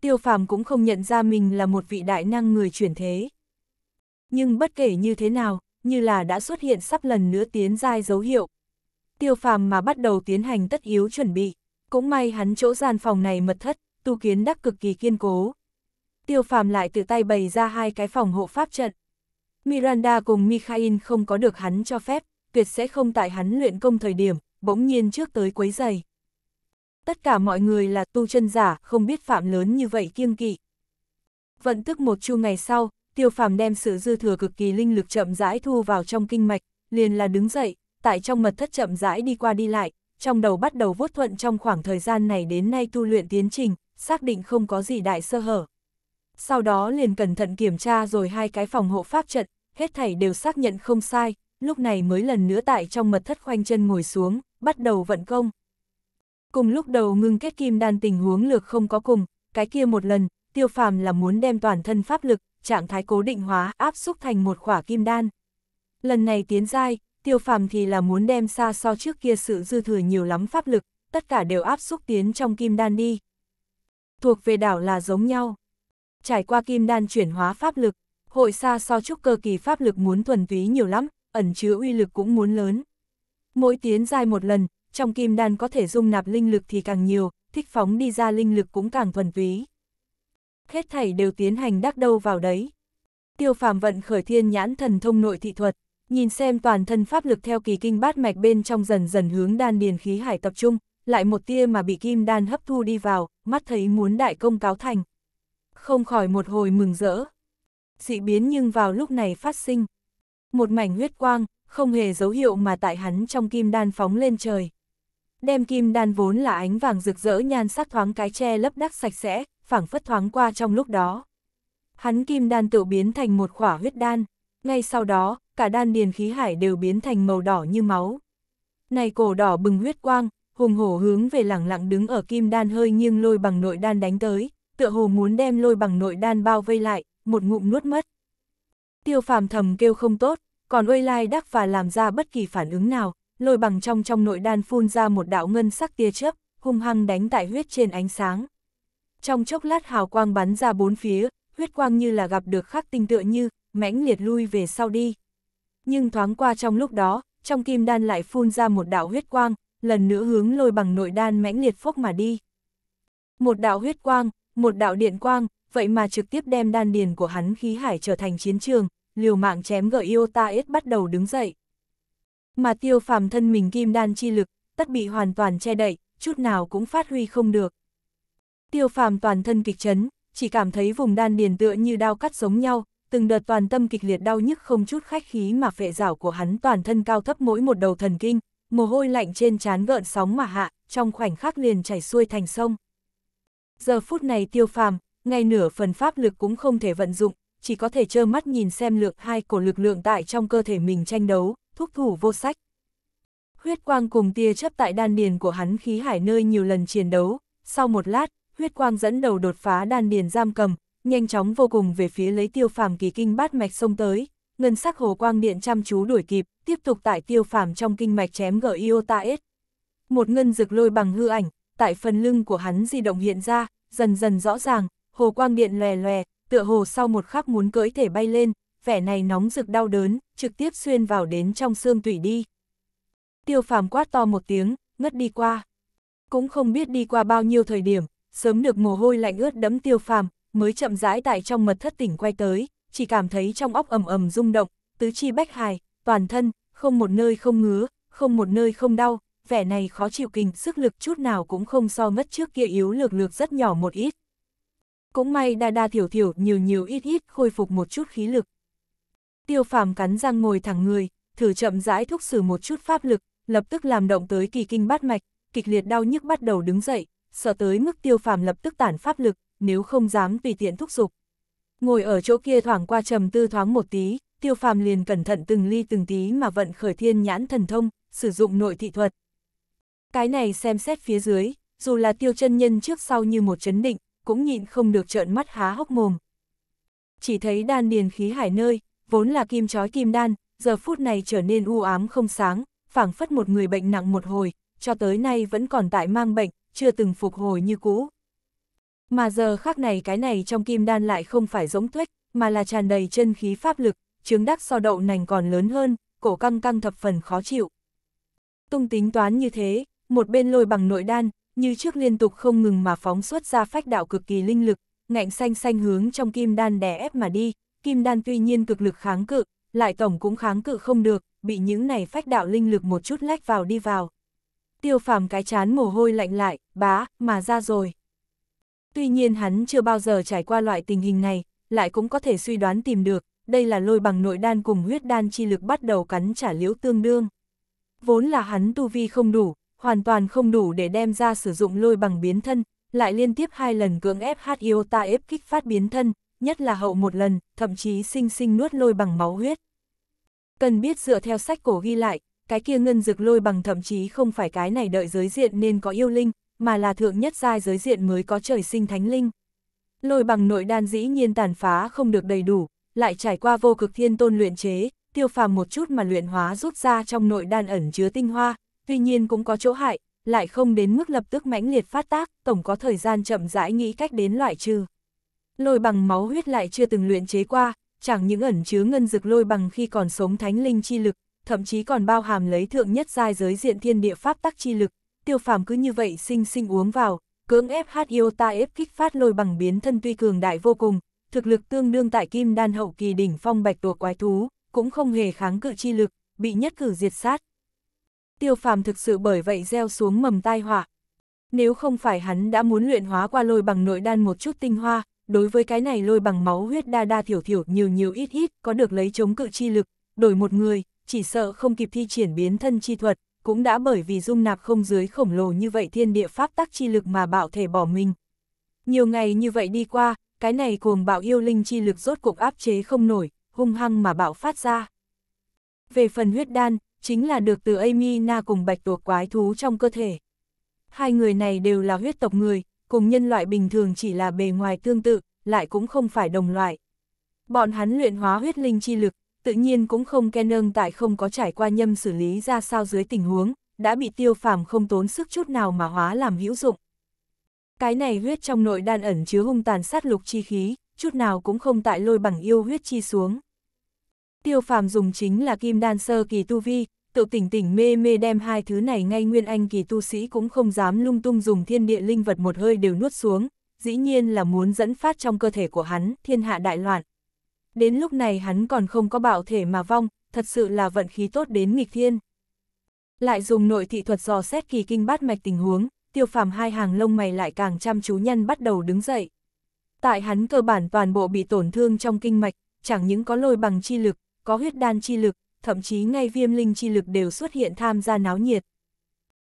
Tiêu phàm cũng không nhận ra mình là một vị đại năng người chuyển thế. Nhưng bất kể như thế nào, như là đã xuất hiện sắp lần nữa tiến giai dấu hiệu. Tiêu phàm mà bắt đầu tiến hành tất yếu chuẩn bị, cũng may hắn chỗ gian phòng này mật thất, tu kiến đắc cực kỳ kiên cố, tiêu phàm lại tự tay bày ra hai cái phòng hộ pháp trận. Miranda cùng Mikhail không có được hắn cho phép, tuyệt sẽ không tại hắn luyện công thời điểm, bỗng nhiên trước tới quấy giày. Tất cả mọi người là tu chân giả, không biết phạm lớn như vậy kiêng kỵ. Vận tức một chu ngày sau, tiêu phàm đem sự dư thừa cực kỳ linh lực chậm rãi thu vào trong kinh mạch, liền là đứng dậy, tại trong mật thất chậm rãi đi qua đi lại, trong đầu bắt đầu vuốt thuận trong khoảng thời gian này đến nay tu luyện tiến trình, xác định không có gì đại sơ hở sau đó liền cẩn thận kiểm tra rồi hai cái phòng hộ pháp trận, hết thảy đều xác nhận không sai, lúc này mới lần nữa tại trong mật thất khoanh chân ngồi xuống, bắt đầu vận công. Cùng lúc đầu ngưng kết kim đan tình huống lược không có cùng, cái kia một lần, tiêu phàm là muốn đem toàn thân pháp lực, trạng thái cố định hóa áp xúc thành một khỏa kim đan. Lần này tiến giai, tiêu phàm thì là muốn đem xa so trước kia sự dư thừa nhiều lắm pháp lực, tất cả đều áp xúc tiến trong kim đan đi. Thuộc về đảo là giống nhau trải qua kim đan chuyển hóa pháp lực, hội xa so trúc cơ kỳ pháp lực muốn thuần túy nhiều lắm, ẩn chứa uy lực cũng muốn lớn. Mỗi tiến dài một lần, trong kim đan có thể dung nạp linh lực thì càng nhiều, thích phóng đi ra linh lực cũng càng thuần túy. Hết thảy đều tiến hành đắc đâu vào đấy. Tiêu phàm vận khởi thiên nhãn thần thông nội thị thuật, nhìn xem toàn thân pháp lực theo kỳ kinh bát mạch bên trong dần dần hướng đan điền khí hải tập trung, lại một tia mà bị kim đan hấp thu đi vào, mắt thấy muốn đại công cáo thành không khỏi một hồi mừng rỡ. Dị biến nhưng vào lúc này phát sinh. Một mảnh huyết quang, không hề dấu hiệu mà tại hắn trong kim đan phóng lên trời. Đem kim đan vốn là ánh vàng rực rỡ nhan sắc thoáng cái che lấp đắc sạch sẽ, phảng phất thoáng qua trong lúc đó. Hắn kim đan tự biến thành một khỏa huyết đan, ngay sau đó, cả đan điền khí hải đều biến thành màu đỏ như máu. Này cổ đỏ bừng huyết quang, hùng hổ hướng về lẳng lặng đứng ở kim đan hơi nghiêng lôi bằng nội đan đánh tới, tựa hồ muốn đem lôi bằng nội đan bao vây lại, một ngụm nuốt mất. Tiêu phàm thầm kêu không tốt, còn uây lai đắc và làm ra bất kỳ phản ứng nào, lôi bằng trong trong nội đan phun ra một đạo ngân sắc tia chớp, hung hăng đánh tại huyết trên ánh sáng. Trong chốc lát hào quang bắn ra bốn phía, huyết quang như là gặp được khắc tinh tựa như, mãnh liệt lui về sau đi. Nhưng thoáng qua trong lúc đó, trong kim đan lại phun ra một đạo huyết quang, lần nữa hướng lôi bằng nội đan mãnh liệt phốc mà đi. Một đạo huyết quang, một đạo điện quang, vậy mà trực tiếp đem đan điền của hắn khí hải trở thành chiến trường, liều mạng chém gợi yêu ta ít bắt đầu đứng dậy. Mà tiêu phàm thân mình kim đan chi lực, tất bị hoàn toàn che đậy, chút nào cũng phát huy không được. Tiêu phàm toàn thân kịch chấn, chỉ cảm thấy vùng đan điền tựa như đao cắt giống nhau, từng đợt toàn tâm kịch liệt đau nhức không chút khách khí mà phệ rảo của hắn toàn thân cao thấp mỗi một đầu thần kinh, mồ hôi lạnh trên trán gợn sóng mà hạ, trong khoảnh khắc liền chảy xuôi thành sông giờ phút này tiêu phàm, ngay nửa phần pháp lực cũng không thể vận dụng, chỉ có thể trơ mắt nhìn xem lượng hai cổ lực lượng tại trong cơ thể mình tranh đấu, thúc thủ vô sách. Huyết quang cùng tia chấp tại đan điền của hắn khí hải nơi nhiều lần chiến đấu, sau một lát, huyết quang dẫn đầu đột phá đan điền giam cầm, nhanh chóng vô cùng về phía lấy tiêu phàm kỳ kinh bát mạch sông tới, ngân sắc hồ quang điện chăm chú đuổi kịp, tiếp tục tại tiêu phàm trong kinh mạch chém gở iota s. Một ngân rực lôi bằng hư ảnh, tại phần lưng của hắn di động hiện ra, dần dần rõ ràng, hồ quang điện lè lè, tựa hồ sau một khắc muốn cưỡi thể bay lên, vẻ này nóng rực đau đớn, trực tiếp xuyên vào đến trong xương tủy đi. Tiêu phàm quát to một tiếng, ngất đi qua. Cũng không biết đi qua bao nhiêu thời điểm, sớm được mồ hôi lạnh ướt đẫm tiêu phàm, mới chậm rãi tại trong mật thất tỉnh quay tới, chỉ cảm thấy trong óc ầm ầm rung động, tứ chi bách hài, toàn thân, không một nơi không ngứa, không một nơi không đau, vẻ này khó chịu kinh, sức lực chút nào cũng không so mất trước kia yếu lược lược rất nhỏ một ít. Cũng may đa đa thiểu thiểu, nhiều nhiều ít ít khôi phục một chút khí lực. Tiêu phàm cắn răng ngồi thẳng người, thử chậm rãi thúc xử một chút pháp lực, lập tức làm động tới kỳ kinh bát mạch, kịch liệt đau nhức bắt đầu đứng dậy, sợ tới mức tiêu phàm lập tức tản pháp lực, nếu không dám tùy tiện thúc giục. Ngồi ở chỗ kia thoảng qua trầm tư thoáng một tí, tiêu phàm liền cẩn thận từng ly từng tí mà vận khởi thiên nhãn thần thông, sử dụng nội thị thuật, cái này xem xét phía dưới, dù là tiêu chân nhân trước sau như một chấn định, cũng nhịn không được trợn mắt há hốc mồm. Chỉ thấy đan điền khí hải nơi, vốn là kim chói kim đan, giờ phút này trở nên u ám không sáng, phảng phất một người bệnh nặng một hồi, cho tới nay vẫn còn tại mang bệnh, chưa từng phục hồi như cũ. Mà giờ khác này cái này trong kim đan lại không phải giống tuyết, mà là tràn đầy chân khí pháp lực, chứng đắc so đậu nành còn lớn hơn, cổ căng căng thập phần khó chịu. Tung tính toán như thế, một bên lôi bằng nội đan, như trước liên tục không ngừng mà phóng xuất ra phách đạo cực kỳ linh lực, ngạnh xanh xanh hướng trong kim đan đè ép mà đi, kim đan tuy nhiên cực lực kháng cự, lại tổng cũng kháng cự không được, bị những này phách đạo linh lực một chút lách vào đi vào. Tiêu phàm cái chán mồ hôi lạnh lại, bá, mà ra rồi. Tuy nhiên hắn chưa bao giờ trải qua loại tình hình này, lại cũng có thể suy đoán tìm được, đây là lôi bằng nội đan cùng huyết đan chi lực bắt đầu cắn trả liễu tương đương. Vốn là hắn tu vi không đủ, hoàn toàn không đủ để đem ra sử dụng lôi bằng biến thân, lại liên tiếp hai lần cưỡng ép hát yêu ta ép kích phát biến thân, nhất là hậu một lần, thậm chí sinh sinh nuốt lôi bằng máu huyết. Cần biết dựa theo sách cổ ghi lại, cái kia ngân dược lôi bằng thậm chí không phải cái này đợi giới diện nên có yêu linh, mà là thượng nhất giai giới diện mới có trời sinh thánh linh. Lôi bằng nội đan dĩ nhiên tàn phá không được đầy đủ, lại trải qua vô cực thiên tôn luyện chế, tiêu phàm một chút mà luyện hóa rút ra trong nội đan ẩn chứa tinh hoa, tuy nhiên cũng có chỗ hại, lại không đến mức lập tức mãnh liệt phát tác, tổng có thời gian chậm rãi nghĩ cách đến loại trừ. Lôi bằng máu huyết lại chưa từng luyện chế qua, chẳng những ẩn chứa ngân dực lôi bằng khi còn sống thánh linh chi lực, thậm chí còn bao hàm lấy thượng nhất giai giới diện thiên địa pháp tắc chi lực, tiêu phàm cứ như vậy sinh sinh uống vào, cưỡng ép hát yêu ta ép kích phát lôi bằng biến thân tuy cường đại vô cùng, thực lực tương đương tại kim đan hậu kỳ đỉnh phong bạch tuộc quái thú, cũng không hề kháng cự chi lực, bị nhất cử diệt sát tiêu phàm thực sự bởi vậy gieo xuống mầm tai họa. Nếu không phải hắn đã muốn luyện hóa qua lôi bằng nội đan một chút tinh hoa, đối với cái này lôi bằng máu huyết đa đa thiểu thiểu nhiều nhiều ít ít có được lấy chống cự chi lực, đổi một người, chỉ sợ không kịp thi triển biến thân chi thuật, cũng đã bởi vì dung nạp không dưới khổng lồ như vậy thiên địa pháp tắc chi lực mà bạo thể bỏ mình. Nhiều ngày như vậy đi qua, cái này cuồng bạo yêu linh chi lực rốt cuộc áp chế không nổi, hung hăng mà bạo phát ra. Về phần huyết đan, chính là được từ Amy Na cùng bạch tuộc quái thú trong cơ thể. Hai người này đều là huyết tộc người, cùng nhân loại bình thường chỉ là bề ngoài tương tự, lại cũng không phải đồng loại. Bọn hắn luyện hóa huyết linh chi lực, tự nhiên cũng không ken nâng tại không có trải qua nhâm xử lý ra sao dưới tình huống, đã bị tiêu phàm không tốn sức chút nào mà hóa làm hữu dụng. Cái này huyết trong nội đan ẩn chứa hung tàn sát lục chi khí, chút nào cũng không tại lôi bằng yêu huyết chi xuống. Tiêu phàm dùng chính là kim đan sơ kỳ tu vi, tự tỉnh tỉnh mê mê đem hai thứ này ngay nguyên anh kỳ tu sĩ cũng không dám lung tung dùng thiên địa linh vật một hơi đều nuốt xuống, dĩ nhiên là muốn dẫn phát trong cơ thể của hắn thiên hạ đại loạn. Đến lúc này hắn còn không có bạo thể mà vong, thật sự là vận khí tốt đến nghịch thiên. Lại dùng nội thị thuật dò xét kỳ kinh bát mạch tình huống, tiêu phàm hai hàng lông mày lại càng chăm chú nhân bắt đầu đứng dậy. Tại hắn cơ bản toàn bộ bị tổn thương trong kinh mạch, chẳng những có lôi bằng chi lực, có huyết đan chi lực, thậm chí ngay viêm linh chi lực đều xuất hiện tham gia náo nhiệt.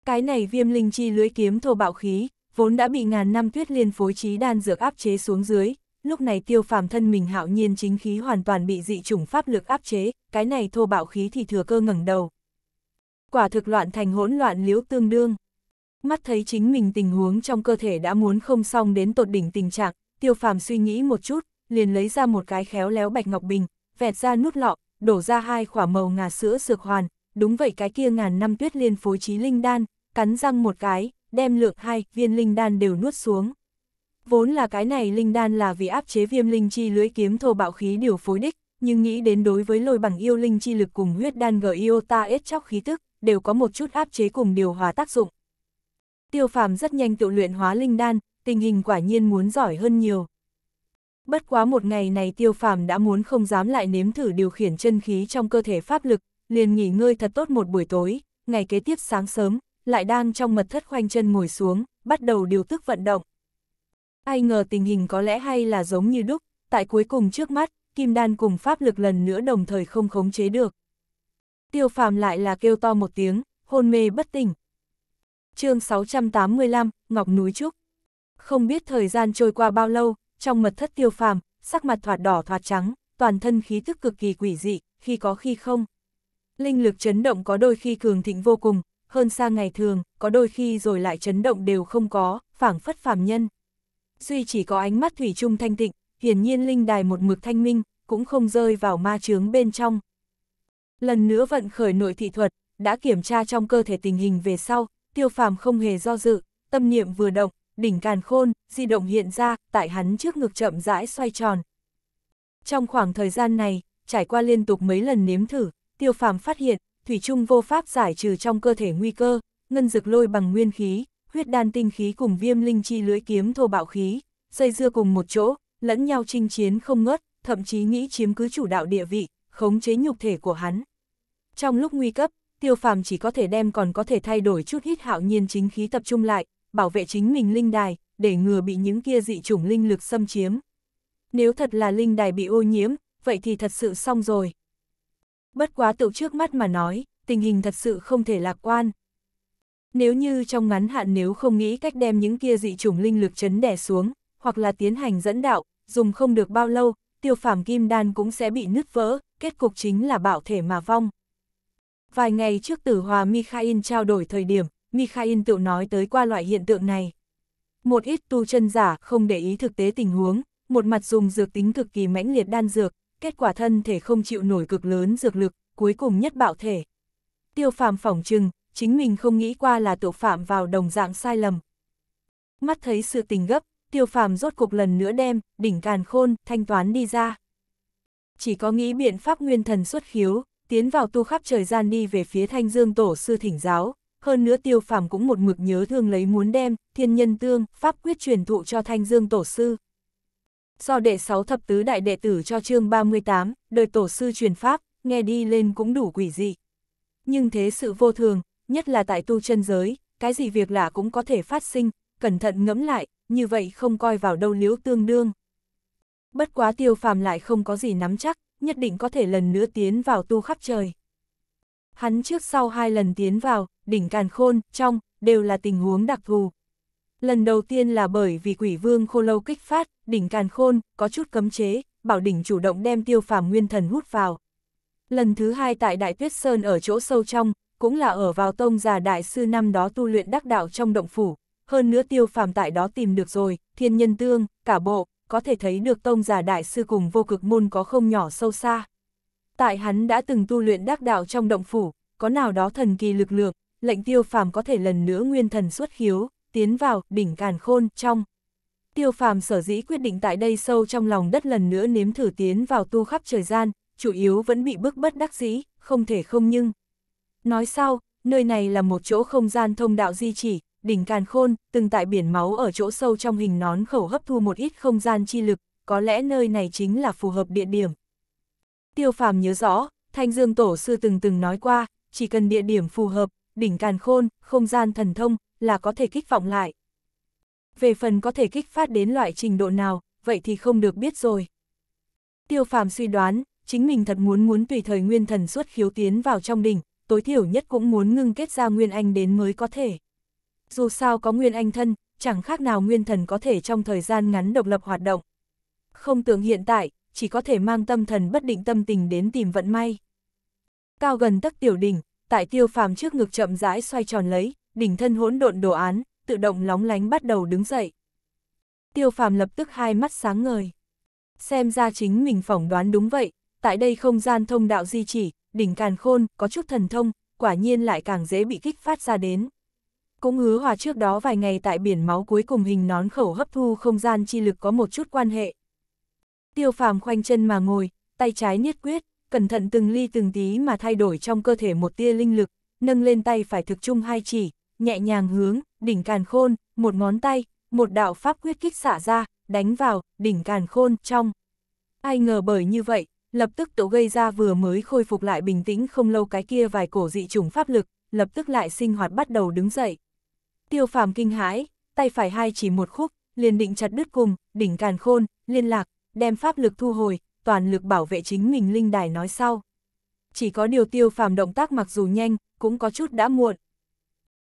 Cái này viêm linh chi lưới kiếm thô bạo khí, vốn đã bị ngàn năm tuyết liên phối trí đan dược áp chế xuống dưới, lúc này tiêu phàm thân mình hạo nhiên chính khí hoàn toàn bị dị chủng pháp lực áp chế, cái này thô bạo khí thì thừa cơ ngẩng đầu. Quả thực loạn thành hỗn loạn liếu tương đương. Mắt thấy chính mình tình huống trong cơ thể đã muốn không xong đến tột đỉnh tình trạng, tiêu phàm suy nghĩ một chút, liền lấy ra một cái khéo léo bạch ngọc bình, vẹt ra nút lọ, đổ ra hai quả màu ngà sữa sược hoàn, đúng vậy cái kia ngàn năm tuyết liên phối trí linh đan, cắn răng một cái, đem lượng hai viên linh đan đều nuốt xuống. Vốn là cái này linh đan là vì áp chế viêm linh chi lưỡi kiếm thô bạo khí điều phối đích, nhưng nghĩ đến đối với lôi bằng yêu linh chi lực cùng huyết đan gờ yêu ta ết chóc khí tức, đều có một chút áp chế cùng điều hòa tác dụng. Tiêu phàm rất nhanh tự luyện hóa linh đan, tình hình quả nhiên muốn giỏi hơn nhiều. Bất quá một ngày này tiêu phàm đã muốn không dám lại nếm thử điều khiển chân khí trong cơ thể pháp lực, liền nghỉ ngơi thật tốt một buổi tối, ngày kế tiếp sáng sớm, lại đang trong mật thất khoanh chân ngồi xuống, bắt đầu điều tức vận động. Ai ngờ tình hình có lẽ hay là giống như đúc, tại cuối cùng trước mắt, kim đan cùng pháp lực lần nữa đồng thời không khống chế được. Tiêu phàm lại là kêu to một tiếng, hôn mê bất tỉnh. chương 685, Ngọc Núi Trúc. Không biết thời gian trôi qua bao lâu, trong mật thất tiêu phàm, sắc mặt thoạt đỏ thoạt trắng, toàn thân khí thức cực kỳ quỷ dị, khi có khi không. Linh lực chấn động có đôi khi cường thịnh vô cùng, hơn xa ngày thường, có đôi khi rồi lại chấn động đều không có, phảng phất phàm nhân. Duy chỉ có ánh mắt thủy chung thanh tịnh, hiển nhiên linh đài một mực thanh minh, cũng không rơi vào ma chướng bên trong. Lần nữa vận khởi nội thị thuật, đã kiểm tra trong cơ thể tình hình về sau, tiêu phàm không hề do dự, tâm niệm vừa động, đỉnh càn khôn, di động hiện ra, tại hắn trước ngực chậm rãi xoay tròn. Trong khoảng thời gian này, trải qua liên tục mấy lần nếm thử, tiêu phàm phát hiện, Thủy Trung vô pháp giải trừ trong cơ thể nguy cơ, ngân dực lôi bằng nguyên khí, huyết đan tinh khí cùng viêm linh chi lưỡi kiếm thô bạo khí, dây dưa cùng một chỗ, lẫn nhau chinh chiến không ngớt, thậm chí nghĩ chiếm cứ chủ đạo địa vị, khống chế nhục thể của hắn. Trong lúc nguy cấp, tiêu phàm chỉ có thể đem còn có thể thay đổi chút hít hạo nhiên chính khí tập trung lại, bảo vệ chính mình linh đài, để ngừa bị những kia dị chủng linh lực xâm chiếm. Nếu thật là linh đài bị ô nhiễm, vậy thì thật sự xong rồi. Bất quá tự trước mắt mà nói, tình hình thật sự không thể lạc quan. Nếu như trong ngắn hạn nếu không nghĩ cách đem những kia dị chủng linh lực chấn đẻ xuống, hoặc là tiến hành dẫn đạo, dùng không được bao lâu, tiêu phàm kim đan cũng sẽ bị nứt vỡ, kết cục chính là bảo thể mà vong. Vài ngày trước tử hòa Mikhail trao đổi thời điểm, Mikhail tự nói tới qua loại hiện tượng này. Một ít tu chân giả không để ý thực tế tình huống, một mặt dùng dược tính cực kỳ mãnh liệt đan dược, kết quả thân thể không chịu nổi cực lớn dược lực, cuối cùng nhất bạo thể. Tiêu phàm phỏng trừng, chính mình không nghĩ qua là tội phạm vào đồng dạng sai lầm. Mắt thấy sự tình gấp, tiêu phàm rốt cục lần nữa đem, đỉnh càn khôn, thanh toán đi ra. Chỉ có nghĩ biện pháp nguyên thần xuất khiếu, tiến vào tu khắp trời gian đi về phía thanh dương tổ sư thỉnh giáo, hơn nữa tiêu phàm cũng một mực nhớ thương lấy muốn đem, thiên nhân tương, pháp quyết truyền thụ cho thanh dương tổ sư. Do đệ sáu thập tứ đại đệ tử cho chương 38, đời tổ sư truyền pháp, nghe đi lên cũng đủ quỷ dị. Nhưng thế sự vô thường, nhất là tại tu chân giới, cái gì việc lạ cũng có thể phát sinh, cẩn thận ngẫm lại, như vậy không coi vào đâu liếu tương đương. Bất quá tiêu phàm lại không có gì nắm chắc, nhất định có thể lần nữa tiến vào tu khắp trời. Hắn trước sau hai lần tiến vào, đỉnh càn khôn, trong, đều là tình huống đặc thù. Lần đầu tiên là bởi vì quỷ vương khô lâu kích phát, đỉnh càn khôn, có chút cấm chế, bảo đỉnh chủ động đem tiêu phàm nguyên thần hút vào. Lần thứ hai tại Đại Tuyết Sơn ở chỗ sâu trong, cũng là ở vào tông già đại sư năm đó tu luyện đắc đạo trong động phủ, hơn nữa tiêu phàm tại đó tìm được rồi, thiên nhân tương, cả bộ, có thể thấy được tông già đại sư cùng vô cực môn có không nhỏ sâu xa tại hắn đã từng tu luyện đắc đạo trong động phủ, có nào đó thần kỳ lực lượng, lệnh tiêu phàm có thể lần nữa nguyên thần xuất khiếu, tiến vào đỉnh càn khôn trong. Tiêu phàm sở dĩ quyết định tại đây sâu trong lòng đất lần nữa nếm thử tiến vào tu khắp trời gian, chủ yếu vẫn bị bức bất đắc dĩ, không thể không nhưng. Nói sau, nơi này là một chỗ không gian thông đạo di chỉ, đỉnh càn khôn, từng tại biển máu ở chỗ sâu trong hình nón khẩu hấp thu một ít không gian chi lực, có lẽ nơi này chính là phù hợp địa điểm, Tiêu phàm nhớ rõ, Thanh Dương Tổ sư từng từng nói qua, chỉ cần địa điểm phù hợp, đỉnh càn khôn, không gian thần thông, là có thể kích vọng lại. Về phần có thể kích phát đến loại trình độ nào, vậy thì không được biết rồi. Tiêu phàm suy đoán, chính mình thật muốn muốn tùy thời nguyên thần suốt khiếu tiến vào trong đỉnh, tối thiểu nhất cũng muốn ngưng kết ra nguyên anh đến mới có thể. Dù sao có nguyên anh thân, chẳng khác nào nguyên thần có thể trong thời gian ngắn độc lập hoạt động. Không tưởng hiện tại, chỉ có thể mang tâm thần bất định tâm tình đến tìm vận may. Cao gần tấc tiểu đỉnh, tại tiêu phàm trước ngực chậm rãi xoay tròn lấy, đỉnh thân hỗn độn đồ án, tự động lóng lánh bắt đầu đứng dậy. Tiêu phàm lập tức hai mắt sáng ngời. Xem ra chính mình phỏng đoán đúng vậy, tại đây không gian thông đạo di chỉ, đỉnh càn khôn, có chút thần thông, quả nhiên lại càng dễ bị kích phát ra đến. Cũng hứa hòa trước đó vài ngày tại biển máu cuối cùng hình nón khẩu hấp thu không gian chi lực có một chút quan hệ, tiêu phàm khoanh chân mà ngồi, tay trái niết quyết, cẩn thận từng ly từng tí mà thay đổi trong cơ thể một tia linh lực, nâng lên tay phải thực chung hai chỉ, nhẹ nhàng hướng, đỉnh càn khôn, một ngón tay, một đạo pháp quyết kích xả ra, đánh vào, đỉnh càn khôn, trong. Ai ngờ bởi như vậy, lập tức tổ gây ra vừa mới khôi phục lại bình tĩnh không lâu cái kia vài cổ dị chủng pháp lực, lập tức lại sinh hoạt bắt đầu đứng dậy. Tiêu phàm kinh hãi, tay phải hai chỉ một khúc, liền định chặt đứt cùng, đỉnh càn khôn, liên lạc, đem pháp lực thu hồi, toàn lực bảo vệ chính mình linh đài nói sau. Chỉ có điều tiêu phàm động tác mặc dù nhanh, cũng có chút đã muộn.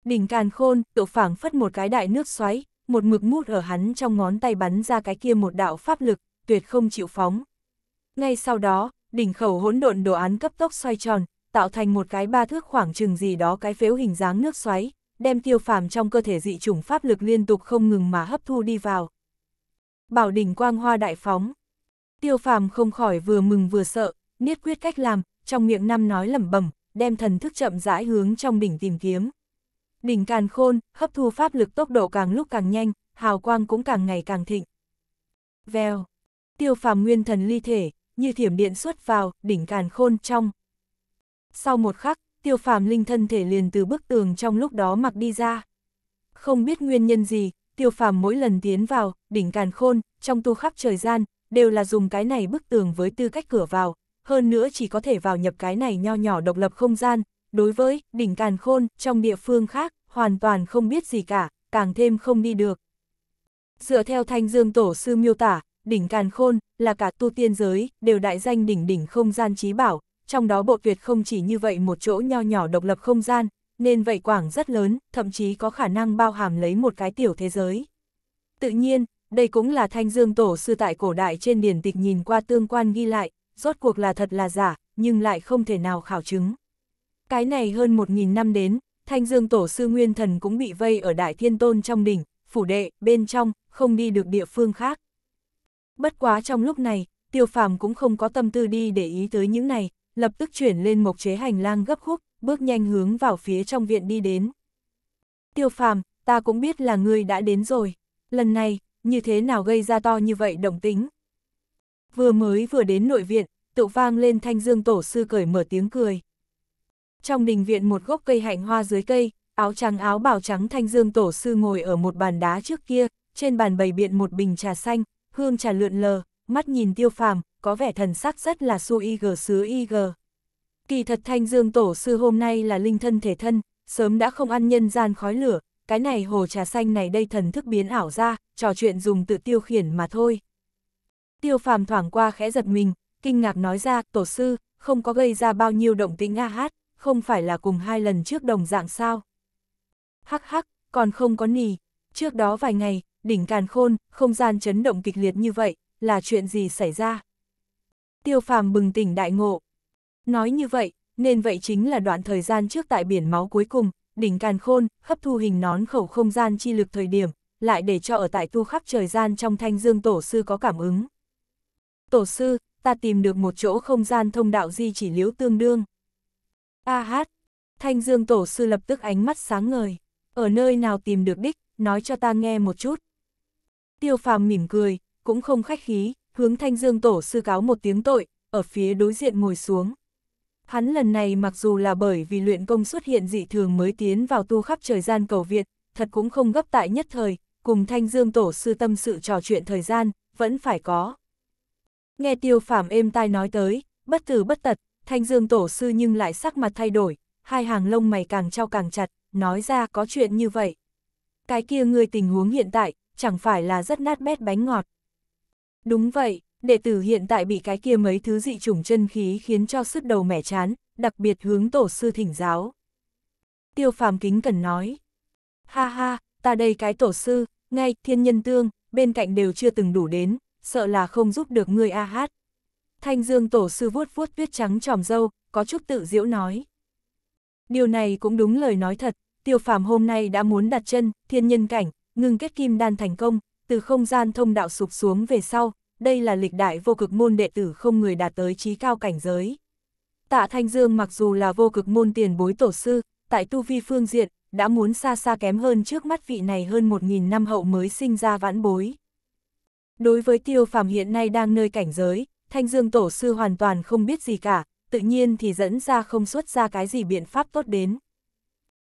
Đỉnh càn khôn, tự phảng phất một cái đại nước xoáy, một mực mút ở hắn trong ngón tay bắn ra cái kia một đạo pháp lực, tuyệt không chịu phóng. Ngay sau đó, đỉnh khẩu hỗn độn đồ án cấp tốc xoay tròn, tạo thành một cái ba thước khoảng chừng gì đó cái phếu hình dáng nước xoáy, đem tiêu phàm trong cơ thể dị chủng pháp lực liên tục không ngừng mà hấp thu đi vào bảo đỉnh quang hoa đại phóng. Tiêu phàm không khỏi vừa mừng vừa sợ, niết quyết cách làm, trong miệng năm nói lẩm bẩm, đem thần thức chậm rãi hướng trong đỉnh tìm kiếm. Đỉnh càn khôn, hấp thu pháp lực tốc độ càng lúc càng nhanh, hào quang cũng càng ngày càng thịnh. Vèo, tiêu phàm nguyên thần ly thể, như thiểm điện xuất vào, đỉnh càn khôn trong. Sau một khắc, tiêu phàm linh thân thể liền từ bức tường trong lúc đó mặc đi ra. Không biết nguyên nhân gì, tiêu phàm mỗi lần tiến vào, đỉnh càn khôn, trong tu khắp trời gian, đều là dùng cái này bức tường với tư cách cửa vào, hơn nữa chỉ có thể vào nhập cái này nho nhỏ độc lập không gian, đối với đỉnh càn khôn trong địa phương khác, hoàn toàn không biết gì cả, càng thêm không đi được. Dựa theo Thanh Dương Tổ sư miêu tả, đỉnh càn khôn là cả tu tiên giới, đều đại danh đỉnh đỉnh không gian trí bảo, trong đó bộ tuyệt không chỉ như vậy một chỗ nho nhỏ độc lập không gian, nên vậy quảng rất lớn, thậm chí có khả năng bao hàm lấy một cái tiểu thế giới. Tự nhiên, đây cũng là thanh dương tổ sư tại cổ đại trên điển tịch nhìn qua tương quan ghi lại, rốt cuộc là thật là giả, nhưng lại không thể nào khảo chứng. Cái này hơn 1.000 năm đến, thanh dương tổ sư nguyên thần cũng bị vây ở đại thiên tôn trong đỉnh, phủ đệ, bên trong, không đi được địa phương khác. Bất quá trong lúc này, tiêu phàm cũng không có tâm tư đi để ý tới những này, lập tức chuyển lên mộc chế hành lang gấp khúc, bước nhanh hướng vào phía trong viện đi đến. Tiêu phàm, ta cũng biết là ngươi đã đến rồi, lần này, như thế nào gây ra to như vậy động tính. Vừa mới vừa đến nội viện, tự vang lên thanh dương tổ sư cởi mở tiếng cười. Trong đình viện một gốc cây hạnh hoa dưới cây, áo trắng áo bào trắng thanh dương tổ sư ngồi ở một bàn đá trước kia, trên bàn bày biện một bình trà xanh, hương trà lượn lờ, mắt nhìn tiêu phàm, có vẻ thần sắc rất là su y gờ sứ y gờ. Kỳ thật Thanh Dương Tổ sư hôm nay là linh thân thể thân, sớm đã không ăn nhân gian khói lửa, cái này hồ trà xanh này đây thần thức biến ảo ra, trò chuyện dùng tự tiêu khiển mà thôi. Tiêu phàm thoảng qua khẽ giật mình, kinh ngạc nói ra, tổ sư, không có gây ra bao nhiêu động tĩnh a hát, không phải là cùng hai lần trước đồng dạng sao. Hắc hắc, còn không có nì, trước đó vài ngày, đỉnh càn khôn, không gian chấn động kịch liệt như vậy, là chuyện gì xảy ra? Tiêu phàm bừng tỉnh đại ngộ, Nói như vậy, nên vậy chính là đoạn thời gian trước tại biển máu cuối cùng, đỉnh càn khôn, hấp thu hình nón khẩu không gian chi lực thời điểm, lại để cho ở tại tu khắp trời gian trong thanh dương tổ sư có cảm ứng. Tổ sư, ta tìm được một chỗ không gian thông đạo di chỉ liếu tương đương. A hát, thanh dương tổ sư lập tức ánh mắt sáng ngời, ở nơi nào tìm được đích, nói cho ta nghe một chút. Tiêu phàm mỉm cười, cũng không khách khí, hướng thanh dương tổ sư cáo một tiếng tội, ở phía đối diện ngồi xuống. Hắn lần này mặc dù là bởi vì luyện công xuất hiện dị thường mới tiến vào tu khắp trời gian cầu viện thật cũng không gấp tại nhất thời, cùng thanh dương tổ sư tâm sự trò chuyện thời gian, vẫn phải có. Nghe tiêu phạm êm tai nói tới, bất tử bất tật, thanh dương tổ sư nhưng lại sắc mặt thay đổi, hai hàng lông mày càng trao càng chặt, nói ra có chuyện như vậy. Cái kia người tình huống hiện tại, chẳng phải là rất nát bét bánh ngọt. Đúng vậy, đệ tử hiện tại bị cái kia mấy thứ dị chủng chân khí khiến cho sức đầu mẻ chán, đặc biệt hướng tổ sư thỉnh giáo. Tiêu phàm kính cần nói, ha ha, ta đây cái tổ sư, ngay thiên nhân tương, bên cạnh đều chưa từng đủ đến, sợ là không giúp được ngươi a hát. Thanh dương tổ sư vuốt vuốt tuyết trắng tròm dâu, có chút tự diễu nói. Điều này cũng đúng lời nói thật, tiêu phàm hôm nay đã muốn đặt chân, thiên nhân cảnh, ngừng kết kim đan thành công, từ không gian thông đạo sụp xuống về sau, đây là lịch đại vô cực môn đệ tử không người đạt tới trí cao cảnh giới. Tạ Thanh Dương mặc dù là vô cực môn tiền bối tổ sư, tại tu vi phương diện, đã muốn xa xa kém hơn trước mắt vị này hơn 1.000 năm hậu mới sinh ra vãn bối. Đối với tiêu phàm hiện nay đang nơi cảnh giới, Thanh Dương tổ sư hoàn toàn không biết gì cả, tự nhiên thì dẫn ra không xuất ra cái gì biện pháp tốt đến.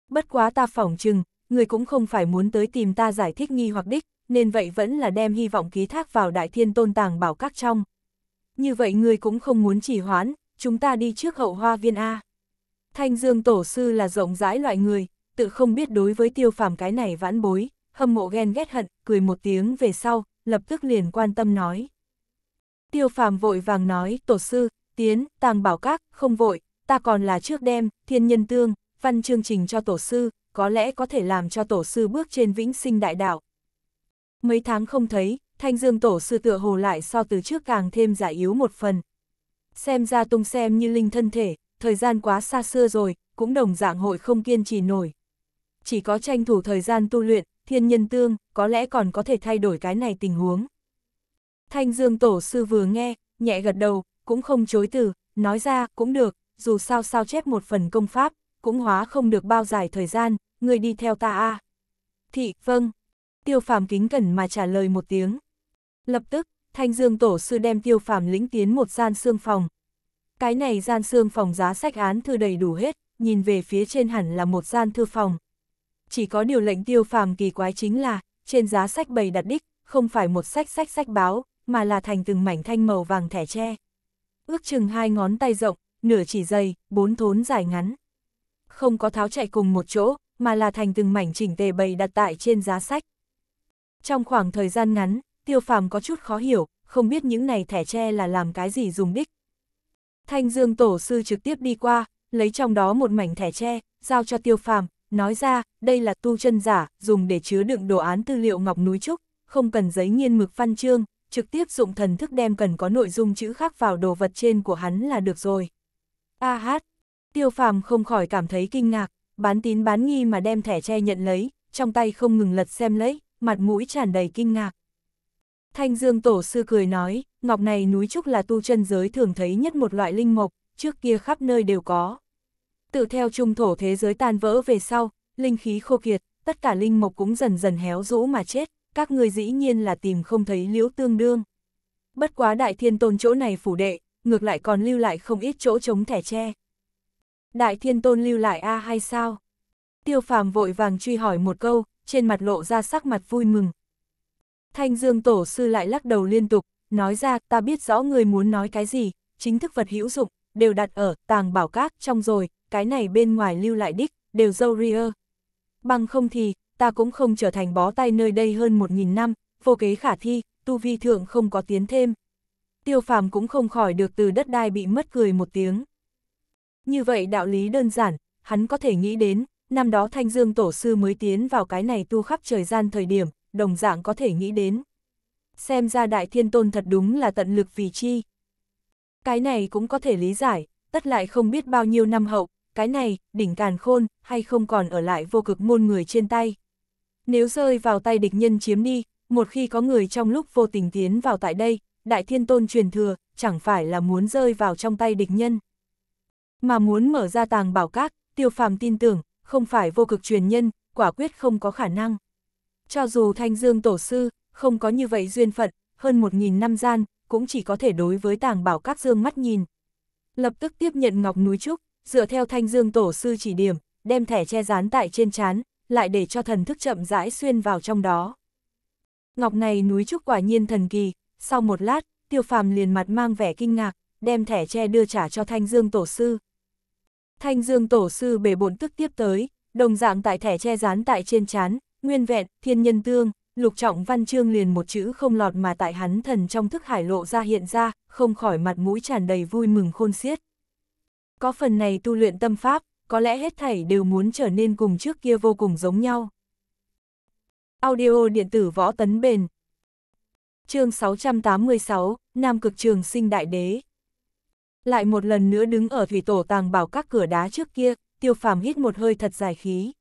Bất quá ta phỏng chừng, người cũng không phải muốn tới tìm ta giải thích nghi hoặc đích, nên vậy vẫn là đem hy vọng ký thác vào đại thiên tôn tàng bảo các trong. Như vậy ngươi cũng không muốn trì hoãn, chúng ta đi trước hậu hoa viên A. Thanh Dương Tổ Sư là rộng rãi loại người, tự không biết đối với tiêu phàm cái này vãn bối, hâm mộ ghen ghét hận, cười một tiếng về sau, lập tức liền quan tâm nói. Tiêu phàm vội vàng nói, Tổ Sư, tiến, tàng bảo các, không vội, ta còn là trước đem, thiên nhân tương, văn chương trình cho Tổ Sư, có lẽ có thể làm cho Tổ Sư bước trên vĩnh sinh đại đạo, Mấy tháng không thấy, Thanh Dương Tổ sư tựa hồ lại so từ trước càng thêm giải yếu một phần. Xem ra tung xem như linh thân thể, thời gian quá xa xưa rồi, cũng đồng dạng hội không kiên trì nổi. Chỉ có tranh thủ thời gian tu luyện, thiên nhân tương, có lẽ còn có thể thay đổi cái này tình huống. Thanh Dương Tổ sư vừa nghe, nhẹ gật đầu, cũng không chối từ, nói ra cũng được, dù sao sao chép một phần công pháp, cũng hóa không được bao dài thời gian, người đi theo ta a. Thị, vâng. Tiêu phàm kính cẩn mà trả lời một tiếng. Lập tức, Thanh Dương Tổ sư đem tiêu phàm lĩnh tiến một gian xương phòng. Cái này gian xương phòng giá sách án thư đầy đủ hết, nhìn về phía trên hẳn là một gian thư phòng. Chỉ có điều lệnh tiêu phàm kỳ quái chính là, trên giá sách bày đặt đích, không phải một sách sách sách báo, mà là thành từng mảnh thanh màu vàng thẻ tre. Ước chừng hai ngón tay rộng, nửa chỉ dày, bốn thốn dài ngắn. Không có tháo chạy cùng một chỗ, mà là thành từng mảnh chỉnh tề bày đặt tại trên giá sách. Trong khoảng thời gian ngắn, tiêu phàm có chút khó hiểu, không biết những này thẻ tre là làm cái gì dùng đích. Thanh Dương Tổ sư trực tiếp đi qua, lấy trong đó một mảnh thẻ tre, giao cho tiêu phàm, nói ra, đây là tu chân giả, dùng để chứa đựng đồ án tư liệu ngọc núi trúc, không cần giấy nghiên mực văn chương, trực tiếp dụng thần thức đem cần có nội dung chữ khác vào đồ vật trên của hắn là được rồi. A hát, tiêu phàm không khỏi cảm thấy kinh ngạc, bán tín bán nghi mà đem thẻ tre nhận lấy, trong tay không ngừng lật xem lấy, mặt mũi tràn đầy kinh ngạc. Thanh Dương Tổ Sư cười nói, ngọc này núi trúc là tu chân giới thường thấy nhất một loại linh mộc, trước kia khắp nơi đều có. Tự theo trung thổ thế giới tan vỡ về sau, linh khí khô kiệt, tất cả linh mộc cũng dần dần héo rũ mà chết, các người dĩ nhiên là tìm không thấy liễu tương đương. Bất quá đại thiên tôn chỗ này phủ đệ, ngược lại còn lưu lại không ít chỗ chống thẻ tre. Đại thiên tôn lưu lại A hay sao? Tiêu phàm vội vàng truy hỏi một câu, trên mặt lộ ra sắc mặt vui mừng. Thanh Dương Tổ Sư lại lắc đầu liên tục, nói ra ta biết rõ người muốn nói cái gì, chính thức vật hữu dụng, đều đặt ở tàng bảo các trong rồi, cái này bên ngoài lưu lại đích, đều dâu ria. Bằng không thì, ta cũng không trở thành bó tay nơi đây hơn một nghìn năm, vô kế khả thi, tu vi thượng không có tiến thêm. Tiêu phàm cũng không khỏi được từ đất đai bị mất cười một tiếng. Như vậy đạo lý đơn giản, hắn có thể nghĩ đến, năm đó Thanh Dương Tổ Sư mới tiến vào cái này tu khắp trời gian thời điểm, đồng dạng có thể nghĩ đến. Xem ra Đại Thiên Tôn thật đúng là tận lực vì chi. Cái này cũng có thể lý giải, tất lại không biết bao nhiêu năm hậu, cái này, đỉnh càn khôn, hay không còn ở lại vô cực môn người trên tay. Nếu rơi vào tay địch nhân chiếm đi, một khi có người trong lúc vô tình tiến vào tại đây, Đại Thiên Tôn truyền thừa, chẳng phải là muốn rơi vào trong tay địch nhân. Mà muốn mở ra tàng bảo các, tiêu phàm tin tưởng, không phải vô cực truyền nhân, quả quyết không có khả năng. Cho dù Thanh Dương Tổ Sư, không có như vậy duyên phận, hơn một nghìn năm gian, cũng chỉ có thể đối với tàng bảo các dương mắt nhìn. Lập tức tiếp nhận ngọc núi trúc, dựa theo Thanh Dương Tổ Sư chỉ điểm, đem thẻ che dán tại trên chán, lại để cho thần thức chậm rãi xuyên vào trong đó. Ngọc này núi trúc quả nhiên thần kỳ, sau một lát, tiêu phàm liền mặt mang vẻ kinh ngạc, đem thẻ che đưa trả cho Thanh Dương Tổ Sư. Thanh Dương Tổ sư bề bổn tức tiếp tới, đồng dạng tại thẻ che dán tại trên chán, nguyên vẹn, thiên nhân tương, lục trọng văn chương liền một chữ không lọt mà tại hắn thần trong thức hải lộ ra hiện ra, không khỏi mặt mũi tràn đầy vui mừng khôn xiết. Có phần này tu luyện tâm pháp, có lẽ hết thảy đều muốn trở nên cùng trước kia vô cùng giống nhau. Audio điện tử võ tấn bền Chương 686, Nam cực trường sinh đại đế lại một lần nữa đứng ở thủy tổ tàng bảo các cửa đá trước kia, tiêu phàm hít một hơi thật dài khí.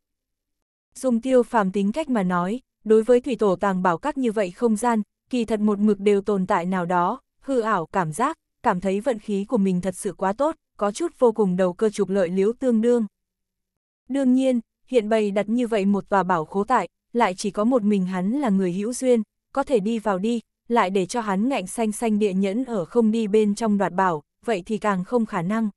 Dùng tiêu phàm tính cách mà nói, đối với thủy tổ tàng bảo các như vậy không gian, kỳ thật một mực đều tồn tại nào đó, hư ảo cảm giác, cảm thấy vận khí của mình thật sự quá tốt, có chút vô cùng đầu cơ trục lợi liếu tương đương. Đương nhiên, hiện bày đặt như vậy một tòa bảo khố tại, lại chỉ có một mình hắn là người hữu duyên, có thể đi vào đi, lại để cho hắn ngạnh xanh xanh địa nhẫn ở không đi bên trong đoạt bảo, vậy thì càng không khả năng.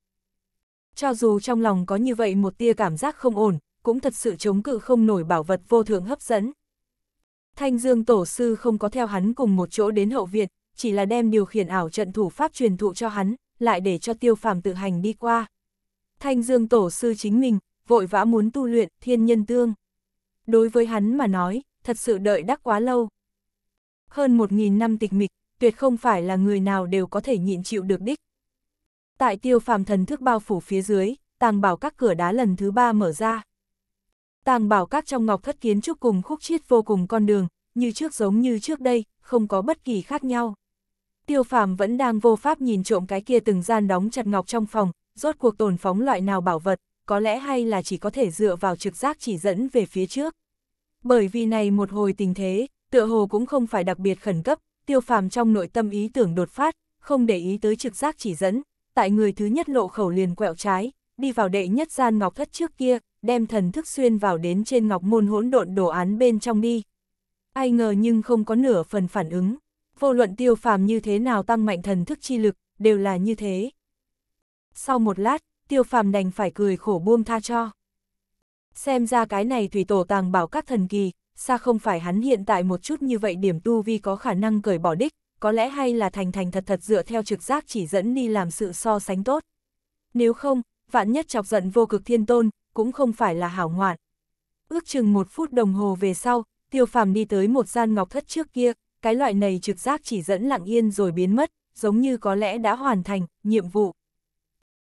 Cho dù trong lòng có như vậy một tia cảm giác không ổn, cũng thật sự chống cự không nổi bảo vật vô thượng hấp dẫn. Thanh Dương Tổ Sư không có theo hắn cùng một chỗ đến hậu viện, chỉ là đem điều khiển ảo trận thủ pháp truyền thụ cho hắn, lại để cho tiêu phàm tự hành đi qua. Thanh Dương Tổ Sư chính mình, vội vã muốn tu luyện thiên nhân tương. Đối với hắn mà nói, thật sự đợi đắc quá lâu. Hơn một nghìn năm tịch mịch, tuyệt không phải là người nào đều có thể nhịn chịu được đích tại tiêu phàm thần thức bao phủ phía dưới, tàng bảo các cửa đá lần thứ ba mở ra. Tàng bảo các trong ngọc thất kiến trúc cùng khúc chiết vô cùng con đường, như trước giống như trước đây, không có bất kỳ khác nhau. Tiêu phàm vẫn đang vô pháp nhìn trộm cái kia từng gian đóng chặt ngọc trong phòng, rốt cuộc tồn phóng loại nào bảo vật, có lẽ hay là chỉ có thể dựa vào trực giác chỉ dẫn về phía trước. Bởi vì này một hồi tình thế, tựa hồ cũng không phải đặc biệt khẩn cấp, tiêu phàm trong nội tâm ý tưởng đột phát, không để ý tới trực giác chỉ dẫn, tại người thứ nhất lộ khẩu liền quẹo trái, đi vào đệ nhất gian ngọc thất trước kia, đem thần thức xuyên vào đến trên ngọc môn hỗn độn đồ án bên trong đi. Ai ngờ nhưng không có nửa phần phản ứng, vô luận tiêu phàm như thế nào tăng mạnh thần thức chi lực, đều là như thế. Sau một lát, tiêu phàm đành phải cười khổ buông tha cho. Xem ra cái này thủy tổ tàng bảo các thần kỳ, xa không phải hắn hiện tại một chút như vậy điểm tu vi có khả năng cởi bỏ đích, có lẽ hay là thành thành thật thật dựa theo trực giác chỉ dẫn đi làm sự so sánh tốt. Nếu không, vạn nhất chọc giận vô cực thiên tôn, cũng không phải là hảo ngoạn. Ước chừng một phút đồng hồ về sau, tiêu phàm đi tới một gian ngọc thất trước kia, cái loại này trực giác chỉ dẫn lặng yên rồi biến mất, giống như có lẽ đã hoàn thành, nhiệm vụ.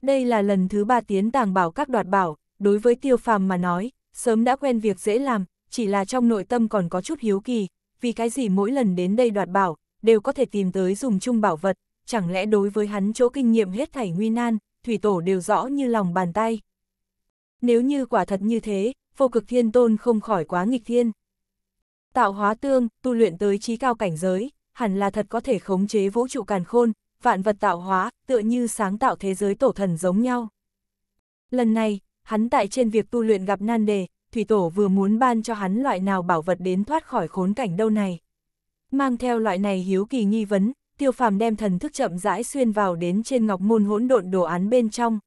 Đây là lần thứ ba tiến tàng bảo các đoạt bảo, đối với tiêu phàm mà nói, sớm đã quen việc dễ làm, chỉ là trong nội tâm còn có chút hiếu kỳ, vì cái gì mỗi lần đến đây đoạt bảo, đều có thể tìm tới dùng chung bảo vật, chẳng lẽ đối với hắn chỗ kinh nghiệm hết thảy nguy nan, thủy tổ đều rõ như lòng bàn tay. Nếu như quả thật như thế, vô cực thiên tôn không khỏi quá nghịch thiên. Tạo hóa tương, tu luyện tới trí cao cảnh giới, hẳn là thật có thể khống chế vũ trụ càn khôn, vạn vật tạo hóa, tựa như sáng tạo thế giới tổ thần giống nhau. Lần này, hắn tại trên việc tu luyện gặp nan đề, thủy tổ vừa muốn ban cho hắn loại nào bảo vật đến thoát khỏi khốn cảnh đâu này. Mang theo loại này hiếu kỳ nghi vấn, tiêu phàm đem thần thức chậm rãi xuyên vào đến trên ngọc môn hỗn độn đồ án bên trong.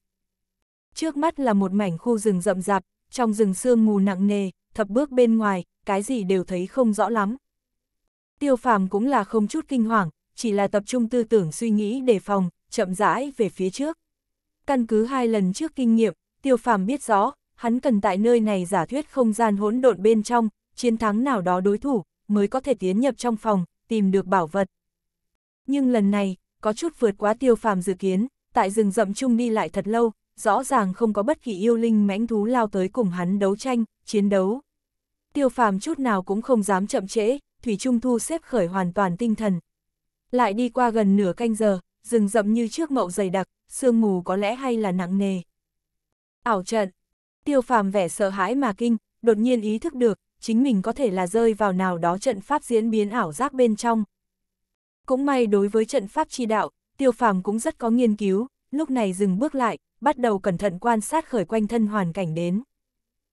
Trước mắt là một mảnh khu rừng rậm rạp, trong rừng sương mù nặng nề, thập bước bên ngoài, cái gì đều thấy không rõ lắm. Tiêu phàm cũng là không chút kinh hoàng, chỉ là tập trung tư tưởng suy nghĩ đề phòng, chậm rãi về phía trước. Căn cứ hai lần trước kinh nghiệm, tiêu phàm biết rõ, hắn cần tại nơi này giả thuyết không gian hỗn độn bên trong, chiến thắng nào đó đối thủ, mới có thể tiến nhập trong phòng, tìm được bảo vật. Nhưng lần này, có chút vượt quá tiêu phàm dự kiến, tại rừng rậm chung đi lại thật lâu, rõ ràng không có bất kỳ yêu linh mãnh thú lao tới cùng hắn đấu tranh, chiến đấu. Tiêu phàm chút nào cũng không dám chậm trễ, Thủy Trung Thu xếp khởi hoàn toàn tinh thần. Lại đi qua gần nửa canh giờ, rừng rậm như trước mậu dày đặc, sương mù có lẽ hay là nặng nề. Ảo trận, tiêu phàm vẻ sợ hãi mà kinh, đột nhiên ý thức được, chính mình có thể là rơi vào nào đó trận pháp diễn biến ảo giác bên trong. Cũng may đối với trận pháp chi đạo, tiêu phàm cũng rất có nghiên cứu, lúc này dừng bước lại, bắt đầu cẩn thận quan sát khởi quanh thân hoàn cảnh đến.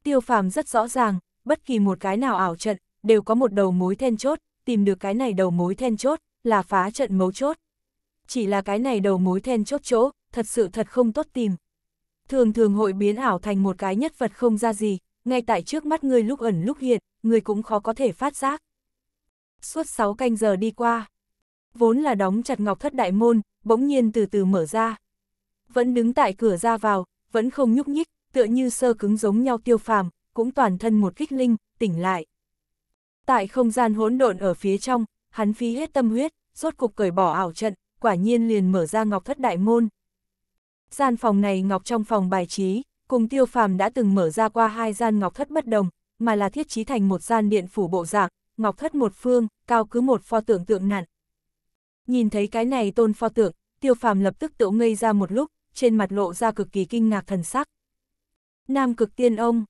Tiêu phàm rất rõ ràng, bất kỳ một cái nào ảo trận, đều có một đầu mối then chốt, tìm được cái này đầu mối then chốt, là phá trận mấu chốt. Chỉ là cái này đầu mối then chốt chỗ, thật sự thật không tốt tìm. Thường thường hội biến ảo thành một cái nhất vật không ra gì, ngay tại trước mắt ngươi lúc ẩn lúc hiện, ngươi cũng khó có thể phát giác. Suốt 6 canh giờ đi qua, vốn là đóng chặt ngọc thất đại môn, bỗng nhiên từ từ mở ra. Vẫn đứng tại cửa ra vào, vẫn không nhúc nhích, tựa như sơ cứng giống nhau tiêu phàm, cũng toàn thân một kích linh, tỉnh lại. Tại không gian hỗn độn ở phía trong, hắn phí hết tâm huyết, rốt cục cởi bỏ ảo trận, quả nhiên liền mở ra ngọc thất đại môn. Gian phòng này ngọc trong phòng bài trí, cùng tiêu phàm đã từng mở ra qua hai gian ngọc thất bất đồng, mà là thiết trí thành một gian điện phủ bộ dạng, ngọc thất một phương, cao cứ một pho tượng tượng nặn. Nhìn thấy cái này tôn pho tượng, tiêu phàm lập tức tự ngây ra một lúc, trên mặt lộ ra cực kỳ kinh ngạc thần sắc. Nam cực tiên ông,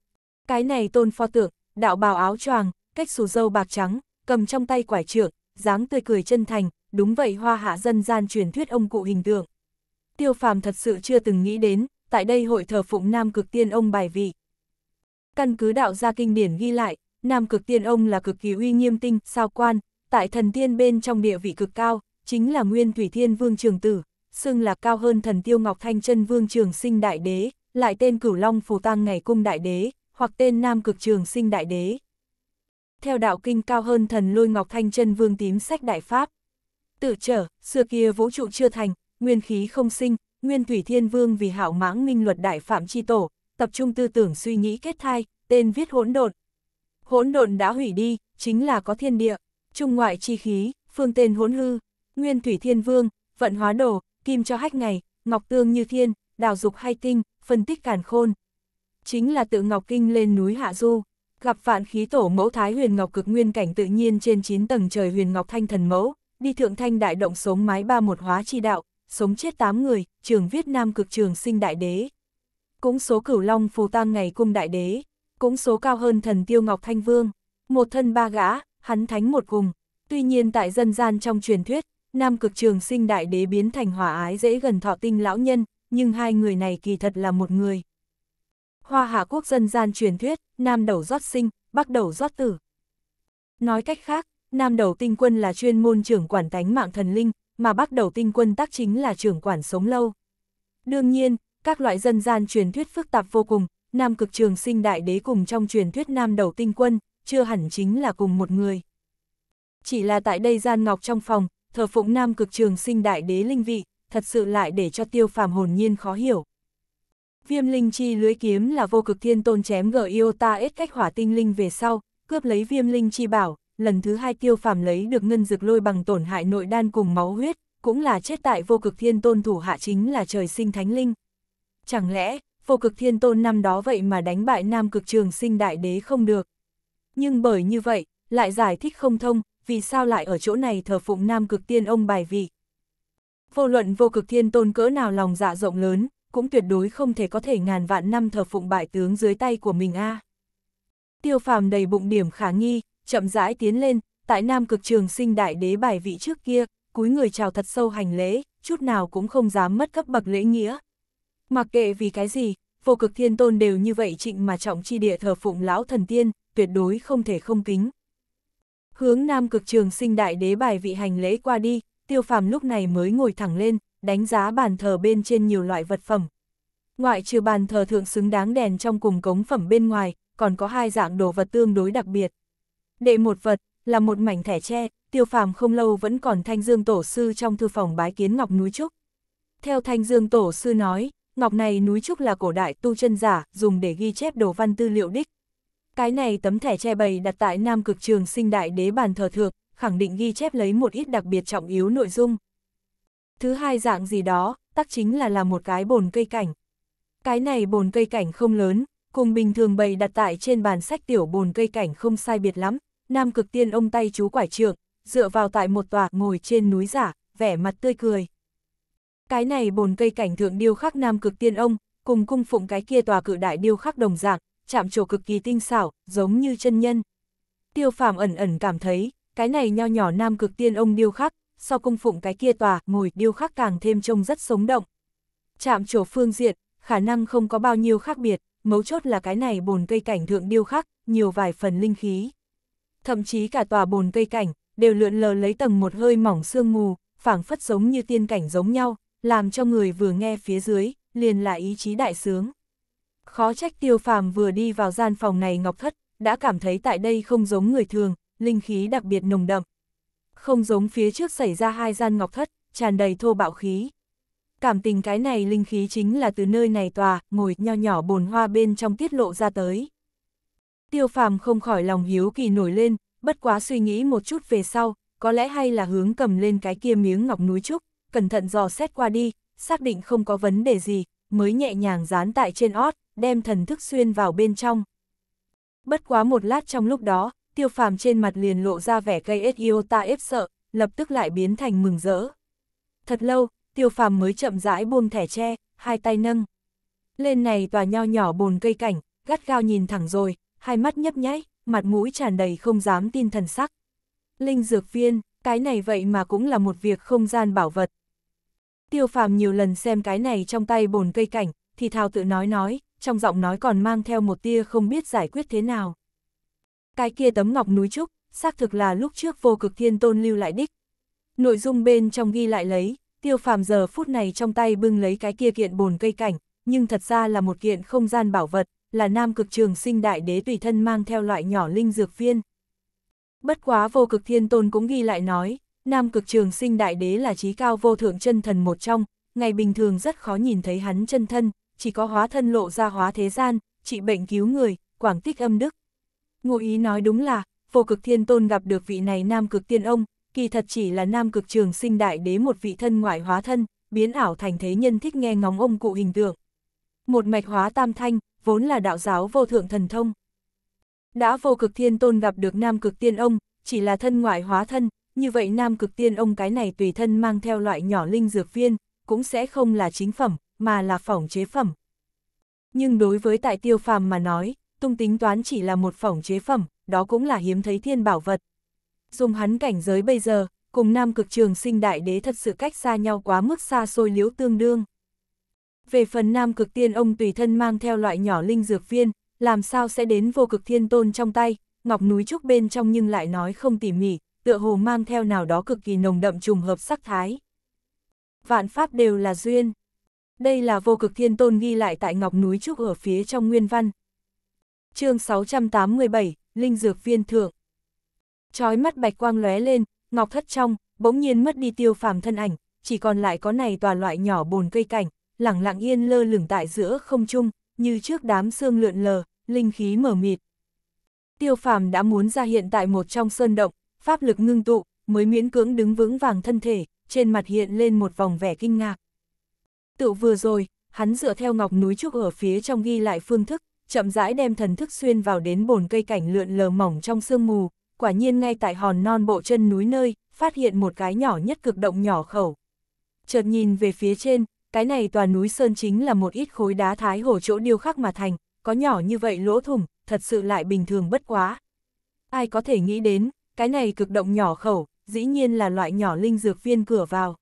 cái này tôn pho tượng, đạo bào áo choàng, cách xù dâu bạc trắng, cầm trong tay quải trượng, dáng tươi cười chân thành, đúng vậy hoa hạ dân gian truyền thuyết ông cụ hình tượng. Tiêu phàm thật sự chưa từng nghĩ đến, tại đây hội thờ phụng Nam Cực Tiên Ông bài vị. Căn cứ đạo gia kinh điển ghi lại, Nam Cực Tiên Ông là cực kỳ uy nghiêm tinh, sao quan, tại thần tiên bên trong địa vị cực cao, chính là nguyên thủy thiên vương trường tử, xưng là cao hơn thần tiêu ngọc thanh chân vương trường sinh đại đế, lại tên cửu long phù tăng ngày cung đại đế, hoặc tên nam cực trường sinh đại đế. Theo đạo kinh cao hơn thần lôi ngọc thanh chân vương tím sách đại pháp. Tự trở, xưa kia vũ trụ chưa thành, nguyên khí không sinh, Nguyên Thủy Thiên Vương vì hạo mãng minh luật đại phạm chi tổ, tập trung tư tưởng suy nghĩ kết thai, tên viết hỗn độn. Hỗn độn đã hủy đi, chính là có thiên địa, trung ngoại chi khí, phương tên hỗn hư, Nguyên Thủy Thiên Vương, vận hóa đồ, kim cho hách ngày, ngọc tương như thiên, đào dục hay tinh, phân tích càn khôn. Chính là tự ngọc kinh lên núi Hạ Du, gặp vạn khí tổ mẫu thái huyền ngọc cực nguyên cảnh tự nhiên trên 9 tầng trời huyền ngọc thanh thần mẫu, đi thượng thanh đại động sống mái ba một hóa chi đạo, sống chết 8 người, trường viết Nam cực trường sinh đại đế. Cũng số cửu long phù tang ngày cung đại đế, cũng số cao hơn thần tiêu ngọc thanh vương, một thân ba gã, hắn thánh một cùng. Tuy nhiên tại dân gian trong truyền thuyết, Nam cực trường sinh đại đế biến thành hỏa ái dễ gần thọ tinh lão nhân, nhưng hai người này kỳ thật là một người. Hoa hạ quốc dân gian truyền thuyết, Nam đầu rót sinh, Bắc đầu rót tử. Nói cách khác, Nam đầu tinh quân là chuyên môn trưởng quản tánh mạng thần linh, mà bắt đầu tinh quân tác chính là trưởng quản sống lâu. Đương nhiên, các loại dân gian truyền thuyết phức tạp vô cùng, Nam cực trường sinh đại đế cùng trong truyền thuyết Nam đầu tinh quân, chưa hẳn chính là cùng một người. Chỉ là tại đây gian ngọc trong phòng, thờ phụng Nam cực trường sinh đại đế linh vị, thật sự lại để cho tiêu phàm hồn nhiên khó hiểu. Viêm linh chi lưới kiếm là vô cực thiên tôn chém gờ Iota ết cách hỏa tinh linh về sau, cướp lấy viêm linh chi bảo, lần thứ hai tiêu phàm lấy được ngân dược lôi bằng tổn hại nội đan cùng máu huyết, cũng là chết tại vô cực thiên tôn thủ hạ chính là trời sinh thánh linh. Chẳng lẽ, vô cực thiên tôn năm đó vậy mà đánh bại nam cực trường sinh đại đế không được? Nhưng bởi như vậy, lại giải thích không thông, vì sao lại ở chỗ này thờ phụng nam cực tiên ông bài vị. Vô luận vô cực thiên tôn cỡ nào lòng dạ rộng lớn, cũng tuyệt đối không thể có thể ngàn vạn năm thờ phụng bại tướng dưới tay của mình a. Tiêu phàm đầy bụng điểm khả nghi, chậm rãi tiến lên, tại Nam Cực Trường Sinh Đại Đế bài vị trước kia, cúi người chào thật sâu hành lễ, chút nào cũng không dám mất cấp bậc lễ nghĩa. Mặc kệ vì cái gì, vô cực thiên tôn đều như vậy trịnh mà trọng chi địa thờ phụng lão thần tiên, tuyệt đối không thể không kính. Hướng Nam Cực Trường Sinh Đại Đế bài vị hành lễ qua đi, Tiêu Phàm lúc này mới ngồi thẳng lên, đánh giá bàn thờ bên trên nhiều loại vật phẩm. Ngoại trừ bàn thờ thượng xứng đáng đèn trong cùng cống phẩm bên ngoài, còn có hai dạng đồ vật tương đối đặc biệt. Đệ một vật, là một mảnh thẻ tre, tiêu phàm không lâu vẫn còn thanh dương tổ sư trong thư phòng bái kiến ngọc núi trúc. Theo thanh dương tổ sư nói, ngọc này núi trúc là cổ đại tu chân giả, dùng để ghi chép đồ văn tư liệu đích. Cái này tấm thẻ tre bày đặt tại Nam Cực Trường sinh đại đế bàn thờ thượng, khẳng định ghi chép lấy một ít đặc biệt trọng yếu nội dung. Thứ hai dạng gì đó, tắc chính là là một cái bồn cây cảnh. Cái này bồn cây cảnh không lớn, cùng bình thường bày đặt tại trên bàn sách tiểu bồn cây cảnh không sai biệt lắm, Nam cực tiên ông tay chú quải trượng, dựa vào tại một tòa ngồi trên núi giả, vẻ mặt tươi cười. Cái này bồn cây cảnh thượng điêu khắc nam cực tiên ông, cùng cung phụng cái kia tòa cự đại điêu khắc đồng dạng, chạm trổ cực kỳ tinh xảo, giống như chân nhân. Tiêu phàm ẩn ẩn cảm thấy, cái này nho nhỏ nam cực tiên ông điêu khắc, so cung phụng cái kia tòa ngồi điêu khắc càng thêm trông rất sống động. Chạm trổ phương diện, khả năng không có bao nhiêu khác biệt, mấu chốt là cái này bồn cây cảnh thượng điêu khắc, nhiều vài phần linh khí thậm chí cả tòa bồn cây cảnh, đều lượn lờ lấy tầng một hơi mỏng sương mù, phảng phất giống như tiên cảnh giống nhau, làm cho người vừa nghe phía dưới, liền là ý chí đại sướng. Khó trách tiêu phàm vừa đi vào gian phòng này ngọc thất, đã cảm thấy tại đây không giống người thường, linh khí đặc biệt nồng đậm. Không giống phía trước xảy ra hai gian ngọc thất, tràn đầy thô bạo khí. Cảm tình cái này linh khí chính là từ nơi này tòa, ngồi nho nhỏ bồn hoa bên trong tiết lộ ra tới. Tiêu phàm không khỏi lòng hiếu kỳ nổi lên, bất quá suy nghĩ một chút về sau, có lẽ hay là hướng cầm lên cái kia miếng ngọc núi trúc, cẩn thận dò xét qua đi, xác định không có vấn đề gì, mới nhẹ nhàng dán tại trên ót, đem thần thức xuyên vào bên trong. Bất quá một lát trong lúc đó, tiêu phàm trên mặt liền lộ ra vẻ cây ta ép sợ, lập tức lại biến thành mừng rỡ. Thật lâu, tiêu phàm mới chậm rãi buông thẻ tre, hai tay nâng. Lên này tòa nho nhỏ bồn cây cảnh, gắt gao nhìn thẳng rồi, hai mắt nhấp nháy, mặt mũi tràn đầy không dám tin thần sắc. Linh dược viên, cái này vậy mà cũng là một việc không gian bảo vật. Tiêu phàm nhiều lần xem cái này trong tay bồn cây cảnh, thì thào tự nói nói, trong giọng nói còn mang theo một tia không biết giải quyết thế nào. Cái kia tấm ngọc núi trúc, xác thực là lúc trước vô cực thiên tôn lưu lại đích. Nội dung bên trong ghi lại lấy, tiêu phàm giờ phút này trong tay bưng lấy cái kia kiện bồn cây cảnh, nhưng thật ra là một kiện không gian bảo vật, là nam cực trường sinh đại đế tùy thân mang theo loại nhỏ linh dược viên. Bất quá vô cực thiên tôn cũng ghi lại nói, nam cực trường sinh đại đế là trí cao vô thượng chân thần một trong, ngày bình thường rất khó nhìn thấy hắn chân thân, chỉ có hóa thân lộ ra hóa thế gian, trị bệnh cứu người, quảng tích âm đức. Ngụ ý nói đúng là, vô cực thiên tôn gặp được vị này nam cực tiên ông, kỳ thật chỉ là nam cực trường sinh đại đế một vị thân ngoại hóa thân, biến ảo thành thế nhân thích nghe ngóng ông cụ hình tượng. Một mạch hóa tam thanh, vốn là đạo giáo vô thượng thần thông. Đã vô cực thiên tôn gặp được nam cực tiên ông, chỉ là thân ngoại hóa thân, như vậy nam cực tiên ông cái này tùy thân mang theo loại nhỏ linh dược viên, cũng sẽ không là chính phẩm, mà là phỏng chế phẩm. Nhưng đối với tại tiêu phàm mà nói, tung tính toán chỉ là một phỏng chế phẩm, đó cũng là hiếm thấy thiên bảo vật. Dùng hắn cảnh giới bây giờ, cùng nam cực trường sinh đại đế thật sự cách xa nhau quá mức xa xôi liếu tương đương về phần nam cực tiên ông tùy thân mang theo loại nhỏ linh dược viên, làm sao sẽ đến vô cực thiên tôn trong tay, ngọc núi trúc bên trong nhưng lại nói không tỉ mỉ, tựa hồ mang theo nào đó cực kỳ nồng đậm trùng hợp sắc thái. Vạn pháp đều là duyên. Đây là vô cực thiên tôn ghi lại tại ngọc núi trúc ở phía trong nguyên văn. chương 687, Linh Dược Viên Thượng. Chói mắt bạch quang lóe lên, ngọc thất trong, bỗng nhiên mất đi tiêu phàm thân ảnh, chỉ còn lại có này tòa loại nhỏ bồn cây cảnh, lẳng lặng yên lơ lửng tại giữa không trung, như trước đám xương lượn lờ, linh khí mở mịt. Tiêu phàm đã muốn ra hiện tại một trong sơn động, pháp lực ngưng tụ, mới miễn cưỡng đứng vững vàng thân thể, trên mặt hiện lên một vòng vẻ kinh ngạc. Tự vừa rồi, hắn dựa theo ngọc núi trúc ở phía trong ghi lại phương thức, chậm rãi đem thần thức xuyên vào đến bồn cây cảnh lượn lờ mỏng trong sương mù, quả nhiên ngay tại hòn non bộ chân núi nơi, phát hiện một cái nhỏ nhất cực động nhỏ khẩu. Chợt nhìn về phía trên, cái này toàn núi sơn chính là một ít khối đá thái hổ chỗ điêu khắc mà thành, có nhỏ như vậy lỗ thủng, thật sự lại bình thường bất quá. Ai có thể nghĩ đến, cái này cực động nhỏ khẩu, dĩ nhiên là loại nhỏ linh dược viên cửa vào.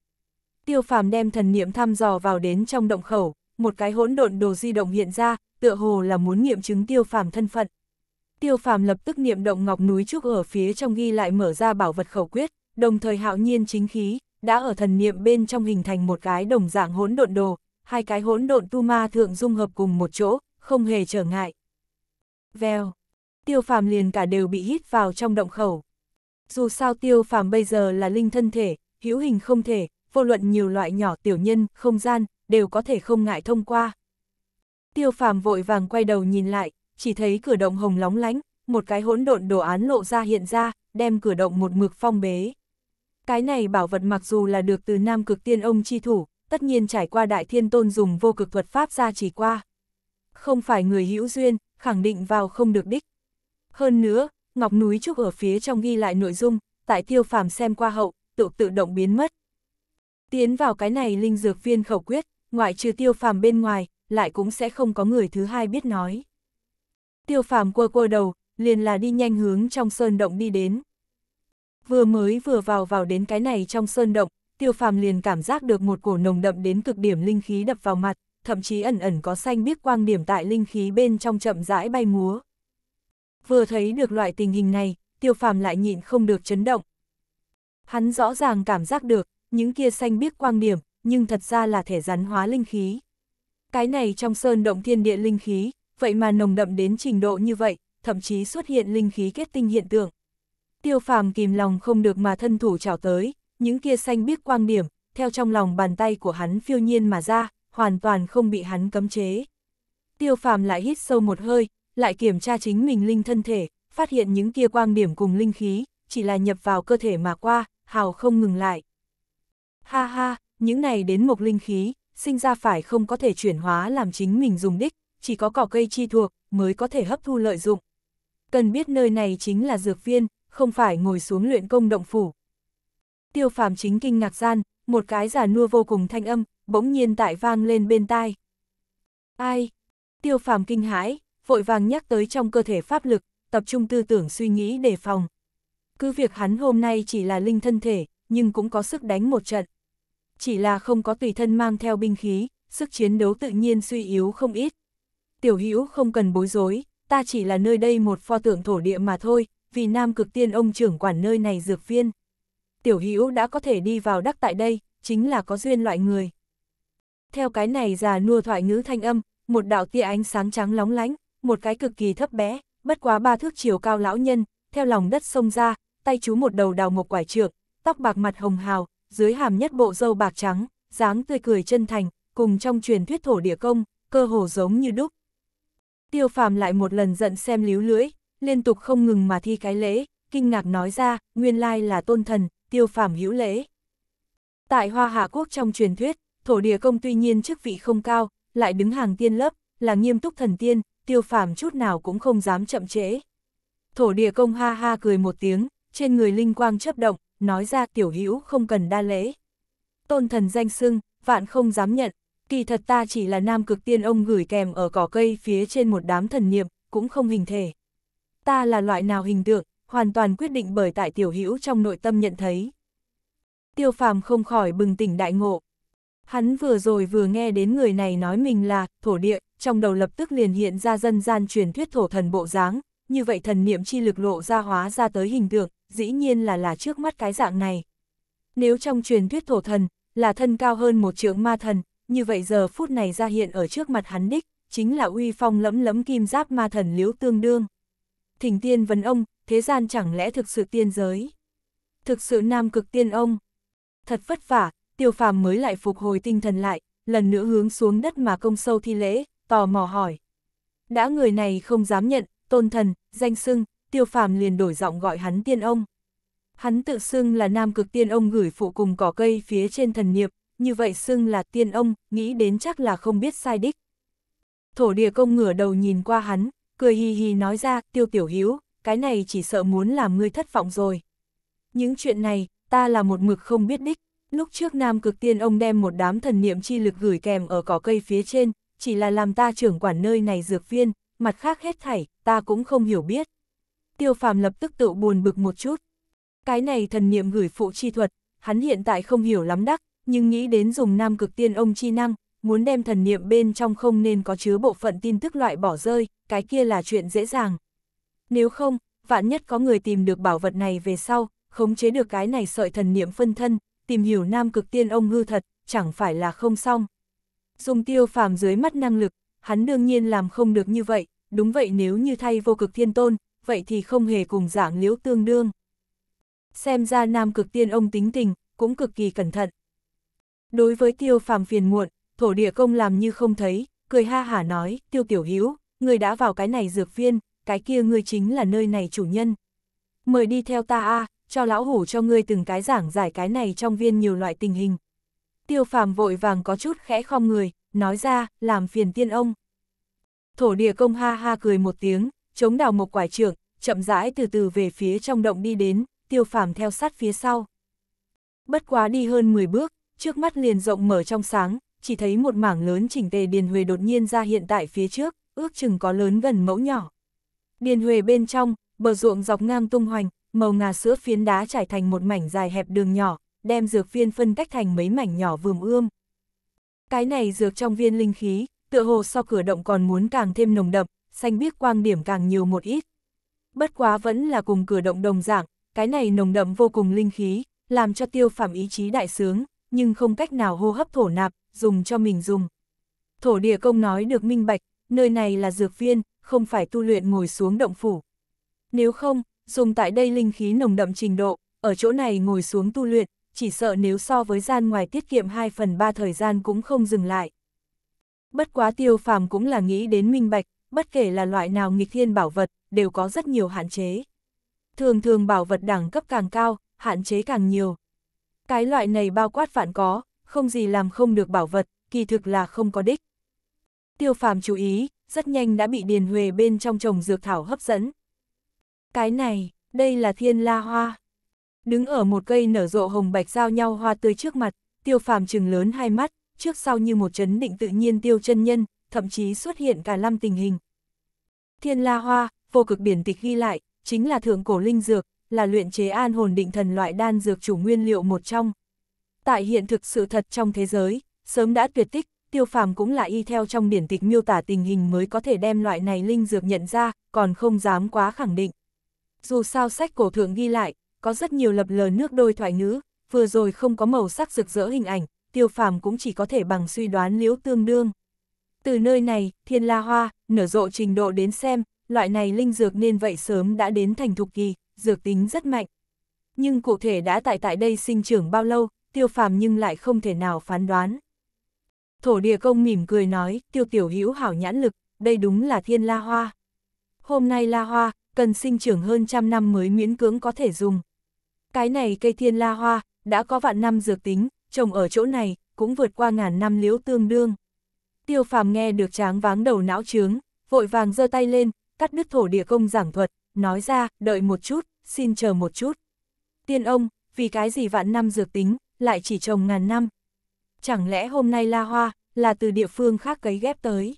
Tiêu phàm đem thần niệm thăm dò vào đến trong động khẩu, một cái hỗn độn đồ di động hiện ra, tựa hồ là muốn nghiệm chứng tiêu phàm thân phận. Tiêu phàm lập tức niệm động ngọc núi trúc ở phía trong ghi lại mở ra bảo vật khẩu quyết, đồng thời hạo nhiên chính khí, đã ở thần niệm bên trong hình thành một cái đồng dạng hỗn độn đồ, hai cái hỗn độn tu ma thượng dung hợp cùng một chỗ, không hề trở ngại. Vèo, tiêu phàm liền cả đều bị hít vào trong động khẩu. Dù sao tiêu phàm bây giờ là linh thân thể, hữu hình không thể, vô luận nhiều loại nhỏ tiểu nhân, không gian, đều có thể không ngại thông qua. Tiêu phàm vội vàng quay đầu nhìn lại, chỉ thấy cửa động hồng lóng lánh, một cái hỗn độn đồ án lộ ra hiện ra, đem cửa động một mực phong bế. Cái này bảo vật mặc dù là được từ Nam Cực Tiên Ông chi thủ, tất nhiên trải qua Đại Thiên Tôn dùng vô cực thuật pháp ra chỉ qua. Không phải người hữu duyên, khẳng định vào không được đích. Hơn nữa, ngọc núi trúc ở phía trong ghi lại nội dung, tại tiêu phàm xem qua hậu, tự tự động biến mất. Tiến vào cái này linh dược viên khẩu quyết, ngoại trừ tiêu phàm bên ngoài, lại cũng sẽ không có người thứ hai biết nói. Tiêu phàm quơ quơ đầu, liền là đi nhanh hướng trong sơn động đi đến vừa mới vừa vào vào đến cái này trong sơn động, tiêu phàm liền cảm giác được một cổ nồng đậm đến cực điểm linh khí đập vào mặt, thậm chí ẩn ẩn có xanh biếc quang điểm tại linh khí bên trong chậm rãi bay múa. Vừa thấy được loại tình hình này, tiêu phàm lại nhịn không được chấn động. Hắn rõ ràng cảm giác được, những kia xanh biếc quang điểm, nhưng thật ra là thể rắn hóa linh khí. Cái này trong sơn động thiên địa linh khí, vậy mà nồng đậm đến trình độ như vậy, thậm chí xuất hiện linh khí kết tinh hiện tượng. Tiêu phàm kìm lòng không được mà thân thủ trào tới, những kia xanh biết quang điểm, theo trong lòng bàn tay của hắn phiêu nhiên mà ra, hoàn toàn không bị hắn cấm chế. Tiêu phàm lại hít sâu một hơi, lại kiểm tra chính mình linh thân thể, phát hiện những kia quang điểm cùng linh khí, chỉ là nhập vào cơ thể mà qua, hào không ngừng lại. Ha ha, những này đến một linh khí, sinh ra phải không có thể chuyển hóa làm chính mình dùng đích, chỉ có cỏ cây chi thuộc mới có thể hấp thu lợi dụng. Cần biết nơi này chính là dược viên, không phải ngồi xuống luyện công động phủ. Tiêu phàm chính kinh ngạc gian, một cái già nua vô cùng thanh âm, bỗng nhiên tại vang lên bên tai. Ai? Tiêu phàm kinh hãi, vội vàng nhắc tới trong cơ thể pháp lực, tập trung tư tưởng suy nghĩ đề phòng. Cứ việc hắn hôm nay chỉ là linh thân thể, nhưng cũng có sức đánh một trận. Chỉ là không có tùy thân mang theo binh khí, sức chiến đấu tự nhiên suy yếu không ít. Tiểu hữu không cần bối rối, ta chỉ là nơi đây một pho tượng thổ địa mà thôi, vì Nam Cực Tiên ông trưởng quản nơi này dược viên. Tiểu Hữu đã có thể đi vào đắc tại đây, chính là có duyên loại người. Theo cái này già nua thoại ngữ thanh âm, một đạo tia ánh sáng trắng lóng lánh, một cái cực kỳ thấp bé, bất quá ba thước chiều cao lão nhân, theo lòng đất sông ra, tay chú một đầu đào ngọc quải trượng, tóc bạc mặt hồng hào, dưới hàm nhất bộ râu bạc trắng, dáng tươi cười chân thành, cùng trong truyền thuyết thổ địa công, cơ hồ giống như đúc. Tiêu phàm lại một lần giận xem líu lưỡi, liên tục không ngừng mà thi cái lễ, kinh ngạc nói ra, nguyên lai là tôn thần, tiêu phàm hữu lễ. Tại Hoa Hạ Quốc trong truyền thuyết, thổ địa công tuy nhiên chức vị không cao, lại đứng hàng tiên lớp, là nghiêm túc thần tiên, tiêu phàm chút nào cũng không dám chậm trễ. Thổ địa công ha ha cười một tiếng, trên người linh quang chấp động, nói ra tiểu hữu không cần đa lễ. Tôn thần danh sưng vạn không dám nhận, kỳ thật ta chỉ là nam cực tiên ông gửi kèm ở cỏ cây phía trên một đám thần niệm, cũng không hình thể ta là loại nào hình tượng, hoàn toàn quyết định bởi tại tiểu hữu trong nội tâm nhận thấy. Tiêu phàm không khỏi bừng tỉnh đại ngộ. Hắn vừa rồi vừa nghe đến người này nói mình là thổ địa, trong đầu lập tức liền hiện ra dân gian truyền thuyết thổ thần bộ dáng, như vậy thần niệm chi lực lộ ra hóa ra tới hình tượng, dĩ nhiên là là trước mắt cái dạng này. Nếu trong truyền thuyết thổ thần, là thân cao hơn một trượng ma thần, như vậy giờ phút này ra hiện ở trước mặt hắn đích, chính là uy phong lẫm lẫm kim giáp ma thần liếu tương đương thỉnh tiên vấn ông, thế gian chẳng lẽ thực sự tiên giới? Thực sự nam cực tiên ông? Thật vất vả, tiêu phàm mới lại phục hồi tinh thần lại, lần nữa hướng xuống đất mà công sâu thi lễ, tò mò hỏi. Đã người này không dám nhận, tôn thần, danh xưng, tiêu phàm liền đổi giọng gọi hắn tiên ông. Hắn tự xưng là nam cực tiên ông gửi phụ cùng cỏ cây phía trên thần niệm, như vậy xưng là tiên ông, nghĩ đến chắc là không biết sai đích. Thổ địa công ngửa đầu nhìn qua hắn, cười hì hì nói ra, tiêu tiểu hiếu, cái này chỉ sợ muốn làm ngươi thất vọng rồi. Những chuyện này, ta là một mực không biết đích, lúc trước nam cực tiên ông đem một đám thần niệm chi lực gửi kèm ở cỏ cây phía trên, chỉ là làm ta trưởng quản nơi này dược viên, mặt khác hết thảy, ta cũng không hiểu biết. Tiêu phàm lập tức tự buồn bực một chút. Cái này thần niệm gửi phụ chi thuật, hắn hiện tại không hiểu lắm đắc, nhưng nghĩ đến dùng nam cực tiên ông chi năng, muốn đem thần niệm bên trong không nên có chứa bộ phận tin tức loại bỏ rơi, cái kia là chuyện dễ dàng. Nếu không, vạn nhất có người tìm được bảo vật này về sau, khống chế được cái này sợi thần niệm phân thân, tìm hiểu nam cực tiên ông ngư thật, chẳng phải là không xong. Dùng tiêu phàm dưới mắt năng lực, hắn đương nhiên làm không được như vậy, đúng vậy nếu như thay vô cực thiên tôn, vậy thì không hề cùng giảng liễu tương đương. Xem ra nam cực tiên ông tính tình, cũng cực kỳ cẩn thận. Đối với tiêu phàm phiền muộn, thổ địa công làm như không thấy, cười ha hả nói, tiêu tiểu hữu người đã vào cái này dược viên, cái kia người chính là nơi này chủ nhân. Mời đi theo ta a cho lão hủ cho ngươi từng cái giảng giải cái này trong viên nhiều loại tình hình. Tiêu phàm vội vàng có chút khẽ không người, nói ra, làm phiền tiên ông. Thổ địa công ha ha cười một tiếng, chống đào một quải trưởng, chậm rãi từ từ về phía trong động đi đến, tiêu phàm theo sát phía sau. Bất quá đi hơn 10 bước, trước mắt liền rộng mở trong sáng, chỉ thấy một mảng lớn chỉnh tề Điền Huệ đột nhiên ra hiện tại phía trước, ước chừng có lớn gần mẫu nhỏ. Điền Huệ bên trong, bờ ruộng dọc ngang tung hoành, màu ngà sữa phiến đá trải thành một mảnh dài hẹp đường nhỏ, đem dược viên phân cách thành mấy mảnh nhỏ vườm ươm. Cái này dược trong viên linh khí, tựa hồ sau cửa động còn muốn càng thêm nồng đậm, xanh biếc quang điểm càng nhiều một ít. Bất quá vẫn là cùng cửa động đồng dạng, cái này nồng đậm vô cùng linh khí, làm cho tiêu phạm ý chí đại sướng, nhưng không cách nào hô hấp thổ nạp, dùng cho mình dùng. Thổ địa công nói được minh bạch, nơi này là dược viên, không phải tu luyện ngồi xuống động phủ. Nếu không, dùng tại đây linh khí nồng đậm trình độ, ở chỗ này ngồi xuống tu luyện, chỉ sợ nếu so với gian ngoài tiết kiệm 2 phần 3 thời gian cũng không dừng lại. Bất quá tiêu phàm cũng là nghĩ đến minh bạch, bất kể là loại nào nghịch thiên bảo vật, đều có rất nhiều hạn chế. Thường thường bảo vật đẳng cấp càng cao, hạn chế càng nhiều. Cái loại này bao quát phản có, không gì làm không được bảo vật, kỳ thực là không có đích. Tiêu phàm chú ý, rất nhanh đã bị Điền Huệ bên trong trồng dược thảo hấp dẫn. Cái này, đây là thiên la hoa. Đứng ở một cây nở rộ hồng bạch giao nhau hoa tươi trước mặt, tiêu phàm trừng lớn hai mắt, trước sau như một chấn định tự nhiên tiêu chân nhân, thậm chí xuất hiện cả năm tình hình. Thiên la hoa, vô cực biển tịch ghi lại, chính là thượng cổ linh dược, là luyện chế an hồn định thần loại đan dược chủ nguyên liệu một trong. Tại hiện thực sự thật trong thế giới, sớm đã tuyệt tích, tiêu phàm cũng là y theo trong biển tịch miêu tả tình hình mới có thể đem loại này linh dược nhận ra, còn không dám quá khẳng định. Dù sao sách cổ thượng ghi lại, có rất nhiều lập lờ nước đôi thoại ngữ, vừa rồi không có màu sắc rực rỡ hình ảnh, tiêu phàm cũng chỉ có thể bằng suy đoán liễu tương đương. Từ nơi này, thiên la hoa, nở rộ trình độ đến xem, loại này linh dược nên vậy sớm đã đến thành thục kỳ, dược tính rất mạnh. Nhưng cụ thể đã tại tại đây sinh trưởng bao lâu, tiêu phàm nhưng lại không thể nào phán đoán. Thổ địa công mỉm cười nói, tiêu tiểu hữu hảo nhãn lực, đây đúng là thiên la hoa. Hôm nay la hoa, cần sinh trưởng hơn trăm năm mới miễn cưỡng có thể dùng. Cái này cây thiên la hoa, đã có vạn năm dược tính, trồng ở chỗ này, cũng vượt qua ngàn năm liễu tương đương. Tiêu phàm nghe được tráng váng đầu não trướng, vội vàng giơ tay lên, cắt đứt thổ địa công giảng thuật, nói ra, đợi một chút, xin chờ một chút. Tiên ông, vì cái gì vạn năm dược tính, lại chỉ trồng ngàn năm. Chẳng lẽ hôm nay la hoa, là từ địa phương khác cấy ghép tới?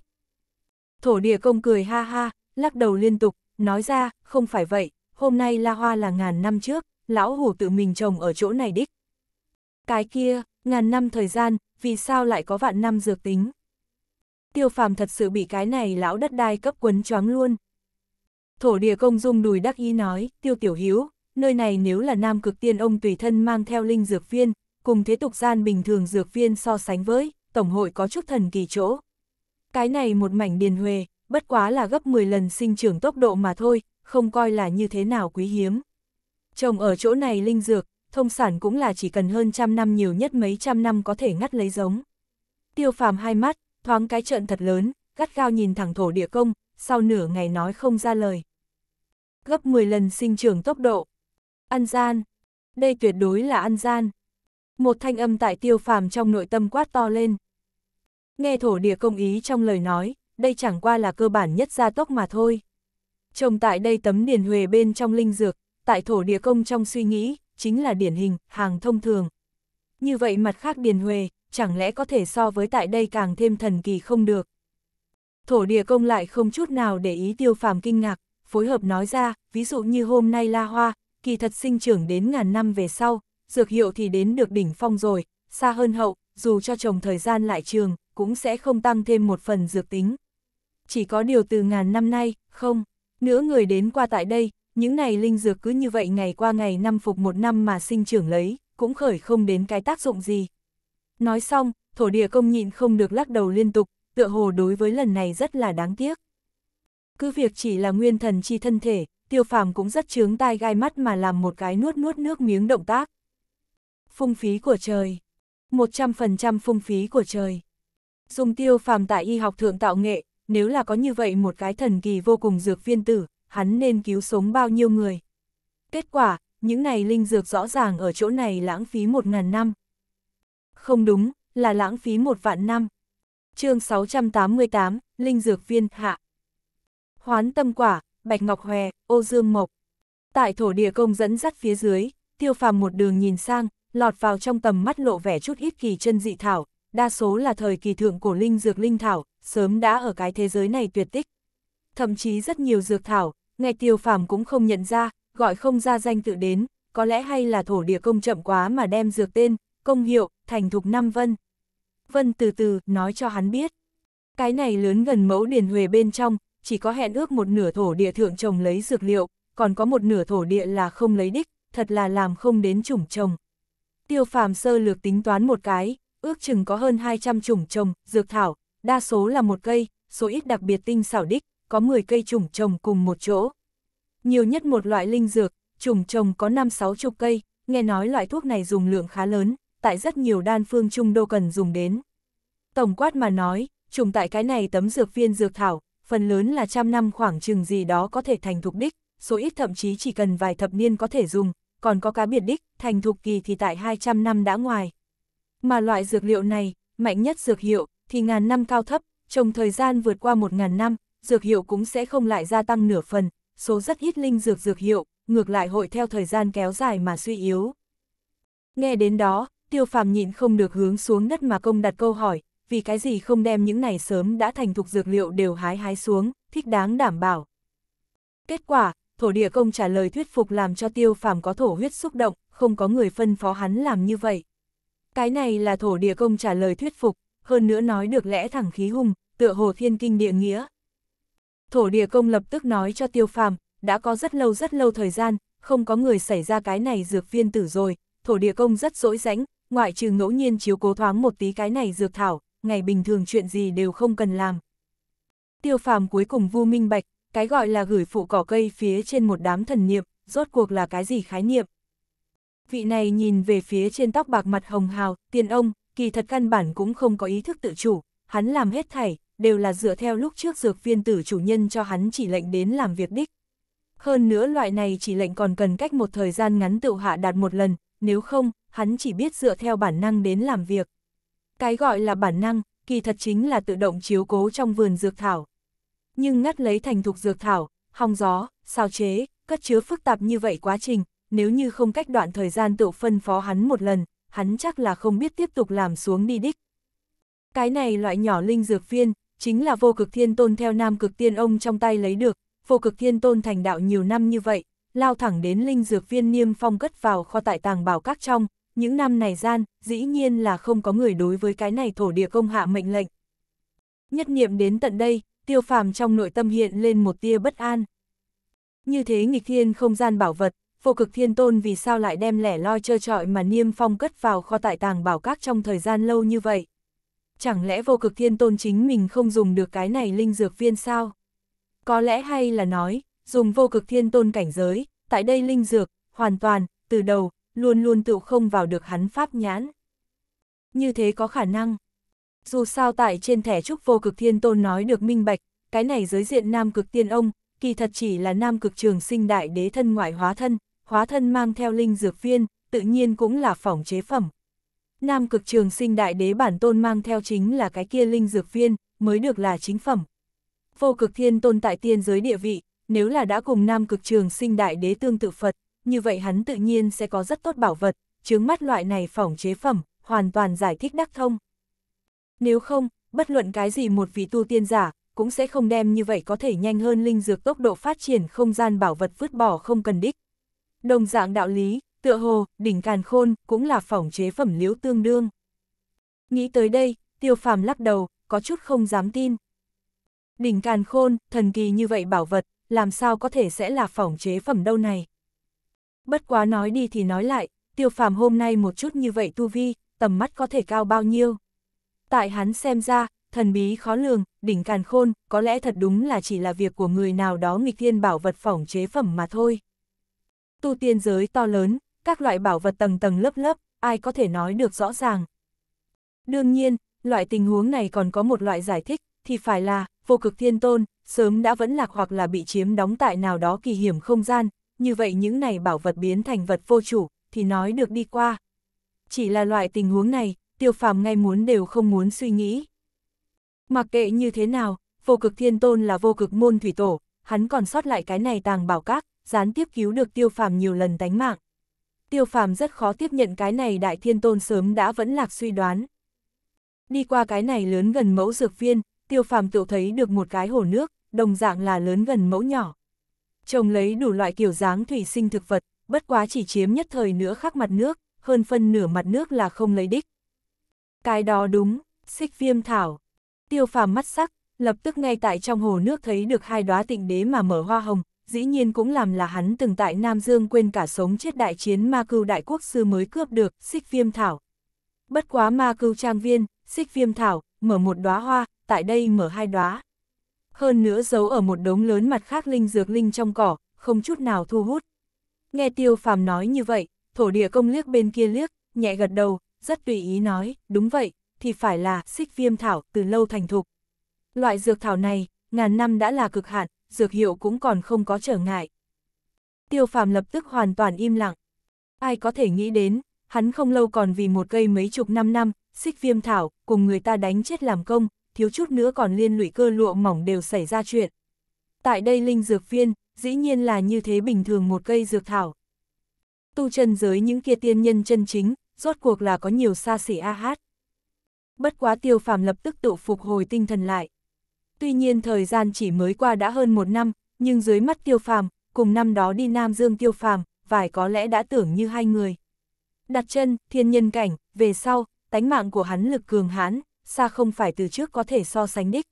Thổ địa công cười ha ha, lắc đầu liên tục, nói ra, không phải vậy, hôm nay la hoa là ngàn năm trước, lão hủ tự mình trồng ở chỗ này đích. Cái kia, ngàn năm thời gian, vì sao lại có vạn năm dược tính? Tiêu phàm thật sự bị cái này lão đất đai cấp quấn choáng luôn. Thổ địa công dung đùi đắc ý nói, tiêu tiểu hiếu, nơi này nếu là nam cực tiên ông tùy thân mang theo linh dược viên, cùng thế tục gian bình thường dược viên so sánh với, Tổng hội có chút thần kỳ chỗ. Cái này một mảnh điền huề, bất quá là gấp 10 lần sinh trưởng tốc độ mà thôi, không coi là như thế nào quý hiếm. Trồng ở chỗ này linh dược, thông sản cũng là chỉ cần hơn trăm năm nhiều nhất mấy trăm năm có thể ngắt lấy giống. Tiêu phàm hai mắt, thoáng cái trận thật lớn, gắt gao nhìn thẳng thổ địa công, sau nửa ngày nói không ra lời. Gấp 10 lần sinh trưởng tốc độ. Ăn gian. Đây tuyệt đối là ăn gian một thanh âm tại tiêu phàm trong nội tâm quát to lên. Nghe thổ địa công ý trong lời nói, đây chẳng qua là cơ bản nhất gia tốc mà thôi. Trông tại đây tấm điền huề bên trong linh dược, tại thổ địa công trong suy nghĩ, chính là điển hình, hàng thông thường. Như vậy mặt khác điền huề, chẳng lẽ có thể so với tại đây càng thêm thần kỳ không được. Thổ địa công lại không chút nào để ý tiêu phàm kinh ngạc, phối hợp nói ra, ví dụ như hôm nay la hoa, kỳ thật sinh trưởng đến ngàn năm về sau, dược hiệu thì đến được đỉnh phong rồi, xa hơn hậu, dù cho trồng thời gian lại trường, cũng sẽ không tăng thêm một phần dược tính. Chỉ có điều từ ngàn năm nay, không, nữa người đến qua tại đây, những này linh dược cứ như vậy ngày qua ngày năm phục một năm mà sinh trưởng lấy, cũng khởi không đến cái tác dụng gì. Nói xong, thổ địa công nhịn không được lắc đầu liên tục, tựa hồ đối với lần này rất là đáng tiếc. Cứ việc chỉ là nguyên thần chi thân thể, tiêu phàm cũng rất chướng tai gai mắt mà làm một cái nuốt nuốt nước miếng động tác. Phung phí của trời. 100% phung phí của trời. Dùng tiêu phàm tại y học thượng tạo nghệ, nếu là có như vậy một cái thần kỳ vô cùng dược viên tử, hắn nên cứu sống bao nhiêu người. Kết quả, những này linh dược rõ ràng ở chỗ này lãng phí một ngàn năm. Không đúng, là lãng phí một vạn năm. chương 688, Linh Dược Viên Hạ Hoán Tâm Quả, Bạch Ngọc Hòe, Ô Dương Mộc Tại thổ địa công dẫn dắt phía dưới, tiêu phàm một đường nhìn sang, lọt vào trong tầm mắt lộ vẻ chút ít kỳ chân dị thảo, đa số là thời kỳ thượng cổ linh dược linh thảo, sớm đã ở cái thế giới này tuyệt tích. Thậm chí rất nhiều dược thảo, ngay tiêu phàm cũng không nhận ra, gọi không ra danh tự đến, có lẽ hay là thổ địa công chậm quá mà đem dược tên, công hiệu, thành thục năm vân. Vân từ từ, nói cho hắn biết. Cái này lớn gần mẫu điền huề bên trong, chỉ có hẹn ước một nửa thổ địa thượng trồng lấy dược liệu, còn có một nửa thổ địa là không lấy đích, thật là làm không đến chủng trồng. Tiêu phàm sơ lược tính toán một cái, ước chừng có hơn 200 chủng trồng, dược thảo, đa số là một cây, số ít đặc biệt tinh xảo đích, có 10 cây chủng trồng cùng một chỗ. Nhiều nhất một loại linh dược, chủng trồng có 5-6 chục cây, nghe nói loại thuốc này dùng lượng khá lớn, tại rất nhiều đan phương trung đô cần dùng đến. Tổng quát mà nói, trùng tại cái này tấm dược viên dược thảo, phần lớn là trăm năm khoảng chừng gì đó có thể thành thục đích, số ít thậm chí chỉ cần vài thập niên có thể dùng, còn có cá biệt đích, thành thục kỳ thì tại 200 năm đã ngoài. Mà loại dược liệu này, mạnh nhất dược hiệu, thì ngàn năm cao thấp, trong thời gian vượt qua 1.000 năm, dược hiệu cũng sẽ không lại gia tăng nửa phần, số rất ít linh dược dược hiệu, ngược lại hội theo thời gian kéo dài mà suy yếu. Nghe đến đó, tiêu phàm nhịn không được hướng xuống đất mà công đặt câu hỏi, vì cái gì không đem những này sớm đã thành thục dược liệu đều hái hái xuống, thích đáng đảm bảo. Kết quả, thổ địa công trả lời thuyết phục làm cho tiêu phàm có thổ huyết xúc động, không có người phân phó hắn làm như vậy. Cái này là thổ địa công trả lời thuyết phục, hơn nữa nói được lẽ thẳng khí hung tựa hồ thiên kinh địa nghĩa. Thổ địa công lập tức nói cho tiêu phàm, đã có rất lâu rất lâu thời gian, không có người xảy ra cái này dược viên tử rồi, thổ địa công rất dỗi rãnh, ngoại trừ ngẫu nhiên chiếu cố thoáng một tí cái này dược thảo, ngày bình thường chuyện gì đều không cần làm. Tiêu phàm cuối cùng vu minh bạch, cái gọi là gửi phụ cỏ cây phía trên một đám thần niệm, rốt cuộc là cái gì khái niệm. Vị này nhìn về phía trên tóc bạc mặt hồng hào, tiền ông, kỳ thật căn bản cũng không có ý thức tự chủ, hắn làm hết thảy, đều là dựa theo lúc trước dược viên tử chủ nhân cho hắn chỉ lệnh đến làm việc đích. Hơn nữa loại này chỉ lệnh còn cần cách một thời gian ngắn tự hạ đạt một lần, nếu không, hắn chỉ biết dựa theo bản năng đến làm việc. Cái gọi là bản năng, kỳ thật chính là tự động chiếu cố trong vườn dược thảo, nhưng ngắt lấy thành thục dược thảo, hong gió, sao chế, cất chứa phức tạp như vậy quá trình, nếu như không cách đoạn thời gian tự phân phó hắn một lần, hắn chắc là không biết tiếp tục làm xuống đi đích. Cái này loại nhỏ linh dược viên, chính là vô cực thiên tôn theo nam cực tiên ông trong tay lấy được, vô cực thiên tôn thành đạo nhiều năm như vậy, lao thẳng đến linh dược viên niêm phong cất vào kho tại tàng bảo các trong, những năm này gian, dĩ nhiên là không có người đối với cái này thổ địa công hạ mệnh lệnh. Nhất niệm đến tận đây, tiêu phàm trong nội tâm hiện lên một tia bất an. Như thế nghịch thiên không gian bảo vật, vô cực thiên tôn vì sao lại đem lẻ loi trơ trọi mà niêm phong cất vào kho tại tàng bảo các trong thời gian lâu như vậy. Chẳng lẽ vô cực thiên tôn chính mình không dùng được cái này linh dược viên sao? Có lẽ hay là nói, dùng vô cực thiên tôn cảnh giới, tại đây linh dược, hoàn toàn, từ đầu, luôn luôn tự không vào được hắn pháp nhãn. Như thế có khả năng, dù sao tại trên thẻ trúc vô cực thiên tôn nói được minh bạch, cái này giới diện nam cực tiên ông, kỳ thật chỉ là nam cực trường sinh đại đế thân ngoại hóa thân, hóa thân mang theo linh dược viên, tự nhiên cũng là phỏng chế phẩm. Nam cực trường sinh đại đế bản tôn mang theo chính là cái kia linh dược viên, mới được là chính phẩm. Vô cực thiên tôn tại tiên giới địa vị, nếu là đã cùng nam cực trường sinh đại đế tương tự Phật, như vậy hắn tự nhiên sẽ có rất tốt bảo vật, chứng mắt loại này phỏng chế phẩm, hoàn toàn giải thích đắc thông. Nếu không, bất luận cái gì một vị tu tiên giả, cũng sẽ không đem như vậy có thể nhanh hơn linh dược tốc độ phát triển không gian bảo vật vứt bỏ không cần đích. Đồng dạng đạo lý, tựa hồ, đỉnh càn khôn, cũng là phỏng chế phẩm liễu tương đương. Nghĩ tới đây, tiêu phàm lắc đầu, có chút không dám tin. Đỉnh càn khôn, thần kỳ như vậy bảo vật, làm sao có thể sẽ là phỏng chế phẩm đâu này. Bất quá nói đi thì nói lại, tiêu phàm hôm nay một chút như vậy tu vi, tầm mắt có thể cao bao nhiêu tại hắn xem ra, thần bí khó lường, đỉnh càn khôn, có lẽ thật đúng là chỉ là việc của người nào đó nghịch thiên bảo vật phỏng chế phẩm mà thôi. Tu tiên giới to lớn, các loại bảo vật tầng tầng lớp lớp, ai có thể nói được rõ ràng. Đương nhiên, loại tình huống này còn có một loại giải thích, thì phải là, vô cực thiên tôn, sớm đã vẫn lạc hoặc là bị chiếm đóng tại nào đó kỳ hiểm không gian, như vậy những này bảo vật biến thành vật vô chủ, thì nói được đi qua. Chỉ là loại tình huống này, tiêu phàm ngay muốn đều không muốn suy nghĩ. Mặc kệ như thế nào, vô cực thiên tôn là vô cực môn thủy tổ, hắn còn sót lại cái này tàng bảo các, gián tiếp cứu được tiêu phàm nhiều lần tánh mạng. Tiêu phàm rất khó tiếp nhận cái này đại thiên tôn sớm đã vẫn lạc suy đoán. Đi qua cái này lớn gần mẫu dược viên, tiêu phàm tự thấy được một cái hồ nước, đồng dạng là lớn gần mẫu nhỏ. Trồng lấy đủ loại kiểu dáng thủy sinh thực vật, bất quá chỉ chiếm nhất thời nữa khắc mặt nước, hơn phân nửa mặt nước là không lấy đích. Cái đó đúng, xích viêm thảo. Tiêu phàm mắt sắc, lập tức ngay tại trong hồ nước thấy được hai đóa tịnh đế mà mở hoa hồng, dĩ nhiên cũng làm là hắn từng tại Nam Dương quên cả sống chết đại chiến ma cưu đại quốc sư mới cướp được, xích viêm thảo. Bất quá ma cưu trang viên, xích viêm thảo, mở một đóa hoa, tại đây mở hai đóa. Hơn nữa giấu ở một đống lớn mặt khác linh dược linh trong cỏ, không chút nào thu hút. Nghe tiêu phàm nói như vậy, thổ địa công liếc bên kia liếc, nhẹ gật đầu, rất tùy ý nói, đúng vậy, thì phải là xích viêm thảo từ lâu thành thục. Loại dược thảo này, ngàn năm đã là cực hạn, dược hiệu cũng còn không có trở ngại. Tiêu phàm lập tức hoàn toàn im lặng. Ai có thể nghĩ đến, hắn không lâu còn vì một cây mấy chục năm năm, xích viêm thảo, cùng người ta đánh chết làm công, thiếu chút nữa còn liên lụy cơ lụa mỏng đều xảy ra chuyện. Tại đây linh dược viên, dĩ nhiên là như thế bình thường một cây dược thảo. Tu chân giới những kia tiên nhân chân chính, rốt cuộc là có nhiều xa xỉ a hát. Bất quá tiêu phàm lập tức tự phục hồi tinh thần lại. Tuy nhiên thời gian chỉ mới qua đã hơn một năm, nhưng dưới mắt tiêu phàm, cùng năm đó đi Nam Dương tiêu phàm, vài có lẽ đã tưởng như hai người. Đặt chân, thiên nhân cảnh, về sau, tánh mạng của hắn lực cường hãn, xa không phải từ trước có thể so sánh đích.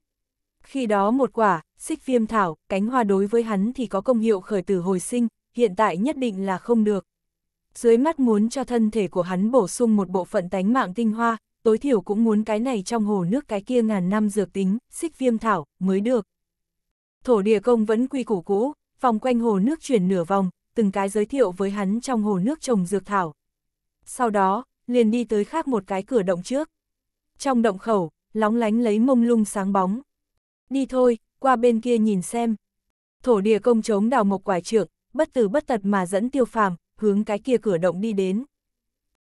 Khi đó một quả, xích viêm thảo, cánh hoa đối với hắn thì có công hiệu khởi tử hồi sinh, hiện tại nhất định là không được dưới mắt muốn cho thân thể của hắn bổ sung một bộ phận tánh mạng tinh hoa, tối thiểu cũng muốn cái này trong hồ nước cái kia ngàn năm dược tính, xích viêm thảo, mới được. Thổ địa công vẫn quy củ cũ, vòng quanh hồ nước chuyển nửa vòng, từng cái giới thiệu với hắn trong hồ nước trồng dược thảo. Sau đó, liền đi tới khác một cái cửa động trước. Trong động khẩu, lóng lánh lấy mông lung sáng bóng. Đi thôi, qua bên kia nhìn xem. Thổ địa công chống đào một quả trượng, bất tử bất tật mà dẫn tiêu phàm, hướng cái kia cửa động đi đến.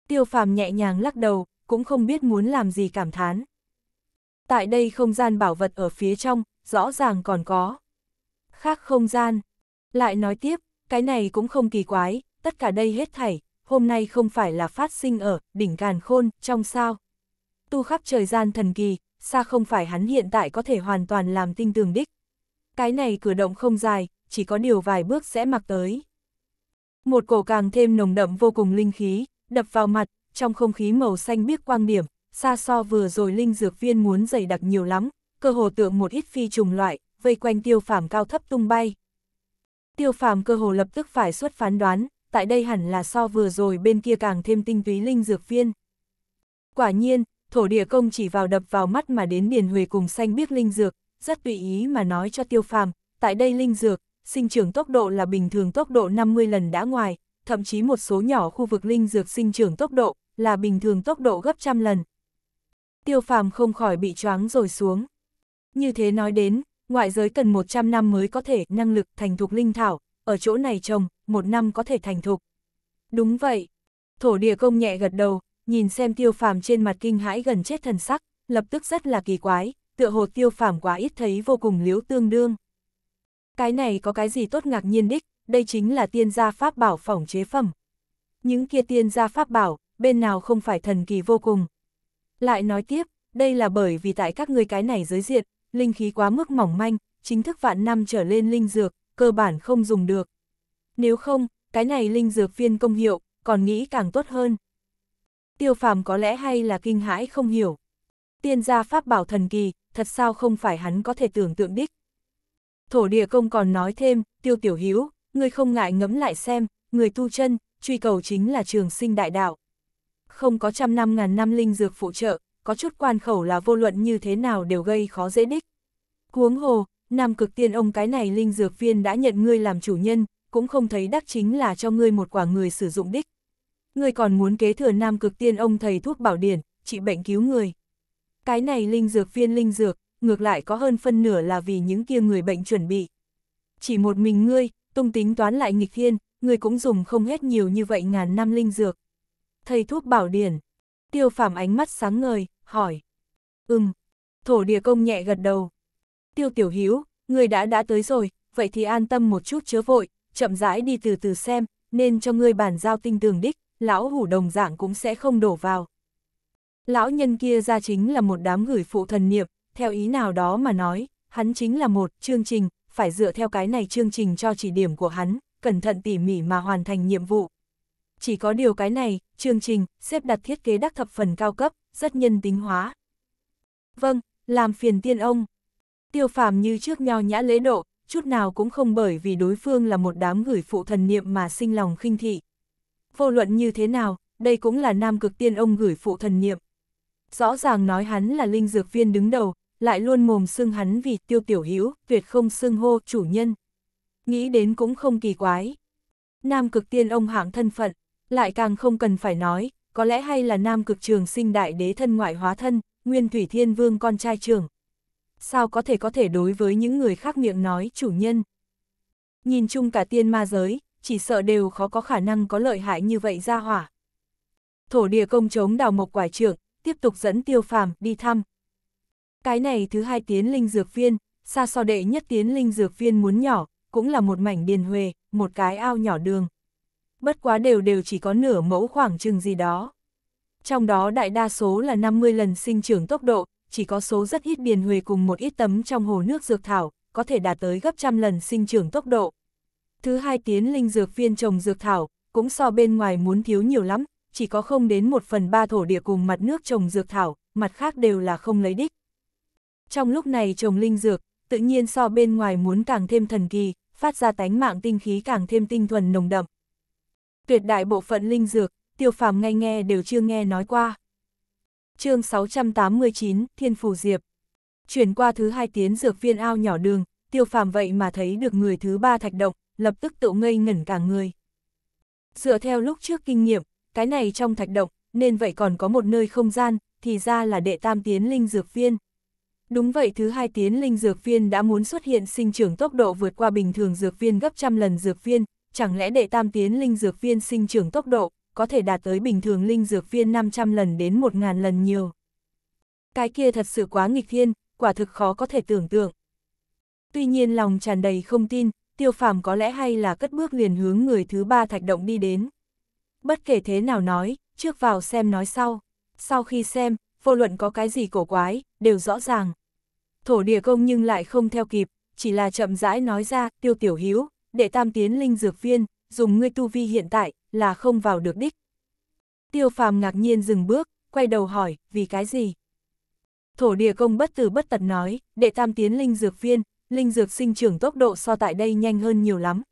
Tiêu phàm nhẹ nhàng lắc đầu, cũng không biết muốn làm gì cảm thán. Tại đây không gian bảo vật ở phía trong, rõ ràng còn có. Khác không gian. Lại nói tiếp, cái này cũng không kỳ quái, tất cả đây hết thảy, hôm nay không phải là phát sinh ở đỉnh càn khôn, trong sao. Tu khắp trời gian thần kỳ, xa không phải hắn hiện tại có thể hoàn toàn làm tinh tường đích. Cái này cửa động không dài, chỉ có điều vài bước sẽ mặc tới. Một cổ càng thêm nồng đậm vô cùng linh khí, đập vào mặt, trong không khí màu xanh biếc quang điểm, xa so vừa rồi linh dược viên muốn dày đặc nhiều lắm, cơ hồ tượng một ít phi trùng loại, vây quanh tiêu phàm cao thấp tung bay. Tiêu phàm cơ hồ lập tức phải xuất phán đoán, tại đây hẳn là so vừa rồi bên kia càng thêm tinh túy linh dược viên. Quả nhiên, thổ địa công chỉ vào đập vào mắt mà đến điền huề cùng xanh biếc linh dược, rất tùy ý mà nói cho tiêu phàm, tại đây linh dược, sinh trưởng tốc độ là bình thường tốc độ 50 lần đã ngoài, thậm chí một số nhỏ khu vực linh dược sinh trưởng tốc độ là bình thường tốc độ gấp trăm lần. Tiêu phàm không khỏi bị choáng rồi xuống. Như thế nói đến, ngoại giới cần 100 năm mới có thể năng lực thành thục linh thảo, ở chỗ này trồng, một năm có thể thành thục. Đúng vậy. Thổ địa công nhẹ gật đầu, nhìn xem tiêu phàm trên mặt kinh hãi gần chết thần sắc, lập tức rất là kỳ quái, tựa hồ tiêu phàm quá ít thấy vô cùng liếu tương đương. Cái này có cái gì tốt ngạc nhiên đích, đây chính là tiên gia pháp bảo phỏng chế phẩm. Những kia tiên gia pháp bảo, bên nào không phải thần kỳ vô cùng. Lại nói tiếp, đây là bởi vì tại các người cái này giới diện, linh khí quá mức mỏng manh, chính thức vạn năm trở lên linh dược, cơ bản không dùng được. Nếu không, cái này linh dược viên công hiệu, còn nghĩ càng tốt hơn. Tiêu phàm có lẽ hay là kinh hãi không hiểu. Tiên gia pháp bảo thần kỳ, thật sao không phải hắn có thể tưởng tượng đích. Thổ địa công còn nói thêm, tiêu tiểu Hiếu, ngươi không ngại ngẫm lại xem, người tu chân, truy cầu chính là trường sinh đại đạo. Không có trăm năm ngàn năm linh dược phụ trợ, có chút quan khẩu là vô luận như thế nào đều gây khó dễ đích. Cuống hồ, nam cực tiên ông cái này linh dược viên đã nhận ngươi làm chủ nhân, cũng không thấy đắc chính là cho ngươi một quả người sử dụng đích. Ngươi còn muốn kế thừa nam cực tiên ông thầy thuốc bảo điển, trị bệnh cứu người. Cái này linh dược viên linh dược, ngược lại có hơn phân nửa là vì những kia người bệnh chuẩn bị. Chỉ một mình ngươi, tung tính toán lại nghịch thiên, ngươi cũng dùng không hết nhiều như vậy ngàn năm linh dược. Thầy thuốc bảo điển, tiêu phàm ánh mắt sáng ngời, hỏi. Ừm, thổ địa công nhẹ gật đầu. Tiêu tiểu hiếu ngươi đã đã tới rồi, vậy thì an tâm một chút chớ vội, chậm rãi đi từ từ xem, nên cho ngươi bàn giao tinh tường đích, lão hủ đồng dạng cũng sẽ không đổ vào. Lão nhân kia ra chính là một đám gửi phụ thần niệm, theo ý nào đó mà nói, hắn chính là một chương trình, phải dựa theo cái này chương trình cho chỉ điểm của hắn, cẩn thận tỉ mỉ mà hoàn thành nhiệm vụ. Chỉ có điều cái này, chương trình, xếp đặt thiết kế đắc thập phần cao cấp, rất nhân tính hóa. Vâng, làm phiền tiên ông. Tiêu phàm như trước nho nhã lễ độ, chút nào cũng không bởi vì đối phương là một đám gửi phụ thần niệm mà sinh lòng khinh thị. Vô luận như thế nào, đây cũng là nam cực tiên ông gửi phụ thần niệm. Rõ ràng nói hắn là linh dược viên đứng đầu, lại luôn mồm xưng hắn vì tiêu tiểu hữu tuyệt không xưng hô chủ nhân. Nghĩ đến cũng không kỳ quái. Nam cực tiên ông hạng thân phận, lại càng không cần phải nói, có lẽ hay là nam cực trường sinh đại đế thân ngoại hóa thân, nguyên thủy thiên vương con trai trường. Sao có thể có thể đối với những người khác miệng nói chủ nhân. Nhìn chung cả tiên ma giới, chỉ sợ đều khó có khả năng có lợi hại như vậy ra hỏa. Thổ địa công chống đào mộc quải trưởng, tiếp tục dẫn tiêu phàm đi thăm, cái này thứ hai tiến linh dược viên, xa so đệ nhất tiến linh dược viên muốn nhỏ, cũng là một mảnh điền huề, một cái ao nhỏ đường. Bất quá đều đều chỉ có nửa mẫu khoảng chừng gì đó. Trong đó đại đa số là 50 lần sinh trưởng tốc độ, chỉ có số rất ít điền huề cùng một ít tấm trong hồ nước dược thảo, có thể đạt tới gấp trăm lần sinh trưởng tốc độ. Thứ hai tiến linh dược viên trồng dược thảo, cũng so bên ngoài muốn thiếu nhiều lắm, chỉ có không đến một phần ba thổ địa cùng mặt nước trồng dược thảo, mặt khác đều là không lấy đích. Trong lúc này trồng linh dược, tự nhiên so bên ngoài muốn càng thêm thần kỳ, phát ra tánh mạng tinh khí càng thêm tinh thuần nồng đậm. Tuyệt đại bộ phận linh dược, tiêu phàm ngay nghe đều chưa nghe nói qua. chương 689, Thiên Phủ Diệp. Chuyển qua thứ hai tiến dược viên ao nhỏ đường, tiêu phàm vậy mà thấy được người thứ ba thạch động, lập tức tự ngây ngẩn cả người. Dựa theo lúc trước kinh nghiệm, cái này trong thạch động, nên vậy còn có một nơi không gian, thì ra là đệ tam tiến linh dược viên. Đúng vậy thứ hai tiến linh dược viên đã muốn xuất hiện sinh trưởng tốc độ vượt qua bình thường dược viên gấp trăm lần dược viên, chẳng lẽ đệ tam tiến linh dược viên sinh trưởng tốc độ có thể đạt tới bình thường linh dược viên 500 lần đến 1.000 lần nhiều. Cái kia thật sự quá nghịch thiên, quả thực khó có thể tưởng tượng. Tuy nhiên lòng tràn đầy không tin, tiêu phàm có lẽ hay là cất bước liền hướng người thứ ba thạch động đi đến. Bất kể thế nào nói, trước vào xem nói sau. Sau khi xem, vô luận có cái gì cổ quái, đều rõ ràng. Thổ địa công nhưng lại không theo kịp, chỉ là chậm rãi nói ra, tiêu tiểu hiếu, để tam tiến linh dược viên, dùng ngươi tu vi hiện tại, là không vào được đích. Tiêu phàm ngạc nhiên dừng bước, quay đầu hỏi, vì cái gì? Thổ địa công bất tử bất tật nói, đệ tam tiến linh dược viên, linh dược sinh trưởng tốc độ so tại đây nhanh hơn nhiều lắm.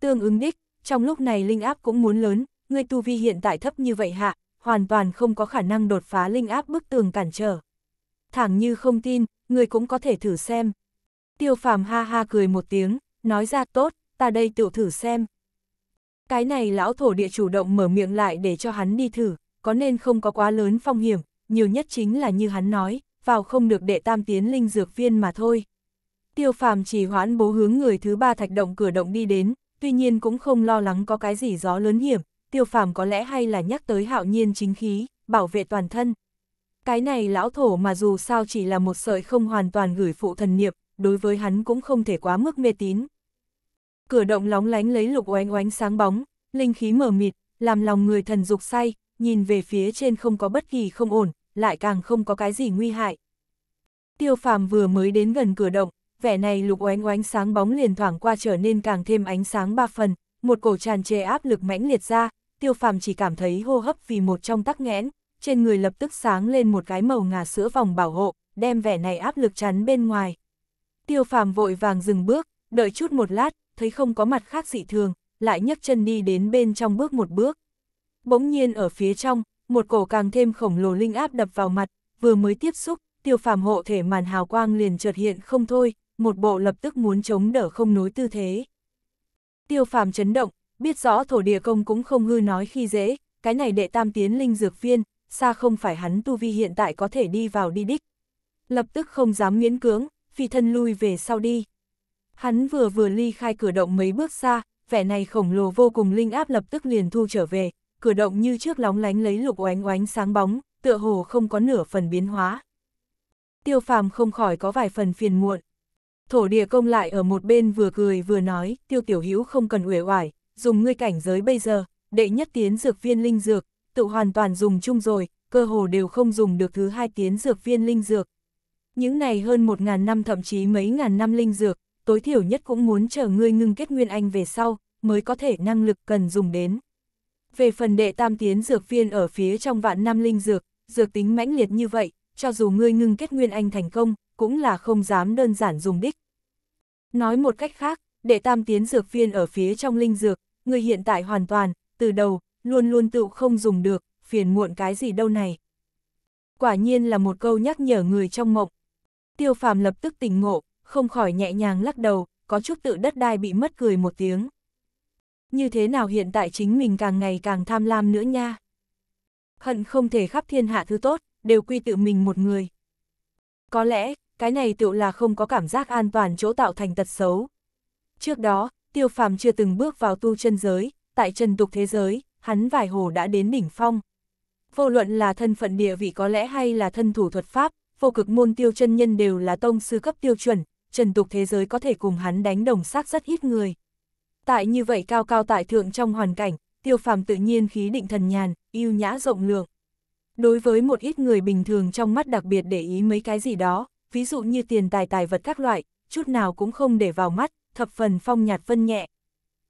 Tương ứng đích, trong lúc này linh áp cũng muốn lớn, ngươi tu vi hiện tại thấp như vậy hạ, hoàn toàn không có khả năng đột phá linh áp bức tường cản trở. Thẳng như không tin, người cũng có thể thử xem. Tiêu phàm ha ha cười một tiếng, nói ra tốt, ta đây tự thử xem. Cái này lão thổ địa chủ động mở miệng lại để cho hắn đi thử, có nên không có quá lớn phong hiểm, nhiều nhất chính là như hắn nói, vào không được đệ tam tiến linh dược viên mà thôi. Tiêu phàm chỉ hoãn bố hướng người thứ ba thạch động cửa động đi đến, tuy nhiên cũng không lo lắng có cái gì gió lớn hiểm, tiêu phàm có lẽ hay là nhắc tới hạo nhiên chính khí, bảo vệ toàn thân. Cái này lão thổ mà dù sao chỉ là một sợi không hoàn toàn gửi phụ thần niệm, đối với hắn cũng không thể quá mức mê tín. Cửa động lóng lánh lấy lục oánh oánh sáng bóng, linh khí mờ mịt, làm lòng người thần dục say, nhìn về phía trên không có bất kỳ không ổn, lại càng không có cái gì nguy hại. Tiêu phàm vừa mới đến gần cửa động, vẻ này lục oánh oánh sáng bóng liền thoảng qua trở nên càng thêm ánh sáng ba phần, một cổ tràn trề áp lực mãnh liệt ra, tiêu phàm chỉ cảm thấy hô hấp vì một trong tắc nghẽn, trên người lập tức sáng lên một cái màu ngà sữa vòng bảo hộ, đem vẻ này áp lực chắn bên ngoài. Tiêu phàm vội vàng dừng bước, đợi chút một lát, thấy không có mặt khác dị thường, lại nhấc chân đi đến bên trong bước một bước. Bỗng nhiên ở phía trong, một cổ càng thêm khổng lồ linh áp đập vào mặt, vừa mới tiếp xúc, tiêu phàm hộ thể màn hào quang liền chợt hiện không thôi, một bộ lập tức muốn chống đỡ không nối tư thế. Tiêu phàm chấn động, biết rõ thổ địa công cũng không hư nói khi dễ, cái này đệ tam tiến linh dược viên, xa không phải hắn tu vi hiện tại có thể đi vào đi đích. Lập tức không dám miễn cưỡng, phi thân lui về sau đi. Hắn vừa vừa ly khai cửa động mấy bước xa, vẻ này khổng lồ vô cùng linh áp lập tức liền thu trở về, cửa động như trước lóng lánh lấy lục oánh oánh sáng bóng, tựa hồ không có nửa phần biến hóa. Tiêu phàm không khỏi có vài phần phiền muộn. Thổ địa công lại ở một bên vừa cười vừa nói, tiêu tiểu hữu không cần uể oải, dùng ngươi cảnh giới bây giờ, đệ nhất tiến dược viên linh dược, tự hoàn toàn dùng chung rồi, cơ hồ đều không dùng được thứ hai tiến dược viên linh dược. Những này hơn một ngàn năm thậm chí mấy ngàn năm linh dược, tối thiểu nhất cũng muốn chờ ngươi ngưng kết nguyên anh về sau, mới có thể năng lực cần dùng đến. Về phần đệ tam tiến dược viên ở phía trong vạn năm linh dược, dược tính mãnh liệt như vậy, cho dù ngươi ngưng kết nguyên anh thành công, cũng là không dám đơn giản dùng đích. Nói một cách khác, đệ tam tiến dược viên ở phía trong linh dược, ngươi hiện tại hoàn toàn, từ đầu, luôn luôn tựu không dùng được, phiền muộn cái gì đâu này. Quả nhiên là một câu nhắc nhở người trong mộng. Tiêu phàm lập tức tỉnh ngộ, không khỏi nhẹ nhàng lắc đầu, có chút tự đất đai bị mất cười một tiếng. Như thế nào hiện tại chính mình càng ngày càng tham lam nữa nha. Hận không thể khắp thiên hạ thứ tốt, đều quy tự mình một người. Có lẽ, cái này tựu là không có cảm giác an toàn chỗ tạo thành tật xấu. Trước đó, tiêu phàm chưa từng bước vào tu chân giới, tại chân tục thế giới, hắn vải hồ đã đến đỉnh phong. Vô luận là thân phận địa vị có lẽ hay là thân thủ thuật pháp, vô cực môn tiêu chân nhân đều là tông sư cấp tiêu chuẩn, trần tục thế giới có thể cùng hắn đánh đồng xác rất ít người. Tại như vậy cao cao tại thượng trong hoàn cảnh, tiêu phàm tự nhiên khí định thần nhàn, yêu nhã rộng lượng. Đối với một ít người bình thường trong mắt đặc biệt để ý mấy cái gì đó, ví dụ như tiền tài tài vật các loại, chút nào cũng không để vào mắt, thập phần phong nhạt vân nhẹ.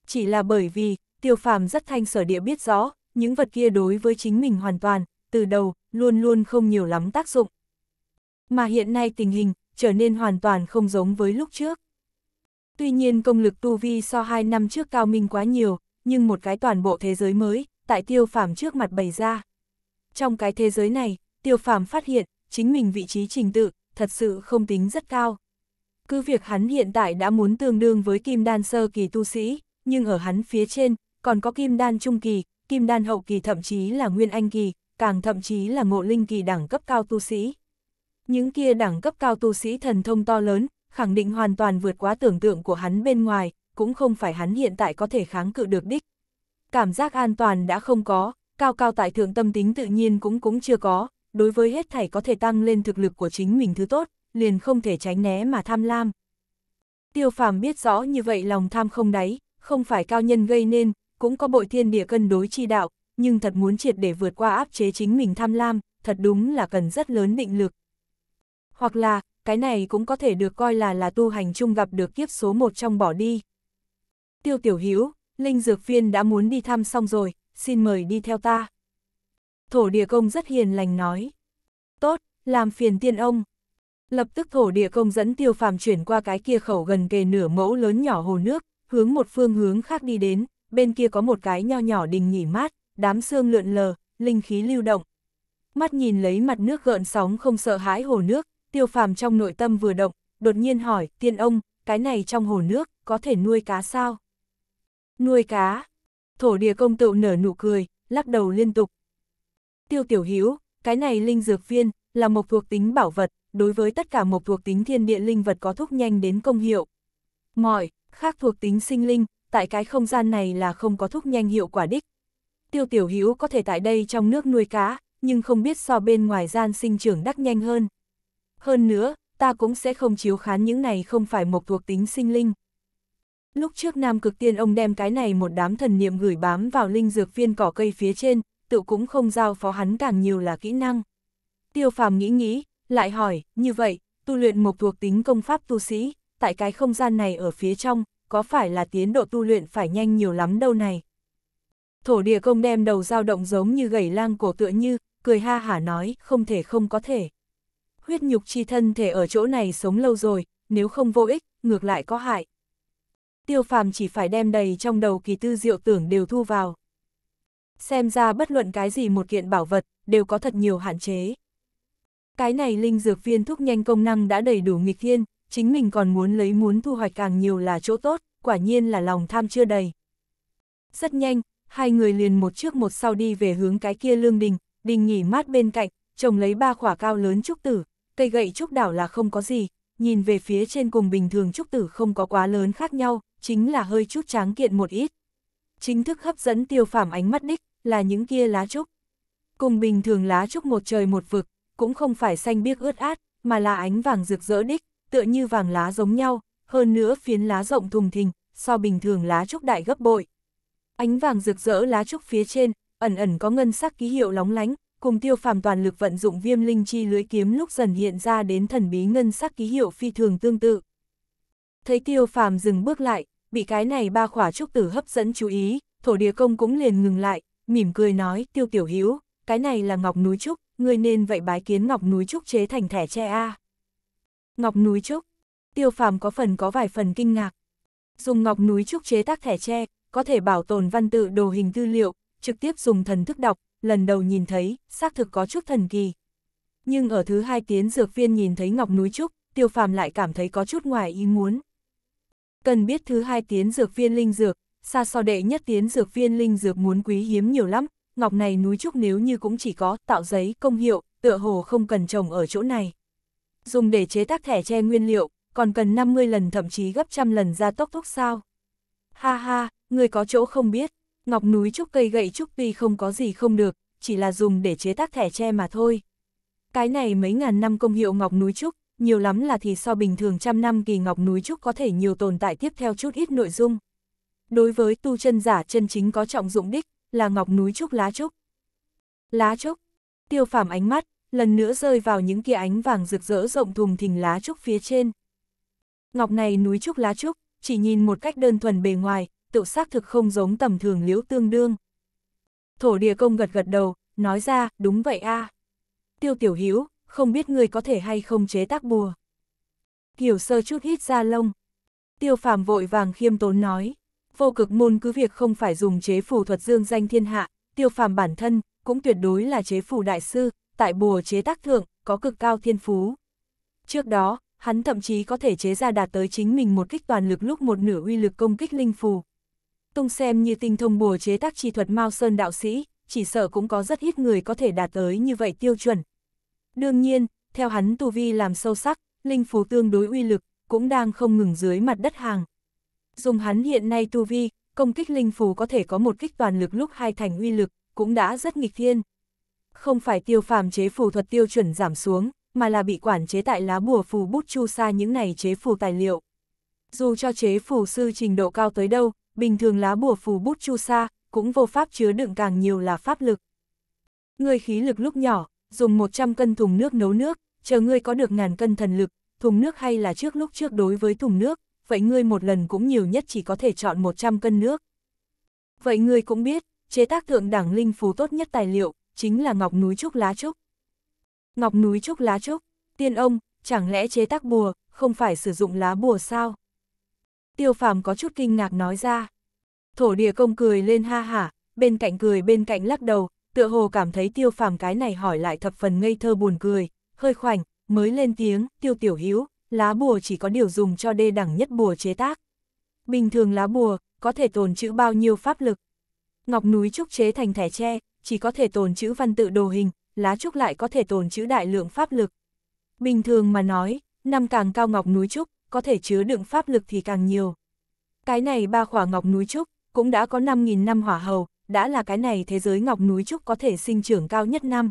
Chỉ là bởi vì, tiêu phàm rất thanh sở địa biết rõ, những vật kia đối với chính mình hoàn toàn, từ đầu, luôn luôn không nhiều lắm tác dụng. Mà hiện nay tình hình, trở nên hoàn toàn không giống với lúc trước. Tuy nhiên công lực tu vi so hai năm trước cao minh quá nhiều, nhưng một cái toàn bộ thế giới mới, tại tiêu phàm trước mặt bày ra. Trong cái thế giới này, tiêu phàm phát hiện, chính mình vị trí trình tự, thật sự không tính rất cao. Cứ việc hắn hiện tại đã muốn tương đương với kim đan sơ kỳ tu sĩ, nhưng ở hắn phía trên, còn có kim đan trung kỳ, kim đan hậu kỳ thậm chí là nguyên anh kỳ, càng thậm chí là ngộ linh kỳ đẳng cấp cao tu sĩ. Những kia đẳng cấp cao tu sĩ thần thông to lớn, khẳng định hoàn toàn vượt quá tưởng tượng của hắn bên ngoài, cũng không phải hắn hiện tại có thể kháng cự được đích. Cảm giác an toàn đã không có, cao cao tại thượng tâm tính tự nhiên cũng cũng chưa có, đối với hết thảy có thể tăng lên thực lực của chính mình thứ tốt, liền không thể tránh né mà tham lam. Tiêu phàm biết rõ như vậy lòng tham không đáy, không phải cao nhân gây nên, cũng có bội thiên địa cân đối chi đạo, nhưng thật muốn triệt để vượt qua áp chế chính mình tham lam, thật đúng là cần rất lớn định lực. Hoặc là, cái này cũng có thể được coi là là tu hành chung gặp được kiếp số một trong bỏ đi. Tiêu tiểu hữu Linh Dược Viên đã muốn đi thăm xong rồi, xin mời đi theo ta. Thổ địa công rất hiền lành nói. Tốt, làm phiền tiên ông. Lập tức thổ địa công dẫn tiêu phàm chuyển qua cái kia khẩu gần kề nửa mẫu lớn nhỏ hồ nước, hướng một phương hướng khác đi đến, bên kia có một cái nho nhỏ đình nghỉ mát, đám xương lượn lờ, linh khí lưu động. Mắt nhìn lấy mặt nước gợn sóng không sợ hãi hồ nước, tiêu phàm trong nội tâm vừa động, đột nhiên hỏi, tiên ông, cái này trong hồ nước, có thể nuôi cá sao? Nuôi cá? Thổ địa công tựu nở nụ cười, lắc đầu liên tục. Tiêu tiểu hữu cái này linh dược viên, là một thuộc tính bảo vật, đối với tất cả một thuộc tính thiên địa linh vật có thúc nhanh đến công hiệu. Mọi, khác thuộc tính sinh linh, tại cái không gian này là không có thuốc nhanh hiệu quả đích. Tiêu tiểu hữu có thể tại đây trong nước nuôi cá, nhưng không biết so bên ngoài gian sinh trưởng đắc nhanh hơn. Hơn nữa, ta cũng sẽ không chiếu khán những này không phải một thuộc tính sinh linh. Lúc trước Nam Cực Tiên ông đem cái này một đám thần niệm gửi bám vào linh dược viên cỏ cây phía trên, tự cũng không giao phó hắn càng nhiều là kỹ năng. Tiêu phàm nghĩ nghĩ, lại hỏi, như vậy, tu luyện một thuộc tính công pháp tu sĩ, tại cái không gian này ở phía trong, có phải là tiến độ tu luyện phải nhanh nhiều lắm đâu này. Thổ địa công đem đầu dao động giống như gầy lang cổ tựa như, cười ha hả nói, không thể không có thể. Huyết nhục chi thân thể ở chỗ này sống lâu rồi, nếu không vô ích, ngược lại có hại. Tiêu phàm chỉ phải đem đầy trong đầu kỳ tư diệu tưởng đều thu vào. Xem ra bất luận cái gì một kiện bảo vật, đều có thật nhiều hạn chế. Cái này linh dược viên thuốc nhanh công năng đã đầy đủ nghịch thiên, chính mình còn muốn lấy muốn thu hoạch càng nhiều là chỗ tốt, quả nhiên là lòng tham chưa đầy. Rất nhanh, hai người liền một trước một sau đi về hướng cái kia lương đình, đình nghỉ mát bên cạnh, trồng lấy ba khỏa cao lớn trúc tử, cây gậy trúc đảo là không có gì, nhìn về phía trên cùng bình thường trúc tử không có quá lớn khác nhau, chính là hơi chút tráng kiện một ít. Chính thức hấp dẫn tiêu phảm ánh mắt đích là những kia lá trúc. Cùng bình thường lá trúc một trời một vực, cũng không phải xanh biếc ướt át, mà là ánh vàng rực rỡ đích, tựa như vàng lá giống nhau, hơn nữa phiến lá rộng thùng thình, so bình thường lá trúc đại gấp bội. Ánh vàng rực rỡ lá trúc phía trên, ẩn ẩn có ngân sắc ký hiệu lóng lánh, cùng tiêu phàm toàn lực vận dụng viêm linh chi lưới kiếm lúc dần hiện ra đến thần bí ngân sắc ký hiệu phi thường tương tự. Thấy tiêu phàm dừng bước lại, bị cái này ba khỏa trúc tử hấp dẫn chú ý, thổ địa công cũng liền ngừng lại, mỉm cười nói tiêu tiểu hữu cái này là ngọc núi trúc, ngươi nên vậy bái kiến ngọc núi trúc chế thành thẻ tre A. À. Ngọc núi trúc. Tiêu phàm có phần có vài phần kinh ngạc. Dùng ngọc núi trúc chế tác thẻ tre, có thể bảo tồn văn tự đồ hình tư liệu, trực tiếp dùng thần thức đọc, lần đầu nhìn thấy, xác thực có chút thần kỳ. Nhưng ở thứ hai tiến dược viên nhìn thấy ngọc núi trúc, tiêu phàm lại cảm thấy có chút ngoài ý muốn. Cần biết thứ hai tiến dược viên linh dược, xa so đệ nhất tiến dược viên linh dược muốn quý hiếm nhiều lắm, ngọc này núi trúc nếu như cũng chỉ có tạo giấy công hiệu, tựa hồ không cần trồng ở chỗ này dùng để chế tác thẻ tre nguyên liệu, còn cần 50 lần thậm chí gấp trăm lần ra tốc tốc sao. Ha ha, người có chỗ không biết, ngọc núi trúc cây gậy trúc tuy không có gì không được, chỉ là dùng để chế tác thẻ tre mà thôi. Cái này mấy ngàn năm công hiệu ngọc núi trúc, nhiều lắm là thì so bình thường trăm năm kỳ ngọc núi trúc có thể nhiều tồn tại tiếp theo chút ít nội dung. Đối với tu chân giả chân chính có trọng dụng đích, là ngọc núi trúc lá trúc. Lá trúc, tiêu phàm ánh mắt, lần nữa rơi vào những kia ánh vàng rực rỡ rộng thùng thình lá trúc phía trên. Ngọc này núi trúc lá trúc, chỉ nhìn một cách đơn thuần bề ngoài, tự xác thực không giống tầm thường liễu tương đương. Thổ địa công gật gật đầu, nói ra, đúng vậy a. À. Tiêu tiểu hiếu không biết người có thể hay không chế tác bùa. Hiểu sơ chút hít ra lông. Tiêu phàm vội vàng khiêm tốn nói, vô cực môn cứ việc không phải dùng chế phù thuật dương danh thiên hạ, tiêu phàm bản thân, cũng tuyệt đối là chế phù đại sư, tại bùa chế tác thượng, có cực cao thiên phú. Trước đó, hắn thậm chí có thể chế ra đạt tới chính mình một kích toàn lực lúc một nửa uy lực công kích linh phù. Tung xem như tinh thông bùa chế tác chi thuật Mao Sơn đạo sĩ, chỉ sợ cũng có rất ít người có thể đạt tới như vậy tiêu chuẩn. Đương nhiên, theo hắn tu vi làm sâu sắc, linh phù tương đối uy lực, cũng đang không ngừng dưới mặt đất hàng. Dùng hắn hiện nay tu vi, công kích linh phù có thể có một kích toàn lực lúc hai thành uy lực, cũng đã rất nghịch thiên không phải tiêu phàm chế phù thuật tiêu chuẩn giảm xuống, mà là bị quản chế tại lá bùa phù bút chu sa những này chế phù tài liệu. Dù cho chế phù sư trình độ cao tới đâu, bình thường lá bùa phù bút chu sa cũng vô pháp chứa đựng càng nhiều là pháp lực. Người khí lực lúc nhỏ, dùng 100 cân thùng nước nấu nước, chờ ngươi có được ngàn cân thần lực, thùng nước hay là trước lúc trước đối với thùng nước, vậy ngươi một lần cũng nhiều nhất chỉ có thể chọn 100 cân nước. Vậy ngươi cũng biết, chế tác thượng đẳng linh phù tốt nhất tài liệu, chính là ngọc núi trúc lá trúc. Ngọc núi trúc lá trúc, tiên ông, chẳng lẽ chế tác bùa, không phải sử dụng lá bùa sao? Tiêu phàm có chút kinh ngạc nói ra. Thổ địa công cười lên ha hả, bên cạnh cười bên cạnh lắc đầu, tựa hồ cảm thấy tiêu phàm cái này hỏi lại thập phần ngây thơ buồn cười, hơi khoảnh, mới lên tiếng, tiêu tiểu hữu lá bùa chỉ có điều dùng cho đê đẳng nhất bùa chế tác. Bình thường lá bùa, có thể tồn trữ bao nhiêu pháp lực. Ngọc núi trúc chế thành thẻ tre, chỉ có thể tồn chữ văn tự đồ hình, lá trúc lại có thể tồn chữ đại lượng pháp lực. Bình thường mà nói, năm càng cao ngọc núi trúc, có thể chứa đựng pháp lực thì càng nhiều. Cái này ba khỏa ngọc núi trúc, cũng đã có 5.000 năm hỏa hầu, đã là cái này thế giới ngọc núi trúc có thể sinh trưởng cao nhất năm.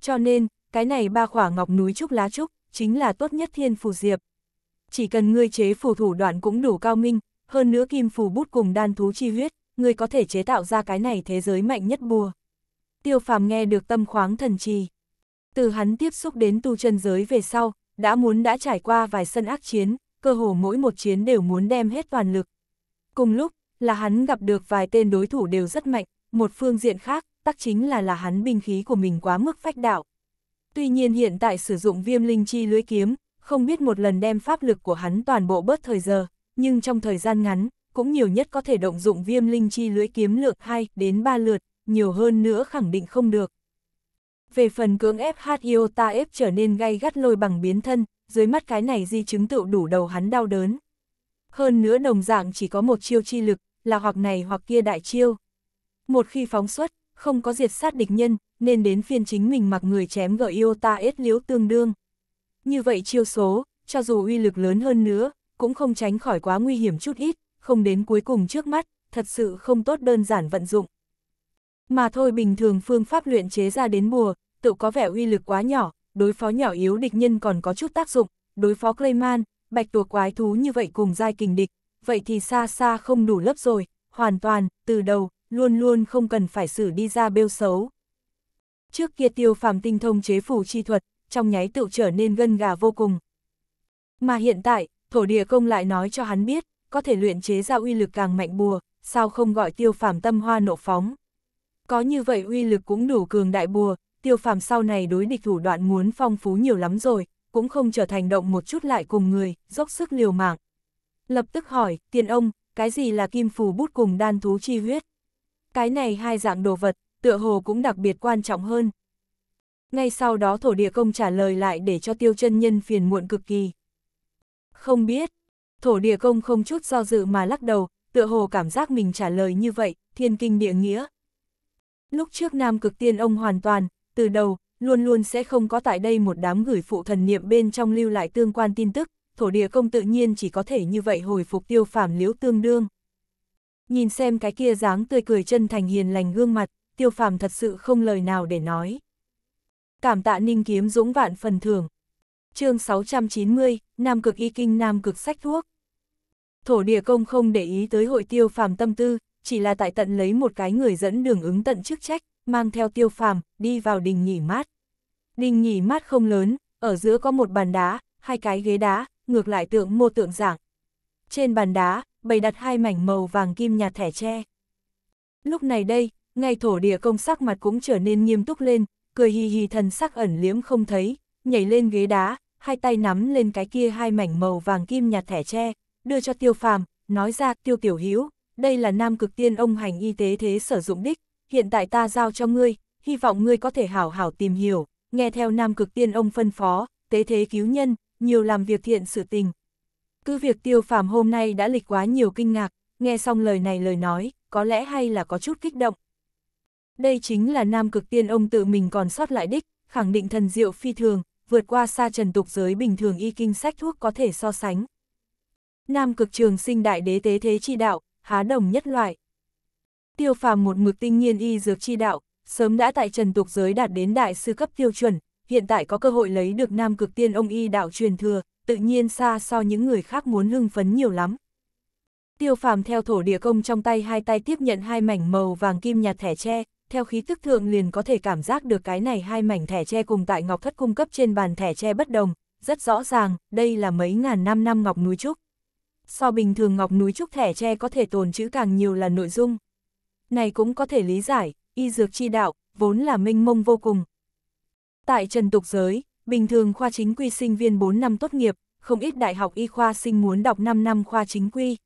Cho nên, cái này ba khỏa ngọc núi trúc lá trúc, chính là tốt nhất thiên phù diệp. Chỉ cần ngươi chế phù thủ đoạn cũng đủ cao minh, hơn nữa kim phù bút cùng đan thú chi huyết, ngươi có thể chế tạo ra cái này thế giới mạnh nhất bùa tiêu phàm nghe được tâm khoáng thần trì. Từ hắn tiếp xúc đến tu chân giới về sau, đã muốn đã trải qua vài sân ác chiến, cơ hồ mỗi một chiến đều muốn đem hết toàn lực. Cùng lúc, là hắn gặp được vài tên đối thủ đều rất mạnh, một phương diện khác, tắc chính là là hắn binh khí của mình quá mức phách đạo. Tuy nhiên hiện tại sử dụng viêm linh chi lưới kiếm, không biết một lần đem pháp lực của hắn toàn bộ bớt thời giờ, nhưng trong thời gian ngắn, cũng nhiều nhất có thể động dụng viêm linh chi lưới kiếm lượng 2 đến 3 lượt, nhiều hơn nữa khẳng định không được. Về phần cưỡng ép Hyo ta ép trở nên gay gắt lôi bằng biến thân, dưới mắt cái này di chứng tựu đủ đầu hắn đau đớn. Hơn nữa đồng dạng chỉ có một chiêu chi lực, là hoặc này hoặc kia đại chiêu. Một khi phóng xuất, không có diệt sát địch nhân, nên đến phiên chính mình mặc người chém gỡ yêu ta ết liễu tương đương. Như vậy chiêu số, cho dù uy lực lớn hơn nữa, cũng không tránh khỏi quá nguy hiểm chút ít, không đến cuối cùng trước mắt, thật sự không tốt đơn giản vận dụng. Mà thôi bình thường phương pháp luyện chế ra đến bùa, tự có vẻ uy lực quá nhỏ, đối phó nhỏ yếu địch nhân còn có chút tác dụng, đối phó Clayman, bạch tuộc quái thú như vậy cùng giai kình địch, vậy thì xa xa không đủ lớp rồi, hoàn toàn, từ đầu, luôn luôn không cần phải xử đi ra bêu xấu. Trước kia tiêu phàm tinh thông chế phủ chi thuật, trong nháy tự trở nên gân gà vô cùng. Mà hiện tại, thổ địa công lại nói cho hắn biết, có thể luyện chế ra uy lực càng mạnh bùa, sao không gọi tiêu phàm tâm hoa nộ phóng. Có như vậy uy lực cũng đủ cường đại bùa, tiêu phàm sau này đối địch thủ đoạn muốn phong phú nhiều lắm rồi, cũng không trở thành động một chút lại cùng người, dốc sức liều mạng. Lập tức hỏi, tiền ông, cái gì là kim phù bút cùng đan thú chi huyết? Cái này hai dạng đồ vật, tựa hồ cũng đặc biệt quan trọng hơn. Ngay sau đó thổ địa công trả lời lại để cho tiêu chân nhân phiền muộn cực kỳ. Không biết, thổ địa công không chút do dự mà lắc đầu, tựa hồ cảm giác mình trả lời như vậy, thiên kinh địa nghĩa, Lúc trước Nam Cực Tiên ông hoàn toàn, từ đầu, luôn luôn sẽ không có tại đây một đám gửi phụ thần niệm bên trong lưu lại tương quan tin tức, thổ địa công tự nhiên chỉ có thể như vậy hồi phục tiêu phàm liễu tương đương. Nhìn xem cái kia dáng tươi cười chân thành hiền lành gương mặt, tiêu phàm thật sự không lời nào để nói. Cảm tạ ninh kiếm dũng vạn phần thưởng. chương 690, Nam cực y kinh Nam cực sách thuốc. Thổ địa công không để ý tới hội tiêu phàm tâm tư, chỉ là tại tận lấy một cái người dẫn đường ứng tận chức trách, mang theo tiêu phàm, đi vào đình nghỉ mát. Đình nghỉ mát không lớn, ở giữa có một bàn đá, hai cái ghế đá, ngược lại tượng mô tượng dạng. Trên bàn đá, bày đặt hai mảnh màu vàng kim nhạt thẻ tre. Lúc này đây, ngay thổ địa công sắc mặt cũng trở nên nghiêm túc lên, cười hì hì thần sắc ẩn liếm không thấy, nhảy lên ghế đá, hai tay nắm lên cái kia hai mảnh màu vàng kim nhạt thẻ tre, đưa cho tiêu phàm, nói ra tiêu tiểu hữu đây là nam cực tiên ông hành y tế thế sử dụng đích, hiện tại ta giao cho ngươi, hy vọng ngươi có thể hảo hảo tìm hiểu, nghe theo nam cực tiên ông phân phó, tế thế cứu nhân, nhiều làm việc thiện sự tình. Cứ việc tiêu phàm hôm nay đã lịch quá nhiều kinh ngạc, nghe xong lời này lời nói, có lẽ hay là có chút kích động. Đây chính là nam cực tiên ông tự mình còn sót lại đích, khẳng định thần diệu phi thường, vượt qua xa trần tục giới bình thường y kinh sách thuốc có thể so sánh. Nam cực trường sinh đại đế tế thế chi đạo, há đồng nhất loại. Tiêu phàm một mực tinh nhiên y dược chi đạo, sớm đã tại trần tục giới đạt đến đại sư cấp tiêu chuẩn, hiện tại có cơ hội lấy được nam cực tiên ông y đạo truyền thừa, tự nhiên xa so những người khác muốn hưng phấn nhiều lắm. Tiêu phàm theo thổ địa công trong tay hai tay tiếp nhận hai mảnh màu vàng kim nhạt thẻ tre, theo khí tức thượng liền có thể cảm giác được cái này hai mảnh thẻ tre cùng tại ngọc thất cung cấp trên bàn thẻ tre bất đồng, rất rõ ràng, đây là mấy ngàn năm năm ngọc núi trúc so bình thường ngọc núi trúc thẻ tre có thể tồn chữ càng nhiều là nội dung. Này cũng có thể lý giải, y dược chi đạo, vốn là minh mông vô cùng. Tại trần tục giới, bình thường khoa chính quy sinh viên 4 năm tốt nghiệp, không ít đại học y khoa sinh muốn đọc 5 năm khoa chính quy.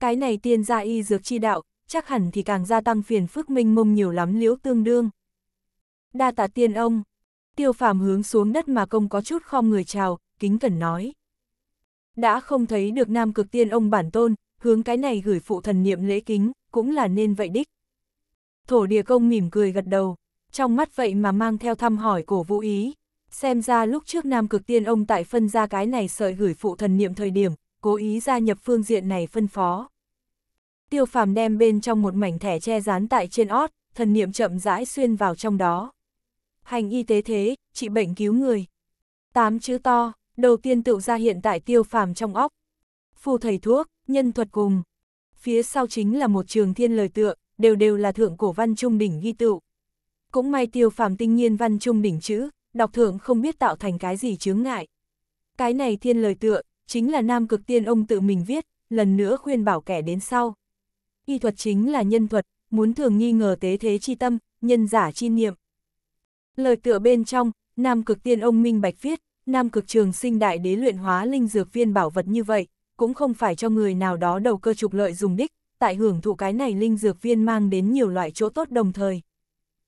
Cái này tiên gia y dược chi đạo, chắc hẳn thì càng gia tăng phiền phức minh mông nhiều lắm liễu tương đương. Đa tạ tiên ông, tiêu phàm hướng xuống đất mà công có chút khom người chào, kính cẩn nói. Đã không thấy được nam cực tiên ông bản tôn, hướng cái này gửi phụ thần niệm lễ kính, cũng là nên vậy đích. Thổ địa công mỉm cười gật đầu, trong mắt vậy mà mang theo thăm hỏi cổ vũ ý. Xem ra lúc trước nam cực tiên ông tại phân ra cái này sợi gửi phụ thần niệm thời điểm, cố ý gia nhập phương diện này phân phó. Tiêu phàm đem bên trong một mảnh thẻ che dán tại trên ót, thần niệm chậm rãi xuyên vào trong đó. Hành y tế thế, trị bệnh cứu người. Tám chữ to, Đầu tiên tự ra hiện tại tiêu phàm trong óc. Phù thầy thuốc, nhân thuật cùng. Phía sau chính là một trường thiên lời tựa, đều đều là thượng cổ văn trung đỉnh ghi tựu. Cũng may tiêu phàm tinh nhiên văn trung đỉnh chữ, đọc thượng không biết tạo thành cái gì chướng ngại. Cái này thiên lời tựa, chính là nam cực tiên ông tự mình viết, lần nữa khuyên bảo kẻ đến sau. Y thuật chính là nhân thuật, muốn thường nghi ngờ tế thế chi tâm, nhân giả chi niệm. Lời tựa bên trong, nam cực tiên ông minh bạch viết, Nam cực trường sinh đại đế luyện hóa linh dược viên bảo vật như vậy, cũng không phải cho người nào đó đầu cơ trục lợi dùng đích, tại hưởng thụ cái này linh dược viên mang đến nhiều loại chỗ tốt đồng thời.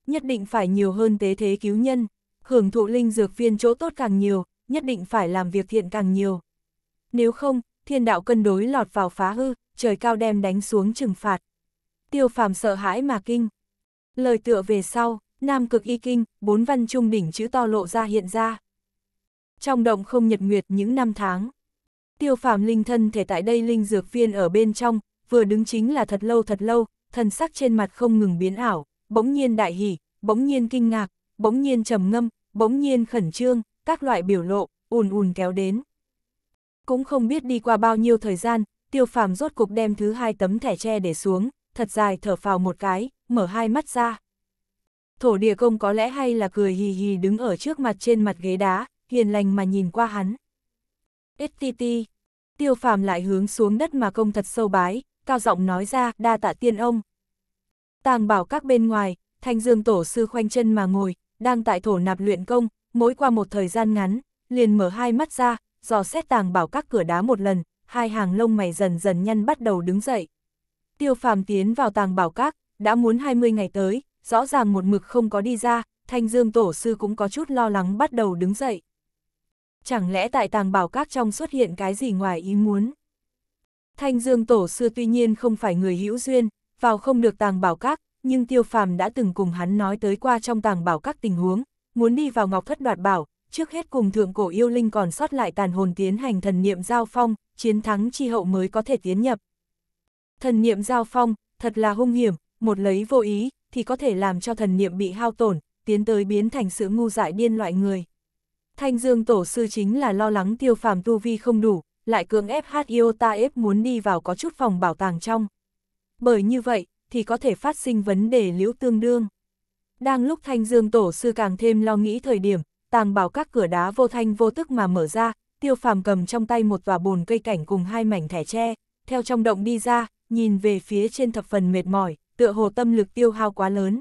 Nhất định phải nhiều hơn tế thế cứu nhân, hưởng thụ linh dược viên chỗ tốt càng nhiều, nhất định phải làm việc thiện càng nhiều. Nếu không, thiên đạo cân đối lọt vào phá hư, trời cao đem đánh xuống trừng phạt. Tiêu phàm sợ hãi mà kinh. Lời tựa về sau, Nam cực y kinh, bốn văn trung đỉnh chữ to lộ ra hiện ra trong động không nhật nguyệt những năm tháng. Tiêu phàm linh thân thể tại đây linh dược viên ở bên trong, vừa đứng chính là thật lâu thật lâu, thần sắc trên mặt không ngừng biến ảo, bỗng nhiên đại hỉ, bỗng nhiên kinh ngạc, bỗng nhiên trầm ngâm, bỗng nhiên khẩn trương, các loại biểu lộ, ùn ùn kéo đến. Cũng không biết đi qua bao nhiêu thời gian, tiêu phàm rốt cục đem thứ hai tấm thẻ tre để xuống, thật dài thở phào một cái, mở hai mắt ra. Thổ địa công có lẽ hay là cười hì hì đứng ở trước mặt trên mặt ghế đá, hiền lành mà nhìn qua hắn. STT, tiêu phàm lại hướng xuống đất mà công thật sâu bái, cao giọng nói ra, đa tạ tiên ông. Tàng bảo các bên ngoài, thanh dương tổ sư khoanh chân mà ngồi, đang tại thổ nạp luyện công, mỗi qua một thời gian ngắn, liền mở hai mắt ra, dò xét tàng bảo các cửa đá một lần, hai hàng lông mày dần dần nhăn bắt đầu đứng dậy. Tiêu phàm tiến vào tàng bảo các, đã muốn 20 ngày tới, rõ ràng một mực không có đi ra, thanh dương tổ sư cũng có chút lo lắng bắt đầu đứng dậy chẳng lẽ tại tàng bảo các trong xuất hiện cái gì ngoài ý muốn. Thanh Dương Tổ xưa tuy nhiên không phải người hữu duyên, vào không được tàng bảo các, nhưng Tiêu Phàm đã từng cùng hắn nói tới qua trong tàng bảo các tình huống, muốn đi vào Ngọc Thất Đoạt Bảo, trước hết cùng thượng cổ yêu linh còn sót lại tàn hồn tiến hành thần niệm giao phong, chiến thắng chi hậu mới có thể tiến nhập. Thần niệm giao phong, thật là hung hiểm, một lấy vô ý thì có thể làm cho thần niệm bị hao tổn, tiến tới biến thành sự ngu dại điên loại người. Thanh Dương tổ sư chính là lo lắng tiêu phàm tu vi không đủ, lại cưỡng ép hát Iota ép muốn đi vào có chút phòng bảo tàng trong. Bởi như vậy, thì có thể phát sinh vấn đề liễu tương đương. Đang lúc Thanh Dương tổ sư càng thêm lo nghĩ thời điểm, tàng bảo các cửa đá vô thanh vô tức mà mở ra, tiêu phàm cầm trong tay một tòa bồn cây cảnh cùng hai mảnh thẻ tre, theo trong động đi ra, nhìn về phía trên thập phần mệt mỏi, tựa hồ tâm lực tiêu hao quá lớn.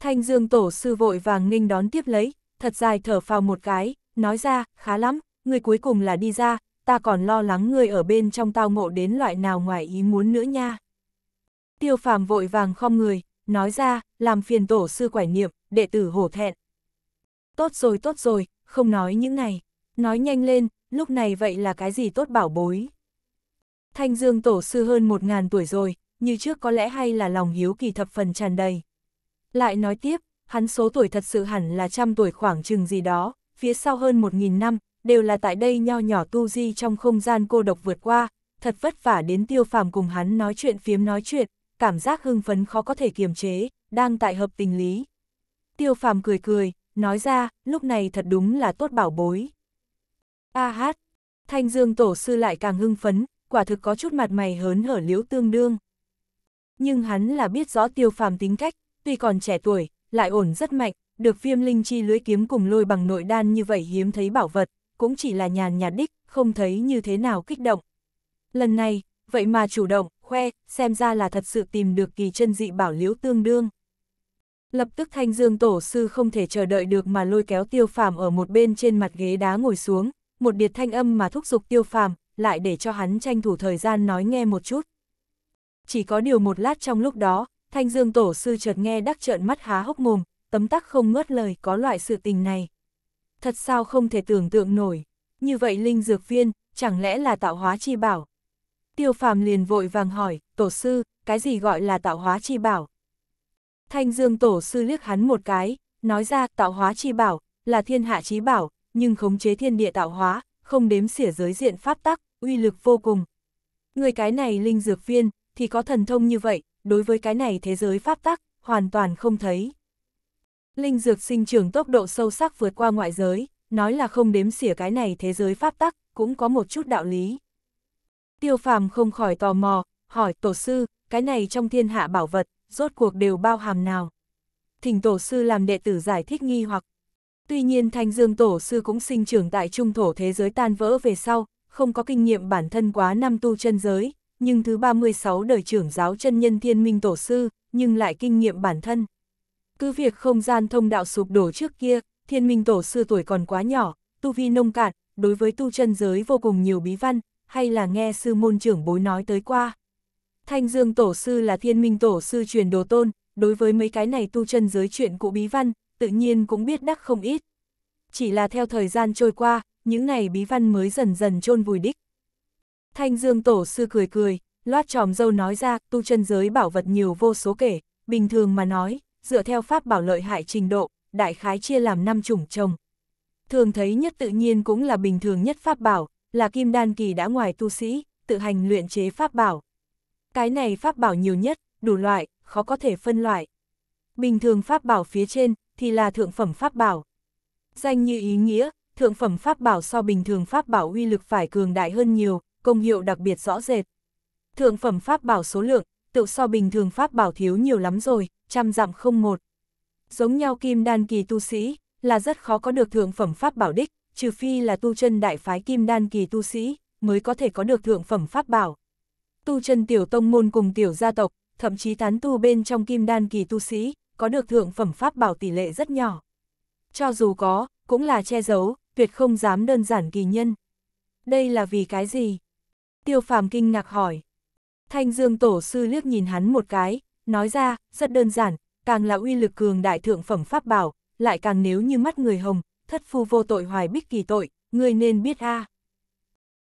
Thanh Dương tổ sư vội vàng nghênh đón tiếp lấy, thật dài thở phào một cái, nói ra, khá lắm, người cuối cùng là đi ra, ta còn lo lắng người ở bên trong tao ngộ đến loại nào ngoài ý muốn nữa nha. Tiêu phàm vội vàng không người, nói ra, làm phiền tổ sư quải niệm, đệ tử hổ thẹn. Tốt rồi tốt rồi, không nói những này, nói nhanh lên, lúc này vậy là cái gì tốt bảo bối. Thanh dương tổ sư hơn một ngàn tuổi rồi, như trước có lẽ hay là lòng hiếu kỳ thập phần tràn đầy. Lại nói tiếp, hắn số tuổi thật sự hẳn là trăm tuổi khoảng chừng gì đó, phía sau hơn một nghìn năm, đều là tại đây nho nhỏ tu di trong không gian cô độc vượt qua, thật vất vả đến tiêu phàm cùng hắn nói chuyện phiếm nói chuyện, cảm giác hưng phấn khó có thể kiềm chế, đang tại hợp tình lý. Tiêu phàm cười cười, nói ra, lúc này thật đúng là tốt bảo bối. A hát, thanh dương tổ sư lại càng hưng phấn, quả thực có chút mặt mày hớn hở liễu tương đương. Nhưng hắn là biết rõ tiêu phàm tính cách, tuy còn trẻ tuổi, lại ổn rất mạnh, được viêm linh chi lưới kiếm cùng lôi bằng nội đan như vậy hiếm thấy bảo vật, cũng chỉ là nhàn nhạt đích, không thấy như thế nào kích động. Lần này, vậy mà chủ động, khoe, xem ra là thật sự tìm được kỳ chân dị bảo liễu tương đương. Lập tức thanh dương tổ sư không thể chờ đợi được mà lôi kéo tiêu phàm ở một bên trên mặt ghế đá ngồi xuống, một điệt thanh âm mà thúc giục tiêu phàm, lại để cho hắn tranh thủ thời gian nói nghe một chút. Chỉ có điều một lát trong lúc đó, Thanh Dương Tổ sư chợt nghe đắc trợn mắt há hốc mồm, tấm tắc không ngớt lời có loại sự tình này. Thật sao không thể tưởng tượng nổi, như vậy linh dược viên, chẳng lẽ là tạo hóa chi bảo? Tiêu phàm liền vội vàng hỏi, tổ sư, cái gì gọi là tạo hóa chi bảo? Thanh Dương Tổ sư liếc hắn một cái, nói ra tạo hóa chi bảo, là thiên hạ chí bảo, nhưng khống chế thiên địa tạo hóa, không đếm xỉa giới diện pháp tắc, uy lực vô cùng. Người cái này linh dược viên, thì có thần thông như vậy, đối với cái này thế giới pháp tắc, hoàn toàn không thấy. Linh dược sinh trưởng tốc độ sâu sắc vượt qua ngoại giới, nói là không đếm xỉa cái này thế giới pháp tắc, cũng có một chút đạo lý. Tiêu phàm không khỏi tò mò, hỏi tổ sư, cái này trong thiên hạ bảo vật, rốt cuộc đều bao hàm nào. Thỉnh tổ sư làm đệ tử giải thích nghi hoặc. Tuy nhiên thanh dương tổ sư cũng sinh trưởng tại trung thổ thế giới tan vỡ về sau, không có kinh nghiệm bản thân quá năm tu chân giới, nhưng thứ 36 đời trưởng giáo chân nhân thiên minh tổ sư, nhưng lại kinh nghiệm bản thân. Cứ việc không gian thông đạo sụp đổ trước kia, thiên minh tổ sư tuổi còn quá nhỏ, tu vi nông cạn, đối với tu chân giới vô cùng nhiều bí văn, hay là nghe sư môn trưởng bối nói tới qua. Thanh Dương tổ sư là thiên minh tổ sư truyền đồ tôn, đối với mấy cái này tu chân giới chuyện cụ bí văn, tự nhiên cũng biết đắc không ít. Chỉ là theo thời gian trôi qua, những ngày bí văn mới dần dần chôn vùi đích. Thanh Dương Tổ sư cười cười, loát tròm dâu nói ra, tu chân giới bảo vật nhiều vô số kể, bình thường mà nói, dựa theo pháp bảo lợi hại trình độ, đại khái chia làm năm chủng trồng. Thường thấy nhất tự nhiên cũng là bình thường nhất pháp bảo, là kim đan kỳ đã ngoài tu sĩ, tự hành luyện chế pháp bảo. Cái này pháp bảo nhiều nhất, đủ loại, khó có thể phân loại. Bình thường pháp bảo phía trên, thì là thượng phẩm pháp bảo. Danh như ý nghĩa, thượng phẩm pháp bảo so bình thường pháp bảo uy lực phải cường đại hơn nhiều, công hiệu đặc biệt rõ rệt. Thượng phẩm pháp bảo số lượng, tự so bình thường pháp bảo thiếu nhiều lắm rồi, trăm dặm không một. Giống nhau kim đan kỳ tu sĩ, là rất khó có được thượng phẩm pháp bảo đích, trừ phi là tu chân đại phái kim đan kỳ tu sĩ, mới có thể có được thượng phẩm pháp bảo. Tu chân tiểu tông môn cùng tiểu gia tộc, thậm chí tán tu bên trong kim đan kỳ tu sĩ, có được thượng phẩm pháp bảo tỷ lệ rất nhỏ. Cho dù có, cũng là che giấu, tuyệt không dám đơn giản kỳ nhân. Đây là vì cái gì? Tiêu phàm kinh ngạc hỏi. Thanh Dương Tổ Sư liếc nhìn hắn một cái, nói ra, rất đơn giản, càng là uy lực cường đại thượng phẩm pháp bảo, lại càng nếu như mắt người hồng, thất phu vô tội hoài bích kỳ tội, người nên biết a.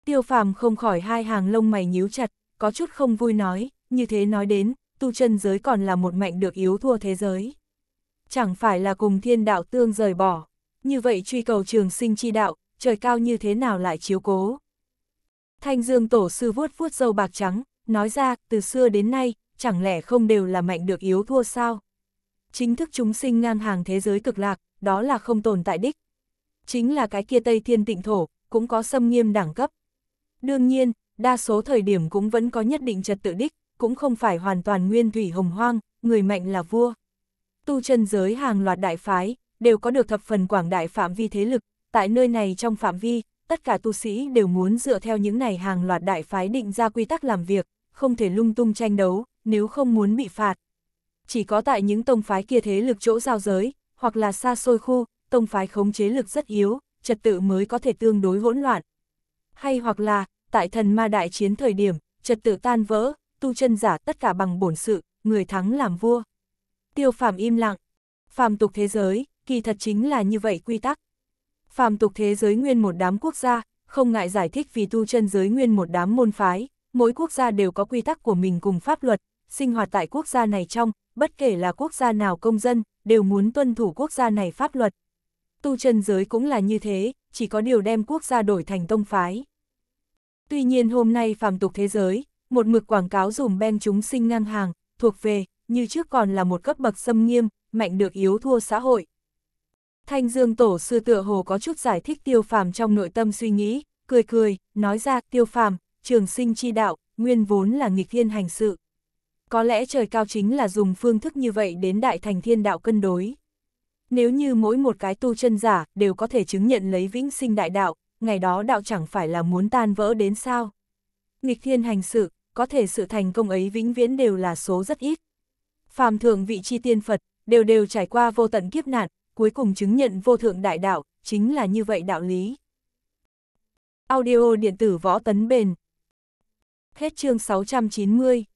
Tiêu phàm không khỏi hai hàng lông mày nhíu chặt, có chút không vui nói, như thế nói đến, tu chân giới còn là một mạnh được yếu thua thế giới. Chẳng phải là cùng thiên đạo tương rời bỏ, như vậy truy cầu trường sinh chi đạo, trời cao như thế nào lại chiếu cố. Thanh Dương Tổ sư vuốt vuốt dâu bạc trắng, nói ra, từ xưa đến nay, chẳng lẽ không đều là mạnh được yếu thua sao? Chính thức chúng sinh ngang hàng thế giới cực lạc, đó là không tồn tại đích. Chính là cái kia Tây Thiên Tịnh Thổ, cũng có xâm nghiêm đẳng cấp. Đương nhiên, đa số thời điểm cũng vẫn có nhất định trật tự đích, cũng không phải hoàn toàn nguyên thủy hồng hoang, người mạnh là vua. Tu chân giới hàng loạt đại phái, đều có được thập phần quảng đại phạm vi thế lực, tại nơi này trong phạm vi, tất cả tu sĩ đều muốn dựa theo những này hàng loạt đại phái định ra quy tắc làm việc, không thể lung tung tranh đấu, nếu không muốn bị phạt. Chỉ có tại những tông phái kia thế lực chỗ giao giới, hoặc là xa xôi khu, tông phái khống chế lực rất yếu, trật tự mới có thể tương đối hỗn loạn. Hay hoặc là, tại thần ma đại chiến thời điểm, trật tự tan vỡ, tu chân giả tất cả bằng bổn sự, người thắng làm vua. Tiêu phàm im lặng. Phàm tục thế giới, kỳ thật chính là như vậy quy tắc phàm tục thế giới nguyên một đám quốc gia, không ngại giải thích vì tu chân giới nguyên một đám môn phái, mỗi quốc gia đều có quy tắc của mình cùng pháp luật, sinh hoạt tại quốc gia này trong, bất kể là quốc gia nào công dân, đều muốn tuân thủ quốc gia này pháp luật. Tu chân giới cũng là như thế, chỉ có điều đem quốc gia đổi thành tông phái. Tuy nhiên hôm nay phàm tục thế giới, một mực quảng cáo dùm ben chúng sinh ngang hàng, thuộc về, như trước còn là một cấp bậc xâm nghiêm, mạnh được yếu thua xã hội, Thanh Dương Tổ sư tựa hồ có chút giải thích tiêu phàm trong nội tâm suy nghĩ, cười cười, nói ra tiêu phàm, trường sinh chi đạo, nguyên vốn là nghịch thiên hành sự. Có lẽ trời cao chính là dùng phương thức như vậy đến đại thành thiên đạo cân đối. Nếu như mỗi một cái tu chân giả đều có thể chứng nhận lấy vĩnh sinh đại đạo, ngày đó đạo chẳng phải là muốn tan vỡ đến sao. Nghịch thiên hành sự, có thể sự thành công ấy vĩnh viễn đều là số rất ít. Phàm thượng vị chi tiên Phật, đều đều trải qua vô tận kiếp nạn, cuối cùng chứng nhận vô thượng đại đạo, chính là như vậy đạo lý. Audio điện tử võ tấn bền Hết chương 690